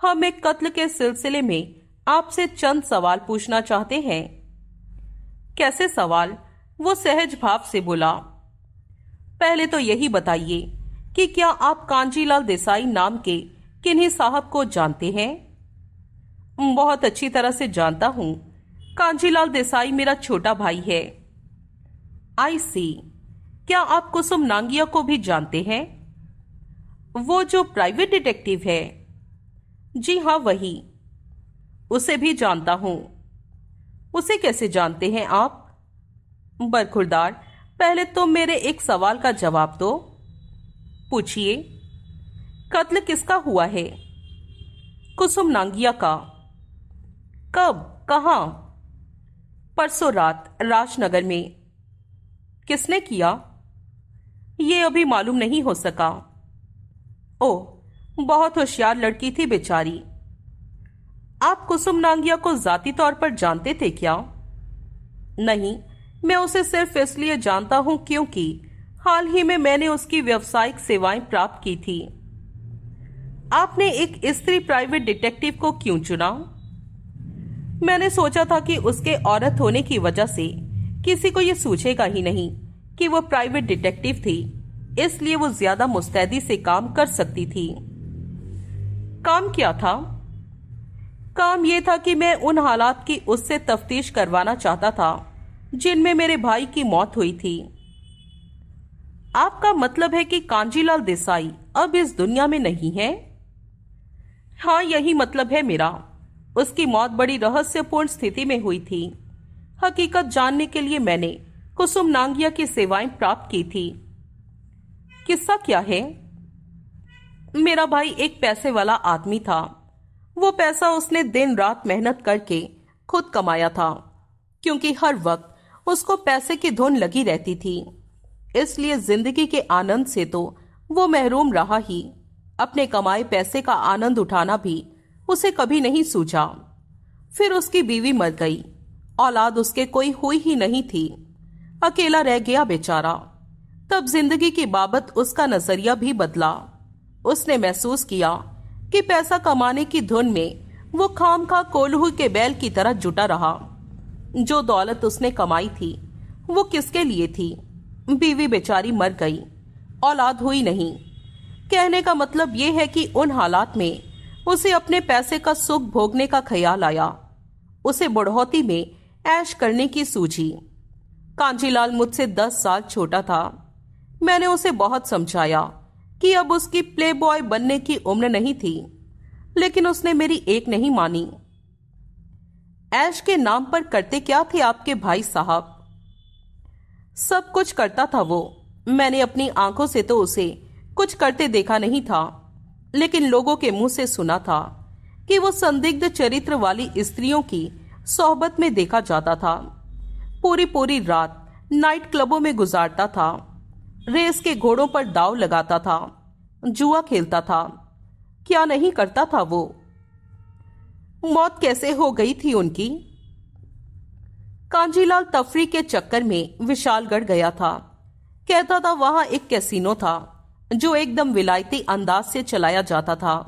हम एक कत्ल के सिलसिले में आपसे चंद सवाल पूछना चाहते हैं कैसे सवाल वो सहज भाव से बोला पहले तो यही बताइए कि क्या आप कांजीलाल देसाई नाम के किन्हीं साहब को जानते हैं बहुत अच्छी तरह से जानता हूं कांजीलाल देसाई मेरा छोटा भाई है आई सी क्या आप कुसुम नांगिया को भी जानते हैं वो जो प्राइवेट डिटेक्टिव है जी हाँ वही उसे भी जानता हूं उसे कैसे जानते हैं आप बरखुरदार पहले तो मेरे एक सवाल का जवाब दो पूछिए कत्ल किसका हुआ है कुसुम नांगिया का कब कहा परसों रात राजनगर में किसने किया ये अभी मालूम नहीं हो सका ओ बहुत होशियार लड़की थी बेचारी आप कुसुम नांगिया को जाती तौर पर जानते थे क्या नहीं मैं उसे सिर्फ इसलिए जानता हूं क्योंकि हाल ही में मैंने उसकी व्यवसायिक सेवाएं प्राप्त की थी आपने एक स्त्री प्राइवेट डिटेक्टिव को क्यों चुना मैंने सोचा था कि उसके औरत होने की वजह से किसी को यह सूझेगा ही नहीं कि वो प्राइवेट डिटेक्टिव थी इसलिए वो ज्यादा मुस्तैदी से काम कर सकती थी काम क्या था काम यह था कि मैं उन हालात की उससे तफ्तीश करवाना चाहता था जिनमें मेरे भाई की मौत हुई थी आपका मतलब है कि कांजीलाल देसाई अब इस दुनिया में नहीं है हाँ यही मतलब है मेरा उसकी मौत बड़ी रहस्यपूर्ण स्थिति में हुई थी हकीकत जानने के लिए मैंने कुसुम नांगिया की सेवाएं प्राप्त की थी किस्सा क्या है मेरा भाई एक पैसे वाला आदमी था वो पैसा उसने दिन रात मेहनत करके खुद कमाया था क्योंकि हर वक्त उसको पैसे की धुन लगी रहती थी इसलिए जिंदगी के आनंद से तो वो महरूम रहा ही अपने कमाए पैसे का आनंद उठाना भी उसे कभी नहीं सूझा फिर उसकी बीवी मर गई औलाद उसके कोई हुई ही नहीं थी अकेला रह गया बेचारा तब जिंदगी की बाबत उसका नजरिया भी बदला उसने महसूस किया कि पैसा कमाने की धुन में वो खाम खा कोलहू के बैल की तरह जुटा रहा जो दौलत उसने कमाई थी वो किसके लिए थी बीवी बेचारी मर गई औलाद हुई नहीं कहने का मतलब यह है कि उन हालात में उसे अपने पैसे का सुख भोगने का ख्याल आया उसे बढ़ोती में ऐश करने की सूझी कांचीलाल मुझसे दस साल छोटा था मैंने उसे बहुत समझाया कि अब उसकी प्ले बॉय बनने की उम्र नहीं थी लेकिन उसने मेरी एक नहीं मानी ऐश के नाम पर करते क्या थे आपके भाई साहब सब कुछ करता था वो मैंने अपनी आंखों से तो उसे कुछ करते देखा नहीं था लेकिन लोगों के मुंह से सुना था कि वो संदिग्ध चरित्र वाली स्त्रियों की सोहबत में देखा जाता था पूरी पूरी रात नाइट क्लबों में गुजारता था रेस के घोड़ों पर दाव लगाता था जुआ खेलता था क्या नहीं करता था वो मौत कैसे हो गई थी उनकी कांजीलाल तफरी के चक्कर में विशालगढ़ गया था कहता था वहां एक कैसीनो था जो एकदम विलायती अंदाज से चलाया जाता था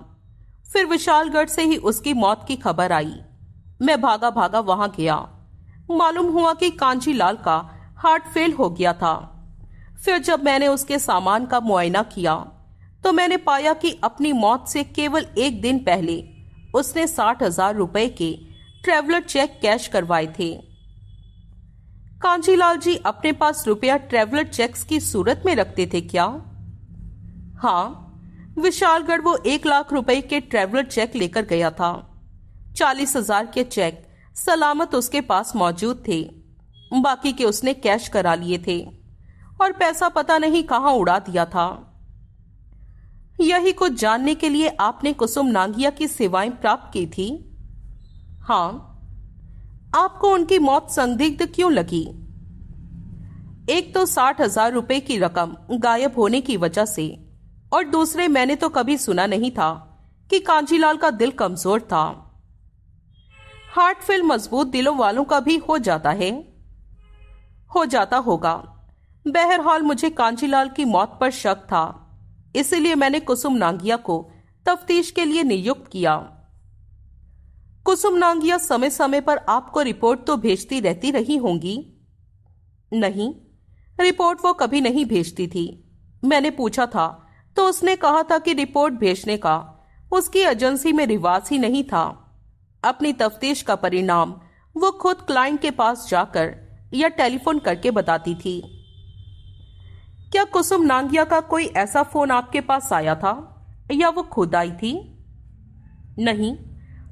फिर विशालगढ़ से ही उसकी मौत की खबर आई मैं भागा भागा वहां गया मालूम हुआ कि लाल का हार्ट फेल हो गया था फिर जब मैंने उसके सामान का मुआयना किया तो मैंने पाया कि अपनी मौत से केवल एक दिन पहले उसने साठ हजार रुपए के ट्रेवलर चेक कैश करवाए थे कांजीलाल जी अपने पास रुपया ट्रेवलर चेक्स की सूरत में रखते थे क्या हाँ विशालगढ़ वो एक लाख रुपए के ट्रेवलर चेक लेकर गया था चालीस हजार के चेक सलामत उसके पास मौजूद थे बाकी के उसने कैश करा लिए थे और पैसा पता नहीं कहां उड़ा दिया था यही कुछ जानने के लिए आपने कुसुम नांगिया की सेवाएं प्राप्त की थी हां आपको उनकी मौत संदिग्ध क्यों लगी एक तो साठ हजार रुपए की रकम गायब होने की वजह से और दूसरे मैंने तो कभी सुना नहीं था कि कांजीलाल का दिल कमजोर था हार्ट फेल मजबूत दिलों वालों का भी हो जाता है हो जाता होगा बहरहाल मुझे कांचीलाल की मौत पर शक था इसलिए मैंने कुसुम नांगिया को तफ्तीश के लिए नियुक्त किया कुसुम नांगिया समय समय पर आपको रिपोर्ट तो भेजती रहती रही होंगी नहीं रिपोर्ट वो कभी नहीं भेजती थी मैंने पूछा था तो उसने कहा था कि रिपोर्ट भेजने का उसकी एजेंसी में रिवाज ही नहीं था अपनी तफ्तीश का परिणाम वो खुद क्लाइंट के पास जाकर या टेलीफोन करके बताती थी क्या कुसुम नांगिया का कोई ऐसा फोन आपके पास आया था या वो खुद आई थी नहीं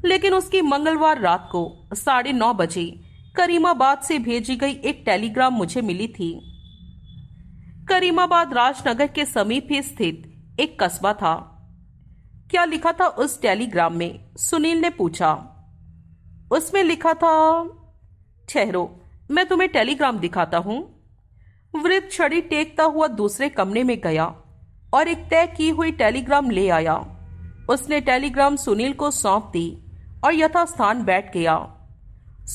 लेकिन उसकी मंगलवार रात को साढ़े नौ बजे करीमाबाद से भेजी गई एक टेलीग्राम मुझे मिली थी करीमाबाद राजनगर के समीप ही स्थित एक कस्बा था क्या लिखा था उस टेलीग्राम में सुनील ने पूछा उसमें लिखा था ठहरो मैं तुम्हें टेलीग्राम दिखाता हूँ वृद्ध छड़ी टेकता हुआ दूसरे कमरे में गया और एक तय की हुई टेलीग्राम ले आया उसने टेलीग्राम सुनील को सौंप दी और यथास्थान बैठ गया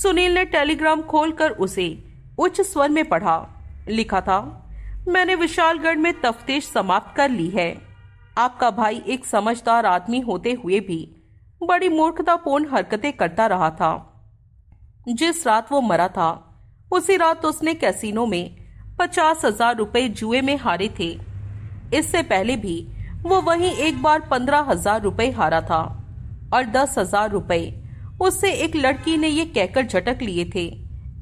सुनील ने टेलीग्राम खोलकर उसे उच्च स्वर में पढ़ा लिखा था मैंने विशालगढ़ में तफ्तीश समाप्त कर ली है आपका भाई एक समझदार आदमी होते हुए भी बड़ी मूर्खतापूर्ण हरकतें करता रहा था जिस रात वो मरा था उसी रात उसने कैसीनो में पचास हजार रुपए जुए में हारे थे इससे पहले भी वो वही एक बार पंद्रह हजार रुपए हारा था और दस हजार रुपए उससे एक लड़की ने ये कहकर झटक लिए थे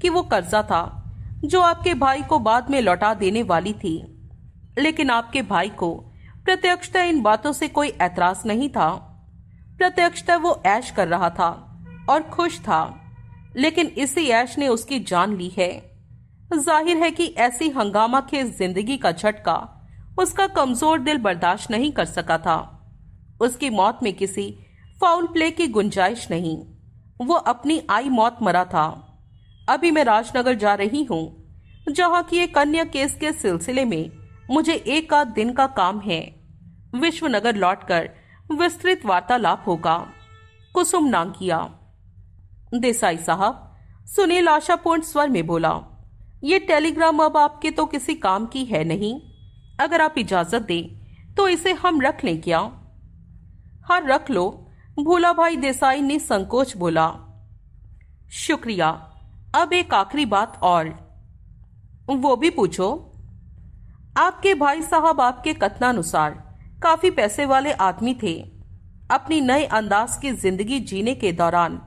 कि वो कर्जा था जो आपके भाई को बाद में लौटा देने वाली थी लेकिन आपके भाई को प्रत्यक्षता इन बातों से कोई ऐतराज नहीं था प्रत्यक्षतः वो ऐश कर रहा था और खुश था लेकिन इसी ऐश ने उसकी जान ली है जाहिर है कि ऐसी हंगामा के जिंदगी का झटका उसका कमजोर दिल बर्दाश्त नहीं कर सका था उसकी मौत में किसी फाउल प्ले की गुंजाइश नहीं वो अपनी आई मौत मरा था अभी मैं राजनगर जा रही हूं जहां की एक अन्य केस के सिलसिले में मुझे एक आध दिन का काम है विश्वनगर लौटकर कर विस्तृत वार्तालाप होगा कुसुम नांगिया देसाई साहब सुनील आशापूर्ण स्वर में बोला ये टेलीग्राम अब आपके तो किसी काम की है नहीं अगर आप इजाजत दें तो इसे हम रख लें क्या हाँ रख लो भूला भाई देसाई ने संकोच बोला शुक्रिया अब एक आखिरी बात और वो भी पूछो आपके भाई साहब आपके कथनानुसार काफी पैसे वाले आदमी थे अपनी नए अंदाज की जिंदगी जीने के दौरान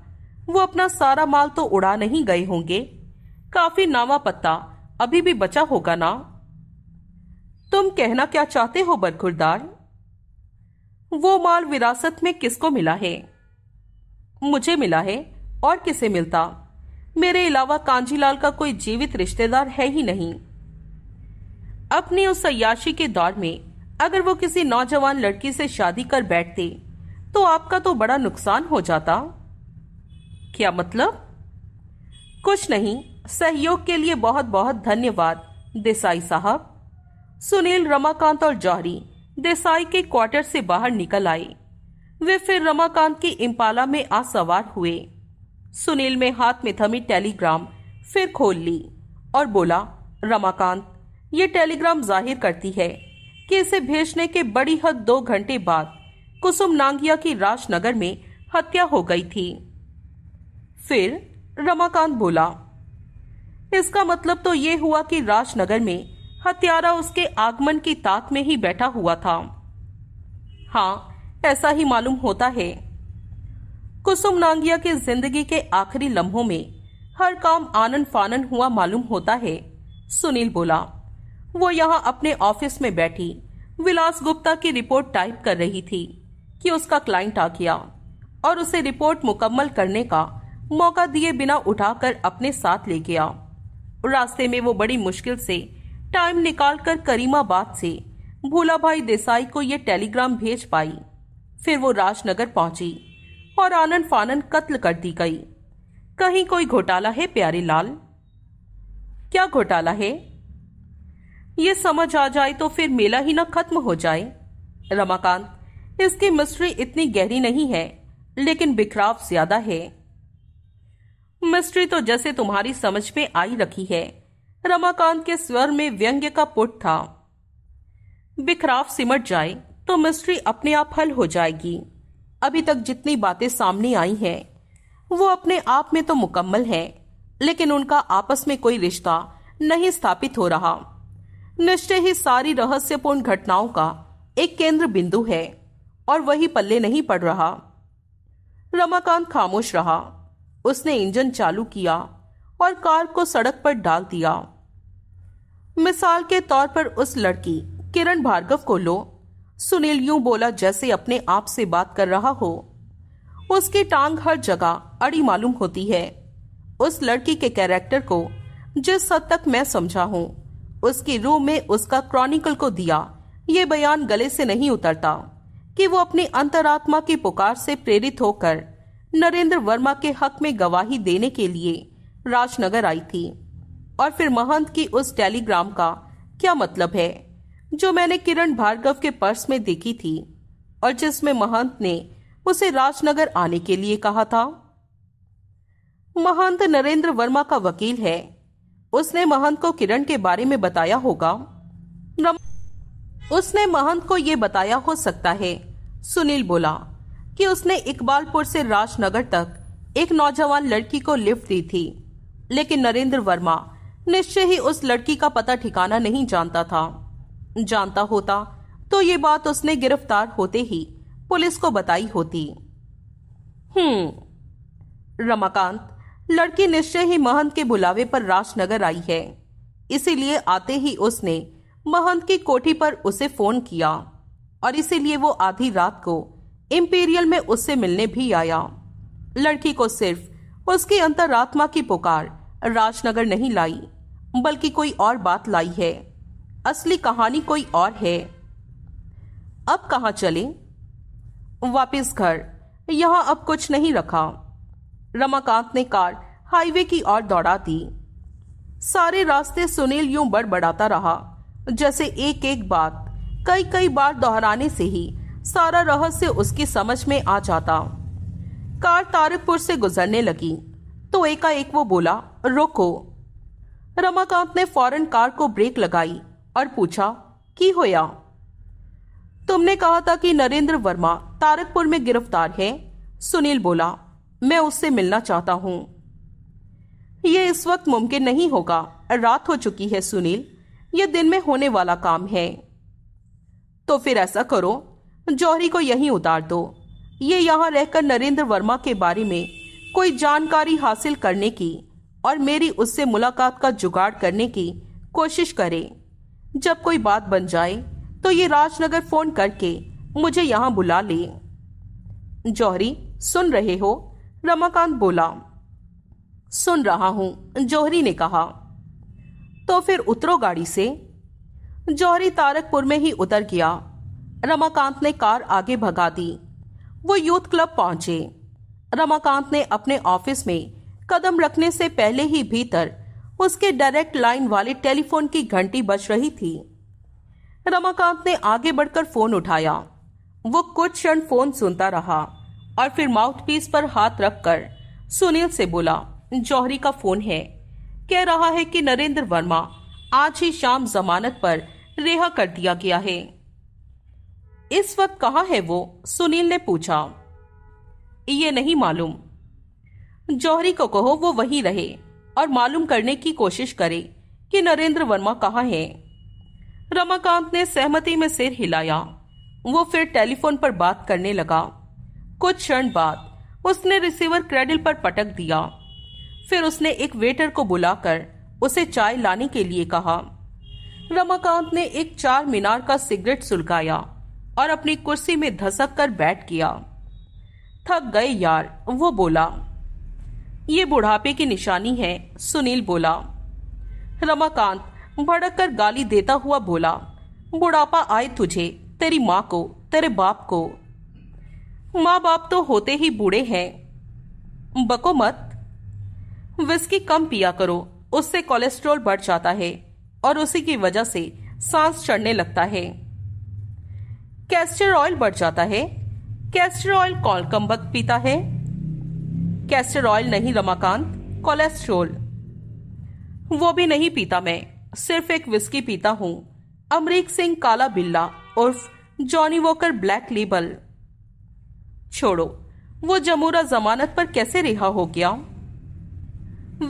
वो अपना सारा माल तो उड़ा नहीं गए होंगे काफी नावा पत्ता अभी भी बचा होगा ना तुम कहना क्या चाहते हो बरखुरदार वो माल विरासत में किसको मिला है मुझे मिला है और किसे मिलता मेरे अलावा कांजीलाल का कोई जीवित रिश्तेदार है ही नहीं अपनी उस सयाशी के दौर में अगर वो किसी नौजवान लड़की से शादी कर बैठते तो आपका तो बड़ा नुकसान हो जाता क्या मतलब कुछ नहीं सहयोग के लिए बहुत बहुत धन्यवाद देसाई साहब सुनील रमाकांत और जौहरी देसाई के क्वार्टर से बाहर निकल आए वे फिर रमाकांत की इम्पाला में आ सवार हुए सुनील में हाथ में थमी टेलीग्राम फिर खोल ली और बोला रमाकांत ये टेलीग्राम जाहिर करती है कि इसे भेजने के बड़ी हद दो घंटे बाद कुसुम नांगिया की राजनगर में हत्या हो गई थी फिर रमाकांत बोला इसका मतलब तो ये हुआ कि राजनगर में हत्यारा उसके आगमन की ताक में ही बैठा हुआ था हाँ ऐसा ही मालूम होता है कुसुम नांगिया के जिंदगी के आखिरी लम्हों में हर काम आनंद फानन हुआ मालूम होता है सुनील बोला वो यहाँ अपने ऑफिस में बैठी विलास गुप्ता की रिपोर्ट टाइप कर रही थी कि उसका क्लाइंट आ गया और उसे रिपोर्ट मुकम्मल करने का मौका दिए बिना उठाकर अपने साथ ले गया रास्ते में वो बड़ी मुश्किल से टाइम निकालकर करीमाबाद से भूला भाई देसाई को यह टेलीग्राम भेज पाई फिर वो राजनगर पहुंची और आनंद फानन कत्ल कर दी गई कहीं कोई घोटाला है प्यारे लाल क्या घोटाला है ये समझ आ जाए तो फिर मेला ही ना खत्म हो जाए रमाकांत इसकी मिस्ट्री इतनी गहरी नहीं है लेकिन बिखराव ज्यादा है मिस्ट्री तो जैसे तुम्हारी समझ में आई रखी है रमाकांत के स्वर में व्यंग्य का पुट था बिखराव सिमट जाए तो मिस्ट्री अपने आप हल हो जाएगी अभी तक जितनी बातें सामने आई हैं वो अपने आप में तो मुकम्मल हैं लेकिन उनका आपस में कोई रिश्ता नहीं स्थापित हो रहा निश्चय ही सारी रहस्यपूर्ण घटनाओं का एक केंद्र बिंदु है और वही पल्ले नहीं पड़ रहा रमाकांत खामोश रहा उसने इंजन चालू किया और कार को सड़क पर डाल दिया मिसाल के तौर पर उस लड़की किरण भार्गव को लो सुनील यूं बोला जैसे अपने आप से बात कर रहा हो उसकी टांग हर जगह अड़ी मालूम होती है उस लड़की के कैरेक्टर को जिस हद तक मैं समझा हूं उसके रूम में उसका क्रॉनिकल को दिया ये बयान गले से नहीं उतरता कि वो अपनी अंतरात्मा की पुकार से प्रेरित होकर नरेंद्र वर्मा के हक में गवाही देने के लिए राजनगर आई थी और फिर महंत की उस टेलीग्राम का क्या मतलब है जो मैंने किरण भार्गव के पर्स में देखी थी और जिसमें महंत ने उसे राजनगर आने के लिए कहा था महंत नरेंद्र वर्मा का वकील है उसने महंत को किरण के बारे में बताया होगा उसने महंत को यह बताया हो सकता है सुनील बोला कि उसने इकबालपुर से राजनगर तक एक नौजवान लड़की को लिफ्ट दी थी लेकिन नरेंद्र वर्मा निश्चय ही उस लड़की का पता ठिकाना नहीं जानता था जानता होता तो ये बात उसने गिरफ्तार होते ही पुलिस को बताई होती हम्म रमाकांत लड़की निश्चय ही महंत के बुलावे पर राजनगर आई है इसीलिए आते ही उसने महंत की कोठी पर उसे फोन किया और इसीलिए वो आधी रात को इम्पीरियल में उससे मिलने भी आया लड़की को सिर्फ उसकी अंतरात्मा की पुकार राजनगर नहीं लाई बल्कि कोई और बात लाई है असली कहानी कोई और है अब कहा चले वापस घर यहां अब कुछ नहीं रखा रमाकांत ने कार हाईवे की ओर दौड़ा दी सारे रास्ते सुनील यूं बड़बड़ाता रहा जैसे एक एक बात कई कई बार दोहराने से ही सारा रहस्य उसकी समझ में आ जाता कार तारकपुर से गुजरने लगी तो एकाएक वो बोला रोको रमाकांत ने फौरन कार को ब्रेक लगाई और पूछा की होया तुमने कहा था कि नरेंद्र वर्मा तारकपुर में गिरफ्तार है सुनील बोला मैं उससे मिलना चाहता हूं यह इस वक्त मुमकिन नहीं होगा रात हो चुकी है सुनील यह दिन में होने वाला काम है तो फिर ऐसा करो जौहरी को यहीं उतार दो ये यहाँ रहकर नरेंद्र वर्मा के बारे में कोई जानकारी हासिल करने की और मेरी उससे मुलाकात का जुगाड़ करने की कोशिश करे जब कोई बात बन जाए तो ये राजनगर फोन करके मुझे यहाँ बुला ले जौहरी सुन रहे हो रमाकांत बोला सुन रहा हूं जौहरी ने कहा तो फिर उतरो गाड़ी से जौहरी तारकपुर में ही उतर गया रमाकांत ने कार आगे भगा दी वो यूथ क्लब पहुंचे रमाकांत ने अपने ऑफिस में कदम रखने से पहले ही भीतर उसके डायरेक्ट लाइन वाले टेलीफोन की घंटी बज रही थी रमाकांत ने आगे बढ़कर फोन उठाया वो कुछ क्षण फोन सुनता रहा और फिर माउथपीस पर हाथ रखकर सुनील से बोला जौहरी का फोन है कह रहा है कि नरेंद्र वर्मा आज ही शाम जमानत पर रिहा कर दिया गया है इस वक्त कहा है वो सुनील ने पूछा ये नहीं मालूम जौहरी को कहो वो वहीं रहे और मालूम करने की कोशिश करे कि नरेंद्र वर्मा कहा है रमाकांत ने सहमति में सिर हिलाया वो फिर टेलीफोन पर बात करने लगा कुछ क्षण बाद उसने रिसीवर क्रेडिल पर पटक दिया फिर उसने एक वेटर को बुलाकर उसे चाय लाने के लिए कहा रमाकांत ने एक चार मीनार का सिगरेट सुलगाया और अपनी कुर्सी में धसक कर बैठ गया थक गए यार वो बोला ये बुढ़ापे की निशानी है सुनील बोला रमाकांत भड़क कर गाली देता हुआ बोला बुढ़ापा आए तुझे तेरी माँ को तेरे बाप को माँ बाप तो होते ही बूढ़े हैं बको मत विस्की कम पिया करो उससे कोलेस्ट्रॉल बढ़ जाता है और उसी की वजह से सांस चढ़ने लगता है कैस्टर ऑयल बढ़ जाता है कैस्टर ऑयल कौन कम वक्त पीता है कैस्टर ऑयल नहीं रमाकांत कोलेस्ट्रोल वो भी नहीं पीता मैं सिर्फ एक विस्की पीता हूं अमरीक सिंह काला बिल्ला उर्फ जॉनी वोकर ब्लैक लेबल छोड़ो वो जमूरा जमानत पर कैसे रिहा हो गया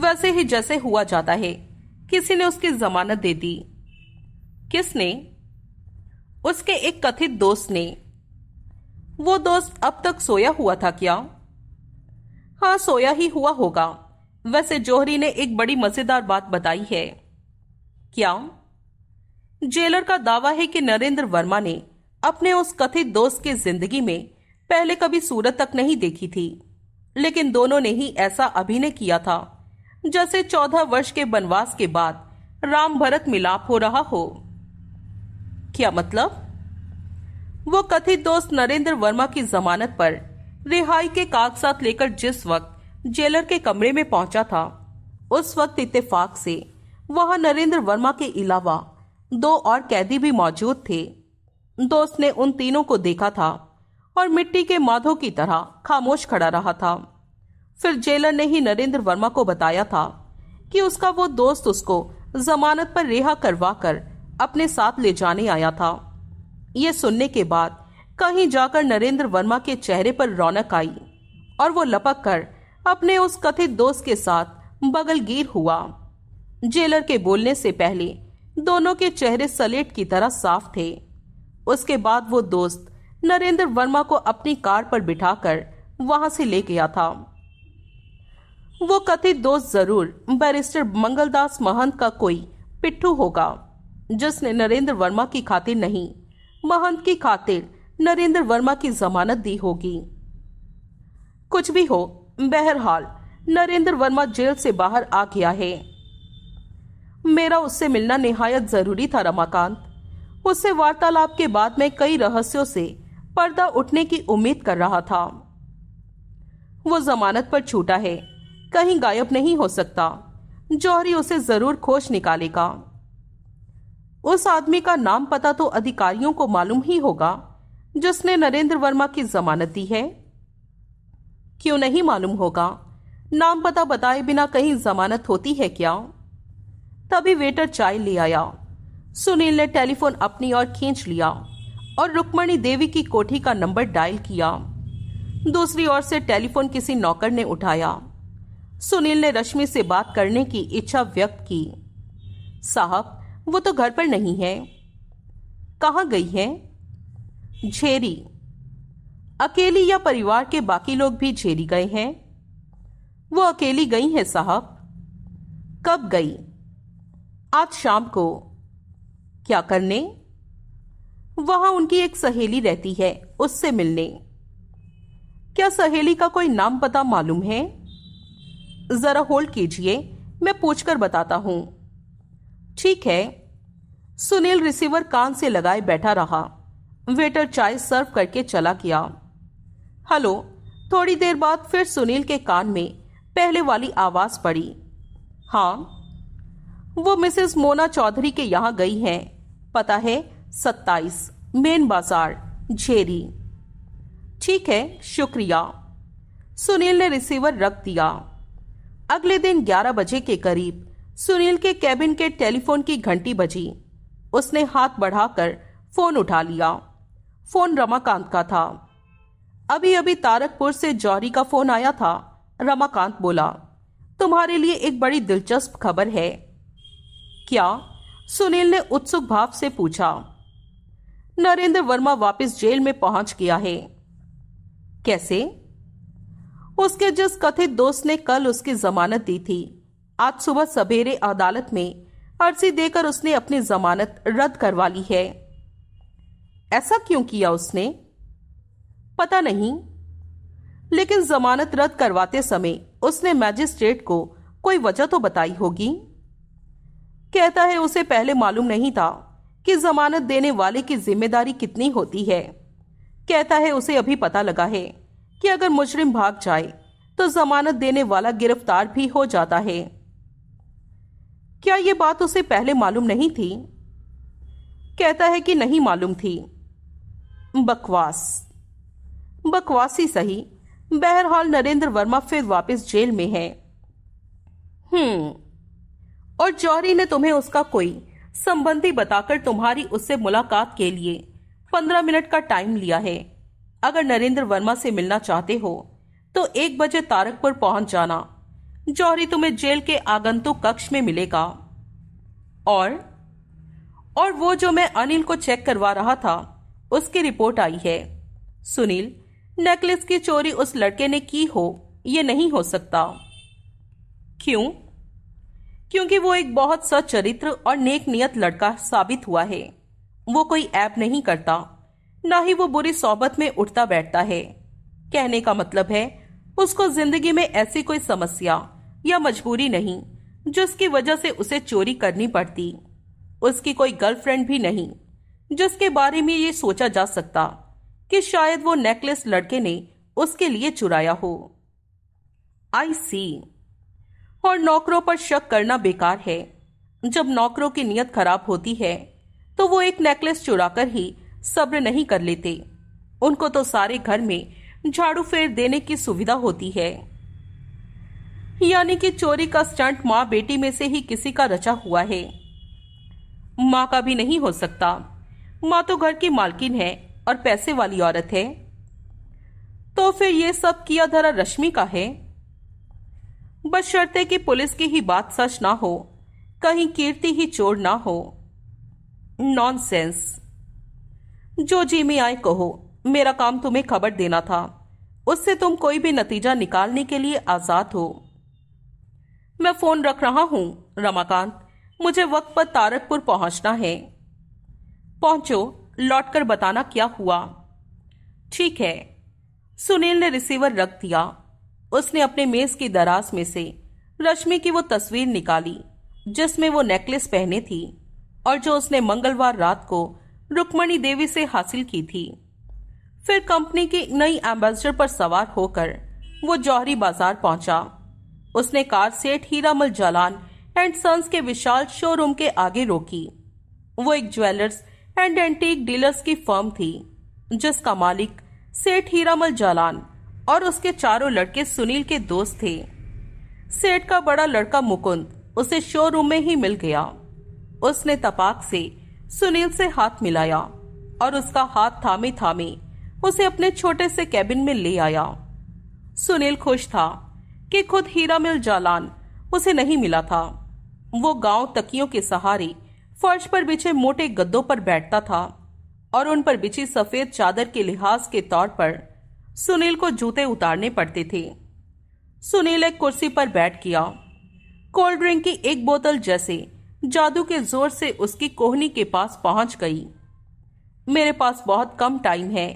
वैसे ही जैसे हुआ जाता है किसी ने उसकी जमानत दे दी किसने उसके एक कथित दोस्त ने वो दोस्त अब तक सोया हुआ था क्या हाँ सोया ही हुआ होगा वैसे जोहरी ने एक बड़ी मजेदार बात बताई है क्या जेलर का दावा है कि नरेंद्र वर्मा ने अपने उस कथित दोस्त की जिंदगी में पहले कभी सूरत तक नहीं देखी थी लेकिन दोनों ने ही ऐसा अभिनय किया था जैसे चौदह वर्ष के वनवास के बाद राम भरत मिलाप हो रहा हो क्या मतलब वो कथित दोस्त नरेंद्र वर्मा की जमानत पर रिहाई के कागजात लेकर जिस वक्त जेलर के कमरे में पहुंचा था उस वक्त इत्तेफाक से वहां नरेंद्र वर्मा के अलावा दो और कैदी भी मौजूद थे दोस्त ने उन तीनों को देखा था और मिट्टी के माधो की तरह खामोश खड़ा रहा था फिर जेलर ने ही नरेंद्र वर्मा को बताया था कि उसका वो दोस्त उसको जमानत पर रिहा करवा कर अपने साथ ले जाने आया था यह सुनने के बाद कहीं जाकर नरेंद्र वर्मा के चेहरे पर रौनक आई और वो लपक कर अपने उस कथित दोस्त के साथ बगलगीर हुआ जेलर के बोलने से पहले दोनों के चेहरे सलेट की तरह साफ थे उसके बाद वो दोस्त नरेंद्र वर्मा को अपनी कार पर बिठाकर वहां से ले गया था वो कथित दोस्त जरूर बैरिस्टर मंगलदास महंत का कोई पिट्ठू होगा जिसने नरेंद्र वर्मा की खातिर नहीं महंत की खातिर नरेंद्र वर्मा की जमानत दी होगी कुछ भी हो बहरहाल नरेंद्र वर्मा जेल से बाहर आ गया है मेरा उससे मिलना निहायत जरूरी था रमाकांत उससे वार्तालाप के बाद मैं कई रहस्यों से पर्दा उठने की उम्मीद कर रहा था वो जमानत पर छूटा है कहीं गायब नहीं हो सकता जौहरी उसे जरूर खोज निकालेगा उस आदमी का नाम पता तो अधिकारियों को मालूम ही होगा जिसने नरेंद्र वर्मा की जमानत दी है क्यों नहीं मालूम होगा नाम पता बताए बिना कहीं जमानत होती है क्या तभी वेटर चाय ले आया सुनील ने टेलीफोन अपनी ओर खींच लिया और रुक्मणी देवी की कोठी का नंबर डायल किया दूसरी ओर से टेलीफोन किसी नौकर ने उठाया सुनील ने रश्मि से बात करने की इच्छा व्यक्त की साहब वो तो घर पर नहीं है कहा गई है झेरी अकेली या परिवार के बाकी लोग भी झेरी गए हैं वो अकेली गई है साहब कब गई आज शाम को क्या करने वहां उनकी एक सहेली रहती है उससे मिलने क्या सहेली का कोई नाम पता मालूम है जरा होल्ड कीजिए मैं पूछकर बताता हूं ठीक है सुनील रिसीवर कान से लगाए बैठा रहा वेटर चाय सर्व करके चला गया हेलो थोड़ी देर बाद फिर सुनील के कान में पहले वाली आवाज पड़ी हाँ वो मिसेस मोना चौधरी के यहां गई हैं पता है सत्ताईस मेन बाजार झेरी ठीक है शुक्रिया सुनील ने रिसीवर रख दिया अगले दिन 11 बजे के करीब सुनील के कैबिन के टेलीफोन की घंटी बजी उसने हाथ बढ़ाकर फोन उठा लिया फोन रमाकांत का था अभी अभी तारकपुर से जौहरी का फोन आया था रमाकांत बोला तुम्हारे लिए एक बड़ी दिलचस्प खबर है क्या सुनील ने उत्सुक भाव से पूछा नरेंद्र वर्मा वापस जेल में पहुंच गया है कैसे उसके जिस कथित दोस्त ने कल उसकी जमानत दी थी आज सुबह सवेरे अदालत में अर्जी देकर उसने अपनी जमानत रद्द करवा ली है ऐसा क्यों किया उसने पता नहीं लेकिन जमानत रद्द करवाते समय उसने मैजिस्ट्रेट को कोई वजह तो बताई होगी कहता है उसे पहले मालूम नहीं था कि जमानत देने वाले की जिम्मेदारी कितनी होती है कहता है उसे अभी पता लगा है कि अगर मुजरिम भाग जाए तो जमानत देने वाला गिरफ्तार भी हो जाता है क्या यह बात उसे पहले मालूम नहीं थी कहता है कि नहीं मालूम थी बकवास बकवास ही सही बहरहाल नरेंद्र वर्मा फिर वापस जेल में है हम्म और जौहरी ने तुम्हें उसका कोई संबंधी बताकर तुम्हारी उससे मुलाकात के लिए पंद्रह मिनट का टाइम लिया है अगर नरेंद्र वर्मा से मिलना चाहते हो तो एक बजे तारकपुर पहुंच जाना जौहरी तुम्हें जेल के आगंतुक कक्ष में मिलेगा और और वो जो मैं अनिल को चेक करवा रहा था उसकी रिपोर्ट आई है सुनील नेकलेस की चोरी उस लड़के ने की हो ये नहीं हो सकता क्यों क्योंकि वो एक बहुत सचरित्र और नेक नियत लड़का साबित हुआ है वो कोई ऐप नहीं करता ना ही वो बुरी सोबत में उठता बैठता है कहने का मतलब है उसको जिंदगी में ऐसी कोई समस्या या मजबूरी नहीं जिसकी वजह से उसे चोरी करनी पड़ती उसकी कोई गर्लफ्रेंड भी नहीं जिसके बारे में ये सोचा जा सकता कि शायद वो नेकलेस लड़के ने उसके लिए चुराया हो आई सी और नौकरों पर शक करना बेकार है जब नौकरों की नियत खराब होती है तो वो एक नेकलेस चुराकर ही सब्र नहीं कर लेते उनको तो सारे घर में झाड़ू फेर देने की सुविधा होती है यानी कि चोरी का स्टंट माँ बेटी में से ही किसी का रचा हुआ है माँ का भी नहीं हो सकता माँ तो घर की मालकिन है और पैसे वाली औरत है तो फिर ये सब किया धरा रश्मि का है बस बशर्ते कि पुलिस की ही बात सच ना हो कहीं कीर्ति ही चोर ना हो नॉनसेंस जो जी में आए कहो मेरा काम तुम्हें खबर देना था उससे तुम कोई भी नतीजा निकालने के लिए आजाद हो मैं फोन रख रहा हूं रमाकांत मुझे वक्त पर तारकपुर पहुंचना है पहुंचो लौटकर बताना क्या हुआ ठीक है सुनील ने रिसीवर रख दिया उसने अपने मेज की दराज में से रश्मि की वो तस्वीर निकाली जिसमें वो नेकलेस पहने थी और जो उसने मंगलवार रात को रुक्मणी देवी से हासिल की थी फिर कंपनी की नई एम्बेसडर पर सवार होकर वो जौहरी बाजार पहुंचा उसने कार सेठ हीरामल जालान एंड सन्स के विशाल शोरूम के आगे रोकी वो एक ज्वेलर्स एंड एंटीक डीलर्स की फर्म थी जिसका मालिक सेठ हीरामल जालान और उसके चारों लड़के सुनील के दोस्त थे सेठ का बड़ा लड़का मुकुंद उसे शोरूम में ही मिल गया उसने तपाक से सुनील से हाथ मिलाया और उसका हाथ थामे थामे उसे अपने छोटे से कैबिन में ले आया सुनील खुश था कि खुद हीरा मिल जालान उसे नहीं मिला था वो गांव तकियों के सहारे फर्श पर बिछे मोटे गद्दों पर बैठता था और उन पर बिछी सफेद चादर के लिहाज के तौर पर सुनील को जूते उतारने पड़ते थे सुनील एक कुर्सी पर बैठ गया कोल्ड ड्रिंक की एक बोतल जैसे जादू के जोर से उसकी कोहनी के पास पहुंच गई मेरे पास बहुत कम टाइम है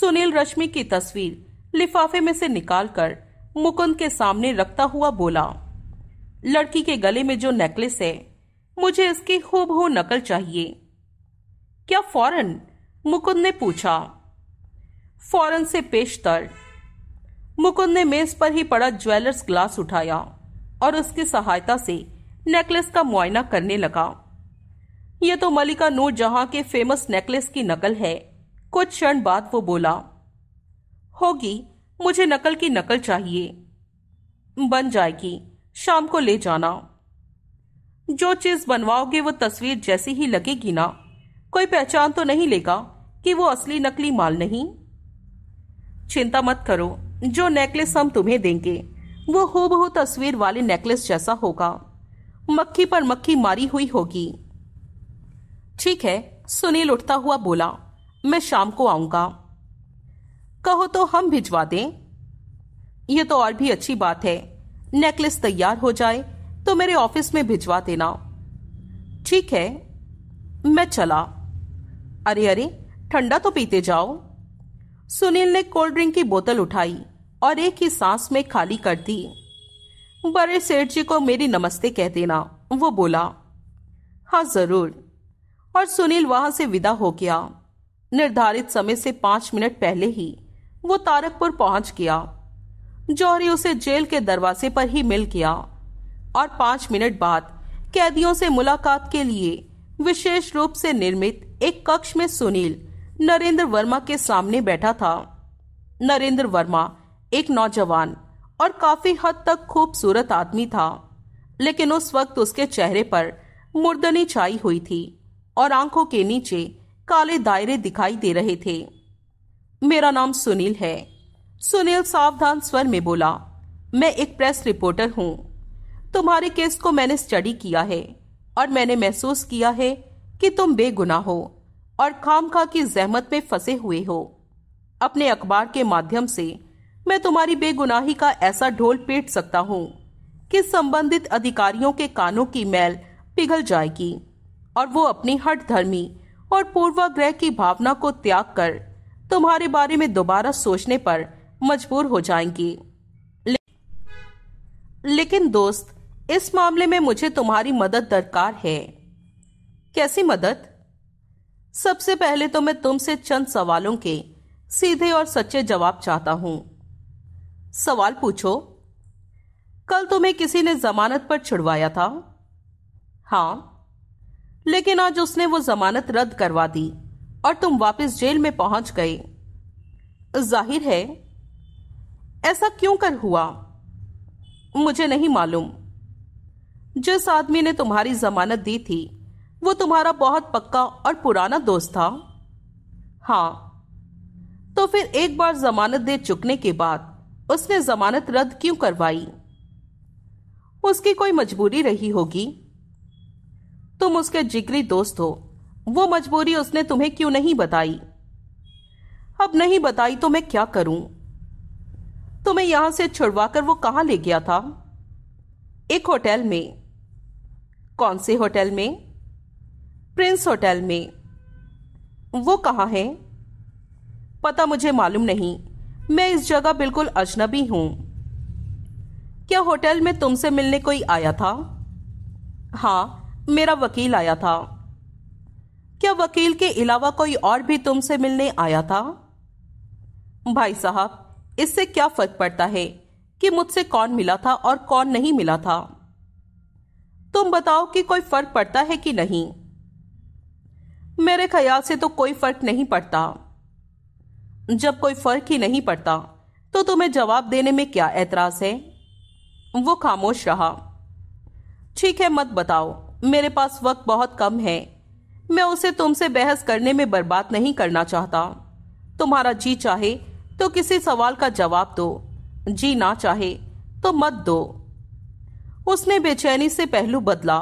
सुनील रश्मि की तस्वीर लिफाफे में से निकालकर मुकुंद के सामने रखता हुआ बोला लड़की के गले में जो नेकलेस है मुझे इसकी खूब हो नकल चाहिए क्या फौरन मुकुंद ने पूछा फौरन से पेशतर मुकुंद ने मेज पर ही पड़ा ज्वेलर्स ग्लास उठाया और उसकी सहायता से नेकलेस का मुआयना करने लगा यह तो मलिका नूर जहां के फेमस नेकलेस की नकल है कुछ क्षण बाद वो बोला होगी मुझे नकल की नकल चाहिए बन जाएगी शाम को ले जाना जो चीज बनवाओगे वो तस्वीर जैसी ही लगेगी ना कोई पहचान तो नहीं लेगा कि वो असली नकली माल नहीं चिंता मत करो जो नेकलेस हम तुम्हें देंगे वो हूबहू तस्वीर वाले नेकलेस जैसा होगा मक्खी पर मक्खी मारी हुई होगी ठीक है सुनील उठता हुआ बोला मैं शाम को आऊंगा कहो तो हम भिजवा दें यह तो और भी अच्छी बात है नेकलेस तैयार हो जाए तो मेरे ऑफिस में भिजवा देना ठीक है मैं चला अरे अरे ठंडा तो पीते जाओ सुनील ने कोल्ड ड्रिंक की बोतल उठाई और एक ही सांस में खाली कर दी बड़े सेठ जी को मेरी नमस्ते कह देना वो बोला हाँ जरूर और सुनील वहां से विदा हो गया निर्धारित समय से पांच मिनट पहले ही वो तारकपुर पहुंच गया जौहरी उसे जेल के दरवाजे पर ही मिल गया और पांच मिनट बाद कैदियों से मुलाकात के लिए विशेष रूप से निर्मित एक कक्ष में सुनील नरेंद्र वर्मा के सामने बैठा था नरेंद्र वर्मा एक नौजवान और काफी हद तक खूबसूरत आदमी था लेकिन उस वक्त उसके चेहरे पर मुर्दनी छाई हुई थी और आंखों के नीचे काले दायरे दिखाई दे रहे थे मेरा नाम सुनील है सुनील सावधान स्वर में बोला मैं एक प्रेस रिपोर्टर हूं तुम्हारे केस को मैंने स्टडी किया है और मैंने महसूस किया है कि तुम बेगुनाह हो और खाम खा की जहमत में फंसे हुए हो अपने अखबार के माध्यम से मैं तुम्हारी बेगुनाही का ऐसा ढोल पीट सकता हूँ कि संबंधित अधिकारियों के कानों की मैल पिघल जाएगी और वो अपनी हट धर्मी और पूर्वाग्रह की भावना को त्याग कर तुम्हारे बारे में दोबारा सोचने पर मजबूर हो जाएंगी ले... लेकिन दोस्त इस मामले में मुझे तुम्हारी मदद दरकार है कैसी मदद सबसे पहले तो मैं तुमसे चंद सवालों के सीधे और सच्चे जवाब चाहता हूं सवाल पूछो कल तुम्हें किसी ने जमानत पर छुड़वाया था हां लेकिन आज उसने वो जमानत रद्द करवा दी और तुम वापस जेल में पहुंच गए जाहिर है ऐसा क्यों कर हुआ मुझे नहीं मालूम जिस आदमी ने तुम्हारी जमानत दी थी वो तुम्हारा बहुत पक्का और पुराना दोस्त था हाँ तो फिर एक बार जमानत दे चुकने के बाद उसने जमानत रद्द क्यों करवाई उसकी कोई मजबूरी रही होगी तुम उसके जिगरी दोस्त हो वो मजबूरी उसने तुम्हें क्यों नहीं बताई अब नहीं बताई तो मैं क्या करूं तुम्हें यहां से छुड़वाकर वो कहां ले गया था एक होटल में कौन से होटल में प्रिंस होटल में वो कहाँ है पता मुझे मालूम नहीं मैं इस जगह बिल्कुल अजनबी हूं क्या होटल में तुमसे मिलने कोई आया था हाँ मेरा वकील आया था क्या वकील के अलावा कोई और भी तुमसे मिलने आया था भाई साहब इससे क्या फर्क पड़ता है कि मुझसे कौन मिला था और कौन नहीं मिला था तुम बताओ कि कोई फर्क पड़ता है कि नहीं मेरे ख्याल से तो कोई फर्क नहीं पड़ता जब कोई फर्क ही नहीं पड़ता तो तुम्हें जवाब देने में क्या ऐतराज है वो खामोश रहा ठीक है मत बताओ मेरे पास वक्त बहुत कम है मैं उसे तुमसे बहस करने में बर्बाद नहीं करना चाहता तुम्हारा जी चाहे तो किसी सवाल का जवाब दो जी ना चाहे तो मत दो उसने बेचैनी से पहलू बदला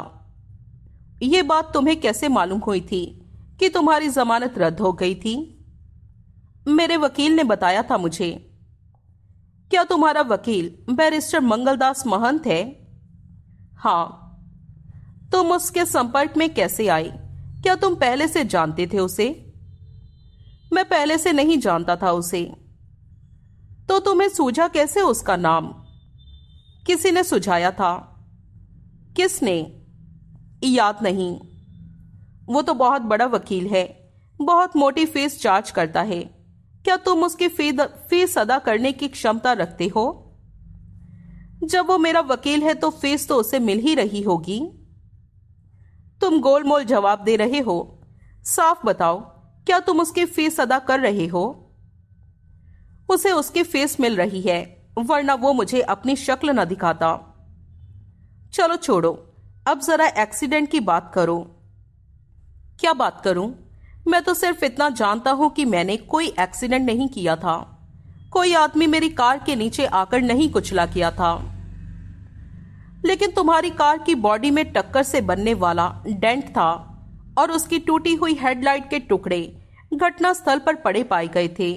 ये बात तुम्हें कैसे मालूम हुई थी कि तुम्हारी जमानत रद्द हो गई थी मेरे वकील ने बताया था मुझे क्या तुम्हारा वकील बैरिस्टर मंगलदास महंत है हाँ तुम उसके संपर्क में कैसे आई क्या तुम पहले से जानते थे उसे मैं पहले से नहीं जानता था उसे तो तुम्हें सूझा कैसे उसका नाम किसी ने सुझाया था किसने याद नहीं वो तो बहुत बड़ा वकील है बहुत मोटी फीस चार्ज करता है क्या तुम उसकी फीस अदा करने की क्षमता रखते हो जब वो मेरा वकील है तो फीस तो उसे मिल ही रही होगी तुम गोलमोल जवाब दे रहे हो साफ बताओ क्या तुम उसकी फीस अदा कर रहे हो उसे उसकी फीस मिल रही है वरना वो मुझे अपनी शक्ल न दिखाता चलो छोड़ो अब जरा एक्सीडेंट की बात करो क्या बात करूं मैं तो सिर्फ इतना जानता हूं कि मैंने कोई एक्सीडेंट नहीं किया था कोई आदमी मेरी कार के नीचे आकर नहीं कुचला किया था लेकिन तुम्हारी कार की बॉडी में टक्कर से बनने वाला डेंट था और उसकी टूटी हुई हेडलाइट के टुकड़े घटना स्थल पर पड़े पाए गए थे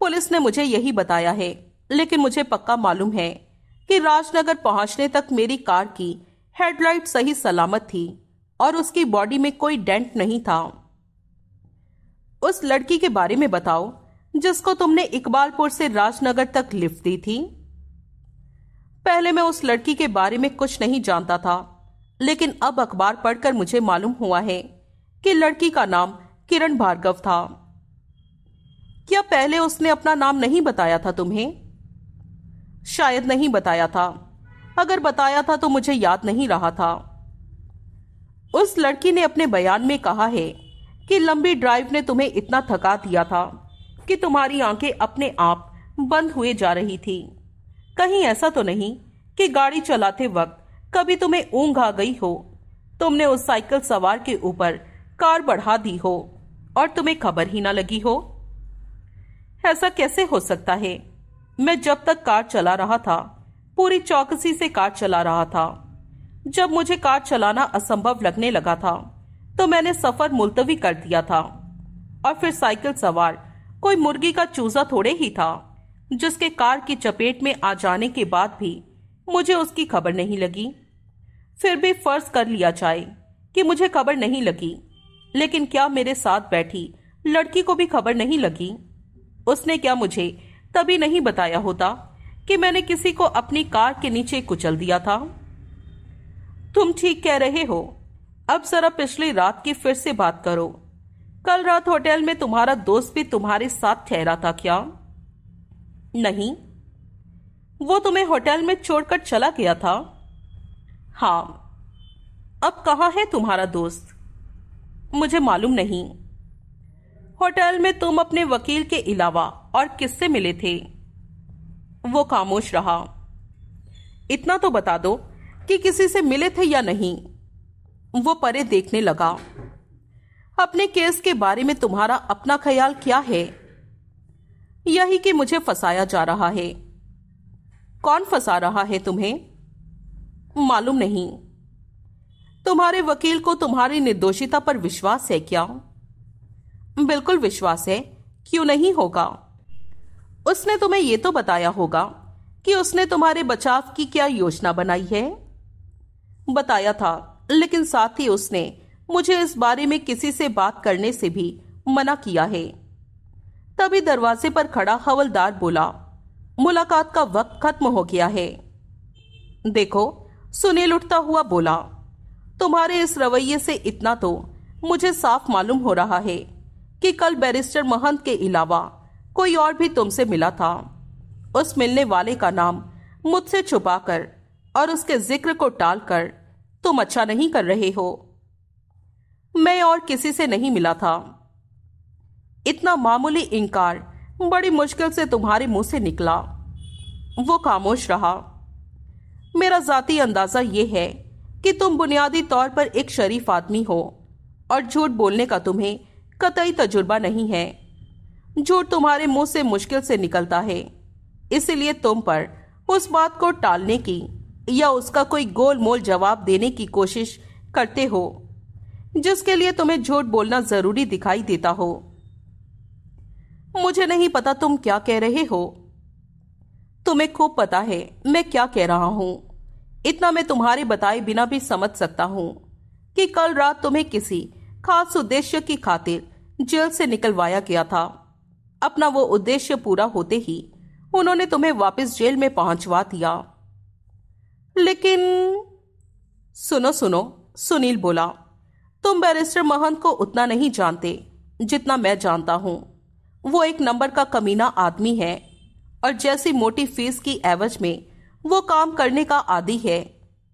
पुलिस ने मुझे यही बताया है लेकिन मुझे पक्का मालूम है कि राजनगर पहुंचने तक मेरी कार की हेडलाइट सही सलामत थी और उसकी बॉडी में कोई डेंट नहीं था उस लड़की के बारे में बताओ जिसको तुमने इकबालपुर से राजनगर तक लिफ्ट दी थी पहले मैं उस लड़की के बारे में कुछ नहीं जानता था लेकिन अब अखबार पढ़कर मुझे मालूम हुआ है कि लड़की का नाम किरण भार्गव था क्या पहले उसने अपना नाम नहीं बताया था तुम्हें शायद नहीं बताया था अगर बताया था तो मुझे याद नहीं रहा था उस लड़की ने अपने बयान में कहा है कि लंबी ड्राइव ने तुम्हें इतना थका दिया था कि तुम्हारी आंखें अपने आप बंद हुए जा रही थी कहीं ऐसा तो नहीं कि गाड़ी चलाते वक्त कभी तुम्हें ऊंघ आ गई हो तुमने उस साइकिल सवार के ऊपर कार बढ़ा दी हो और तुम्हें खबर ही ना लगी हो ऐसा कैसे हो सकता है मैं जब तक कार चला रहा था पूरी चौकसी से कार चला रहा था जब मुझे कार चलाना असंभव लगने लगा था तो मैंने सफर मुलतवी कर दिया था और फिर साइकिल सवार कोई मुर्गी का चूजा थोड़े ही था जिसके कार की चपेट में आ जाने के बाद भी मुझे उसकी खबर नहीं लगी फिर भी फर्ज कर लिया जाए कि मुझे खबर नहीं लगी लेकिन क्या मेरे साथ बैठी लड़की को भी खबर नहीं लगी उसने क्या मुझे तभी नहीं बताया होता कि मैंने किसी को अपनी कार के नीचे कुचल दिया था तुम ठीक कह रहे हो अब जरा पिछली रात की फिर से बात करो कल रात होटल में तुम्हारा दोस्त भी तुम्हारे साथ ठहरा था क्या नहीं वो तुम्हें होटल में छोड़कर चला गया था हाँ अब कहा है तुम्हारा दोस्त मुझे मालूम नहीं होटल में तुम अपने वकील के अलावा और किससे मिले थे वो खामोश रहा इतना तो बता दो कि किसी से मिले थे या नहीं वो परे देखने लगा अपने केस के बारे में तुम्हारा अपना ख्याल क्या है यही कि मुझे फंसाया जा रहा है कौन फंसा रहा है तुम्हें मालूम नहीं तुम्हारे वकील को तुम्हारी निर्दोषिता पर विश्वास है क्या बिल्कुल विश्वास है क्यों नहीं होगा उसने तुम्हें यह तो बताया होगा कि उसने तुम्हारे बचाव की क्या योजना बनाई है बताया था लेकिन साथ ही उसने मुझे इस बारे में किसी से बात करने से भी मना किया है तभी दरवाजे पर खड़ा हवलदार बोला मुलाकात का वक्त खत्म हो गया है देखो सुनील उठता हुआ बोला तुम्हारे इस रवैये से इतना तो मुझे साफ मालूम हो रहा है कि कल बैरिस्टर महंत के अलावा कोई और भी तुमसे मिला था उस मिलने वाले का नाम मुझसे छुपाकर और उसके जिक्र को टालकर तुम अच्छा नहीं कर रहे हो मैं और किसी से नहीं मिला था इतना मामूली इंकार बड़ी मुश्किल से तुम्हारे मुंह से निकला वो खामोश रहा मेरा जाति अंदाज़ा यह है कि तुम बुनियादी तौर पर एक शरीफ आदमी हो और झूठ बोलने का तुम्हें कतई तजुर्बा नहीं है झूठ तुम्हारे मुंह से मुश्किल से निकलता है इसलिए तुम पर उस बात को टालने की या उसका कोई गोल मोल जवाब देने की कोशिश करते हो जिसके लिए तुम्हें झूठ बोलना जरूरी दिखाई देता हो मुझे नहीं पता तुम क्या कह रहे हो तुम्हें खूब पता है मैं क्या कह रहा हूं इतना मैं तुम्हारे बताए बिना भी समझ सकता हूं कि कल रात तुम्हें किसी खास उद्देश्य की खातिर जेल से निकलवाया गया था अपना वो उद्देश्य पूरा होते ही उन्होंने तुम्हें वापस जेल में पहुंचवा दिया लेकिन सुनो सुनो सुनील बोला तुम बैरिस्टर महंत को उतना नहीं जानते जितना मैं जानता हूँ वो एक नंबर का कमीना आदमी है और जैसी मोटी फीस की एवज में वो काम करने का आदि है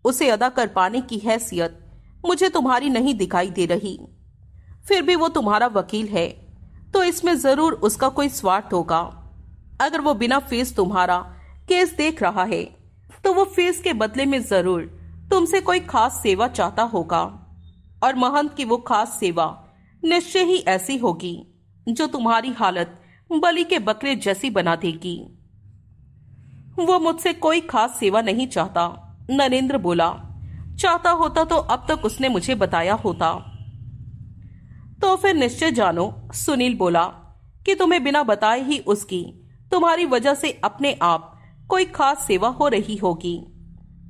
उसे अदा कर पाने की हैसियत मुझे तुम्हारी नहीं दिखाई दे रही फिर भी वो तुम्हारा वकील है तो इसमें जरूर उसका कोई स्वार्थ होगा अगर वो बिना फीस तुम्हारा केस देख रहा है तो वो फीस के बदले में जरूर तुमसे कोई खास सेवा चाहता होगा और महंत की वो खास सेवा निश्चय ही ऐसी होगी जो तुम्हारी हालत बलि के बकरे जैसी बना देगी वो मुझसे कोई खास सेवा नहीं चाहता नरेंद्र बोला चाहता होता तो अब तक उसने मुझे बताया होता तो फिर निश्चय जानो सुनील बोला कि तुम्हें बिना बताए ही उसकी तुम्हारी वजह से अपने आप कोई खास सेवा हो रही होगी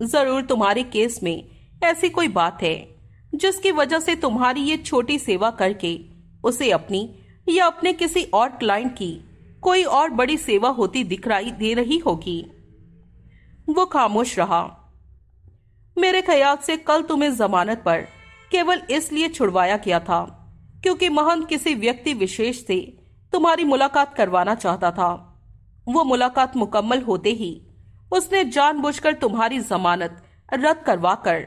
जरूर तुम्हारे केस में ऐसी कोई बात है जिसकी वजह से तुम्हारी ये छोटी सेवा करके उसे अपनी या अपने किसी और क्लाइंट की कोई और बड़ी सेवा होती दिखाई दे रही होगी वो खामोश रहा मेरे ख्याल से कल तुम्हें जमानत पर केवल इसलिए छुड़वाया गया था क्योंकि महंत किसी व्यक्ति विशेष से तुम्हारी मुलाकात करवाना चाहता था वो मुलाकात मुकम्मल होते ही उसने जानबूझकर तुम्हारी जमानत रद्द करवा कर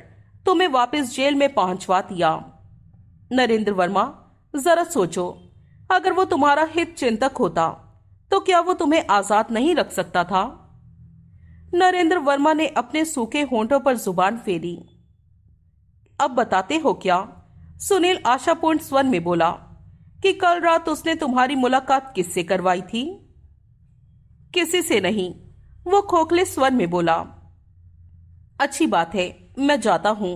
तुम्हें वापस जेल में पहुंचवा दिया नरेंद्र वर्मा जरा सोचो अगर वो तुम्हारा हित चिंतक होता तो क्या वो तुम्हें आजाद नहीं रख सकता था नरेंद्र वर्मा ने अपने सूखे होंठों पर जुबान फेरी अब बताते हो क्या सुनील आशापूर्ण स्वर में बोला कि कल रात उसने तुम्हारी मुलाकात किससे करवाई थी किसी से नहीं वो खोखले स्वर में बोला अच्छी बात है मैं जाता हूं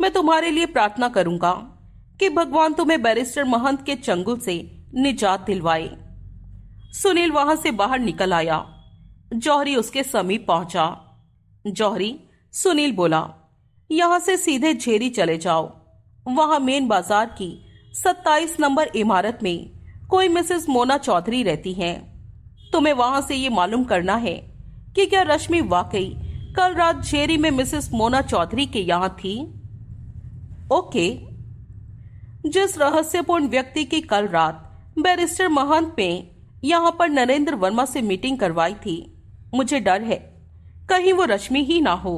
मैं तुम्हारे लिए प्रार्थना करूंगा कि भगवान तुम्हें बैरिस्टर महंत के चंगुल से निजात दिलवाए सुनील वहां से बाहर निकल आया जौहरी उसके समीप पहुंचा जौहरी सुनील बोला यहां से सीधे झेरी चले जाओ वहां मेन बाजार की सत्ताईस नंबर इमारत में कोई मिसेस मोना चौधरी रहती हैं। तुम्हें वहां से ये मालूम करना है कि क्या रश्मि वाकई कल रात जेरी में मिसेस मोना चौधरी के यहां थी ओके जिस रहस्यपूर्ण व्यक्ति की कल रात बैरिस्टर महंत ने यहां पर नरेंद्र वर्मा से मीटिंग करवाई थी मुझे डर है कहीं वो रश्मि ही ना हो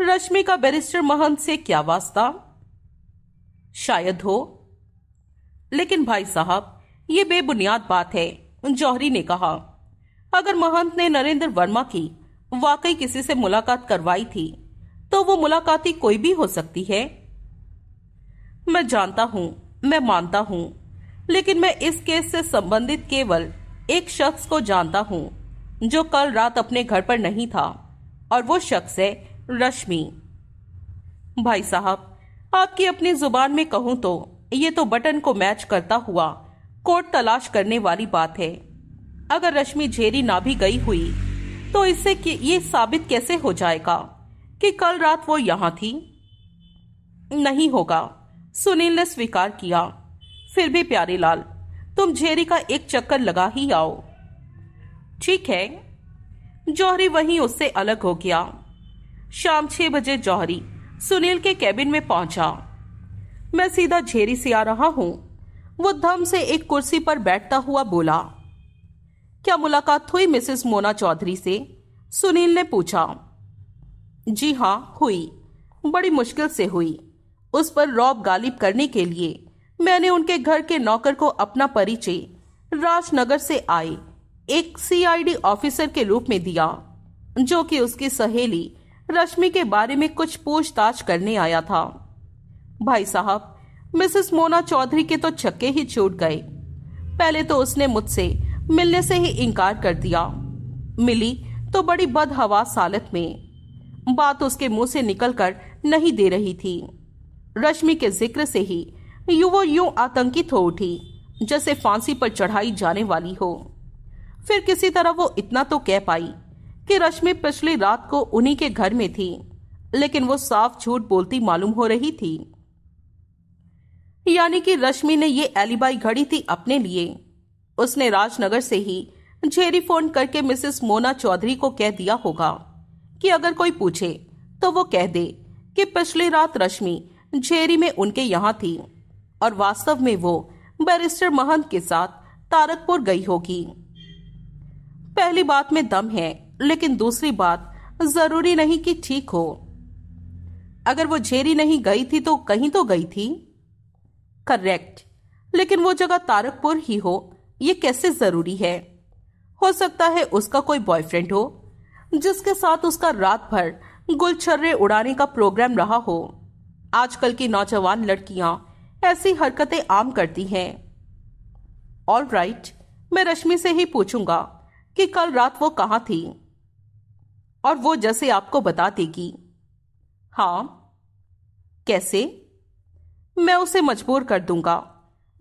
रश्मि का बैरिस्टर महंत से क्या वास्ता शायद हो लेकिन भाई साहब ये बेबुनियाद बात है जौहरी ने कहा अगर महंत ने नरेंद्र वर्मा की वाकई किसी से मुलाकात करवाई थी तो वो मुलाकाती कोई भी हो सकती है मैं जानता हूं मैं मानता हूं लेकिन मैं इस केस से संबंधित केवल एक शख्स को जानता हूं जो कल रात अपने घर पर नहीं था और वो शख्स है रश्मि भाई साहब आपकी अपनी जुबान में कहूं तो ये तो बटन को मैच करता हुआ कोर्ट तलाश करने वाली बात है अगर रश्मि झेरी ना भी गई हुई तो इससे ये साबित कैसे हो जाएगा कि कल रात वो यहां थी नहीं होगा सुनील ने स्वीकार किया फिर भी प्यारे लाल तुम झेरी का एक चक्कर लगा ही आओ ठीक है जौहरी वहीं उससे अलग हो गया शाम छह बजे जौहरी सुनील के कैबिन में पहुंचा मैं सीधा झेरी से आ रहा हूं वो धम से एक कुर्सी पर बैठता हुआ बोला क्या मुलाकात हुई मिसेस मोना चौधरी से सुनील ने पूछा जी हाँ हुई बड़ी मुश्किल से हुई उस पर रॉब गालिब करने के लिए मैंने उनके घर के नौकर को अपना परिचय राजनगर से आए एक सीआईडी ऑफिसर के रूप में दिया जो कि उसकी सहेली रश्मि के बारे में कुछ पूछताछ करने आया था भाई साहब मिसेस मोना चौधरी के तो छक्के ही छूट गए पहले तो उसने मुझसे मिलने से ही इनकार कर दिया मिली तो बड़ी बदहवास सालत में बात उसके मुंह से निकलकर नहीं दे रही थी रश्मि के जिक्र से ही यू यूं आतंकित हो उठी जैसे फांसी पर चढ़ाई जाने वाली हो फिर किसी तरह वो इतना तो कह पाई कि रश्मि पिछली रात को उन्हीं के घर में थी लेकिन वो साफ झूठ बोलती मालूम हो रही थी यानी कि रश्मि ने ये एलिबाई घड़ी थी अपने लिए उसने राजनगर से ही झेरी फोन करके मिसेस मोना चौधरी को कह दिया होगा कि अगर कोई पूछे तो वो कह दे कि पिछली रात रश्मि झेरी में उनके यहाँ थी और वास्तव में वो बैरिस्टर महंत के साथ तारकपुर गई होगी पहली बात में दम है लेकिन दूसरी बात जरूरी नहीं कि ठीक हो अगर वो झेरी नहीं गई थी तो कहीं तो गई थी करेक्ट लेकिन वो जगह तारकपुर ही हो ये कैसे जरूरी है हो सकता है उसका कोई बॉयफ्रेंड हो जिसके साथ उसका रात भर गुलछर्रे उड़ाने का प्रोग्राम रहा हो आजकल की नौजवान लड़कियां ऐसी हरकतें आम करती हैं ऑल राइट मैं रश्मि से ही पूछूंगा कि कल रात वो कहा थी और वो जैसे आपको बता देगी हाँ कैसे मैं उसे मजबूर कर दूंगा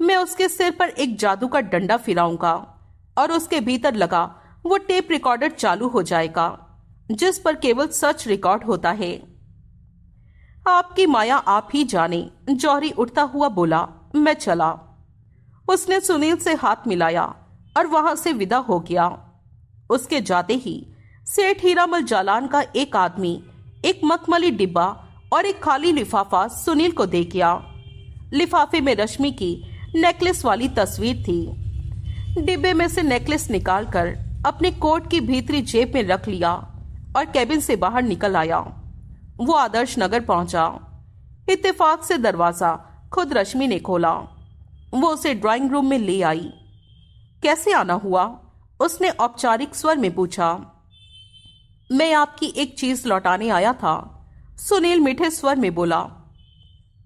मैं उसके सिर पर एक जादू का डंडा फिराऊंगा और उसके भीतर लगा वो टेप रिकॉर्डर चालू हो जाएगा जिस पर केवल सच रिकॉर्ड होता है आपकी माया आप ही जाने जौहरी उठता हुआ बोला मैं चला उसने सुनील से हाथ मिलाया और वहां से विदा हो गया उसके जाते ही सेठ हीरामल जालान का एक आदमी एक मखमली डिब्बा और एक खाली लिफाफा सुनील को दे गया लिफाफे में रश्मि की नेकलेस वाली तस्वीर थी डिब्बे में से नेकलेस निकालकर अपने कोट की भीतरी जेब में रख लिया और कैबिन से बाहर निकल आया वो आदर्श नगर पहुंचा इत्तेफाक से दरवाजा खुद रश्मि ने खोला वो उसे ड्राइंग रूम में ले आई कैसे आना हुआ उसने औपचारिक स्वर में पूछा मैं आपकी एक चीज लौटाने आया था सुनील मीठे स्वर में बोला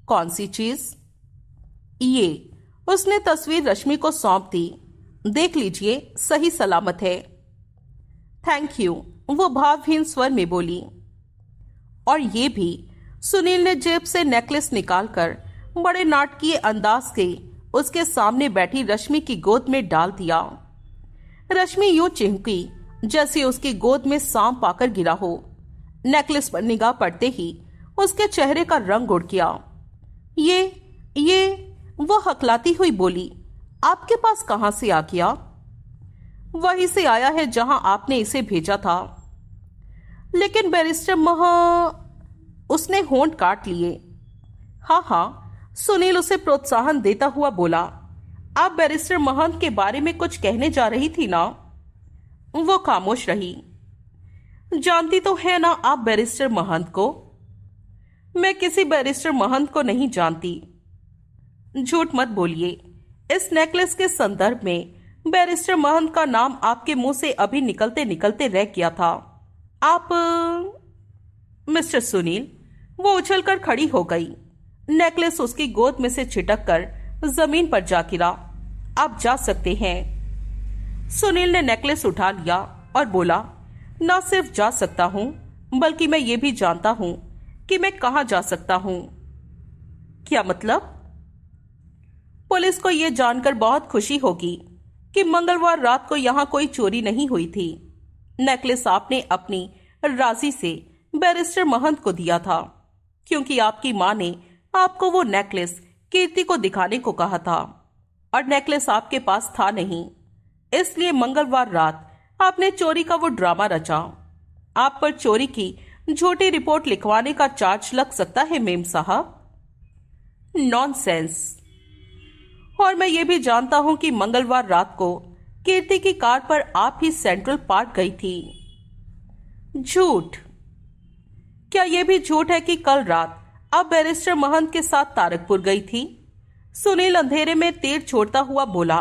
कौन सी चीज़ ये उसने तस्वीर रश्मि को सौंप दी देख लीजिए सही सलामत है थैंक यू वो भावहीन स्वर में बोली और ये भी सुनील ने जेब से नेकलेस निकालकर बड़े नाटकीय अंदाज के उसके सामने बैठी रश्मि की गोद में डाल दिया रश्मि यूं चिंकी जैसे उसकी गोद में सांप आकर गिरा हो नेकलेस पर निगाह पड़ते ही उसके चेहरे का रंग उड़ गया ये ये वह हकलाती हुई बोली आपके पास कहां से आ गया वहीं से आया है जहां आपने इसे भेजा था लेकिन बैरिस्टर मह उसने होंठ काट लिए हाँ हाँ सुनील उसे प्रोत्साहन देता हुआ बोला आप बैरिस्टर महंत के बारे में कुछ कहने जा रही थी ना वो खामोश रही जानती तो है ना आप बैरिस्टर महंत को मैं किसी बैरिस्टर महंत को नहीं जानती झूठ मत बोलिए इस नेकलेस के संदर्भ में बैरिस्टर महंत का नाम आपके मुंह से अभी निकलते निकलते रह गया था आप मिस्टर सुनील वो उछलकर खड़ी हो गई नेकलेस उसकी गोद में से छिटक कर जमीन पर जा गिरा आप जा सकते हैं सुनील ने नेकलेस उठा लिया और बोला न सिर्फ जा सकता हूँ बल्कि मैं ये भी जानता हूँ कि मैं कहा जा सकता हूँ क्या मतलब पुलिस को यह जानकर बहुत खुशी होगी कि मंगलवार रात को यहाँ कोई चोरी नहीं हुई थी नेकलेस आपने अपनी राजी से बैरिस्टर महंत को दिया था क्योंकि आपकी माँ ने आपको वो नेकलेस कीर्ति को दिखाने को कहा था और नेकलेस आपके पास था नहीं इसलिए मंगलवार रात आपने चोरी का वो ड्रामा रचा आप पर चोरी की झूठी रिपोर्ट लिखवाने का चार्ज लग सकता है मेम साहब नॉनसेंस और मैं ये भी जानता हूँ कि मंगलवार रात को कीर्ति की कार पर आप ही सेंट्रल पार्क गई थी झूठ क्या यह भी झूठ है कि कल रात आप बैरिस्टर महंत के साथ तारकपुर गई थी सुनील अंधेरे में तीर छोड़ता हुआ बोला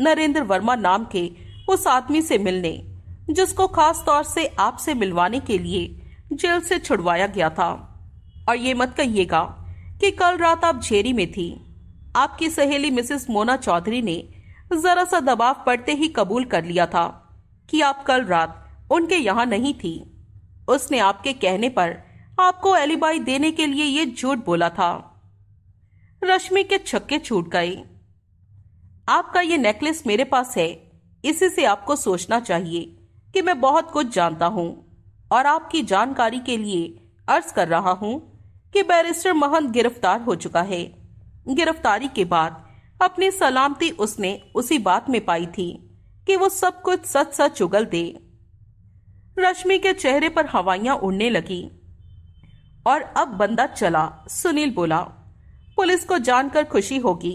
नरेंद्र वर्मा नाम के उस आदमी से मिलने जिसको खास तौर से आपसे मिलवाने के लिए जेल से छुड़वाया गया था और ये मत कहिएगा कि कल रात आप झेरी में थी आपकी सहेली मिसेस मोना चौधरी ने जरा सा दबाव पड़ते ही कबूल कर लिया था कि आप कल रात उनके यहाँ नहीं थी उसने आपके कहने पर आपको एलिबाई देने के लिए यह झूठ बोला था रश्मि के छक्के छूट गए आपका ये नेकलेस मेरे पास है इसी से आपको सोचना चाहिए कि मैं बहुत कुछ जानता हूँ और आपकी जानकारी के लिए अर्ज कर रहा हूँ कि बैरिस्टर महंत गिरफ्तार हो चुका है गिरफ्तारी के बाद अपनी सलामती उसने उसी बात में पाई थी कि वो सब कुछ सच सच उगल दे रश्मि के चेहरे पर हवाइयां उड़ने लगी और अब बंदा चला सुनील बोला पुलिस को जानकर खुशी होगी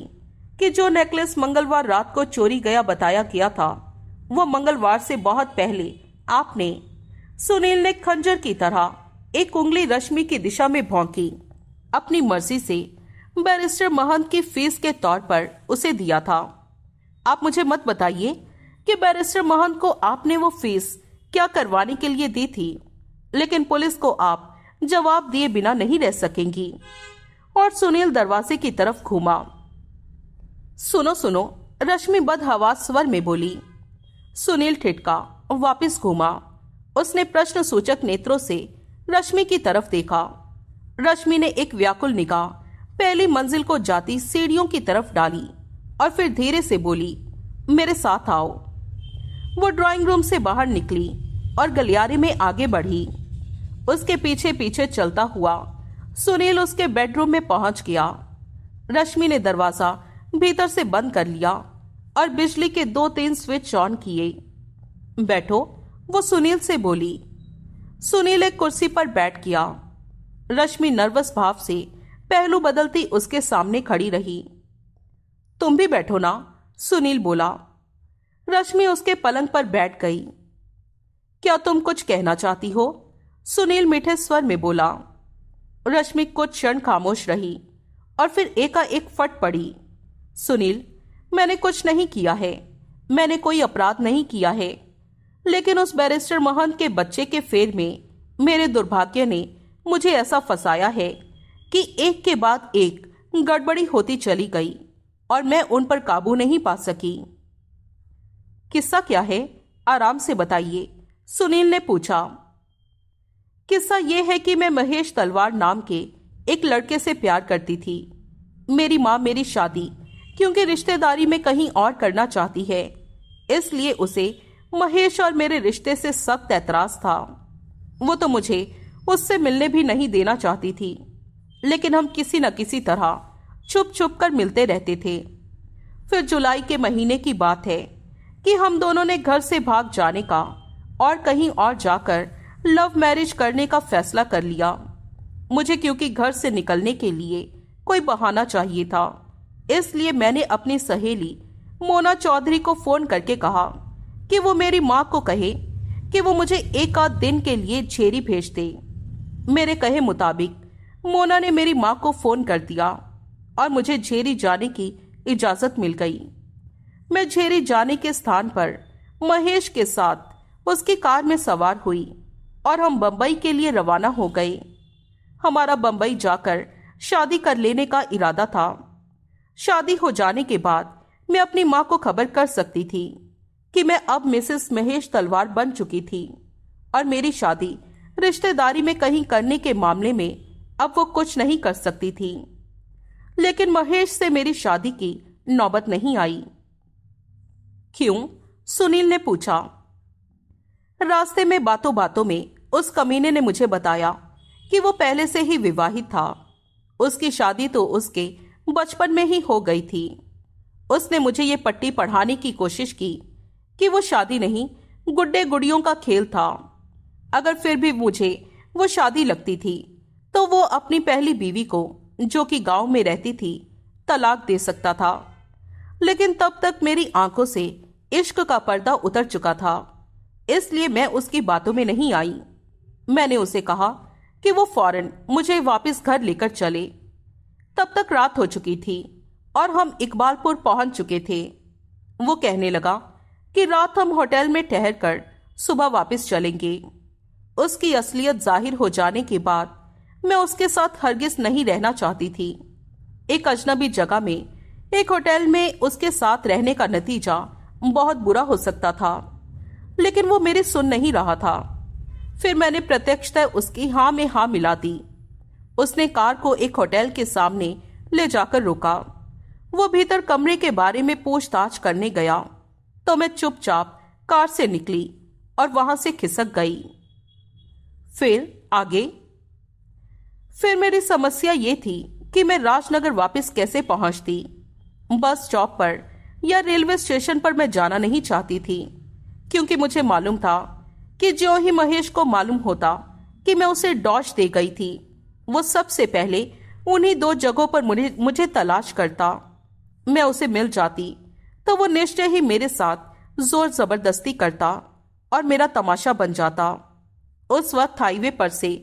कि जो नेकलेस मंगलवार रात को चोरी गया बताया गया था वो मंगलवार से बहुत पहले आपने सुनील ने खंजर की तरह एक उंगली रश्मि की दिशा में भौंकी अपनी मर्जी से बैरिस्टर महंत के फीस के तौर पर उसे दिया था आप मुझे मत बताइए कि बैरिस्टर महंत को आपने वो फीस क्या करवाने के लिए दी थी लेकिन पुलिस को आप जवाब दिए बिना नहीं रह सकेंगी और सुनील दरवाजे की तरफ घूमा सुनो सुनो रश्मि बद हवा स्वर में बोली सुनील ठिटका वापस घूमा उसने प्रश्न सूचक नेत्रों से रश्मि की तरफ देखा रश्मि ने एक व्याकुल निगाह पहली मंजिल को जाती सीढ़ियों की तरफ डाली और फिर धीरे से बोली मेरे साथ आओ वो ड्राइंग रूम से बाहर निकली और गलियारे में आगे बढ़ी उसके पीछे पीछे चलता हुआ सुनील उसके बेडरूम में पहुंच गया रश्मि ने दरवाजा भीतर से बंद कर लिया और बिजली के दो तीन स्विच ऑन किए बैठो वो सुनील से बोली सुनील एक कुर्सी पर बैठ गया रश्मि नर्वस भाव से पहलू बदलती उसके सामने खड़ी रही तुम भी बैठो ना सुनील बोला रश्मि उसके पलंग पर बैठ गई क्या तुम कुछ कहना चाहती हो सुनील मीठे स्वर में बोला रश्मि कुछ क्षण खामोश रही और फिर एकाएक फट पड़ी सुनील मैंने कुछ नहीं किया है मैंने कोई अपराध नहीं किया है लेकिन उस बैरिस्टर महंत के बच्चे के फेर में मेरे दुर्भाग्य ने मुझे ऐसा फंसाया है कि एक के बाद एक गड़बड़ी होती चली गई और मैं उन पर काबू नहीं पा सकी किस्सा क्या है आराम से बताइए सुनील ने पूछा किस्सा यह है कि मैं महेश तलवार नाम के एक लड़के से प्यार करती थी मेरी माँ मेरी शादी क्योंकि रिश्तेदारी में कहीं और करना चाहती है इसलिए उसे महेश और मेरे रिश्ते से सख्त ऐतराज था वो तो मुझे उससे मिलने भी नहीं देना चाहती थी लेकिन हम किसी न किसी तरह छुप छुप कर मिलते रहते थे फिर जुलाई के महीने की बात है कि हम दोनों ने घर से भाग जाने का और कहीं और जाकर लव मैरिज करने का फैसला कर लिया मुझे क्योंकि घर से निकलने के लिए कोई बहाना चाहिए था इसलिए मैंने अपनी सहेली मोना चौधरी को फोन करके कहा कि वो मेरी माँ को कहे कि वो मुझे एक आध दिन के लिए झेरी भेज दे मेरे कहे मुताबिक मोना ने मेरी माँ को फोन कर दिया और मुझे झेरी जाने की इजाजत मिल गई मैं झेरी जाने के स्थान पर महेश के साथ उसकी कार में सवार हुई और हम बम्बई के लिए रवाना हो गए हमारा बम्बई जाकर शादी कर लेने का इरादा था शादी हो जाने के बाद मैं अपनी माँ को खबर कर सकती थी कि मैं अब मिसेस महेश तलवार बन चुकी थी और मेरी शादी रिश्तेदारी में कहीं करने के मामले में अब वो कुछ नहीं कर सकती थी लेकिन महेश से मेरी शादी की नौबत नहीं आई क्यों सुनील ने पूछा रास्ते में बातों बातों में उस कमीने ने मुझे बताया कि वो पहले से ही विवाहित था उसकी शादी तो उसके बचपन में ही हो गई थी उसने मुझे ये पट्टी पढ़ाने की कोशिश की कि वो शादी नहीं गुड्डे गुड़ियों का खेल था अगर फिर भी मुझे वो शादी लगती थी तो वो अपनी पहली बीवी को जो कि गांव में रहती थी तलाक दे सकता था लेकिन तब तक मेरी आंखों से इश्क का पर्दा उतर चुका था इसलिए मैं उसकी बातों में नहीं आई मैंने उसे कहा कि वो फौरन मुझे वापस घर लेकर चले तब तक रात हो चुकी थी और हम इकबालपुर पहुंच चुके थे वो कहने लगा कि रात हम होटल में ठहर कर सुबह वापस चलेंगे उसकी असलियत जाहिर हो जाने के बाद मैं उसके साथ हरगिज नहीं रहना चाहती थी एक अजनबी जगह में एक होटल में उसके साथ रहने का नतीजा बहुत बुरा हो सकता था लेकिन वो मेरी सुन नहीं रहा था फिर मैंने प्रत्यक्षतः उसकी हाँ में हाँ मिला दी उसने कार को एक होटल के सामने ले जाकर रोका वो भीतर कमरे के बारे में पूछताछ करने गया तो मैं चुपचाप कार से निकली और वहां से खिसक गई फिर आगे फिर मेरी समस्या ये थी कि मैं राजनगर वापस कैसे पहुंचती बस स्टॉप पर या रेलवे स्टेशन पर मैं जाना नहीं चाहती थी क्योंकि मुझे मालूम था कि जो ही महेश को मालूम होता कि मैं उसे डॉच दे गई थी वो सबसे पहले उन्हीं दो जगहों पर मुझे मुझे तलाश करता मैं उसे मिल जाती तो वो निश्चय ही मेरे साथ जोर जबरदस्ती करता और मेरा तमाशा बन जाता उस वक्त हाईवे पर से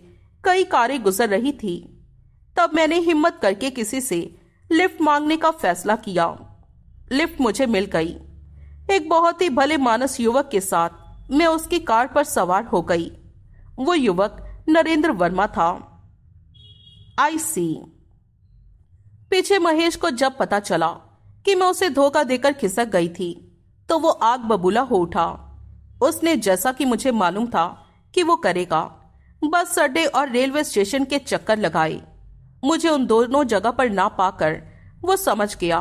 कई कारें गुजर रही थी तब मैंने हिम्मत करके किसी से लिफ्ट मांगने का फैसला किया लिफ्ट मुझे मिल गई एक बहुत ही भले मानस युवक के साथ मैं उसकी कार पर सवार हो गई वो युवक नरेंद्र वर्मा था आई सी पीछे महेश को जब पता चला कि मैं उसे धोखा देकर खिसक गई थी तो वो आग बबूला हो उठा उसने जैसा कि मुझे मालूम था कि वो करेगा बस अड्डे और रेलवे स्टेशन के चक्कर लगाए मुझे उन दोनों जगह पर ना पाकर वो समझ गया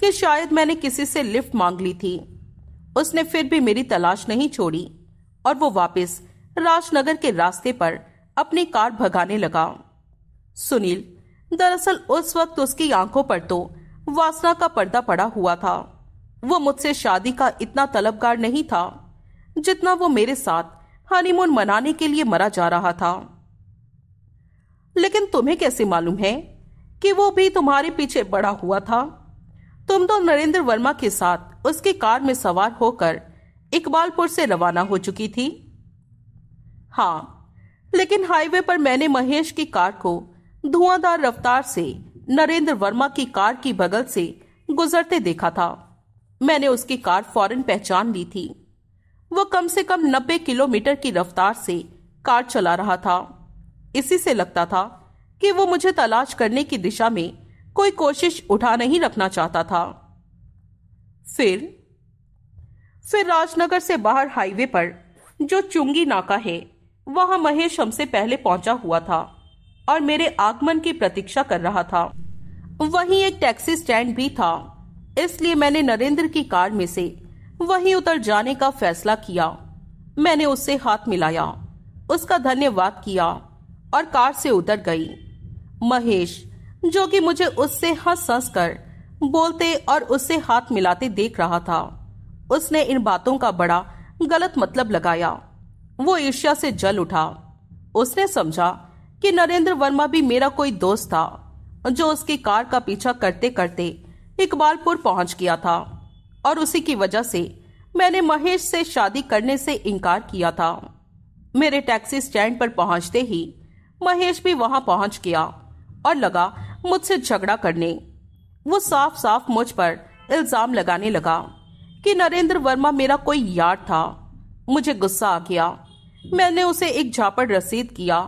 कि शायद मैंने किसी से लिफ्ट मांग ली थी उसने फिर भी मेरी तलाश नहीं छोड़ी और वो वापस राजनगर के रास्ते पर अपनी कार भगाने लगा सुनील दरअसल उस वक्त उसकी आंखों पर तो वासना का पर्दा पड़ा हुआ था वो मुझसे शादी का इतना तलबगार नहीं था जितना वो मेरे साथ हनीमून मनाने के लिए मरा जा रहा था लेकिन तुम्हें कैसे मालूम है कि वो भी तुम्हारे पीछे बड़ा हुआ था तुम तो नरेंद्र वर्मा के साथ उसकी कार में सवार होकर इकबालपुर से रवाना हो चुकी थी हाँ लेकिन हाईवे पर मैंने महेश की कार को धुआंधार रफ्तार से नरेंद्र वर्मा की कार की बगल से गुजरते देखा था मैंने उसकी कार फौरन पहचान ली थी वह कम से कम 90 किलोमीटर की रफ्तार से कार चला रहा था इसी से लगता था कि वो मुझे तलाश करने की दिशा में कोई कोशिश उठा नहीं रखना चाहता था फिर फिर राजनगर से बाहर हाईवे पर जो चुंगी नाका है वहां महेश हमसे पहले पहुंचा हुआ था और मेरे आगमन की प्रतीक्षा कर रहा था वहीं एक टैक्सी स्टैंड भी था इसलिए मैंने नरेंद्र की कार में से वहीं उतर जाने का फैसला किया मैंने उससे हाथ मिलाया उसका धन्यवाद किया और कार से उतर गई महेश जो कि मुझे उससे हंस हंस कर बोलते और उससे हाथ मिलाते देख रहा था उसने इन बातों का बड़ा गलत मतलब लगाया वो ईर्ष्या से जल उठा उसने समझा कि नरेंद्र वर्मा भी मेरा कोई दोस्त था जो उसकी कार का पीछा करते करते इकबालपुर पहुंच गया था और उसी की वजह से मैंने महेश से शादी करने से इनकार किया था मेरे टैक्सी स्टैंड पर पहुंचते ही महेश भी वहां पहुंच गया और लगा मुझसे झगड़ा करने वो साफ साफ मुझ पर इल्जाम लगाने लगा कि नरेंद्र वर्मा मेरा कोई यार था मुझे गुस्सा आ गया मैंने उसे एक झापड़ रसीद किया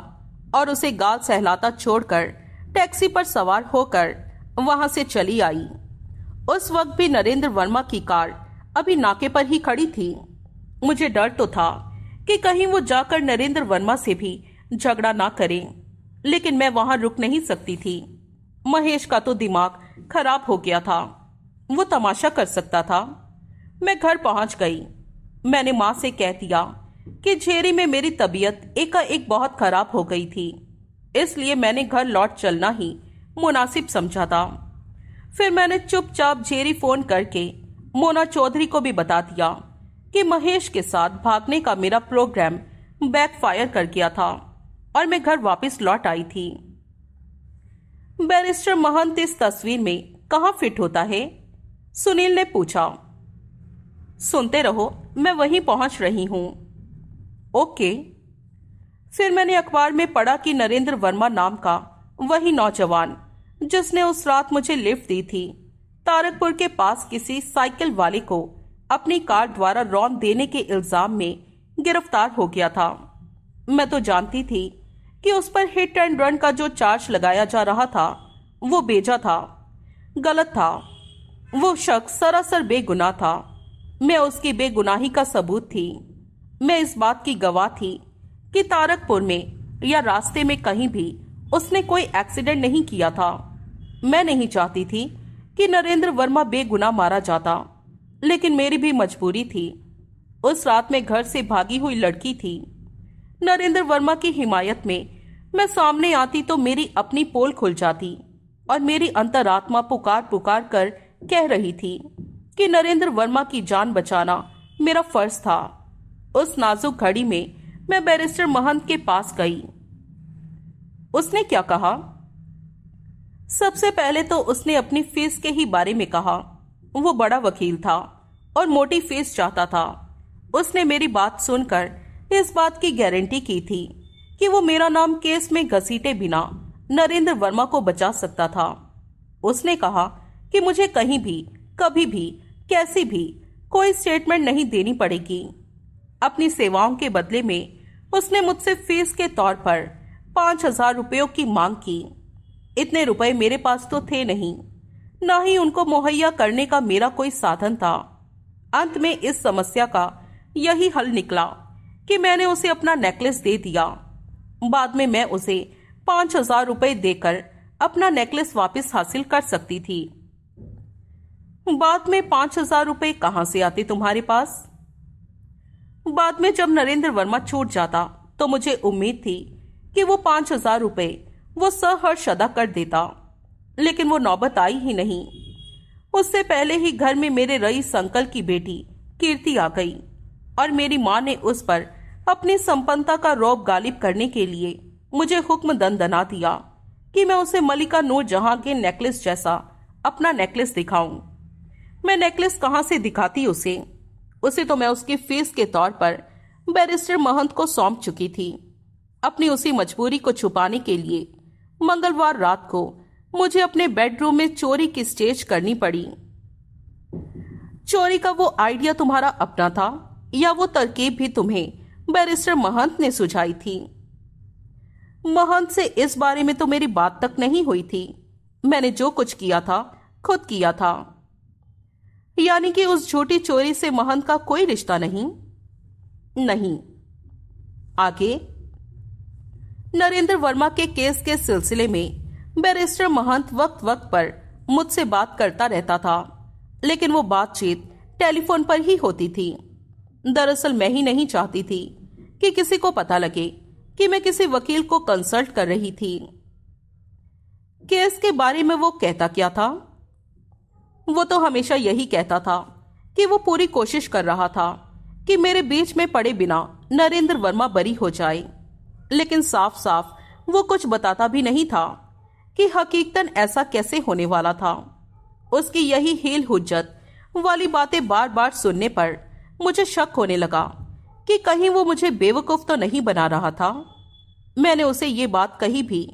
और उसे गाल सहलाता छोड़कर टैक्सी पर सवार होकर वहां से चली आई उस वक्त भी नरेंद्र वर्मा की कार अभी नाके पर ही खड़ी थी मुझे डर तो था कि कहीं वो जाकर नरेंद्र वर्मा से भी झगड़ा ना करें लेकिन मैं वहां रुक नहीं सकती थी महेश का तो दिमाग खराब हो गया था वो तमाशा कर सकता था मैं घर पहुंच गई मैंने माँ से कह दिया कि झेरी में मेरी तबीयत एकाएक बहुत खराब हो गई थी इसलिए मैंने घर लौट चलना ही मुनासिब समझा था फिर मैंने चुपचाप झेरी फोन करके मोना चौधरी को भी बता दिया कि महेश के साथ भागने का मेरा प्रोग्राम बैकफायर कर गया था और मैं घर वापस लौट आई थी बैरिस्टर महंत इस तस्वीर में कहा फिट होता है सुनील ने पूछा सुनते रहो मैं वहीं पहुंच रही हूं ओके फिर मैंने अखबार में पढ़ा कि नरेंद्र वर्मा नाम का वही नौजवान जिसने उस रात मुझे लिफ्ट दी थी तारकपुर के पास किसी साइकिल वाले को अपनी कार द्वारा रौन देने के इल्जाम में गिरफ्तार हो गया था मैं तो जानती थी कि उस पर हिट एंड रन का जो चार्ज लगाया जा रहा था वो बेजा था गलत था वो शख्स सरासर बेगुनाह था मैं उसकी बेगुनाही का सबूत थी मैं इस बात की गवाह थी कि तारकपुर में या रास्ते में कहीं भी उसने कोई एक्सीडेंट नहीं किया था मैं नहीं चाहती थी कि नरेंद्र वर्मा बेगुना मारा जाता लेकिन मेरी भी मजबूरी थी उस रात में घर से भागी हुई लड़की थी नरेंद्र वर्मा की हिमायत में मैं सामने आती तो मेरी अपनी पोल खुल जाती और मेरी अंतरात्मा पुकार पुकार कर कह रही थी कि नरेंद्र वर्मा की जान बचाना मेरा फर्ज था उस नाजुक घड़ी में मैं बैरिस्टर महंत के पास गई उसने क्या कहा सबसे पहले तो उसने अपनी फीस के ही बारे में कहा वो बड़ा वकील था और मोटी फीस चाहता था उसने मेरी बात सुनकर इस बात की गारंटी की थी कि वो मेरा नाम केस में घसीटे बिना नरेंद्र वर्मा को बचा सकता था उसने कहा कि मुझे कहीं भी कभी भी कैसी भी कोई स्टेटमेंट नहीं देनी पड़ेगी अपनी सेवाओं के बदले में उसने मुझसे फीस के तौर पर पांच हजार रुपयों की मांग की इतने रुपए मेरे पास तो थे नहीं ना ही उनको मुहैया करने का मेरा कोई साधन था अंत में इस समस्या का यही हल निकला कि मैंने उसे अपना नेकलेस दे दिया बाद में मैं उसे पांच हजार रुपए देकर अपना नेकलेस वापस हासिल कर सकती थी बाद में पांच हजार रुपये कहां से आते तुम्हारे पास बाद में जब नरेंद्र वर्मा छूट जाता तो मुझे उम्मीद थी कि वो पांच हजार रुपये वो सहर्ष अदा कर देता लेकिन वो नौबत आई ही नहीं उससे पहले ही घर में मेरे रईस अंकल की बेटी कीर्ति आ गई और मेरी माँ ने उस पर अपनी संपन्नता का रौब गालिब करने के लिए मुझे हुक्म दना दिया कि मैं उसे मलिका नूर जहां के नेकलेस जैसा अपना नेकलेस दिखाऊं मैं नेकलेस कहां से दिखाती उसे उसे तो मैं उसकी फीस के तौर पर बैरिस्टर महंत को सौंप चुकी थी अपनी उसी मजबूरी को छुपाने के लिए मंगलवार रात को मुझे अपने बेडरूम में चोरी की स्टेज करनी पड़ी चोरी का वो आइडिया तुम्हारा अपना था या वो तरकीब भी तुम्हें बैरिस्टर महंत ने सुझाई थी महंत से इस बारे में तो मेरी बात तक नहीं हुई थी मैंने जो कुछ किया था खुद किया था यानी कि उस झूठी चोरी से महंत का कोई रिश्ता नहीं नहीं आगे नरेंद्र वर्मा के केस के सिलसिले में बैरिस्टर महंत वक्त वक्त पर मुझसे बात करता रहता था लेकिन वो बातचीत टेलीफोन पर ही होती थी दरअसल मैं ही नहीं चाहती थी कि किसी को पता लगे कि मैं किसी वकील को कंसल्ट कर रही थी केस के बारे में वो कहता क्या था वो तो हमेशा यही कहता था कि वो पूरी कोशिश कर रहा था कि मेरे बीच में पड़े बिना नरेंद्र वर्मा बरी हो जाए लेकिन साफ साफ वो कुछ बताता भी नहीं था कि हकीकतन ऐसा कैसे होने वाला था उसकी यही हेल हुज्जत वाली बातें बार बार सुनने पर मुझे शक होने लगा कि कहीं वो मुझे बेवकूफ़ तो नहीं बना रहा था मैंने उसे ये बात कही भी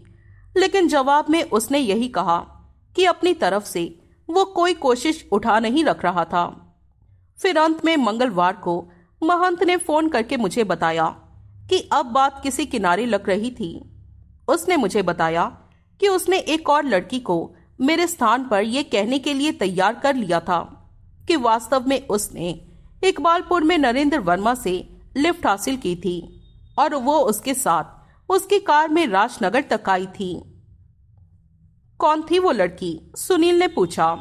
लेकिन जवाब में उसने यही कहा कि अपनी तरफ से वो कोई कोशिश उठा नहीं रख रहा था फिर अंत में मंगलवार को महंत ने फोन करके मुझे बताया कि अब बात किसी किनारे लग रही थी उसने मुझे बताया कि उसने एक और लड़की को मेरे स्थान पर यह कहने के लिए तैयार कर लिया था कि वास्तव में उसने इकबालपुर में नरेंद्र वर्मा से लिफ्ट हासिल की थी और वो उसके साथ उसकी कार में राजनगर तक आई थी कौन थी वो लड़की सुनील ने पूछा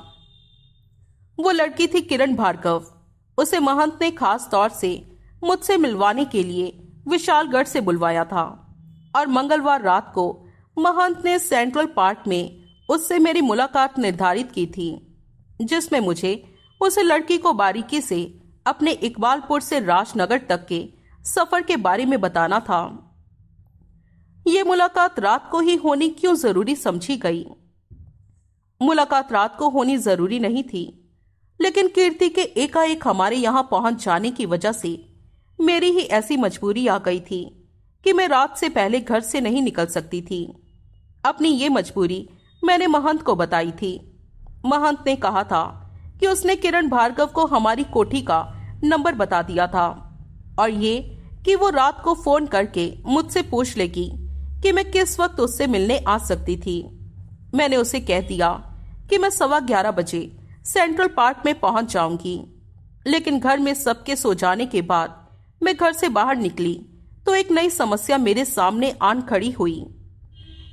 वो लड़की थी किरण भार्गव उसे महंत ने खास तौर से मुझसे मिलवाने के लिए विशालगढ़ से बुलवाया था और मंगलवार रात को महंत ने सेंट्रल पार्क में उससे मेरी मुलाकात निर्धारित की थी जिसमें मुझे उस लड़की को बारीकी से अपने इकबालपुर से राजनगर तक के सफर के बारे में बताना था ये मुलाकात रात को ही होनी क्यों जरूरी समझी गई मुलाकात रात को होनी जरूरी नहीं थी लेकिन कीर्ति के एकाएक हमारे यहां पहुंच जाने की वजह से मेरी ही ऐसी मजबूरी आ गई थी कि मैं रात से पहले घर से नहीं निकल सकती थी अपनी ये मजबूरी मैंने महंत को बताई थी महंत ने कहा था कि उसने किरण भार्गव को हमारी कोठी का नंबर बता दिया था और ये कि वो रात को फोन करके मुझसे पूछ लेगी कि मैं किस वक्त उससे मिलने आ सकती थी मैंने उसे कह दिया कि मैं सवा ग्यारह बजे सेंट्रल पार्क में पहुंच जाऊंगी लेकिन घर में सबके सो जाने के बाद मैं घर से बाहर निकली तो एक नई समस्या मेरे सामने आन खड़ी हुई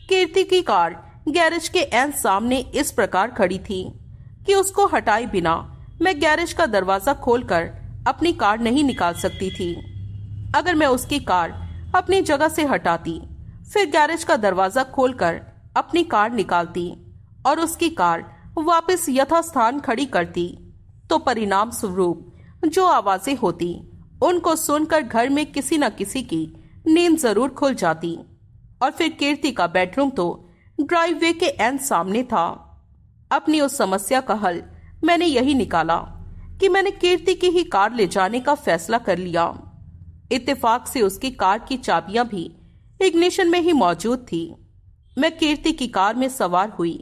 कीर्ति की कार गैरेज के एन सामने इस प्रकार खड़ी थी कि उसको हटाए बिना मैं गैरेज का दरवाजा खोलकर अपनी कार नहीं निकाल सकती थी अगर मैं उसकी कार अपनी जगह से हटाती फिर गैरेज का दरवाजा खोलकर अपनी कार निकालती और उसकी कार वापस यथास्थान खड़ी करती तो परिणाम स्वरूप जो आवाजें होती उनको सुनकर घर में किसी न किसी की नींद जरूर खुल जाती और फिर कीर्ति का बेडरूम तो ड्राइववे के एंड सामने था अपनी उस समस्या का हल मैंने यही निकाला कि मैंने कीर्ति की ही कार ले जाने का फैसला कर लिया इत्तेफाक से उसकी कार की चाबियां भी इग्निशन में ही मौजूद थी मैं कीर्ति की कार में सवार हुई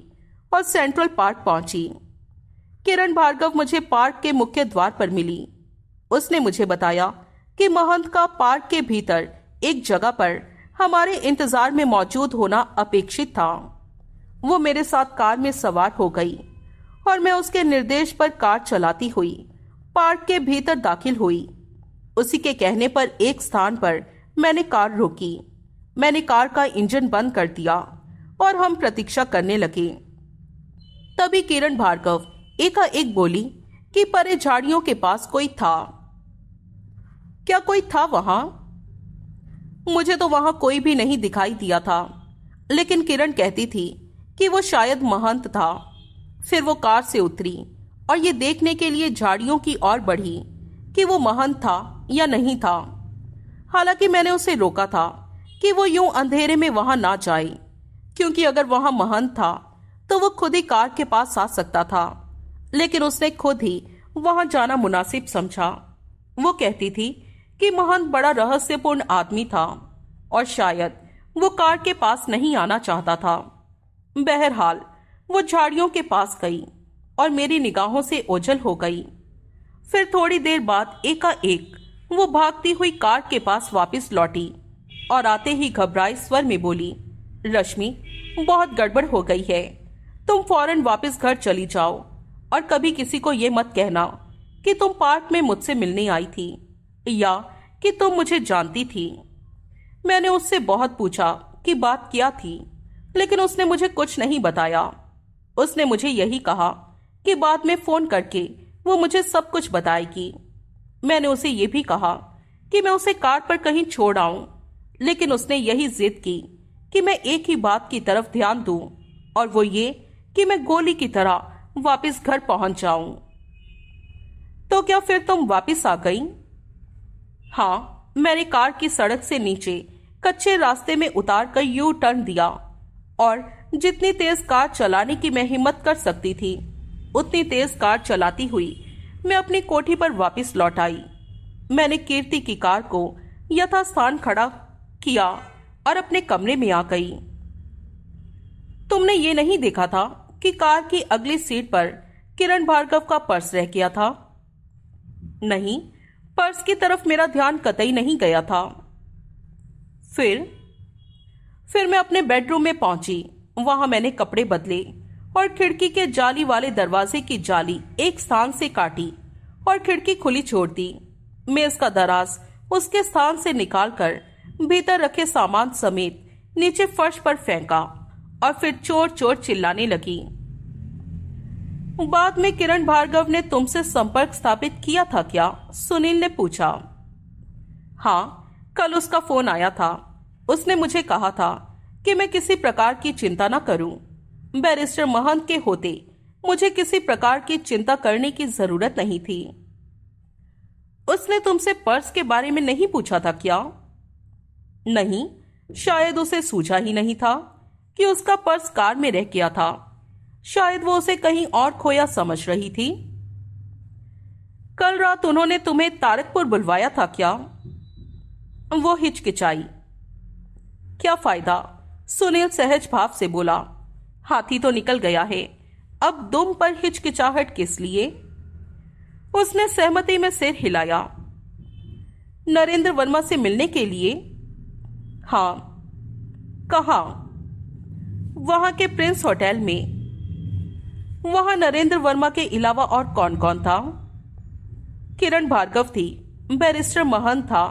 और सेंट्रल पार्क पहुंची किरण भार्गव मुझे पार्क के मुख्य द्वार पर मिली उसने मुझे बताया कि महंत का पार्क के भीतर एक जगह पर हमारे इंतजार में मौजूद होना अपेक्षित था वो मेरे साथ कार में सवार हो गई और मैं उसके निर्देश पर कार चलाती हुई पार्क के भीतर दाखिल हुई उसी के कहने पर एक स्थान पर मैंने कार रोकी मैंने कार का इंजन बंद कर दिया और हम प्रतीक्षा करने लगे तभी किरण भार्गव एक, एक बोली कि परे झाड़ियों के पास कोई था क्या कोई था वहां मुझे तो वहां कोई भी नहीं दिखाई दिया था लेकिन किरण कहती थी कि वो शायद महंत था फिर वो कार से उतरी और ये देखने के लिए झाड़ियों की ओर बढ़ी कि वो महंत था या नहीं था हालांकि मैंने उसे रोका था कि वो यूं अंधेरे में वहां ना जाए क्योंकि अगर वहां महंत था तो वो खुद ही कार के पास आ सकता था लेकिन उसने खुद ही वहां जाना मुनासिब समझा वो कहती थी कि महंत बड़ा रहस्यपूर्ण आदमी था और शायद वो कार के पास नहीं आना चाहता था बहरहाल वो झाड़ियों के पास गई और मेरी निगाहों से ओझल हो गई फिर थोड़ी देर बाद एकाएक वो भागती हुई कार के पास वापस लौटी और आते ही घबराई स्वर में बोली रश्मि बहुत गड़बड़ हो गई है तुम फौरन वापस घर चली जाओ और कभी किसी को ये मत कहना कि तुम पार्क में मुझसे मिलने आई थी या कि तुम तो मुझे जानती थी मैंने उससे बहुत पूछा कि बात क्या थी लेकिन उसने मुझे कुछ नहीं बताया उसने मुझे यही कहा कि बाद में फोन करके वो मुझे सब कुछ बताएगी मैंने उसे ये भी कहा कि मैं उसे कार पर कहीं छोड़ आऊं लेकिन उसने यही जिद की कि मैं एक ही बात की तरफ ध्यान दू और वो ये कि मैं गोली की तरह वापस घर पहुंच जाऊं तो क्या फिर तुम वापस आ गई हाँ मैंने कार की सड़क से नीचे कच्चे रास्ते में उतार कर यू टर्न दिया और जितनी तेज कार चलाने की मैं हिम्मत कर सकती थी उतनी तेज कार चलाती हुई मैं अपनी कोठी पर वापस लौट आई मैंने कीर्ति की कार को यथास्थान खड़ा किया और अपने कमरे में आ गई तुमने ये नहीं देखा था कि कार की अगली सीट पर किरण भार्गव का पर्स रह गया था नहीं पर्स की तरफ मेरा ध्यान कतई नहीं गया था फिर फिर मैं अपने बेडरूम में पहुंची वहां मैंने कपड़े बदले और खिड़की के जाली वाले दरवाजे की जाली एक स्थान से काटी और खिड़की खुली छोड़ दी मैं इसका दराज उसके स्थान से निकालकर भीतर रखे सामान समेत नीचे फर्श पर फेंका और फिर चोर चोर चिल्लाने लगी बाद में किरण भार्गव ने तुमसे संपर्क स्थापित किया था क्या सुनील ने पूछा हाँ कल उसका फोन आया था उसने मुझे कहा था कि मैं किसी प्रकार की चिंता न करूं। बैरिस्टर महंत के होते मुझे किसी प्रकार की चिंता करने की जरूरत नहीं थी उसने तुमसे पर्स के बारे में नहीं पूछा था क्या नहीं शायद उसे सूझा ही नहीं था कि उसका पर्स कार में रह गया था शायद वो उसे कहीं और खोया समझ रही थी कल रात उन्होंने तुम्हें तारकपुर बुलवाया था क्या वो हिचकिचाई क्या फायदा सुनील सहज भाव से बोला हाथी तो निकल गया है अब दुम पर हिचकिचाहट किस लिए उसने सहमति में सिर हिलाया नरेंद्र वर्मा से मिलने के लिए हाँ कहा वहां के प्रिंस होटल में वहां नरेंद्र वर्मा के अलावा और कौन कौन था किरण भार्गव थी बैरिस्टर महन था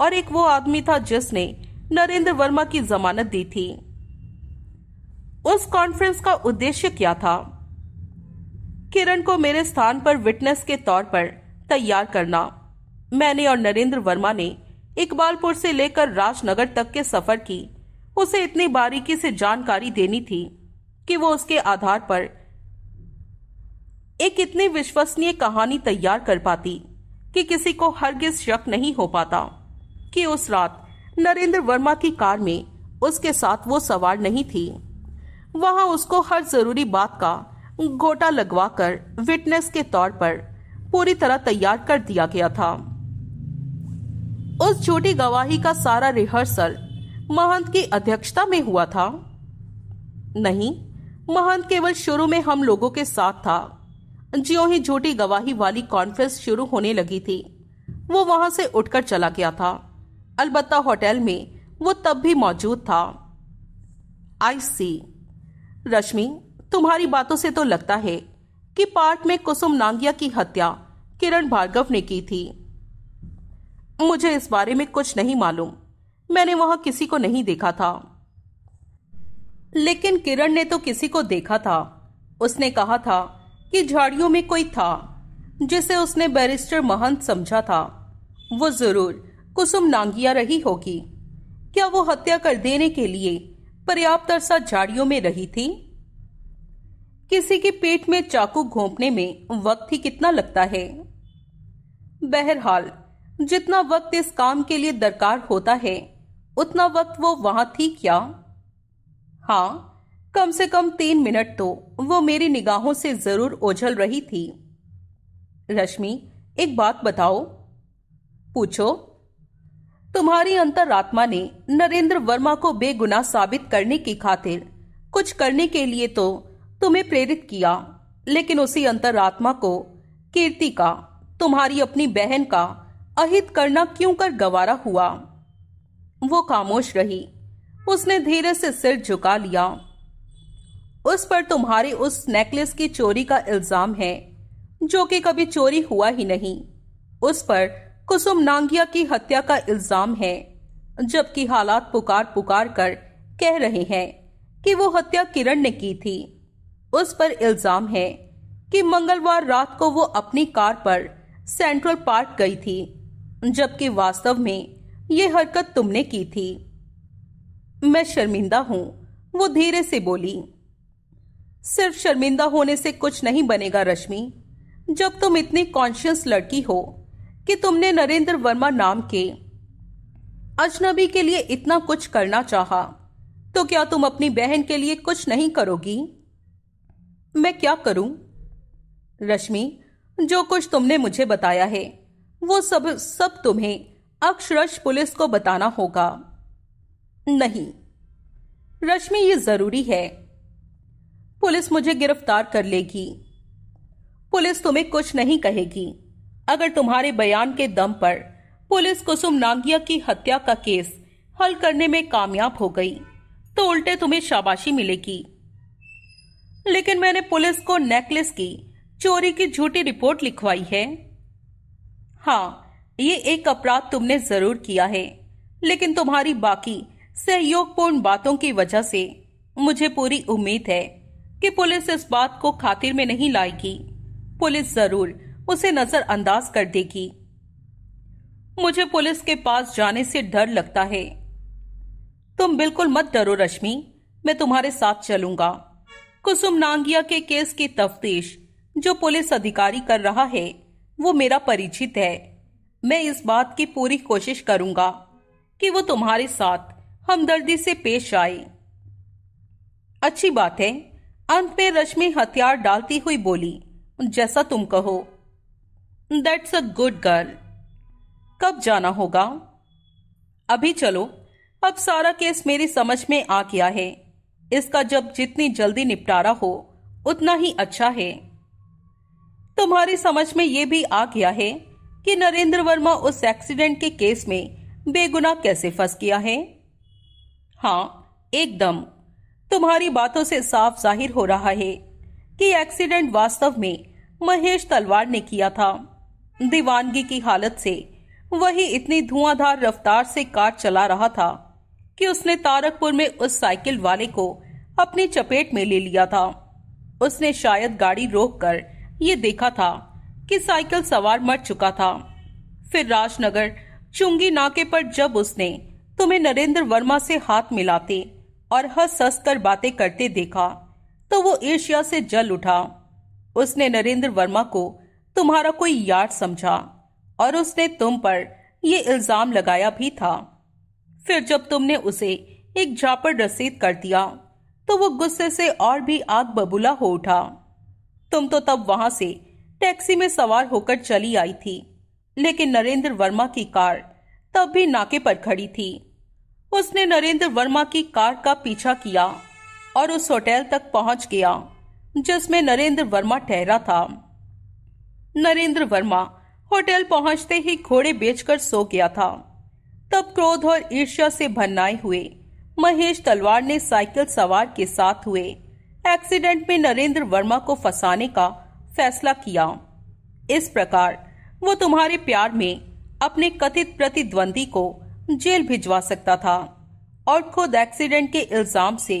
और एक वो आदमी था जिसने नरेंद्र वर्मा की जमानत दी थी उस कॉन्फ्रेंस का उद्देश्य क्या था किरण को मेरे स्थान पर विटनेस के तौर पर तैयार करना मैंने और नरेंद्र वर्मा ने इकबालपुर से लेकर राजनगर तक के सफर की उसे इतनी बारीकी से जानकारी देनी थी कि वो उसके आधार पर एक इतनी विश्वसनीय कहानी तैयार कर पाती कि किसी को हरगिज शक नहीं हो पाता कि उस रात नरेंद्र वर्मा की कार में उसके साथ वो सवार नहीं थी वहां उसको हर जरूरी बात का गोटा लगवाकर विटनेस के तौर पर पूरी तरह तैयार कर दिया गया था उस छोटी गवाही का सारा रिहर्सल महंत की अध्यक्षता में हुआ था नहीं महंत केवल शुरू में हम लोगों के साथ था ज्यो ही झूठी गवाही वाली कॉन्फ्रेंस शुरू होने लगी थी वो वहां से उठकर चला गया था अलबत्ता होटल में वो तब भी मौजूद था आई सी रश्मि तुम्हारी बातों से तो लगता है कि पार्ट में कुसुम नांगिया की हत्या किरण भार्गव ने की थी मुझे इस बारे में कुछ नहीं मालूम मैंने वहां किसी को नहीं देखा था लेकिन किरण ने तो किसी को देखा था उसने कहा था कि झाड़ियों में कोई था जिसे उसने बैरिस्टर महंत समझा था वो जरूर कुसुम नांगिया रही होगी क्या वो हत्या कर देने के लिए पर्याप्त अरसा झाड़ियों में रही थी किसी के पेट में चाकू घोंपने में वक्त ही कितना लगता है बहरहाल जितना वक्त इस काम के लिए दरकार होता है उतना वक्त वो वहां थी क्या हाँ कम से कम तीन मिनट तो वो मेरी निगाहों से जरूर ओझल रही थी रश्मि एक बात बताओ पूछो तुम्हारी अंतरात्मा ने नरेंद्र वर्मा को बेगुनाह साबित करने की खातिर कुछ करने के लिए तो तुम्हें प्रेरित किया लेकिन उसी अंतरात्मा को कीर्ति का तुम्हारी अपनी बहन का अहित करना क्यों कर गवारा हुआ वो खामोश रही उसने धीरे से सिर झुका लिया उस पर तुम्हारी उस नेकलेस की चोरी का इल्जाम है जो कि कभी चोरी हुआ ही नहीं उस पर कुसुम नांगिया की हत्या का इल्जाम है जबकि हालात पुकार पुकार कर कह रहे हैं कि वो हत्या किरण ने की थी उस पर इल्जाम है कि मंगलवार रात को वो अपनी कार पर सेंट्रल पार्क गई थी जबकि वास्तव में ये हरकत तुमने की थी मैं शर्मिंदा हूं वो धीरे से बोली सिर्फ शर्मिंदा होने से कुछ नहीं बनेगा रश्मि जब तुम इतनी कॉन्शियस लड़की हो कि तुमने नरेंद्र वर्मा नाम के अजनबी के लिए इतना कुछ करना चाहा, तो क्या तुम अपनी बहन के लिए कुछ नहीं करोगी मैं क्या करूं? रश्मि जो कुछ तुमने मुझे बताया है वो सब सब तुम्हें अक्षरश पुलिस को बताना होगा नहीं रश्मि ये जरूरी है पुलिस मुझे गिरफ्तार कर लेगी पुलिस तुम्हें कुछ नहीं कहेगी अगर तुम्हारे बयान के दम पर पुलिस कुसुम नांगिया की हत्या का केस हल करने में कामयाब हो गई तो उल्टे तुम्हें शाबाशी मिलेगी लेकिन मैंने पुलिस को नेकलेस की चोरी की झूठी रिपोर्ट लिखवाई है हाँ ये एक अपराध तुमने जरूर किया है लेकिन तुम्हारी बाकी सहयोगपूर्ण बातों की वजह से मुझे पूरी उम्मीद है कि पुलिस इस बात को खातिर में नहीं लाएगी पुलिस जरूर उसे नजरअंदाज कर देगी मुझे पुलिस के पास जाने से डर लगता है तुम बिल्कुल मत डरो रश्मि मैं तुम्हारे साथ चलूंगा कुसुम नांगिया के केस की तफ्तीश जो पुलिस अधिकारी कर रहा है वो मेरा परिचित है मैं इस बात की पूरी कोशिश करूंगा कि वो तुम्हारे साथ हमदर्दी से पेश आए अच्छी बात है अंत में रश्मि हथियार डालती हुई बोली जैसा तुम कहो दैट्स अ गुड गर्ल कब जाना होगा अभी चलो अब सारा केस मेरी समझ में आ गया है इसका जब जितनी जल्दी निपटारा हो उतना ही अच्छा है तुम्हारी समझ में यह भी आ गया है कि नरेंद्र वर्मा उस एक्सीडेंट के केस में बेगुनाह कैसे फंस गया है हाँ एकदम तुम्हारी बातों से साफ जाहिर हो रहा है कि एक्सीडेंट वास्तव में महेश तलवार ने किया था दीवानगी की हालत से वही इतनी धुआंधार रफ्तार से कार चला रहा था कि उसने तारकपुर में उस साइकिल वाले को अपनी चपेट में ले लिया था उसने शायद गाड़ी रोककर ये देखा था कि साइकिल सवार मर चुका था फिर राजनगर चुंगी नाके पर जब उसने तुम्हें नरेंद्र वर्मा से हाथ मिलाते और कर बातें करते देखा तो वो ईर्ष्या से जल उठा उसने नरेंद्र वर्मा को तुम्हारा कोई यार समझा और उसने तुम पर ये इल्जाम लगाया भी था फिर जब तुमने उसे एक झापड़ रसीद कर दिया तो वो गुस्से से और भी आग बबूला हो उठा तुम तो तब वहां से टैक्सी में सवार होकर चली आई थी लेकिन नरेंद्र वर्मा की कार तब भी नाके पर खड़ी थी उसने नरेंद्र वर्मा की कार का पीछा किया और उस होटल तक पहुंच गया जिसमें नरेंद्र वर्मा ठहरा था नरेंद्र वर्मा होटल पहुंचते ही घोड़े बेचकर सो गया था तब क्रोध और ईर्ष्या से भन्नाए हुए महेश तलवार ने साइकिल सवार के साथ हुए एक्सीडेंट में नरेंद्र वर्मा को फंसाने का फैसला किया इस प्रकार वो तुम्हारे प्यार में अपने कथित प्रतिद्वंदी को जेल भिजवा सकता था और खुद एक्सीडेंट के इल्जाम से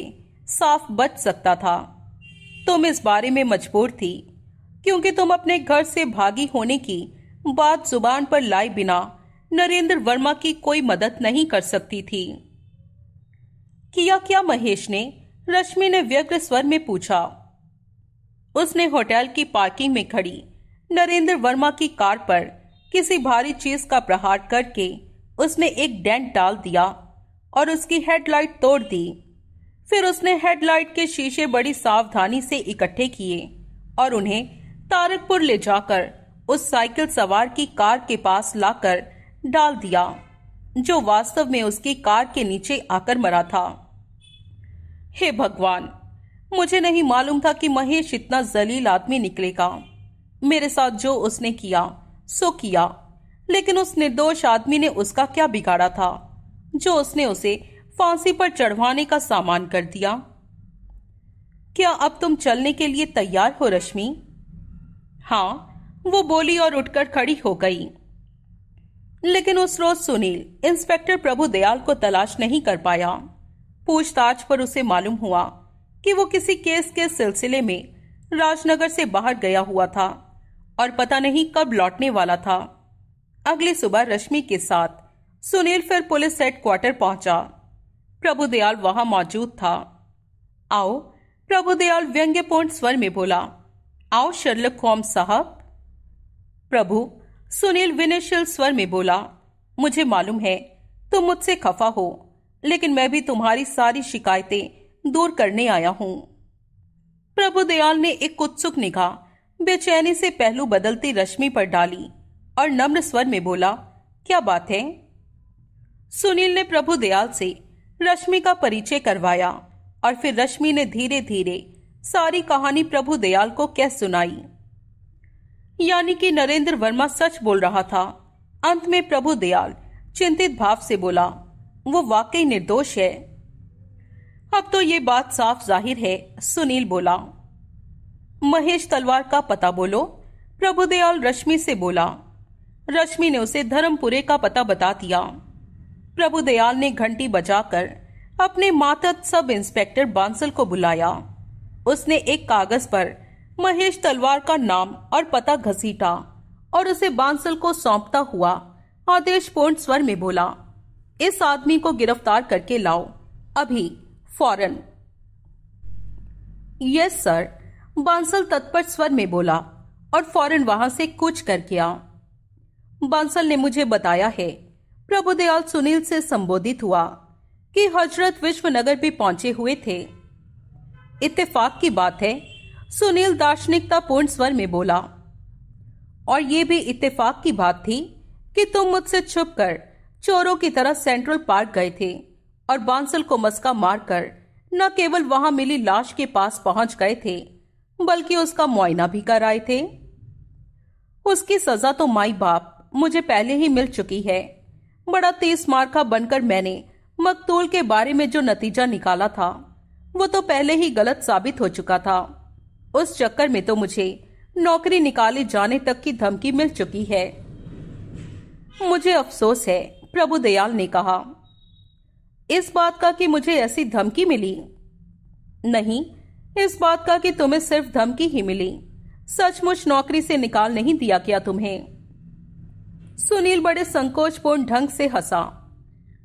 साफ बच सकता था तुम इस बारे में मजबूर थी क्योंकि तुम अपने घर से भागी होने की बात जुबान पर लाए बिना नरेंद्र वर्मा की कोई मदद नहीं कर सकती थी किया क्या महेश ने रश्मि ने व्यग्र स्वर में पूछा उसने होटल की पार्किंग में खड़ी नरेंद्र वर्मा की कार पर किसी भारी चीज का प्रहार करके उसने एक डेंट डाल दिया और उसकी हेडलाइट तोड़ दी फिर उसने हेडलाइट के शीशे बड़ी सावधानी से इकट्ठे किए और उन्हें तारकपुर ले जाकर उस साइकिल सवार की कार के पास लाकर डाल दिया जो वास्तव में उसकी कार के नीचे आकर मरा था हे भगवान मुझे नहीं मालूम था कि महेश इतना जलील आदमी निकलेगा मेरे साथ जो उसने किया सो किया लेकिन उस निर्दोष आदमी ने उसका क्या बिगाड़ा था जो उसने उसे फांसी पर चढ़वाने का सामान कर दिया क्या अब तुम चलने के लिए तैयार हो रश्मि हाँ वो बोली और उठकर खड़ी हो गई लेकिन उस रोज सुनील इंस्पेक्टर प्रभु दयाल को तलाश नहीं कर पाया पूछताछ पर उसे मालूम हुआ कि वो किसी केस के सिलसिले में राजनगर से बाहर गया हुआ था और पता नहीं कब लौटने वाला था अगली सुबह रश्मि के साथ सुनील फिर पुलिस हेडक्वार्टर पहुंचा प्रभुदयाल वहां मौजूद था आओ प्रभुदयाल व्यंग्यपूर्ण स्वर में बोला आओ शर्लक होम्स साहब प्रभु सुनील विनयशील स्वर में बोला मुझे मालूम है तुम मुझसे खफा हो लेकिन मैं भी तुम्हारी सारी शिकायतें दूर करने आया हूं प्रभुदयाल ने एक उत्सुक निगाह बेचैनी से पहलू बदलती रश्मि पर डाली और नम्र स्वर में बोला क्या बात है सुनील ने प्रभु दयाल से रश्मि का परिचय करवाया और फिर रश्मि ने धीरे धीरे सारी कहानी प्रभु दयाल को कह सुनाई यानी कि नरेंद्र वर्मा सच बोल रहा था अंत में प्रभु दयाल चिंतित भाव से बोला वो वाकई निर्दोष है अब तो ये बात साफ जाहिर है सुनील बोला महेश तलवार का पता बोलो प्रभुदयाल रश्मि से बोला रश्मि ने उसे धर्मपुरे का पता बता दिया प्रभु दयाल ने घंटी बजाकर अपने मातद सब इंस्पेक्टर बांसल को बुलाया उसने एक कागज पर महेश तलवार का नाम और पता घसीटा और उसे बांसल को सौंपता हुआ आदेशपूर्ण स्वर में बोला इस आदमी को गिरफ्तार करके लाओ अभी फौरन यस सर बांसल तत्पर स्वर में बोला और फौरन वहां से कुछ कर गया बांसल ने मुझे बताया है प्रभुदयाल सुनील से संबोधित हुआ कि हजरत विश्वनगर भी पहुंचे हुए थे इत्तेफाक की बात है सुनील दार्शनिकता पूर्ण स्वर में बोला और ये भी इत्तेफाक की बात थी कि तुम मुझसे छुप कर चोरों की तरह सेंट्रल पार्क गए थे और बांसल को मस्का मारकर न केवल वहां मिली लाश के पास पहुंच गए थे बल्कि उसका मुआयना भी कर आए थे उसकी सजा तो माई बाप मुझे पहले ही मिल चुकी है बड़ा तेज मार्का बनकर मैंने मकतूल के बारे में जो नतीजा निकाला था वो तो पहले ही गलत साबित हो चुका था उस चक्कर में तो मुझे नौकरी निकाले जाने तक की धमकी मिल चुकी है मुझे अफसोस है प्रभु दयाल ने कहा इस बात का कि मुझे ऐसी धमकी मिली नहीं इस बात का कि तुम्हें सिर्फ धमकी ही मिली सचमुच नौकरी से निकाल नहीं दिया गया तुम्हें सुनील बड़े संकोचपूर्ण ढंग से हंसा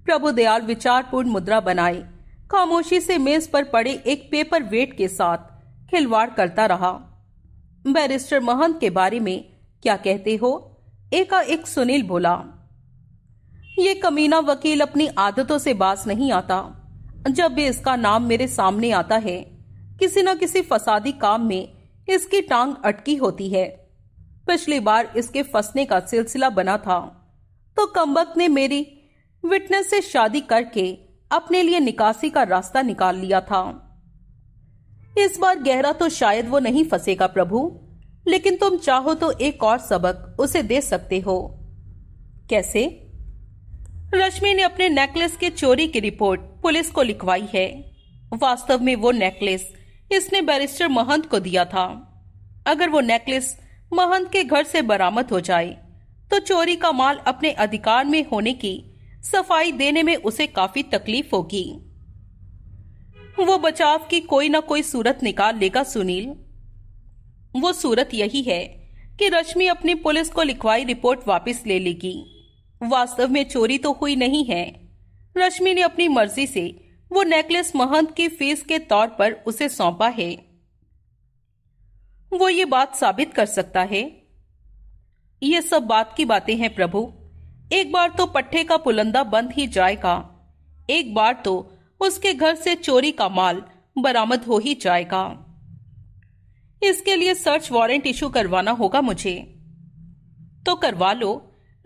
प्रभु दयाल विचारपूर्ण मुद्रा बनाई खामोशी से मेज पर पड़े एक पेपर वेट के साथ खिलवाड़ करता रहा बैरिस्टर महंत के बारे में क्या कहते हो एकाएक सुनील बोला ये कमीना वकील अपनी आदतों से बास नहीं आता जब भी इसका नाम मेरे सामने आता है किसी न किसी फसादी काम में इसकी टांग अटकी होती है पिछली बार इसके फंसने का सिलसिला बना था तो कम्बक ने मेरी विटनेस से शादी करके अपने लिए निकासी का रास्ता निकाल लिया था इस बार गहरा तो शायद वो नहीं फंसेगा प्रभु लेकिन तुम चाहो तो एक और सबक उसे दे सकते हो कैसे रश्मि ने अपने नेकलेस के चोरी की रिपोर्ट पुलिस को लिखवाई है वास्तव में वो नेकलेस इसने बैरिस्टर महंत को दिया था अगर वो नेकलेस महंत के घर से बरामद हो जाए तो चोरी का माल अपने अधिकार में होने की सफाई देने में उसे काफी तकलीफ होगी वो बचाव की कोई ना कोई सूरत निकाल लेगा सुनील वो सूरत यही है कि रश्मि अपनी पुलिस को लिखवाई रिपोर्ट वापस ले लेगी वास्तव में चोरी तो हुई नहीं है रश्मि ने अपनी मर्जी से वो नेकलेस महंत की फीस के तौर पर उसे सौंपा है वो ये बात साबित कर सकता है ये सब बात की बातें हैं प्रभु एक बार तो पट्टे का पुलंदा बंद ही जाएगा एक बार तो उसके घर से चोरी का माल बरामद हो ही जाएगा इसके लिए सर्च वारंट इशू करवाना होगा मुझे तो करवा लो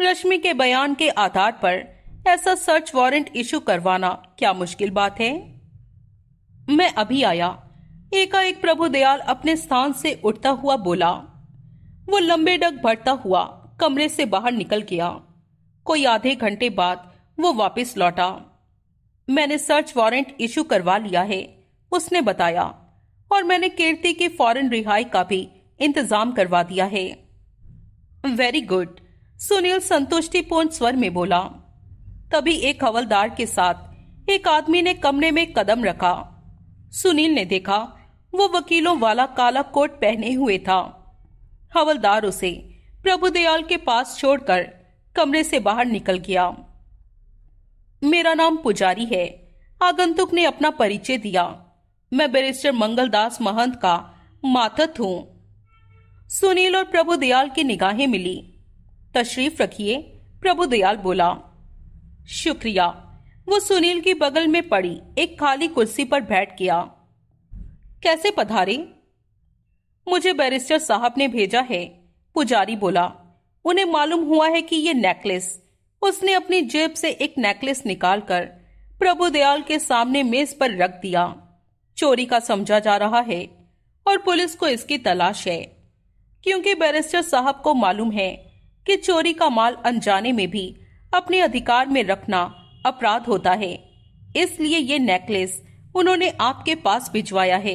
रश्मि के बयान के आधार पर ऐसा सर्च वारंट इशू करवाना क्या मुश्किल बात है मैं अभी आया एकाएक प्रभु दयाल अपने स्थान से उठता हुआ बोला वो लंबे डग भरता हुआ कमरे से बाहर निकल गया कोई आधे घंटे बाद वो वापस लौटा मैंने सर्च वारंट इशू करवा लिया है उसने बताया और मैंने कीर्ति की फॉरेन रिहाई का भी इंतजाम करवा दिया है वेरी गुड सुनील संतुष्टिपूर्ण स्वर में बोला तभी एक हवलदार के साथ एक आदमी ने कमरे में कदम रखा सुनील ने देखा वो वकीलों वाला काला कोट पहने हुए था हवलदार उसे प्रभुदयाल के पास छोड़कर कमरे से बाहर निकल गया मेरा नाम पुजारी है आगंतुक ने अपना परिचय दिया मैं बैरिस्टर मंगलदास महंत का मातत हूं सुनील और प्रभु दयाल की निगाहें मिली तशरीफ रखिए प्रभु दयाल बोला शुक्रिया वो सुनील की बगल में पड़ी एक खाली कुर्सी पर बैठ गया कैसे पधारे मुझे बैरिस्टर साहब ने भेजा है पुजारी बोला उन्हें मालूम हुआ है कि ये नेकलेस उसने अपनी जेब से एक नेकलेस निकालकर प्रभुदयाल के सामने मेज पर रख दिया चोरी का समझा जा रहा है और पुलिस को इसकी तलाश है क्योंकि बैरिस्टर साहब को मालूम है कि चोरी का माल अनजाने में भी अपने अधिकार में रखना अपराध होता है इसलिए ये नेकलेस उन्होंने आपके पास भिजवाया है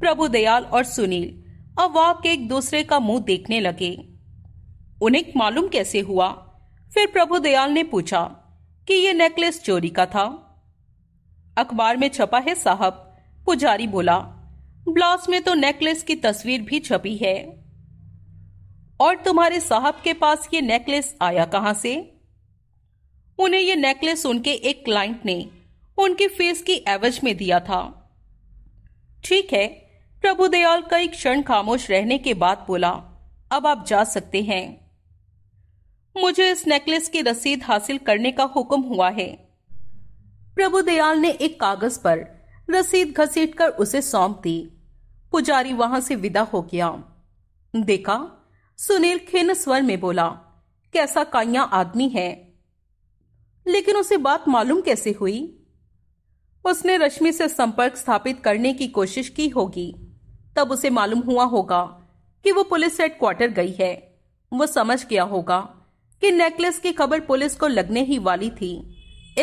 प्रभु दयाल और सुनील अब वाक एक दूसरे का मुंह देखने लगे उन्हें मालूम कैसे हुआ फिर प्रभु दयाल ने पूछा कि यह नेकलेस चोरी का था अखबार में छपा है साहब पुजारी बोला ब्लाउज में तो नेकलेस की तस्वीर भी छपी है और तुम्हारे साहब के पास ये नेकलेस आया कहां से उन्हें ये नेकलेस उनके एक क्लाइंट ने उनके फेस की एवज में दिया था ठीक है प्रभुदयाल कई क्षण खामोश रहने के बाद बोला अब आप जा सकते हैं मुझे इस नेकलेस की रसीद हासिल करने का हुक्म हुआ है प्रभुदयाल ने एक कागज पर रसीद घसीटकर उसे सौंप दी पुजारी वहां से विदा हो गया देखा सुनील खिन्न स्वर में बोला कैसा काइया आदमी है लेकिन उसे बात मालूम कैसे हुई उसने रश्मि से संपर्क स्थापित करने की कोशिश की होगी तब उसे मालूम हुआ होगा कि वो पुलिस हेडक्वार्टर गई है वो समझ गया होगा कि नेकलेस की खबर पुलिस को लगने ही वाली थी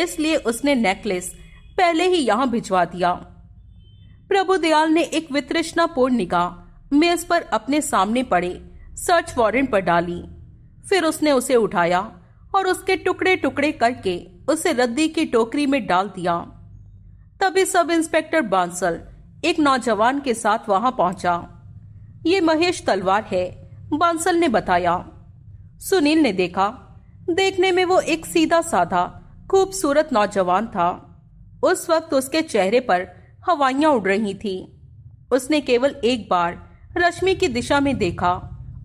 इसलिए उसने नेकलेस पहले ही यहां भिजवा दिया प्रभु दयाल ने एक वित्रृष्णापूर्ण निगाह मेज पर अपने सामने पड़े सर्च वारंट पर डाली फिर उसने उसे उठाया और उसके टुकड़े टुकड़े करके उसे रद्दी की टोकरी में डाल दिया तभी सब इंस्पेक्टर बांसल एक नौजवान के साथ वहां पहुंचा ये महेश तलवार है बांसल ने बताया सुनील ने देखा देखने में वो एक सीधा साधा खूबसूरत नौजवान था उस वक्त उसके चेहरे पर हवाइया उड़ रही थी उसने केवल एक बार रश्मि की दिशा में देखा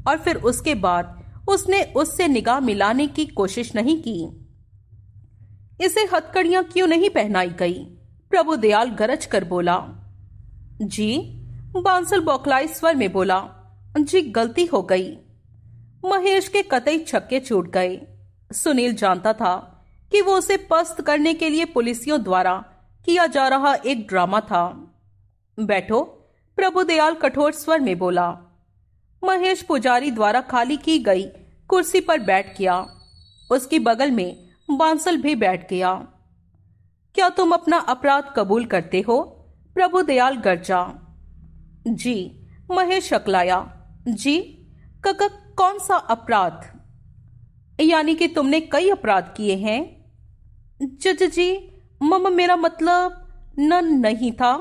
और फिर उसके बाद उसने उससे निगाह मिलाने की कोशिश नहीं की इसे हथकड़ियां क्यों नहीं पहनाई गई प्रभु दयाल गरज कर बोला जी बांसल बौखलाई स्वर में बोला जी गलती हो गई महेश के कतई छक्के छूट गए सुनील जानता था कि वो उसे पस्त करने के लिए पुलिसियों द्वारा किया जा रहा एक ड्रामा था बैठो प्रभु दयाल कठोर स्वर में बोला महेश पुजारी द्वारा खाली की गई कुर्सी पर बैठ गया उसकी बगल में बांसल भी बैठ गया क्या तुम अपना अपराध कबूल करते हो प्रभु दयाल गर्जा जी महेश अकलाया जी कक कौन सा अपराध यानी कि तुमने कई अपराध किए हैं जज जी मम मेरा मतलब न नहीं था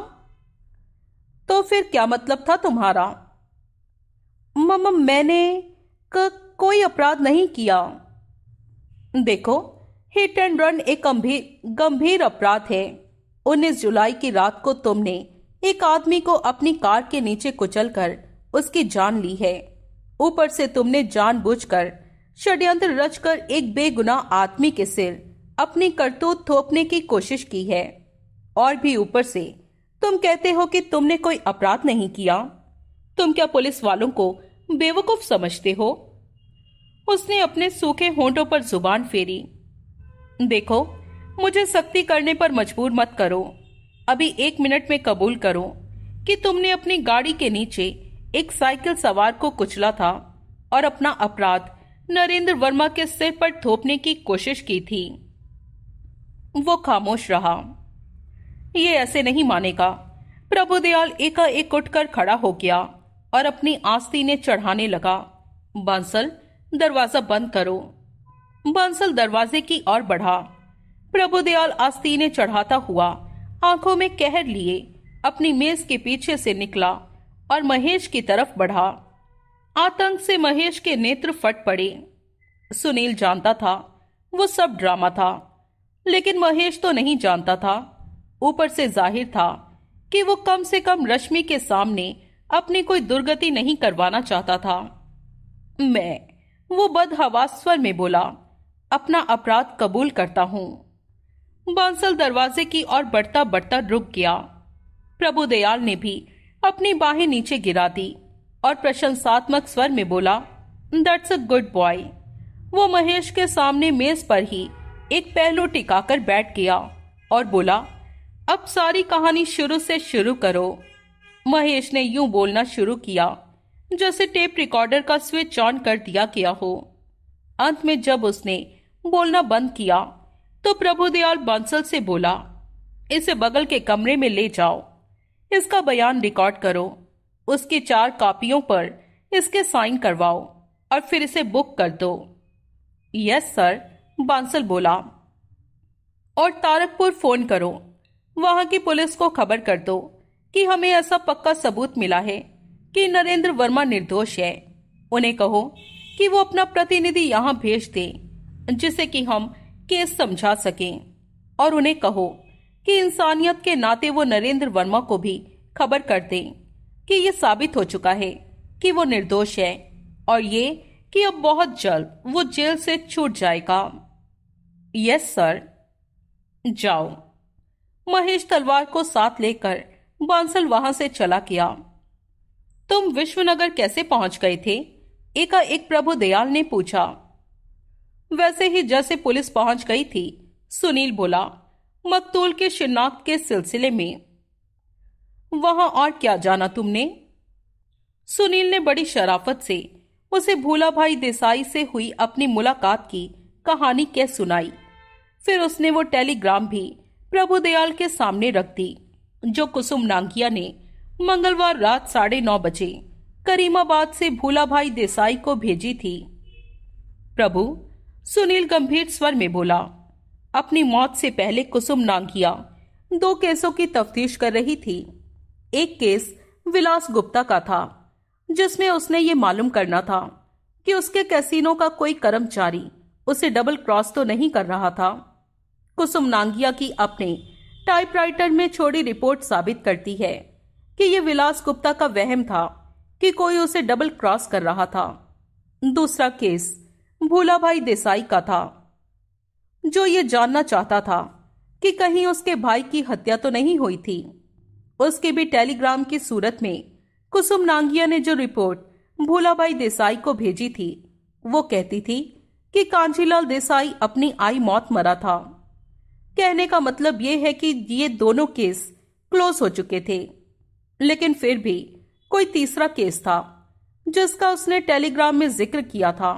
तो फिर क्या मतलब था तुम्हारा मम मैंने क, कोई अपराध नहीं किया देखो हिट एंड रन एक गंभीर गंभीर अपराध है उन्नीस जुलाई की रात को तुमने एक आदमी को अपनी कार के नीचे कुचलकर उसकी जान ली है ऊपर से तुमने जानबूझकर षड्यंत्र रचकर एक बेगुनाह आदमी के सिर अपनी करतूत थोपने की कोशिश की है और भी ऊपर से तुम कहते हो कि तुमने कोई अपराध नहीं किया तुम क्या पुलिस वालों को बेवकूफ समझते हो उसने अपने सूखे होंठों पर जुबान फेरी देखो मुझे सख्ती करने पर मजबूर मत करो अभी एक मिनट में कबूल करो कि तुमने अपनी गाड़ी के नीचे एक साइकिल सवार को कुचला था और अपना अपराध नरेंद्र वर्मा के सिर पर थोपने की कोशिश की थी वो खामोश रहा ये ऐसे नहीं मानेगा प्रभुदयाल एकाएक उठकर खड़ा हो गया और अपनी आस्तीने चढ़ाने लगा बांसल दरवाजा बंद करो बंसल दरवाजे की ओर बढ़ा प्रभुदयाल आस्तीने चढ़ाता हुआ आंखों में कहर लिए अपनी मेज के पीछे से निकला और महेश की तरफ बढ़ा आतंक से महेश के नेत्र फट पड़े सुनील जानता था वो सब ड्रामा था लेकिन महेश तो नहीं जानता था ऊपर से जाहिर था कि वो कम से कम रश्मि के सामने अपनी कोई दुर्गति नहीं करवाना चाहता था मैं वो बदहवास स्वर में बोला अपना अपराध कबूल करता हूँ बांसल दरवाजे की ओर बढ़ता बढ़ता रुक गया प्रभु दयाल ने भी अपनी बाहें नीचे गिरा दी और प्रशंसात्मक स्वर में बोला दट्स अ गुड बॉय वो महेश के सामने मेज पर ही एक पहलू टिकाकर बैठ गया और बोला अब सारी कहानी शुरू से शुरू करो महेश ने यूं बोलना शुरू किया जैसे टेप रिकॉर्डर का स्विच ऑन कर दिया गया हो अंत में जब उसने बोलना बंद किया तो प्रभुदयाल बंसल से बोला इसे बगल के कमरे में ले जाओ इसका बयान रिकॉर्ड करो उसकी चार कापियों पर इसके साइन करवाओ और फिर इसे बुक कर दो यस सर बांसल बोला और तारकपुर फोन करो वहां की पुलिस को खबर कर दो कि हमें ऐसा पक्का सबूत मिला है कि नरेंद्र वर्मा निर्दोष है उन्हें कहो कि वो अपना प्रतिनिधि यहां भेज दें जिसे कि हम केस समझा सकें और उन्हें कहो कि इंसानियत के नाते वो नरेंद्र वर्मा को भी खबर कर दें कि ये साबित हो चुका है कि वो निर्दोष है और ये कि अब बहुत जल्द वो जेल से छूट जाएगा यस सर जाओ महेश तलवार को साथ लेकर बांसल वहां से चला गया तुम विश्वनगर कैसे पहुंच गए थे एका एक प्रभु दयाल ने पूछा वैसे ही जैसे पुलिस पहुंच गई थी सुनील बोला मकतूल के शिनाख्त के सिलसिले में वहां और क्या जाना तुमने सुनील ने बड़ी शराफत से उसे भूला भाई देसाई से हुई अपनी मुलाकात की कहानी कह सुनाई फिर उसने वो टेलीग्राम भी प्रभु दयाल के सामने रख दी जो कुसुम नांगिया ने मंगलवार रात साढ़े नौ बजे करीमाबाद से भूला भाई देसाई को भेजी थी प्रभु सुनील गंभीर स्वर में बोला अपनी मौत से पहले कुसुम नांगिया दो केसों की तफ्तीश कर रही थी एक केस विलास गुप्ता का था जिसमें उसने ये मालूम करना था कि उसके कैसीनो का कोई कर्मचारी उसे डबल क्रॉस तो नहीं कर रहा था कुसुम नांगिया की अपने टाइपराइटर में छोड़ी रिपोर्ट साबित करती है कि यह विलास गुप्ता का वहम था कि कोई उसे डबल क्रॉस कर रहा था दूसरा केस भूला भाई देसाई का था जो ये जानना चाहता था कि कहीं उसके भाई की हत्या तो नहीं हुई थी उसके भी टेलीग्राम की सूरत में कुसुम नांगिया ने जो रिपोर्ट भूला भाई देसाई को भेजी थी वो कहती थी कि कांजीलाल देसाई अपनी आई मौत मरा था कहने का मतलब ये है कि ये दोनों केस क्लोज हो चुके थे लेकिन फिर भी कोई तीसरा केस था जिसका उसने टेलीग्राम में जिक्र किया था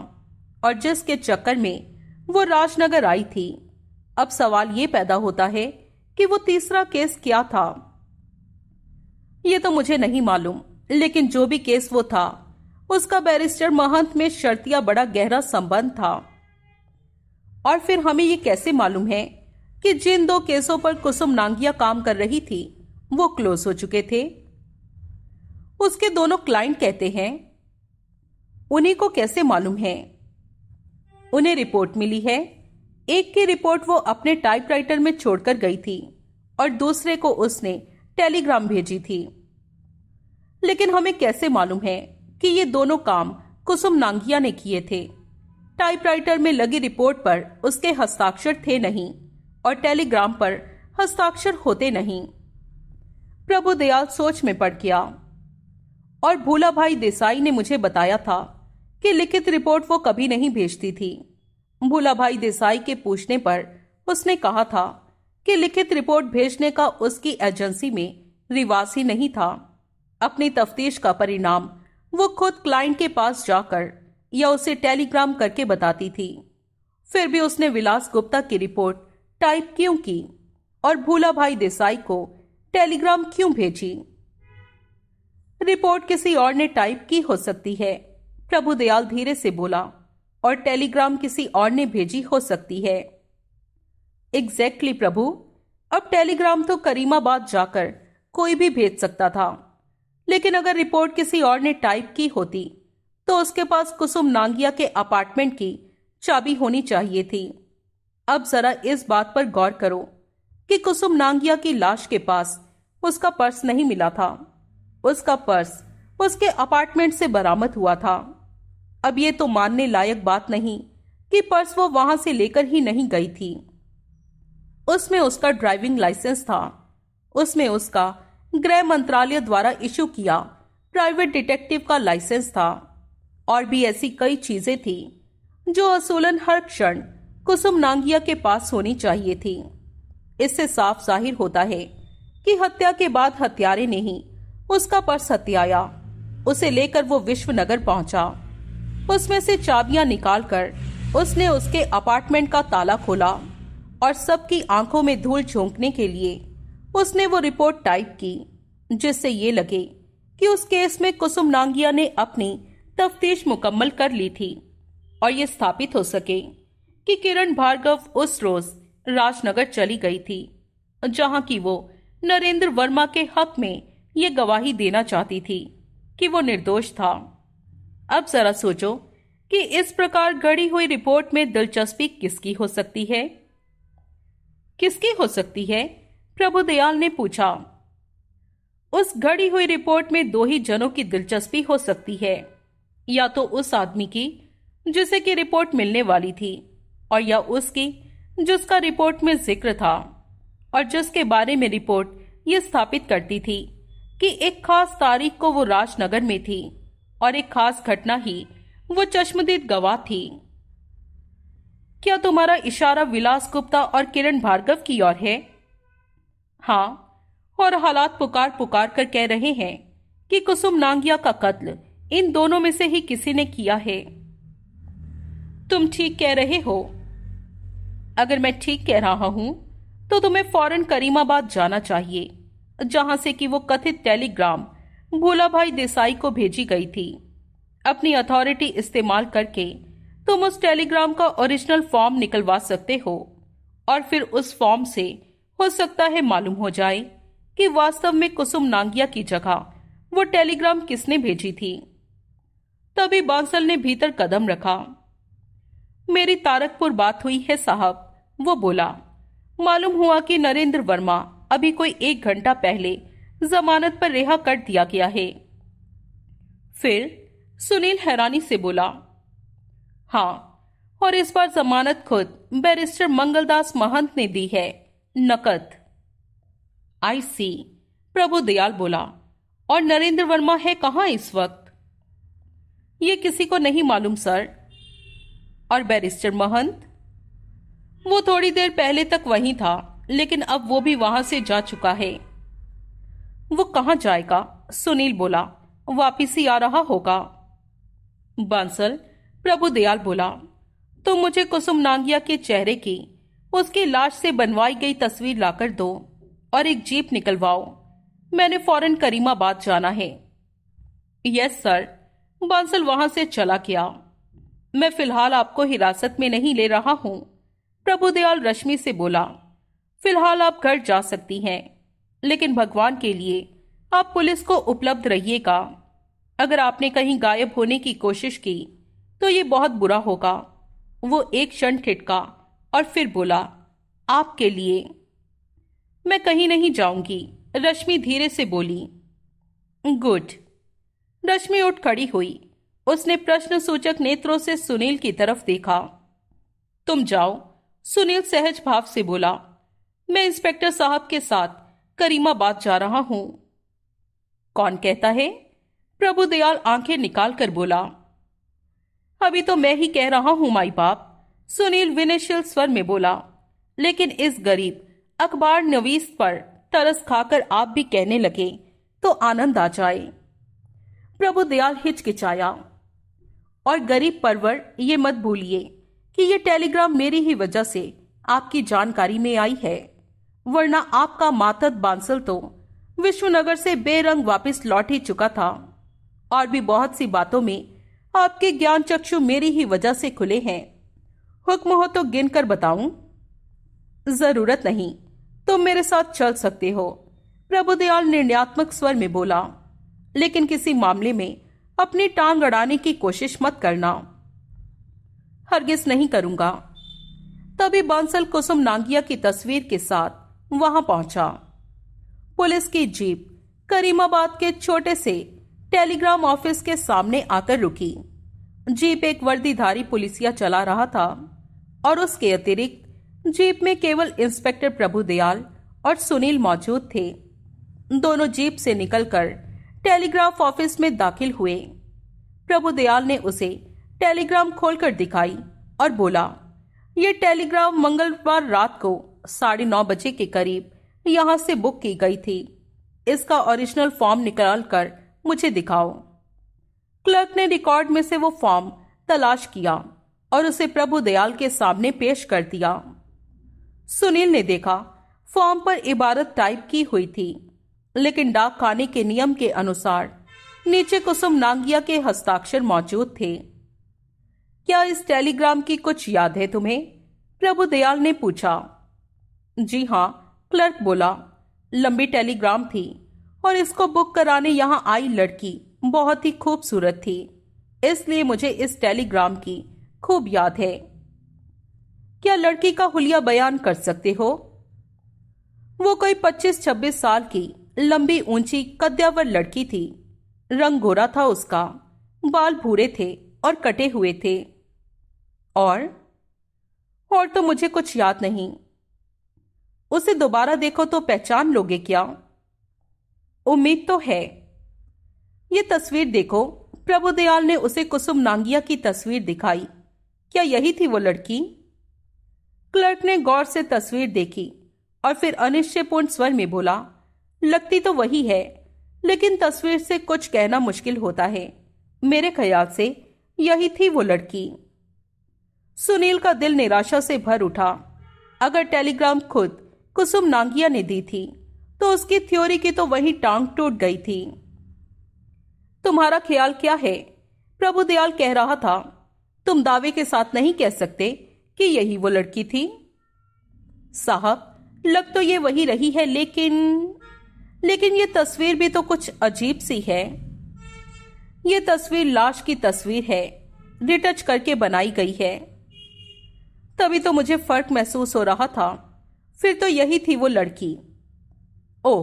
और जिसके चक्कर में वो राजनगर आई थी अब सवाल ये पैदा होता है कि वो तीसरा केस क्या था ये तो मुझे नहीं मालूम लेकिन जो भी केस वो था उसका बैरिस्टर महंत में शर्तिया बड़ा गहरा संबंध था और फिर हमें ये कैसे मालूम है कि जिन दो केसों पर कुसुम नांगिया काम कर रही थी वो क्लोज हो चुके थे उसके दोनों क्लाइंट कहते हैं उन्हीं को कैसे मालूम है उन्हें रिपोर्ट मिली है एक की रिपोर्ट वो अपने टाइपराइटर में छोड़कर गई थी और दूसरे को उसने टेलीग्राम भेजी थी लेकिन हमें कैसे मालूम है कि ये दोनों काम कुसुम नांगिया ने किए थे टाइपराइटर में लगी रिपोर्ट पर उसके हस्ताक्षर थे नहीं और टेलीग्राम पर हस्ताक्षर होते नहीं प्रभु दयाल सोच में पड़ गया और भोला भाई देसाई ने मुझे बताया था कि लिखित रिपोर्ट वो कभी नहीं भेजती थी भूला भाई देसाई के पूछने पर उसने कहा था कि लिखित रिपोर्ट भेजने का उसकी एजेंसी में रिवाज ही नहीं था अपनी तफ्तीश का परिणाम वो खुद क्लाइंट के पास जाकर या उसे टेलीग्राम करके बताती थी फिर भी उसने विलास गुप्ता की रिपोर्ट टाइप क्यों की और भूला भाई देसाई को टेलीग्राम क्यों भेजी रिपोर्ट किसी और ने टाइप की हो सकती है प्रभु दयाल धीरे से बोला और टेलीग्राम किसी और ने भेजी हो सकती है एग्जैक्टली exactly प्रभु अब टेलीग्राम तो करीमाबाद जाकर कोई भी भेज सकता था लेकिन अगर रिपोर्ट किसी और ने टाइप की होती तो उसके पास कुसुम नांगिया के अपार्टमेंट की चाबी होनी चाहिए थी अब जरा इस बात पर गौर करो कि कुसुम नांगिया की लाश के पास उसका पर्स नहीं मिला था उसका पर्स उसके अपार्टमेंट से बरामद हुआ था अब ये तो मानने लायक बात नहीं कि पर्स वो वहां से लेकर ही नहीं गई थी उसमें उसका ड्राइविंग लाइसेंस था उसमें उसका गृह मंत्रालय द्वारा इशू किया प्राइवेट डिटेक्टिव का लाइसेंस था और भी ऐसी कई चीजें थी जो असूलन हर क्षण कुसुम नांगिया के पास होनी चाहिए थी इससे साफ जाहिर होता है कि हत्या के बाद हत्यारे ने ही उसका पर्स हत्याया उसे लेकर वो विश्वनगर पहुंचा उसमें से चाबियां निकालकर उसने उसके अपार्टमेंट का ताला खोला और सबकी आंखों में धूल झोंकने के लिए उसने वो रिपोर्ट टाइप की जिससे ये लगे कि उस केस में कुसुम नांगिया ने अपनी तफ्तीश मुकम्मल कर ली थी और ये स्थापित हो सके कि किरण भार्गव उस रोज राजनगर चली गई थी जहां की वो नरेंद्र वर्मा के हक में ये गवाही देना चाहती थी कि वो निर्दोष था अब जरा सोचो कि इस प्रकार गढ़ी हुई रिपोर्ट में दिलचस्पी किसकी हो सकती है किसकी हो सकती है प्रभु दयाल ने पूछा उस गढ़ी हुई रिपोर्ट में दो ही जनों की दिलचस्पी हो सकती है या तो उस आदमी की जिसे की रिपोर्ट मिलने वाली थी और या उसकी जिसका रिपोर्ट में जिक्र था और जिसके बारे में रिपोर्ट ये स्थापित करती थी कि एक खास तारीख को वो राजनगर में थी और एक खास घटना ही वो चश्मदीद गवाह थी क्या तुम्हारा इशारा विलास गुप्ता और किरण भार्गव की ओर है हाँ और हालात पुकार पुकार कर कह रहे हैं कि कुसुम नांगिया का कत्ल इन दोनों में से ही किसी ने किया है तुम ठीक कह रहे हो अगर मैं ठीक कह रहा हूं तो तुम्हें फौरन करीमाबाद जाना चाहिए जहां से कि वो कथित टेलीग्राम भोला भाई देसाई को भेजी गई थी अपनी अथॉरिटी इस्तेमाल करके तुम उस टेलीग्राम का ओरिजिनल फॉर्म निकलवा सकते हो और फिर उस फॉर्म से हो सकता है मालूम हो जाए कि वास्तव में कुसुम नांगिया की जगह वो टेलीग्राम किसने भेजी थी तभी बांसल ने भीतर कदम रखा मेरी तारकपुर बात हुई है साहब वो बोला मालूम हुआ कि नरेंद्र वर्मा अभी कोई एक घंटा पहले जमानत पर रिहा कर दिया गया है फिर सुनील हैरानी से बोला हाँ और इस बार जमानत खुद बैरिस्टर मंगलदास महंत ने दी है नकद आई सी प्रभु दयाल बोला और नरेंद्र वर्मा है कहा इस वक्त ये किसी को नहीं मालूम सर और बैरिस्टर महंत वो थोड़ी देर पहले तक वहीं था लेकिन अब वो भी वहां से जा चुका है वो कहाँ जाएगा सुनील बोला वापिस ही आ रहा होगा प्रभु दयाल बोला तो मुझे कुसुम नांगिया के चेहरे की उसकी लाश से बनवाई गई तस्वीर लाकर दो और एक जीप निकलवाओ मैंने फौरन करीमाबाद जाना है यस सर बांसल वहां से चला गया मैं फिलहाल आपको हिरासत में नहीं ले रहा हूं प्रभुदयाल रश्मि से बोला फिलहाल आप घर जा सकती हैं लेकिन भगवान के लिए आप पुलिस को उपलब्ध रहिएगा अगर आपने कहीं गायब होने की कोशिश की तो ये बहुत बुरा होगा वो एक क्षण ठिटका और फिर बोला आपके लिए मैं कहीं नहीं जाऊंगी रश्मि धीरे से बोली गुड रश्मि उठ खड़ी हुई उसने प्रश्न सूचक नेत्रों से सुनील की तरफ देखा तुम जाओ सुनील सहज भाव से बोला मैं इंस्पेक्टर साहब के साथ करीमाबाद जा रहा हूं कौन कहता है प्रभु दयाल आंखें निकाल कर बोला अभी तो मैं ही कह रहा हूं माई बाप सुनील विनयशील स्वर में बोला लेकिन इस गरीब अखबार नवीस पर तरस खाकर आप भी कहने लगे तो आनंद आ जाए प्रभु दयाल हिचकिचाया और गरीब परवर ये मत भूलिए कि ये टेलीग्राम मेरी ही वजह से आपकी जानकारी में आई है वरना आपका मातद बांसल तो विश्वनगर से बेरंग वापस लौट ही चुका था और भी बहुत सी बातों में आपके ज्ञान चक्षु मेरी ही वजह से खुले हैं हुक्म हो तो गिन कर बताऊं जरूरत नहीं तुम मेरे साथ चल सकते हो प्रभुदयाल निर्णयात्मक स्वर में बोला लेकिन किसी मामले में अपनी टांग अड़ाने की कोशिश मत करना हरगिज नहीं करूंगा तभी बांसल कुसुम नांगिया की तस्वीर के साथ वहां पहुंचा पुलिस की जीप करीमाबाद के छोटे से टेलीग्राम ऑफिस के सामने आकर रुकी जीप एक वर्दीधारी पुलिसिया चला रहा था और उसके अतिरिक्त जीप में केवल इंस्पेक्टर प्रभु दयाल और सुनील मौजूद थे दोनों जीप से निकलकर टेलीग्राफ ऑफिस में दाखिल हुए प्रभु दयाल ने उसे टेलीग्राम खोलकर दिखाई और बोला ये टेलीग्राम मंगलवार रात को साढ़े नौ बजे के करीब यहाँ से बुक की गई थी इसका ओरिजिनल फॉर्म निकाल कर मुझे दिखाओ क्लर्क ने रिकॉर्ड में से वो फॉर्म तलाश किया और उसे प्रभु दयाल के सामने पेश कर दिया सुनील ने देखा फॉर्म पर इबारत टाइप की हुई थी लेकिन डाक खाने के नियम के अनुसार नीचे कुसुम नांगिया के हस्ताक्षर मौजूद थे क्या इस टेलीग्राम की कुछ याद है तुम्हें प्रभु दयाल ने पूछा जी हाँ क्लर्क बोला लंबी टेलीग्राम थी और इसको बुक कराने यहाँ आई लड़की बहुत ही खूबसूरत थी इसलिए मुझे इस टेलीग्राम की खूब याद है क्या लड़की का हुलिया बयान कर सकते हो वो कोई 25-26 साल की लंबी ऊंची कद्यावर लड़की थी रंग गोरा था उसका बाल भूरे थे और कटे हुए थे और और तो मुझे कुछ याद नहीं उसे दोबारा देखो तो पहचान लोगे क्या उम्मीद तो है ये तस्वीर देखो प्रभुदयाल ने उसे कुसुम नांगिया की तस्वीर दिखाई क्या यही थी वो लड़की क्लर्क ने गौर से तस्वीर देखी और फिर अनिश्चयपूर्ण स्वर में बोला लगती तो वही है लेकिन तस्वीर से कुछ कहना मुश्किल होता है मेरे ख्याल से यही थी वो लड़की सुनील का दिल निराशा से भर उठा अगर टेलीग्राम खुद कुसुम नांगिया ने दी थी तो उसकी थ्योरी की तो वही टांग टूट गई थी तुम्हारा ख्याल क्या है प्रभु दयाल कह रहा था तुम दावे के साथ नहीं कह सकते कि यही वो लड़की थी साहब लग तो ये वही रही है लेकिन लेकिन ये तस्वीर भी तो कुछ अजीब सी है ये तस्वीर लाश की तस्वीर है रिटच करके बनाई गई है तभी तो मुझे फर्क महसूस हो रहा था फिर तो यही थी वो लड़की ओ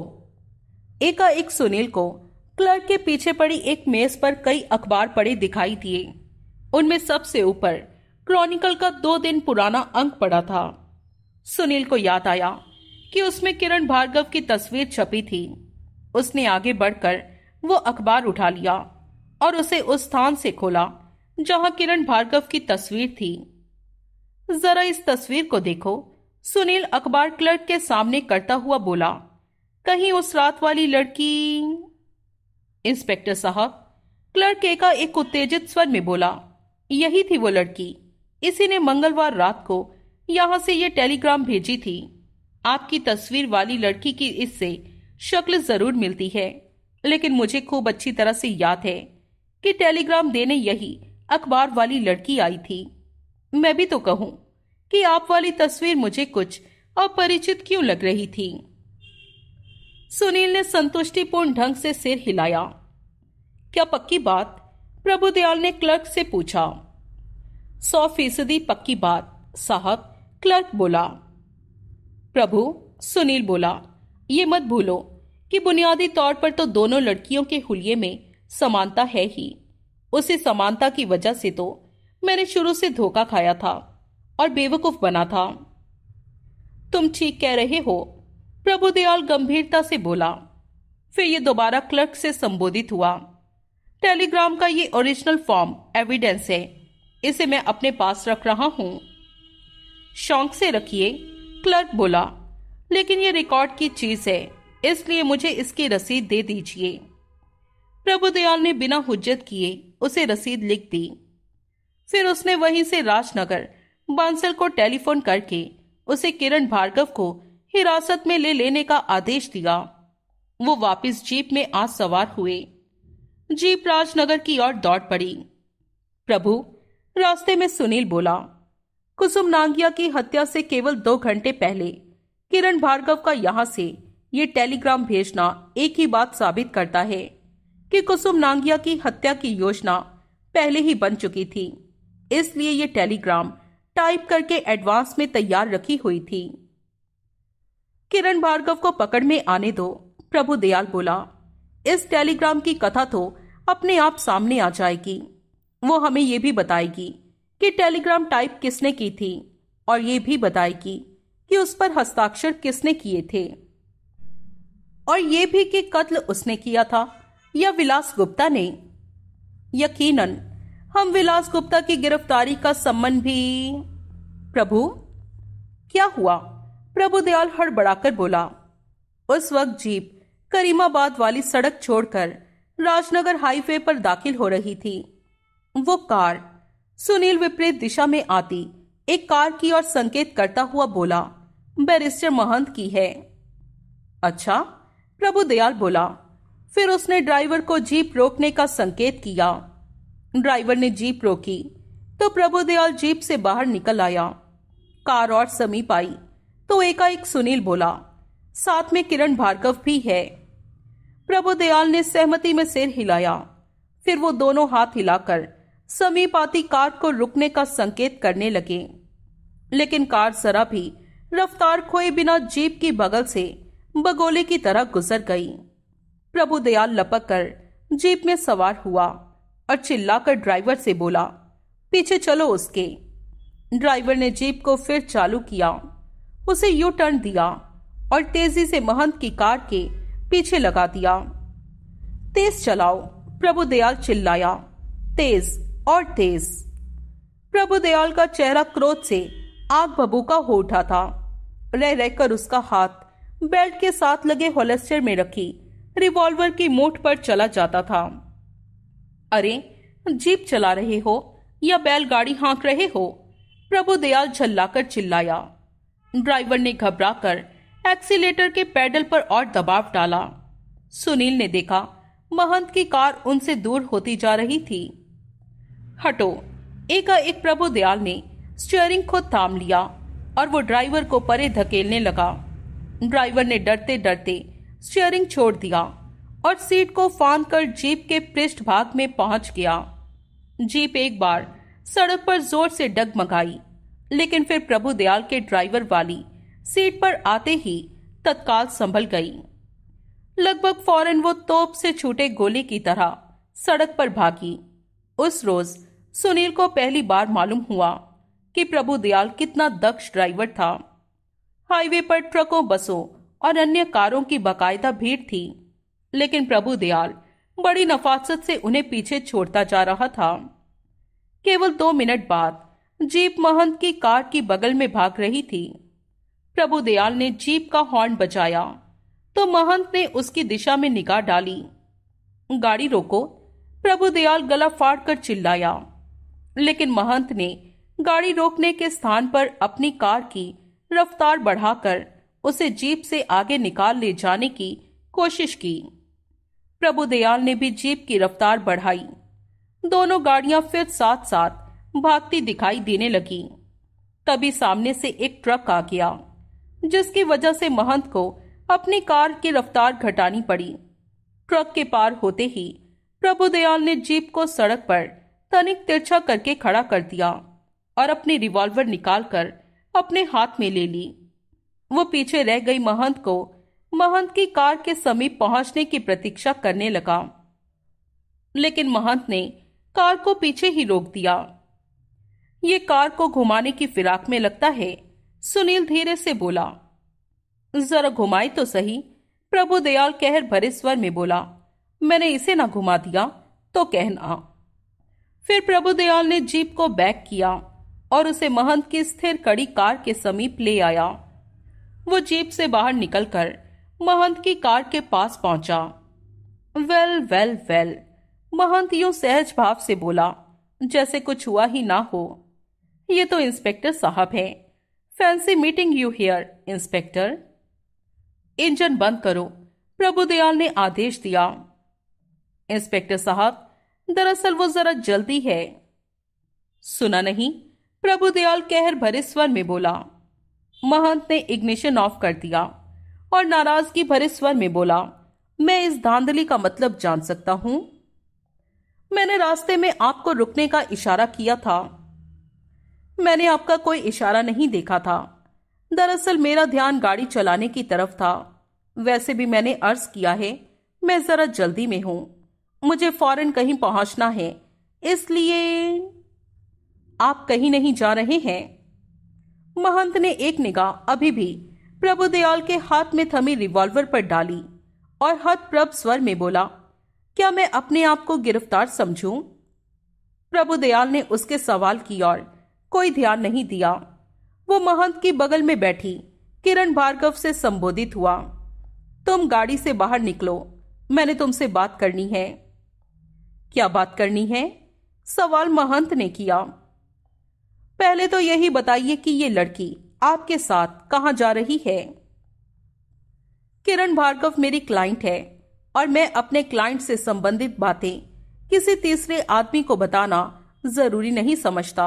एकाएक सुनील को क्लर्क के पीछे पड़ी एक मेज पर कई अखबार पड़े दिखाई दिए उनमें सबसे ऊपर क्रॉनिकल का दो दिन पुराना अंक पड़ा था सुनील को याद आया कि उसमें किरण भार्गव की तस्वीर छपी थी उसने आगे बढ़कर वो अखबार उठा लिया और उसे उस स्थान से खोला जहां किरण भार्गव की तस्वीर थी जरा इस तस्वीर को देखो सुनील अखबार क्लर्क के सामने करता हुआ बोला कहीं उस रात वाली लड़की इंस्पेक्टर साहब क्लर्क एका एक उत्तेजित स्वर में बोला यही थी वो लड़की इसी ने मंगलवार रात को यहां से ये टेलीग्राम भेजी थी आपकी तस्वीर वाली लड़की की इससे शक्ल जरूर मिलती है लेकिन मुझे खूब अच्छी तरह से याद है कि टेलीग्राम देने यही अखबार वाली लड़की आई थी मैं भी तो कहूं कि आप वाली तस्वीर मुझे कुछ अपरिचित क्यों लग रही थी सुनील ने संतुष्टिपूर्ण ढंग से सिर हिलाया क्या पक्की बात प्रभुदयाल ने क्लर्क से पूछा सौ फीसदी पक्की बात साहब क्लर्क बोला प्रभु सुनील बोला ये मत भूलो कि बुनियादी तौर पर तो दोनों लड़कियों के हुलिये में समानता है ही उसी समानता की वजह से तो मैंने शुरू से धोखा खाया था और बेवकूफ बना था तुम ठीक कह रहे हो प्रभुदयाल गंभीरता से बोला फिर ये दोबारा क्लर्क से संबोधित हुआ टेलीग्राम का ये ओरिजिनल फॉर्म एविडेंस है इसे मैं अपने पास रख रहा हूं शौक से रखिए क्लर्क बोला लेकिन ये रिकॉर्ड की चीज है इसलिए मुझे इसकी रसीद दे दीजिए प्रभुदयाल ने बिना हुज्जत किए उसे रसीद लिख दी फिर उसने वहीं से राजनगर बांसल को टेलीफोन करके उसे किरण भार्गव को हिरासत में ले लेने का आदेश दिया वो वापस जीप में आज सवार हुए जीप राजनगर की ओर दौड़ पड़ी प्रभु रास्ते में सुनील बोला कुसुम नांगिया की हत्या से केवल दो घंटे पहले किरण भार्गव का यहां से ये टेलीग्राम भेजना एक ही बात साबित करता है कि कुसुम नांगिया की हत्या की योजना पहले ही बन चुकी थी इसलिए ये टेलीग्राम टाइप करके एडवांस में तैयार रखी हुई थी किरण भार्गव को पकड़ में आने दो प्रभु दयाल बोला इस टेलीग्राम की कथा तो अपने आप सामने आ जाएगी वो हमें यह भी बताएगी कि टेलीग्राम टाइप किसने की थी और ये भी बताएगी कि उस पर हस्ताक्षर किसने किए थे और ये भी कि कत्ल उसने किया था या विलास गुप्ता ने यकीनन हम विलास गुप्ता की गिरफ्तारी का सम्मन भी प्रभु क्या हुआ प्रभु दयाल हड़बड़ाकर बोला उस वक्त जीप करीमाबाद वाली सड़क छोड़कर राजनगर हाईवे पर दाखिल हो रही थी वो कार सुनील विपरीत दिशा में आती एक कार की ओर संकेत करता हुआ बोला बैरिस्टर महंत की है अच्छा प्रभु दयाल बोला फिर उसने ड्राइवर को जीप रोकने का संकेत किया ड्राइवर ने जीप रोकी तो प्रभुदयाल जीप से बाहर निकल आया कार और समीप आई तो एकाएक सुनील बोला साथ में किरण भार्गव भी है प्रभुदयाल ने सहमति में सिर हिलाया फिर वो दोनों हाथ हिलाकर समीप आती कार को रुकने का संकेत करने लगे लेकिन कार जरा भी रफ्तार खोए बिना जीप की बगल से बगोले की तरह गुजर गई प्रभुदयाल लपक कर जीप में सवार हुआ और चिल्लाकर ड्राइवर से बोला पीछे चलो उसके ड्राइवर ने जीप को फिर चालू किया उसे यू टर्न दिया और तेजी से महंत की कार के पीछे लगा दिया तेज चलाओ दयाल चिल्लाया तेज और तेज प्रभुदयाल का चेहरा क्रोध से आग बबूका हो उठा था रह रहकर उसका हाथ बेल्ट के साथ लगे होलेस्टर में रखी रिवॉल्वर की मोट पर चला जाता था अरे जीप चला रहे हो या बैलगाड़ी हाँक रहे हो प्रभु दयाल झल्लाकर चिल्लाया ड्राइवर ने घबराकर एक्सीटर के पैडल पर और दबाव डाला सुनील ने देखा महंत की कार उनसे दूर होती जा रही थी हटो एक प्रभु दयाल ने स्टीयरिंग को थाम लिया और वो ड्राइवर को परे धकेलने लगा ड्राइवर ने डरते डरते स्टीयरिंग छोड़ दिया और सीट को फान कर जीप के पृष्ठ भाग में पहुंच गया जीप एक बार सड़क पर जोर से डगमगाई लेकिन फिर प्रभु दयाल के ड्राइवर वाली सीट पर आते ही तत्काल संभल गई लगभग फौरन वो तोप से छूटे गोली की तरह सड़क पर भागी उस रोज सुनील को पहली बार मालूम हुआ कि प्रभु दयाल कितना दक्ष ड्राइवर था हाईवे पर ट्रकों बसों और अन्य कारों की बाकायदा भीड़ थी लेकिन प्रभु दयाल बड़ी नफासत से उन्हें पीछे छोड़ता जा रहा था केवल दो मिनट बाद जीप महंत की कार की बगल में भाग रही थी प्रभु दयाल ने जीप का हॉर्न बजाया तो महंत ने उसकी दिशा में निगाह डाली गाड़ी रोको प्रभु दयाल गला फाड़ कर चिल्लाया लेकिन महंत ने गाड़ी रोकने के स्थान पर अपनी कार की रफ्तार बढ़ाकर उसे जीप से आगे निकाल ले जाने की कोशिश की प्रभु दयाल ने भी जीप की रफ्तार बढ़ाई दोनों गाड़ियां फिर साथ साथ भागती दिखाई देने लगी तभी सामने से एक ट्रक आ गया जिसकी वजह से महंत को अपनी कार की रफ्तार घटानी पड़ी ट्रक के पार होते ही प्रभु दयाल ने जीप को सड़क पर तनिक तिरछा करके खड़ा कर दिया और अपनी रिवॉल्वर निकालकर अपने हाथ में ले ली वो पीछे रह गई महंत को महंत की कार के समीप पहुंचने की प्रतीक्षा करने लगा लेकिन महंत ने कार को पीछे ही रोक दिया ये कार को घुमाने की फिराक में लगता है सुनील धीरे से बोला जरा घुमाई तो सही प्रभु दयाल कहर भरे स्वर में बोला मैंने इसे ना घुमा दिया तो कहना फिर प्रभु दयाल ने जीप को बैक किया और उसे महंत की स्थिर कड़ी कार के समीप ले आया वो जीप से बाहर निकलकर महंत की कार के पास पहुंचा वेल वेल वेल महंत यूं सहज भाव से बोला जैसे कुछ हुआ ही ना हो ये तो इंस्पेक्टर साहब हैं fancy meeting you here inspector engine बंद करो प्रभुदयाल ने आदेश दिया इंस्पेक्टर साहब दरअसल वो जरा जल्दी है सुना नहीं प्रभुदयाल कहर भरे स्वर में बोला महंत ने इग्निशन ऑफ कर दिया और नाराजगी भरे स्वर में बोला मैं इस धांधली का मतलब जान सकता हूं मैंने रास्ते में आपको रुकने का इशारा किया था मैंने आपका कोई इशारा नहीं देखा था दरअसल मेरा ध्यान गाड़ी चलाने की तरफ था वैसे भी मैंने अर्ज किया है मैं जरा जल्दी में हूं मुझे फौरन कहीं पहुंचना है इसलिए आप कहीं नहीं जा रहे हैं महंत ने एक निगाह अभी भी प्रभुदयाल के हाथ में थमी रिवॉल्वर पर डाली और हतप्रभ स्वर में बोला क्या मैं अपने आप को गिरफ्तार समझूं? दयाल ने उसके सवाल की ओर कोई ध्यान नहीं दिया वो महंत की बगल में बैठी किरण भार्गव से संबोधित हुआ तुम गाड़ी से बाहर निकलो मैंने तुमसे बात करनी है क्या बात करनी है सवाल महंत ने किया पहले तो यही बताइए कि ये लड़की आपके साथ कहा जा रही है किरण भार्गव मेरी क्लाइंट है और मैं अपने क्लाइंट से संबंधित बातें किसी तीसरे आदमी को बताना जरूरी नहीं समझता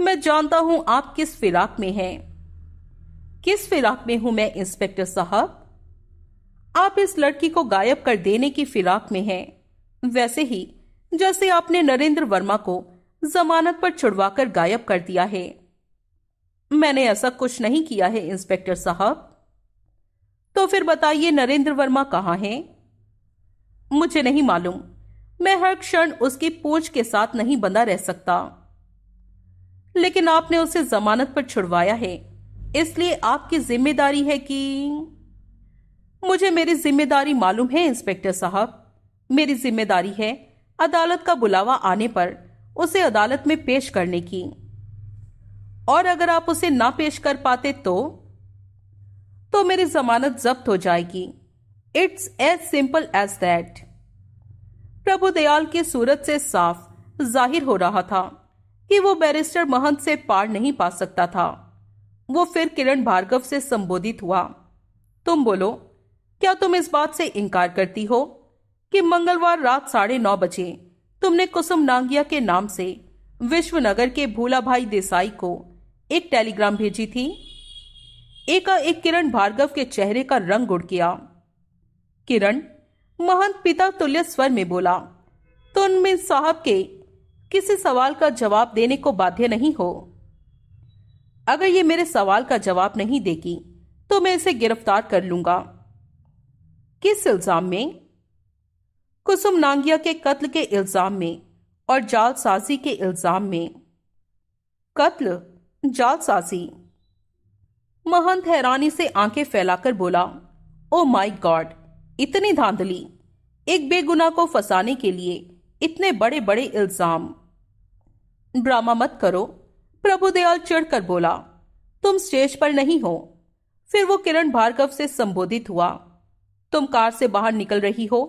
मैं जानता हूं आप किस फिराक में हैं किस फिराक में हूं मैं इंस्पेक्टर साहब आप इस लड़की को गायब कर देने की फिराक में हैं वैसे ही जैसे आपने नरेंद्र वर्मा को जमानत पर छुड़वाकर गायब कर दिया है मैंने ऐसा कुछ नहीं किया है इंस्पेक्टर साहब तो फिर बताइए नरेंद्र वर्मा कहां है मुझे नहीं मालूम मैं हर क्षण उसकी पूछ के साथ नहीं बंधा रह सकता लेकिन आपने उसे जमानत पर छुड़वाया है इसलिए आपकी जिम्मेदारी है कि मुझे मेरी जिम्मेदारी मालूम है इंस्पेक्टर साहब मेरी जिम्मेदारी है अदालत का बुलावा आने पर उसे अदालत में पेश करने की और अगर आप उसे ना पेश कर पाते तो तो मेरी जमानत जब्त हो जाएगी it's as simple as that Prabhu Dayal की सूरत से साफ जाहिर हो रहा था कि वो बैरिस्टर महंत से पार नहीं पा सकता था वो फिर किरण भार्गव से संबोधित हुआ तुम बोलो क्या तुम इस बात से इनकार करती हो कि मंगलवार रात साढ़े नौ बजे तुमने कुसुम नांगिया के नाम से विश्वनगर के भूला भाई देसाई को एक टेलीग्राम भेजी थी एक किरण भार्गव के चेहरे का रंग उड़ गया किरण महंत पिता तुल्य स्वर में बोला तुम तो में साहब के किसी सवाल का जवाब देने को बाध्य नहीं हो अगर ये मेरे सवाल का जवाब नहीं देगी तो मैं इसे गिरफ्तार कर लूंगा किस इल्जाम में कुसुम नांगिया के कत्ल के इल्जाम में और जालसाजी के इल्जाम में कत्ल जालसाजी महंत हैरानी से आंखें फैलाकर बोला ओ माय गॉड इतनी धांधली एक बेगुना को फंसाने के लिए इतने बड़े बड़े इल्जाम ड्रामा मत करो प्रभुदयाल चढ़कर बोला तुम स्टेज पर नहीं हो फिर वो किरण भार्गव से संबोधित हुआ तुम कार से बाहर निकल रही हो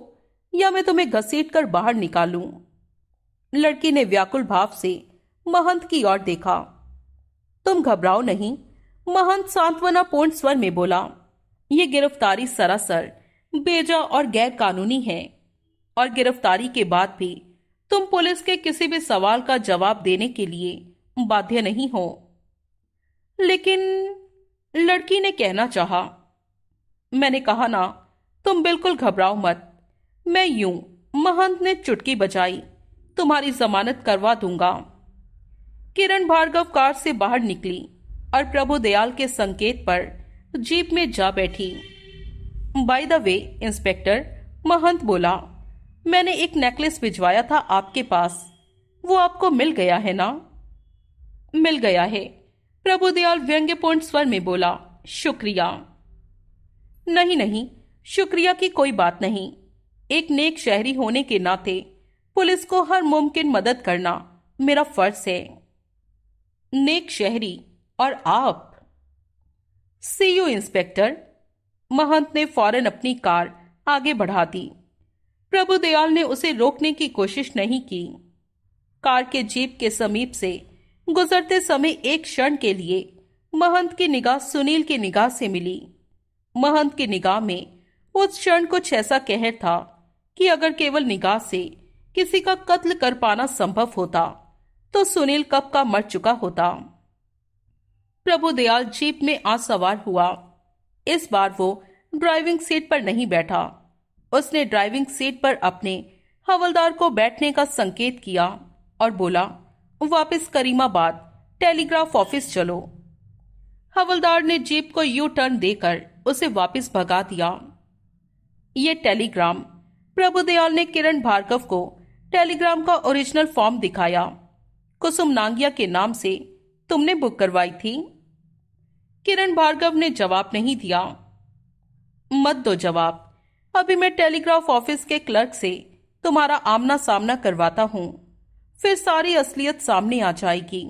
या मैं तुम्हें घसीट कर बाहर निकालू लड़की ने व्याकुल भाव से महंत की ओर देखा तुम घबराओ नहीं महंत सांत्वनापूर्ण स्वर में बोला ये गिरफ्तारी सरासर बेजा और गैर कानूनी है और गिरफ्तारी के बाद भी तुम पुलिस के किसी भी सवाल का जवाब देने के लिए बाध्य नहीं हो लेकिन लड़की ने कहना चाहा मैंने कहा ना तुम बिल्कुल घबराओ मत मैं यूं महंत ने चुटकी बजाई तुम्हारी जमानत करवा दूंगा किरण भार्गव कार से बाहर निकली और प्रभु दयाल के संकेत पर जीप में जा बैठी by the way inspector Mahant बोला मैंने एक नेकलेस भिजवाया था आपके पास वो आपको मिल गया है ना मिल गया है प्रभुदयाल व्यंग्यपूर्ण स्वर में बोला शुक्रिया नहीं नहीं शुक्रिया की कोई बात नहीं एक नेक शहरी होने के नाते पुलिस को हर मुमकिन मदद करना मेरा फर्ज है नेक शहरी और आप सी यू इंस्पेक्टर महंत ने फौरन अपनी कार आगे बढ़ा दी प्रभु दयाल ने उसे रोकने की कोशिश नहीं की कार के जीप के समीप से गुजरते समय एक क्षण के लिए महंत की निगाह सुनील की निगाह से मिली महंत की निगाह में उस क्षण कुछ ऐसा कहर था कि अगर केवल निगाह से किसी का कत्ल कर पाना संभव होता तो सुनील कब का मर चुका होता प्रभु दयाल जीप में आज सवार हुआ इस बार वो ड्राइविंग सीट पर नहीं बैठा उसने ड्राइविंग सीट पर अपने हवलदार को बैठने का संकेत किया और बोला वापस करीमाबाद टेलीग्राफ ऑफिस चलो हवलदार ने जीप को यू टर्न देकर उसे वापस भगा दिया ये टेलीग्राम प्रभुदयाल ने किरण भार्गव को टेलीग्राम का ओरिजिनल फॉर्म दिखाया कुसुम नांगिया के नाम से तुमने बुक करवाई थी किरण भार्गव ने जवाब नहीं दिया मत दो जवाब अभी मैं टेलीग्राफ ऑफिस के क्लर्क से तुम्हारा आमना सामना करवाता हूं फिर सारी असलियत सामने आ जाएगी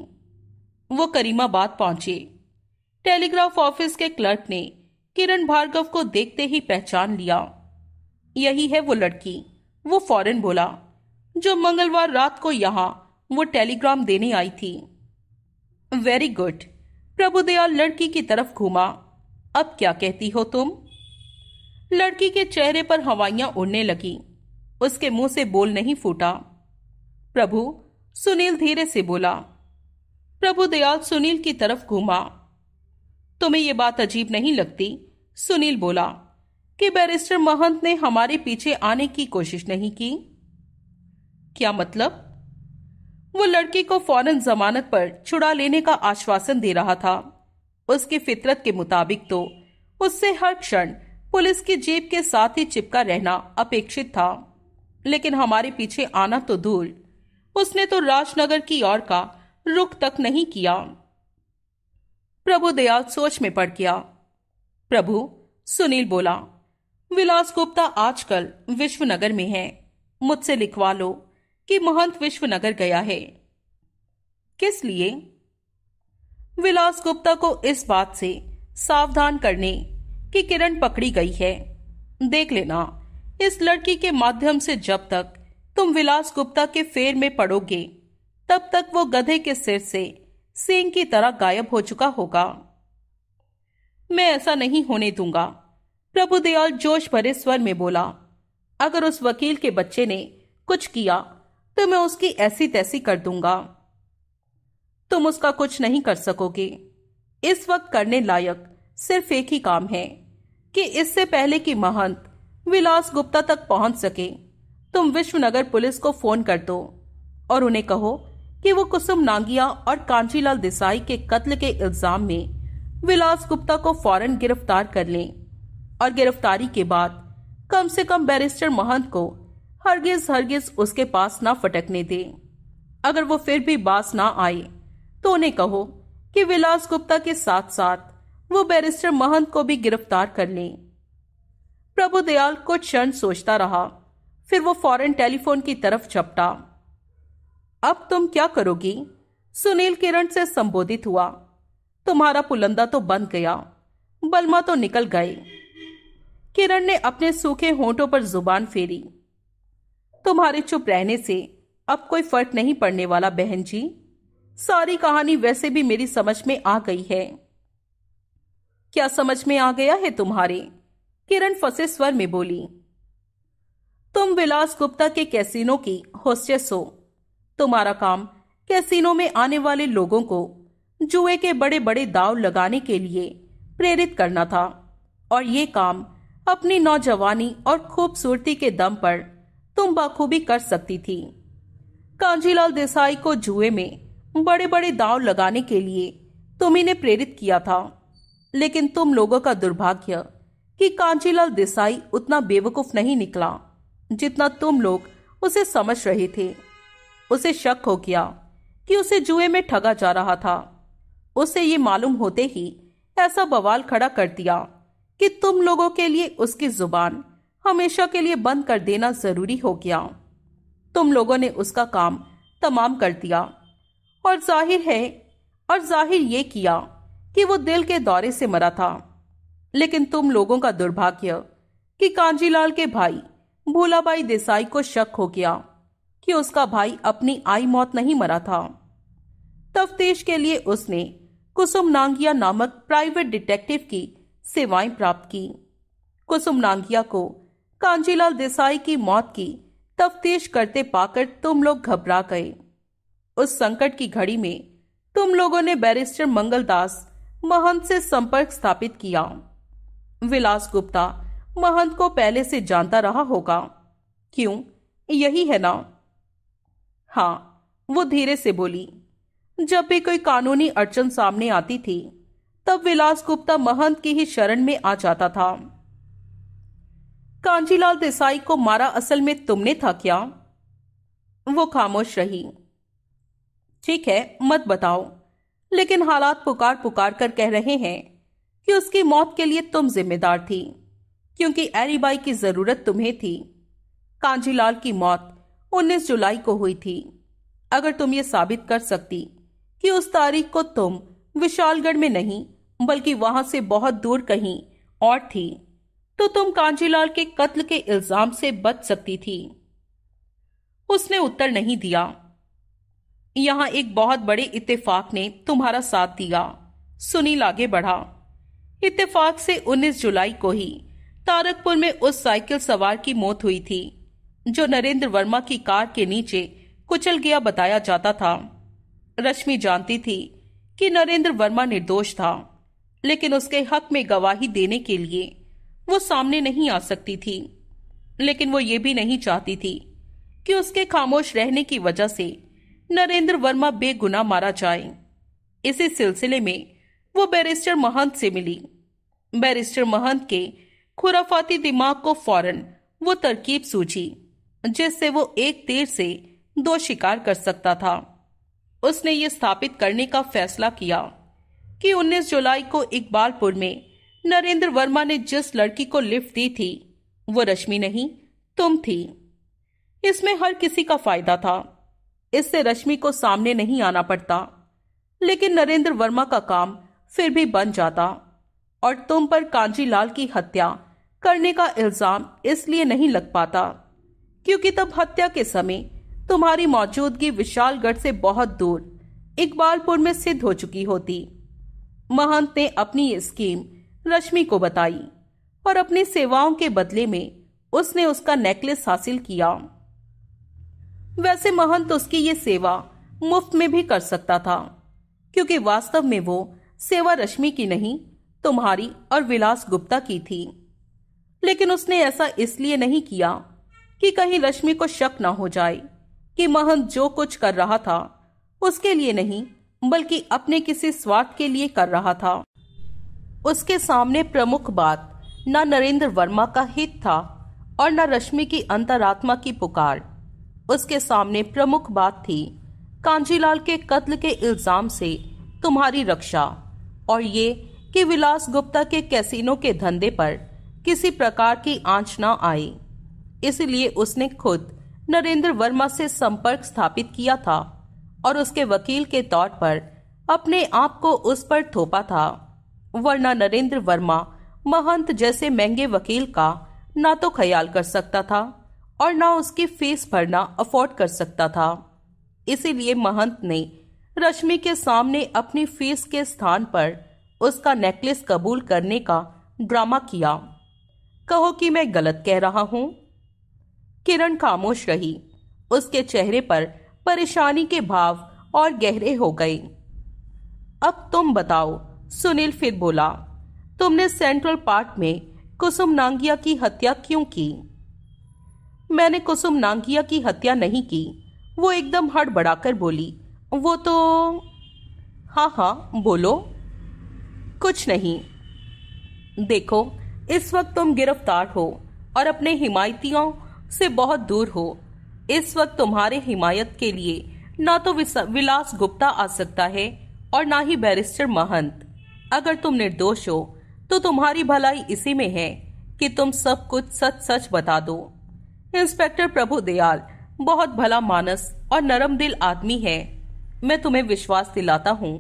वो करीमाबाद पहुंचे टेलीग्राफ ऑफिस के क्लर्क ने किरण भार्गव को देखते ही पहचान लिया यही है वो लड़की वो फॉरेन बोला जो मंगलवार रात को यहाँ वो टेलीग्राम देने आई थी वेरी गुड प्रभुदयाल लड़की की तरफ घूमा अब क्या कहती हो तुम लड़की के चेहरे पर हवाइयां उड़ने लगी उसके मुंह से बोल नहीं फूटा प्रभु सुनील धीरे से बोला प्रभुदयाल सुनील की तरफ घूमा तुम्हें यह बात अजीब नहीं लगती सुनील बोला कि बैरिस्टर महंत ने हमारे पीछे आने की कोशिश नहीं की क्या मतलब वो लड़की को फौरन जमानत पर छुड़ा लेने का आश्वासन दे रहा था उसकी फितरत के मुताबिक तो उससे हर क्षण पुलिस की जेब के साथ ही चिपका रहना अपेक्षित था लेकिन हमारे पीछे आना तो दूर उसने तो राजनगर की ओर का रुख तक नहीं किया प्रभु दयाल सोच में पड़ गया प्रभु सुनील बोला विलास गुप्ता आजकल विश्वनगर में है मुझसे लिखवा लो कि महंत विश्वनगर गया है किस लिए विलास गुप्ता को इस बात से सावधान करने कि किरण पकड़ी गई है देख लेना इस लड़की के माध्यम से जब तक तुम विलास गुप्ता के फेर में पड़ोगे तब तक वो गधे के सिर से सिंह की तरह गायब हो चुका होगा मैं ऐसा नहीं होने दूंगा प्रभुदयाल जोश भरे स्वर में बोला अगर उस वकील के बच्चे ने कुछ किया तो मैं उसकी ऐसी तैसी कर दूंगा तुम उसका कुछ नहीं कर सकोगे इस वक्त करने लायक सिर्फ एक ही काम है कि इससे पहले कि महंत विलास गुप्ता तक पहुंच सके तुम विश्वनगर पुलिस को फोन कर दो और उन्हें कहो कि वो कुसुम नांगिया और कांचीलाल देसाई के कत्ल के इल्जाम में विलास गुप्ता को फौरन गिरफ्तार कर लें और गिरफ्तारी के बाद कम से कम बैरिस्टर महंत को हरगिज हरगिज उसके पास ना फटकने दे अगर वो फिर भी बास ना आए तो उन्हें कहो कि विलास गुप्ता के साथ साथ वो बैरिस्टर महंत को भी गिरफ्तार कर प्रभु दयाल कुछ क्षण सोचता रहा फिर वो फॉरन टेलीफोन की तरफ झपटा अब तुम क्या करोगी सुनील किरण से संबोधित हुआ तुम्हारा पुलंदा तो बंद गया बलमा तो निकल गए किरण ने अपने सूखे होंठों पर जुबान फेरी तुम्हारे चुप रहने से अब कोई फर्क नहीं पड़ने वाला बहन जी सारी कहानी वैसे भी मेरी समझ में आ गई है क्या समझ में आ गया है तुम्हारे किरण फंसे स्वर में बोली तुम विलास गुप्ता के कैसीनो की होस्टेस हो तुम्हारा काम कैसीनो में आने वाले लोगों को जुए के बड़े बड़े दाव लगाने के लिए प्रेरित करना था और ये काम अपनी नौजवानी और खूबसूरती के दम पर तुम बखूबी कर सकती थी कांजीलाल देसाई को जुए में बड़े बड़े दाव लगाने के लिए तुम इन्हें प्रेरित किया था लेकिन तुम लोगों का दुर्भाग्य कि कांजीलाल देसाई उतना बेवकूफ नहीं निकला जितना तुम लोग उसे समझ रहे थे उसे शक हो गया कि उसे जुए में ठगा जा रहा था उसे ये मालूम होते ही ऐसा बवाल खड़ा कर दिया कि तुम लोगों के लिए उसकी जुबान हमेशा के लिए बंद कर देना ज़रूरी हो गया तुम लोगों ने उसका काम तमाम कर दिया और जाहिर है और जाहिर ये किया कि वो दिल के दौरे से मरा था लेकिन तुम लोगों का दुर्भाग्य कि कांजीलाल के भाई भोलाबाई देसाई को शक हो गया कि उसका भाई अपनी आई मौत नहीं मरा था तफ्तीश के लिए उसने कुसुम नांगिया नामक प्राइवेट डिटेक्टिव की सेवाएं प्राप्त की कुसुम नांगिया को कांजीलाल देसाई की मौत की तफ्तीश करते पाकर तुम लोग घबरा गए उस संकट की घड़ी में तुम लोगों ने बैरिस्टर मंगलदास महंत से संपर्क स्थापित किया विलास गुप्ता महंत को पहले से जानता रहा होगा क्यों यही है ना हाँ वो धीरे से बोली जब भी कोई कानूनी अड़चन सामने आती थी तब विलास गुप्ता महंत की ही शरण में आ जाता था कांजीलाल देसाई को मारा असल में तुमने था क्या वो खामोश रही ठीक है मत बताओ लेकिन हालात पुकार पुकार कर कह रहे हैं कि उसकी मौत के लिए तुम जिम्मेदार थी क्योंकि एरीबाई की जरूरत तुम्हें थी कांजीलाल की मौत 19 जुलाई को हुई थी अगर तुम ये साबित कर सकती कि उस तारीख को तुम विशालगढ़ में नहीं बल्कि वहां से बहुत दूर कहीं और थी तो तुम कांजीलाल के कत्ल के इल्जाम से बच सकती थी उसने उत्तर नहीं दिया यहां एक बहुत बड़े इत्तेफाक ने तुम्हारा साथ दिया सुनील आगे बढ़ा इत्तेफाक से 19 जुलाई को ही तारकपुर में उस साइकिल सवार की मौत हुई थी जो नरेंद्र वर्मा की कार के नीचे कुचल गया बताया जाता था रश्मि जानती थी कि नरेंद्र वर्मा निर्दोष था लेकिन उसके हक में गवाही देने के लिए वो सामने नहीं आ सकती थी लेकिन वो ये भी नहीं चाहती थी कि उसके खामोश रहने की वजह से नरेंद्र वर्मा बेगुना मारा जाए इसी सिलसिले में वो बैरिस्टर महंत से मिली बैरिस्टर महंत के खुराफाती दिमाग को फौरन वो तरकीब सूझी जिससे वो एक तीर से दो शिकार कर सकता था उसने ये स्थापित करने का फैसला किया कि 19 जुलाई को इकबालपुर में नरेंद्र वर्मा ने जिस लड़की को लिफ्ट दी थी वो रश्मि नहीं तुम थी इसमें हर किसी का फायदा था इससे रश्मि को सामने नहीं आना पड़ता लेकिन नरेंद्र वर्मा का काम फिर भी बन जाता और तुम पर कांजीलाल की हत्या करने का इल्जाम इसलिए नहीं लग पाता क्योंकि तब हत्या के समय तुम्हारी मौजूदगी विशालगढ़ से बहुत दूर इकबालपुर में सिद्ध हो चुकी होती महंत ने अपनी स्कीम रश्मि को बताई और अपनी सेवाओं के बदले में उसने उसका नेकलेस हासिल किया वैसे महंत उसकी ये सेवा मुफ्त में भी कर सकता था क्योंकि वास्तव में वो सेवा रश्मि की नहीं तुम्हारी और विलास गुप्ता की थी लेकिन उसने ऐसा इसलिए नहीं किया कि कहीं रश्मि को शक ना हो जाए कि महंत जो कुछ कर रहा था उसके लिए नहीं बल्कि अपने किसी स्वार्थ के लिए कर रहा था उसके सामने प्रमुख बात न नरेंद्र वर्मा का हित था और न रश्मि की अंतरात्मा की पुकार उसके सामने प्रमुख बात थी कांजीलाल के कत्ल के इल्जाम से तुम्हारी रक्षा और ये कि विलास गुप्ता के कैसीनो के धंधे पर किसी प्रकार की आंच न आई इसलिए उसने खुद नरेंद्र वर्मा से संपर्क स्थापित किया था और उसके वकील के तौर पर अपने आप को उस पर थोपा था वरना नरेंद्र वर्मा महंत जैसे महंगे वकील का ना तो ख्याल कर सकता था और ना उसकी फीस भरना अफोर्ड कर सकता था इसीलिए महंत ने रश्मि के सामने अपनी फीस के स्थान पर उसका नेकलेस कबूल करने का ड्रामा किया कहो कि मैं गलत कह रहा हूं किरण खामोश रही उसके चेहरे पर परेशानी के भाव और गहरे हो गए अब तुम बताओ सुनील फिर बोला तुमने सेंट्रल पार्क में कुसुम नांगिया की हत्या क्यों की मैंने कुसुम नांगिया की हत्या नहीं की वो एकदम हड़बड़ाकर बोली वो तो हाँ हाँ बोलो कुछ नहीं देखो इस वक्त तुम गिरफ्तार हो और अपने हिमायतियों से बहुत दूर हो इस वक्त तुम्हारे हिमायत के लिए ना तो विलास गुप्ता आ सकता है और ना ही बैरिस्टर महंत अगर तुम निर्दोष हो तो तुम्हारी भलाई इसी में है कि तुम सब कुछ सच सच बता दो इंस्पेक्टर प्रभु दयाल बहुत भला मानस और नरम दिल आदमी है मैं तुम्हें विश्वास दिलाता हूँ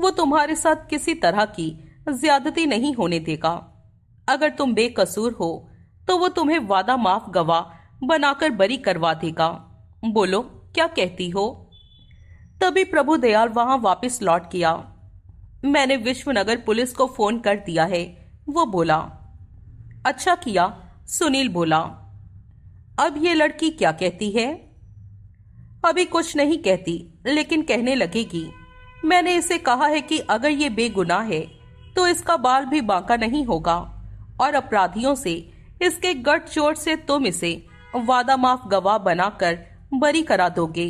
वो तुम्हारे साथ किसी तरह की ज्यादती नहीं होने देगा अगर तुम बेकसूर हो तो वो तुम्हें वादा माफ गवाह बनाकर बरी करवा देगा बोलो क्या कहती हो तभी प्रभु दयाल वहां वापस लौट गया मैंने विश्वनगर पुलिस को फोन कर दिया है वो बोला अच्छा किया सुनील बोला अब ये लड़की क्या कहती है अभी कुछ नहीं कहती लेकिन कहने लगेगी मैंने इसे कहा है कि अगर ये बेगुनाह है तो इसका बाल भी बांका नहीं होगा और अपराधियों से इसके गट चोट से तुम इसे वादा माफ गवाह बनाकर बरी करा दोगे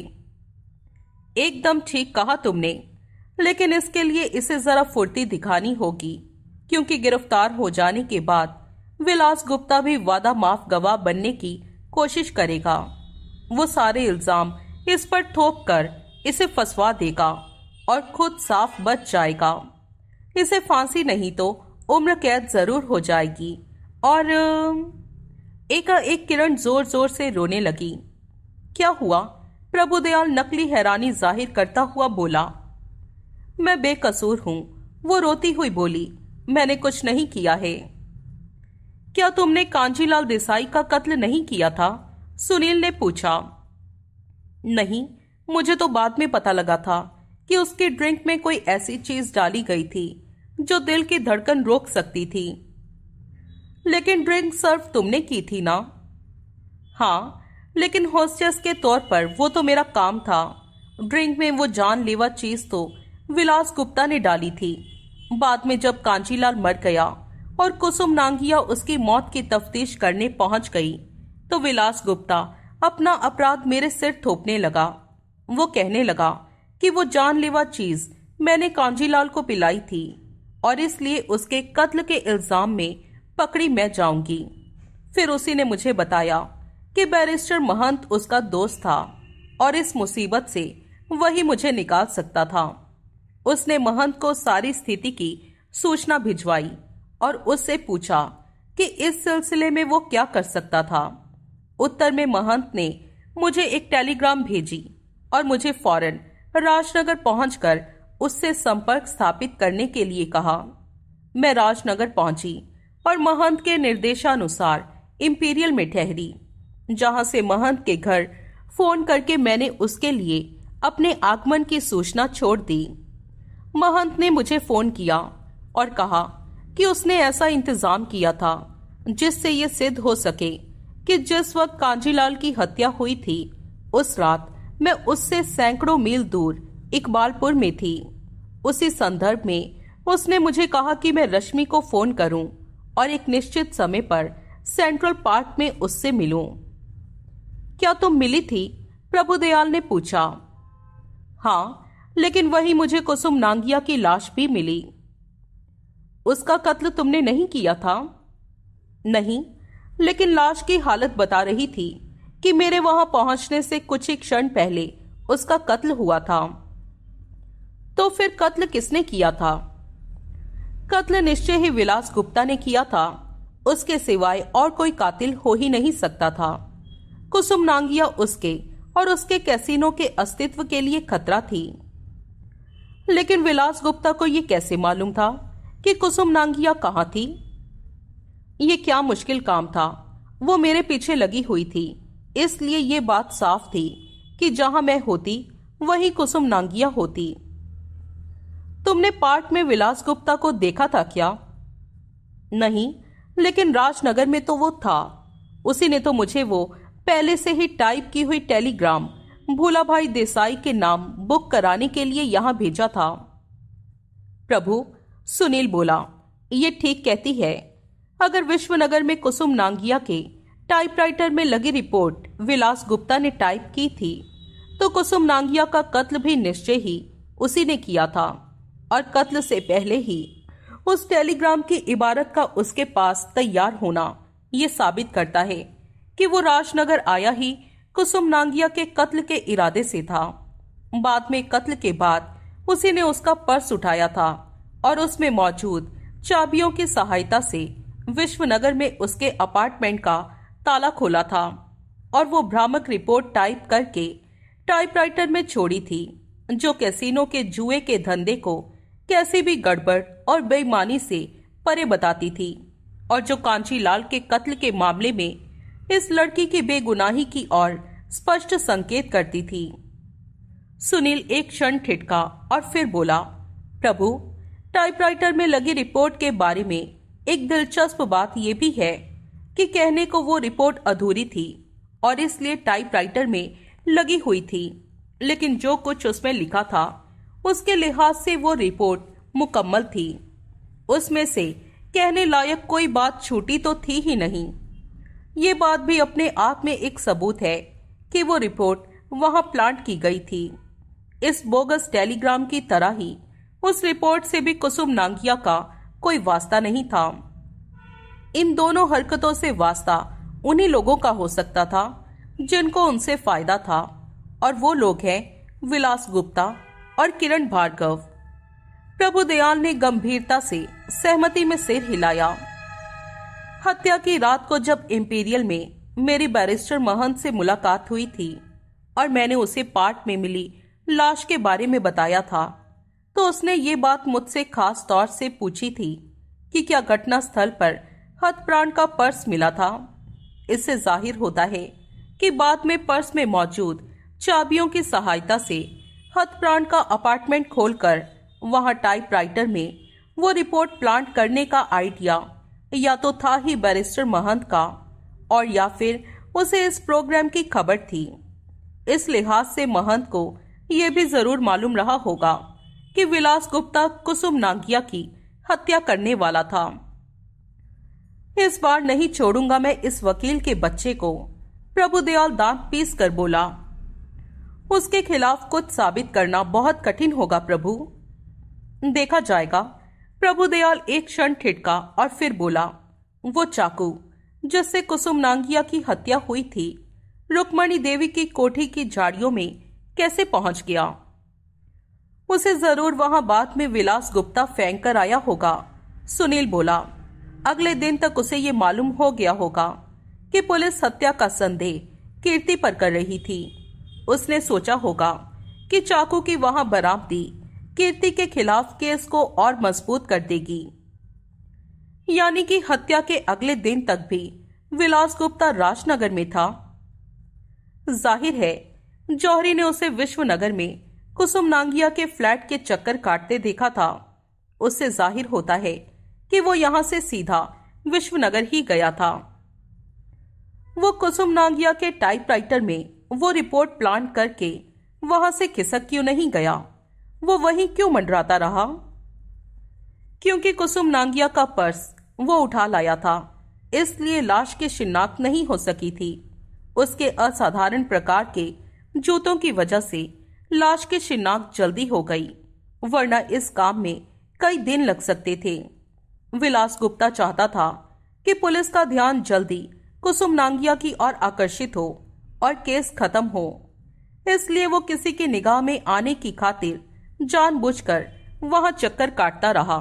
एकदम ठीक कहा तुमने लेकिन इसके लिए इसे जरा फुर्ती दिखानी होगी क्योंकि गिरफ्तार हो जाने के बाद विलास गुप्ता भी वादा माफ गवाह बनने की कोशिश करेगा वो सारे इल्जाम इस पर थोप कर इसे फंसवा देगा और खुद साफ बच जाएगा इसे फांसी नहीं तो उम्र कैद जरूर हो जाएगी और एक एक किरण जोर जोर से रोने लगी क्या हुआ प्रभुदयाल नकली हैरानी जाहिर करता हुआ बोला मैं बेकसूर हूं वो रोती हुई बोली मैंने कुछ नहीं किया है क्या तुमने कांजीलाल देसाई का कत्ल नहीं किया था सुनील ने पूछा नहीं मुझे तो बाद में पता लगा था कि उसके ड्रिंक में कोई ऐसी चीज डाली गई थी जो दिल की धड़कन रोक सकती थी लेकिन ड्रिंक सर्व तुमने की थी ना हाँ लेकिन होस्टेस के तौर पर वो तो मेरा काम था ड्रिंक में वो जानलेवा चीज तो विलास गुप्ता ने डाली थी बाद में जब कांचीलाल मर गया और कुसुम नांगिया उसकी मौत की तफ्तीश करने पहुंच गई तो विलास गुप्ता अपना अपराध मेरे सिर थोपने लगा वो कहने लगा कि वो जानलेवा चीज मैंने कांजीलाल को पिलाई थी और इसलिए उसके कत्ल के इल्जाम में पकड़ी मैं जाऊंगी फिर उसी ने मुझे बताया कि बैरिस्टर महंत उसका दोस्त था और इस मुसीबत से वही मुझे निकाल सकता था उसने महंत को सारी स्थिति की सूचना भिजवाई और उससे पूछा कि इस सिलसिले में वो क्या कर सकता था उत्तर में महंत ने मुझे एक टेलीग्राम भेजी और मुझे फौरन राजनगर पहुंचकर उससे संपर्क स्थापित करने के लिए कहा मैं राजनगर पहुंची और महंत के निर्देशानुसार इम्पीरियल में ठहरी जहां से महंत के घर फोन करके मैंने उसके लिए अपने आगमन की सूचना छोड़ दी महंत ने मुझे फोन किया और कहा कि उसने ऐसा इंतजाम किया था जिससे ये सिद्ध हो सके कि जिस वक्त कांजीलाल की हत्या हुई थी उस रात मैं उससे सैकड़ों मील दूर इकबालपुर में थी उसी संदर्भ में उसने मुझे कहा कि मैं रश्मि को फोन करूं और एक निश्चित समय पर सेंट्रल पार्क में उससे मिलूं। क्या तुम तो मिली थी प्रभुदयाल ने पूछा हाँ लेकिन वही मुझे कुसुम नांगिया की लाश भी मिली उसका कत्ल तुमने नहीं किया था नहीं लेकिन लाश की हालत बता रही थी कि मेरे वहां पहुंचने से कुछ ही क्षण पहले उसका कत्ल हुआ था तो फिर कत्ल किसने किया था कत्ल निश्चय ही विलास गुप्ता ने किया था उसके सिवाय और कोई कातिल हो ही नहीं सकता था कुसुम नांगिया उसके और उसके कैसीनो के अस्तित्व के लिए खतरा थी लेकिन विलास गुप्ता को यह कैसे मालूम था कि कुसुम नांगिया कहां थी ये क्या मुश्किल काम था वो मेरे पीछे लगी हुई थी इसलिए ये बात साफ थी कि जहां मैं होती वही कुसुम नांगिया होती तुमने पार्ट में विलास गुप्ता को देखा था क्या नहीं लेकिन राजनगर में तो वो था उसी ने तो मुझे वो पहले से ही टाइप की हुई टेलीग्राम भोला भाई देसाई के नाम बुक कराने के लिए यहां भेजा था प्रभु सुनील बोला ये ठीक कहती है अगर विश्वनगर में कुसुम नांगिया के टाइपराइटर में लगी रिपोर्ट विलास गुप्ता ने टाइप की थी तो कुसुम नांगिया का कत्ल भी निश्चय ही उसी ने किया था और कत्ल से पहले ही उस टेलीग्राम की इबारत का उसके पास तैयार होना यह साबित करता है कि वो राजनगर आया ही कुसुम नांगिया के कत्ल के इरादे से था बाद में कत्ल के बाद उसी ने उसका पर्स उठाया था और उसमें मौजूद चाबियों की सहायता से विश्वनगर में उसके अपार्टमेंट का ताला खोला था और वो भ्रामक रिपोर्ट टाइप करके टाइपराइटर में छोड़ी थी जो कैसीनो के जुए के धंधे को कैसी भी गड़बड़ और बेईमानी से परे बताती थी और जो कांची लाल के कत्ल के मामले में इस लड़की की बेगुनाही की ओर स्पष्ट संकेत करती थी सुनील एक क्षण ठिटका और फिर बोला प्रभु टाइपराइटर में लगी रिपोर्ट के बारे में एक दिलचस्प बात यह भी है कि कहने को वो रिपोर्ट अधूरी थी और इसलिए टाइपराइटर में लगी हुई थी लेकिन जो कुछ उसमें लिखा था उसके लिहाज से वो रिपोर्ट मुकम्मल थी उसमें से कहने लायक कोई बात छूटी तो थी ही नहीं ये बात भी अपने आप में एक सबूत है कि वो रिपोर्ट वहां प्लांट की गई थी इस बोगस टेलीग्राम की तरह ही उस रिपोर्ट से भी कुसुम नांगिया का कोई वास्ता नहीं था इन दोनों हरकतों से वास्ता उन्हीं लोगों का हो सकता था जिनको उनसे फायदा था और वो लोग हैं विलास गुप्ता और किरण भार्गव प्रभु दयाल ने गंभीरता से सहमति में सिर हिलाया हत्या की रात को जब इंपीरियल में मेरी बैरिस्टर महंत से मुलाकात हुई थी और मैंने उसे पार्ट में मिली लाश के बारे में बताया था तो उसने ये बात मुझसे खास तौर से पूछी थी कि क्या स्थल पर हथप्राण का पर्स मिला था इससे जाहिर होता है कि बाद में पर्स में मौजूद चाबियों की सहायता से हथप्राण का अपार्टमेंट खोलकर वहां टाइपराइटर में वो रिपोर्ट प्लांट करने का आइडिया या तो था ही बैरिस्टर महंत का और या फिर उसे इस प्रोग्राम की खबर थी इस लिहाज से महंत को यह भी जरूर मालूम रहा होगा कि विलास गुप्ता कुसुम नागिया की हत्या करने वाला था इस बार नहीं छोड़ूंगा मैं इस वकील के बच्चे को प्रभुदयाल दांत पीस कर बोला उसके खिलाफ कुछ साबित करना बहुत कठिन होगा प्रभु देखा जाएगा प्रभुदयाल एक क्षण ठिटका और फिर बोला वो चाकू जिससे कुसुम नांगिया की हत्या हुई थी रुक्मणी देवी की कोठी की झाड़ियों में कैसे पहुंच गया उसे जरूर वहां बाद में विलास गुप्ता फेंक कर आया होगा सुनील बोला अगले दिन तक उसे ये मालूम हो गया होगा कि पुलिस हत्या का संदेह कीर्ति पर कर रही थी उसने सोचा होगा कि चाकू की वहां बरामदी कीर्ति के खिलाफ केस को और मजबूत कर देगी यानी कि हत्या के अगले दिन तक भी विलास गुप्ता राजनगर में था जाहिर है जौहरी ने उसे विश्वनगर में कुसुम नांगिया के फ्लैट के चक्कर काटते देखा था उससे जाहिर होता है कि वो यहां से सीधा विश्वनगर ही गया था वो कुसुम नांगिया के टाइपराइटर में वो रिपोर्ट प्लांट करके वहां से खिसक क्यों नहीं गया वो वहीं क्यों मंडराता रहा क्योंकि कुसुम नांगिया का पर्स वो उठा लाया था इसलिए लाश की शिनाख्त नहीं हो सकी थी उसके असाधारण प्रकार के जूतों की वजह से लाश की शिनाख्त जल्दी हो गई वरना इस काम में कई दिन लग सकते थे विलास गुप्ता चाहता था कि पुलिस का ध्यान जल्दी कुसुम नांगिया की ओर आकर्षित हो और केस खत्म हो इसलिए वो किसी की निगाह में आने की खातिर जानबूझकर वहां चक्कर काटता रहा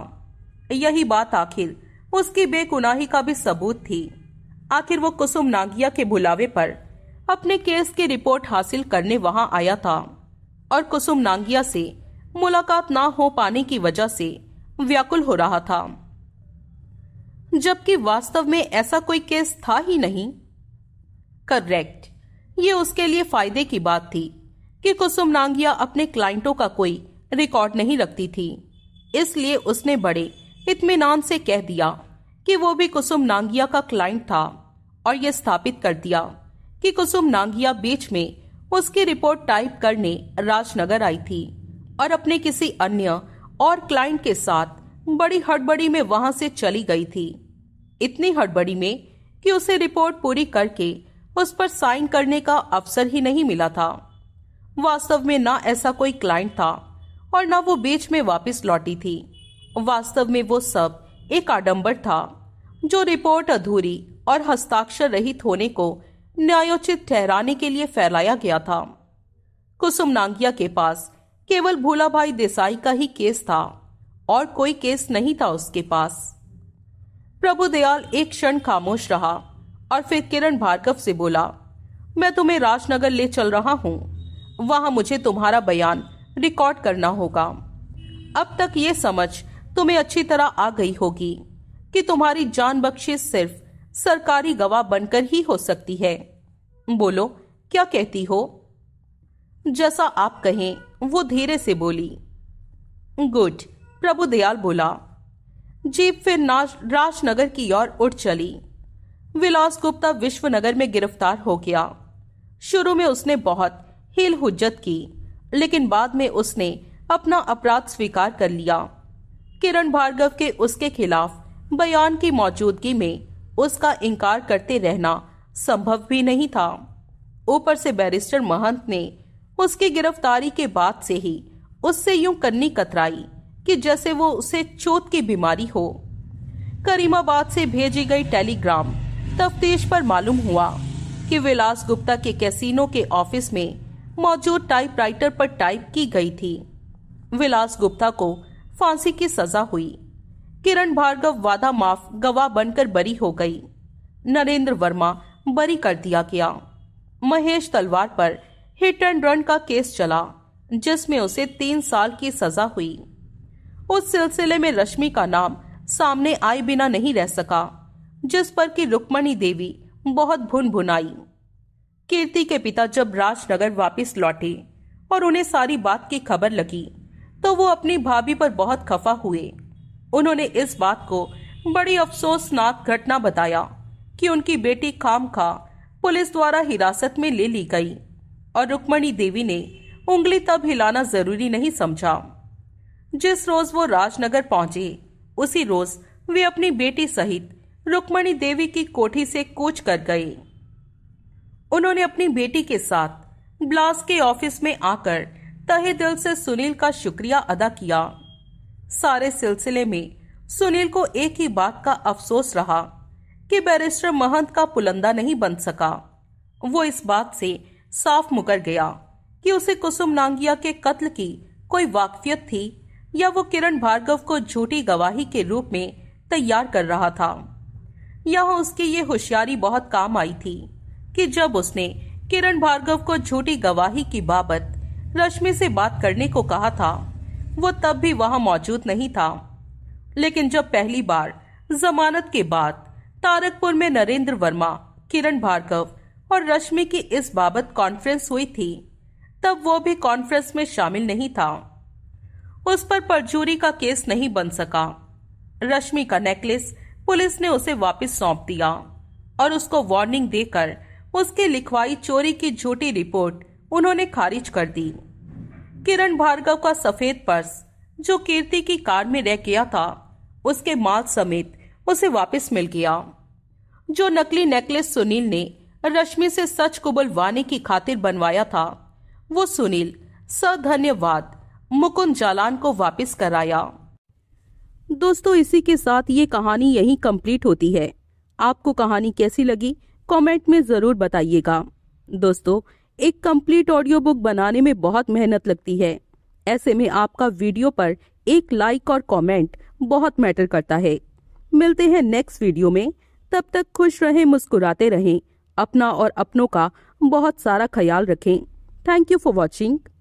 यही बात आखिर उसकी बेगुनाही का भी सबूत थी आखिर वो कुसुम नागिया के बुलावे पर अपने केस की रिपोर्ट हासिल करने वहां आया था और कुसुम नांगिया से मुलाकात ना हो पाने की वजह से व्याकुल हो रहा था जबकि वास्तव में ऐसा कोई केस था ही नहीं करेक्ट ये उसके लिए फायदे की बात थी कि कुसुम नांगिया अपने क्लाइंटों का कोई रिकॉर्ड नहीं रखती थी इसलिए उसने बड़े इतमान से कह दिया कि वो भी कुसुम नांगिया का क्लाइंट था और यह स्थापित कर दिया कि कुसुम नांगिया बीच में उसकी रिपोर्ट टाइप करने राजनगर आई थी और अपने किसी अन्य और क्लाइंट के साथ बड़ी हड़बड़ी में वहां से चली गई थी इतनी हड़बड़ी में कि उसे रिपोर्ट पूरी करके उस पर साइन करने का अवसर ही नहीं मिला था वास्तव में ना ऐसा कोई क्लाइंट था और ना वो बीच में वापस लौटी थी वास्तव में वो सब एक आडंबर था जो रिपोर्ट अधूरी और हस्ताक्षर रहित होने को न्यायोचित ठहराने के लिए फैलाया गया था कुसुम नांगिया के पास केवल भोला भाई देसाई का ही केस था और कोई केस नहीं था उसके पास दयाल एक क्षण खामोश रहा और फिर किरण भार्गव से बोला मैं तुम्हें राजनगर ले चल रहा हूँ वहां मुझे तुम्हारा बयान रिकॉर्ड करना होगा अब तक ये समझ तुम्हें अच्छी तरह आ गई होगी कि तुम्हारी जान बख्शी सिर्फ सरकारी गवाह बनकर ही हो सकती है बोलो क्या कहती हो जैसा आप कहें वो धीरे से बोली गुड प्रभु दयाल बोला जीप फिर राजनगर की ओर उठ चली विलास गुप्ता विश्वनगर में गिरफ्तार हो गया शुरू में उसने बहुत हिल हुज्जत की लेकिन बाद में उसने अपना अपराध स्वीकार कर लिया किरण भार्गव के उसके खिलाफ बयान की मौजूदगी में उसका इनकार करते रहना संभव भी नहीं था ऊपर से बैरिस्टर महंत ने उसकी गिरफ्तारी के बाद से ही उससे यूं करनी कतराई कि जैसे वो उसे चोट की बीमारी हो करीमाबाद से भेजी गई टेलीग्राम तफ्तीश पर मालूम हुआ कि विलास गुप्ता के कैसीनो के ऑफिस में मौजूद टाइपराइटर पर टाइप की गई थी विलास गुप्ता को फांसी की सजा हुई किरण भार्गव वादा माफ गवाह बनकर बरी हो गई नरेंद्र वर्मा बरी कर दिया गया महेश तलवार पर हिट एंड रन का केस चला जिसमें उसे तीन साल की सजा हुई उस सिलसिले में रश्मि का नाम सामने आए बिना नहीं रह सका जिस पर कि रुक्मणी देवी बहुत भुन भुनाई कीर्ति के पिता जब राजनगर वापस लौटे और उन्हें सारी बात की खबर लगी तो वो अपनी भाभी पर बहुत खफा हुए उन्होंने इस बात को बड़ी अफसोसनाक घटना बताया कि उनकी बेटी खाम खा पुलिस द्वारा हिरासत में ले ली गई और रुक्मणी देवी ने उंगली तब हिलाना जरूरी नहीं समझा जिस रोज वो राजनगर पहुंचे उसी रोज वे अपनी बेटी सहित रुक्मणी देवी की कोठी से कूच कर गए उन्होंने अपनी बेटी के साथ ब्लास के ऑफिस में आकर तहे दिल से सुनील का शुक्रिया अदा किया सारे सिलसिले में सुनील को एक ही बात का अफसोस रहा कि बैरिस्टर महंत का पुलंदा नहीं बन सका वो इस बात से साफ मुकर गया कि उसे कुसुम नांगिया के कत्ल की कोई वाकफियत थी या वो किरण भार्गव को झूठी गवाही के रूप में तैयार कर रहा था यह उसकी ये होशियारी बहुत काम आई थी कि जब उसने किरण भार्गव को झूठी गवाही की बाबत रश्मि से बात करने को कहा था वो तब भी वहां मौजूद नहीं था लेकिन जब पहली बार जमानत के बाद तारकपुर में नरेंद्र वर्मा किरण भार्गव और रश्मि की इस बाबत कॉन्फ्रेंस हुई थी तब वो भी कॉन्फ्रेंस में शामिल नहीं था उस पर परजूरी का केस नहीं बन सका रश्मि का नेकलेस पुलिस ने उसे वापस सौंप दिया और उसको वार्निंग देकर उसकी लिखवाई चोरी की झूठी रिपोर्ट उन्होंने खारिज कर दी किरण भार्गव का सफेद पर्स जो कीर्ति की कार में रह गया था उसके माल समेत उसे वापस मिल गया जो नकली नेकलेस सुनील ने रश्मि से सच को बुलवाने की खातिर बनवाया था वो सुनील सधन्यवाद मुकुंद जालान को वापस कराया दोस्तों इसी के साथ ये कहानी यही कंप्लीट होती है आपको कहानी कैसी लगी कमेंट में ज़रूर बताइएगा दोस्तों एक कंप्लीट ऑडियो बुक बनाने में बहुत मेहनत लगती है ऐसे में आपका वीडियो पर एक लाइक और कमेंट बहुत मैटर करता है मिलते हैं नेक्स्ट वीडियो में तब तक खुश रहें मुस्कुराते रहें अपना और अपनों का बहुत सारा ख्याल रखें थैंक यू फॉर वॉचिंग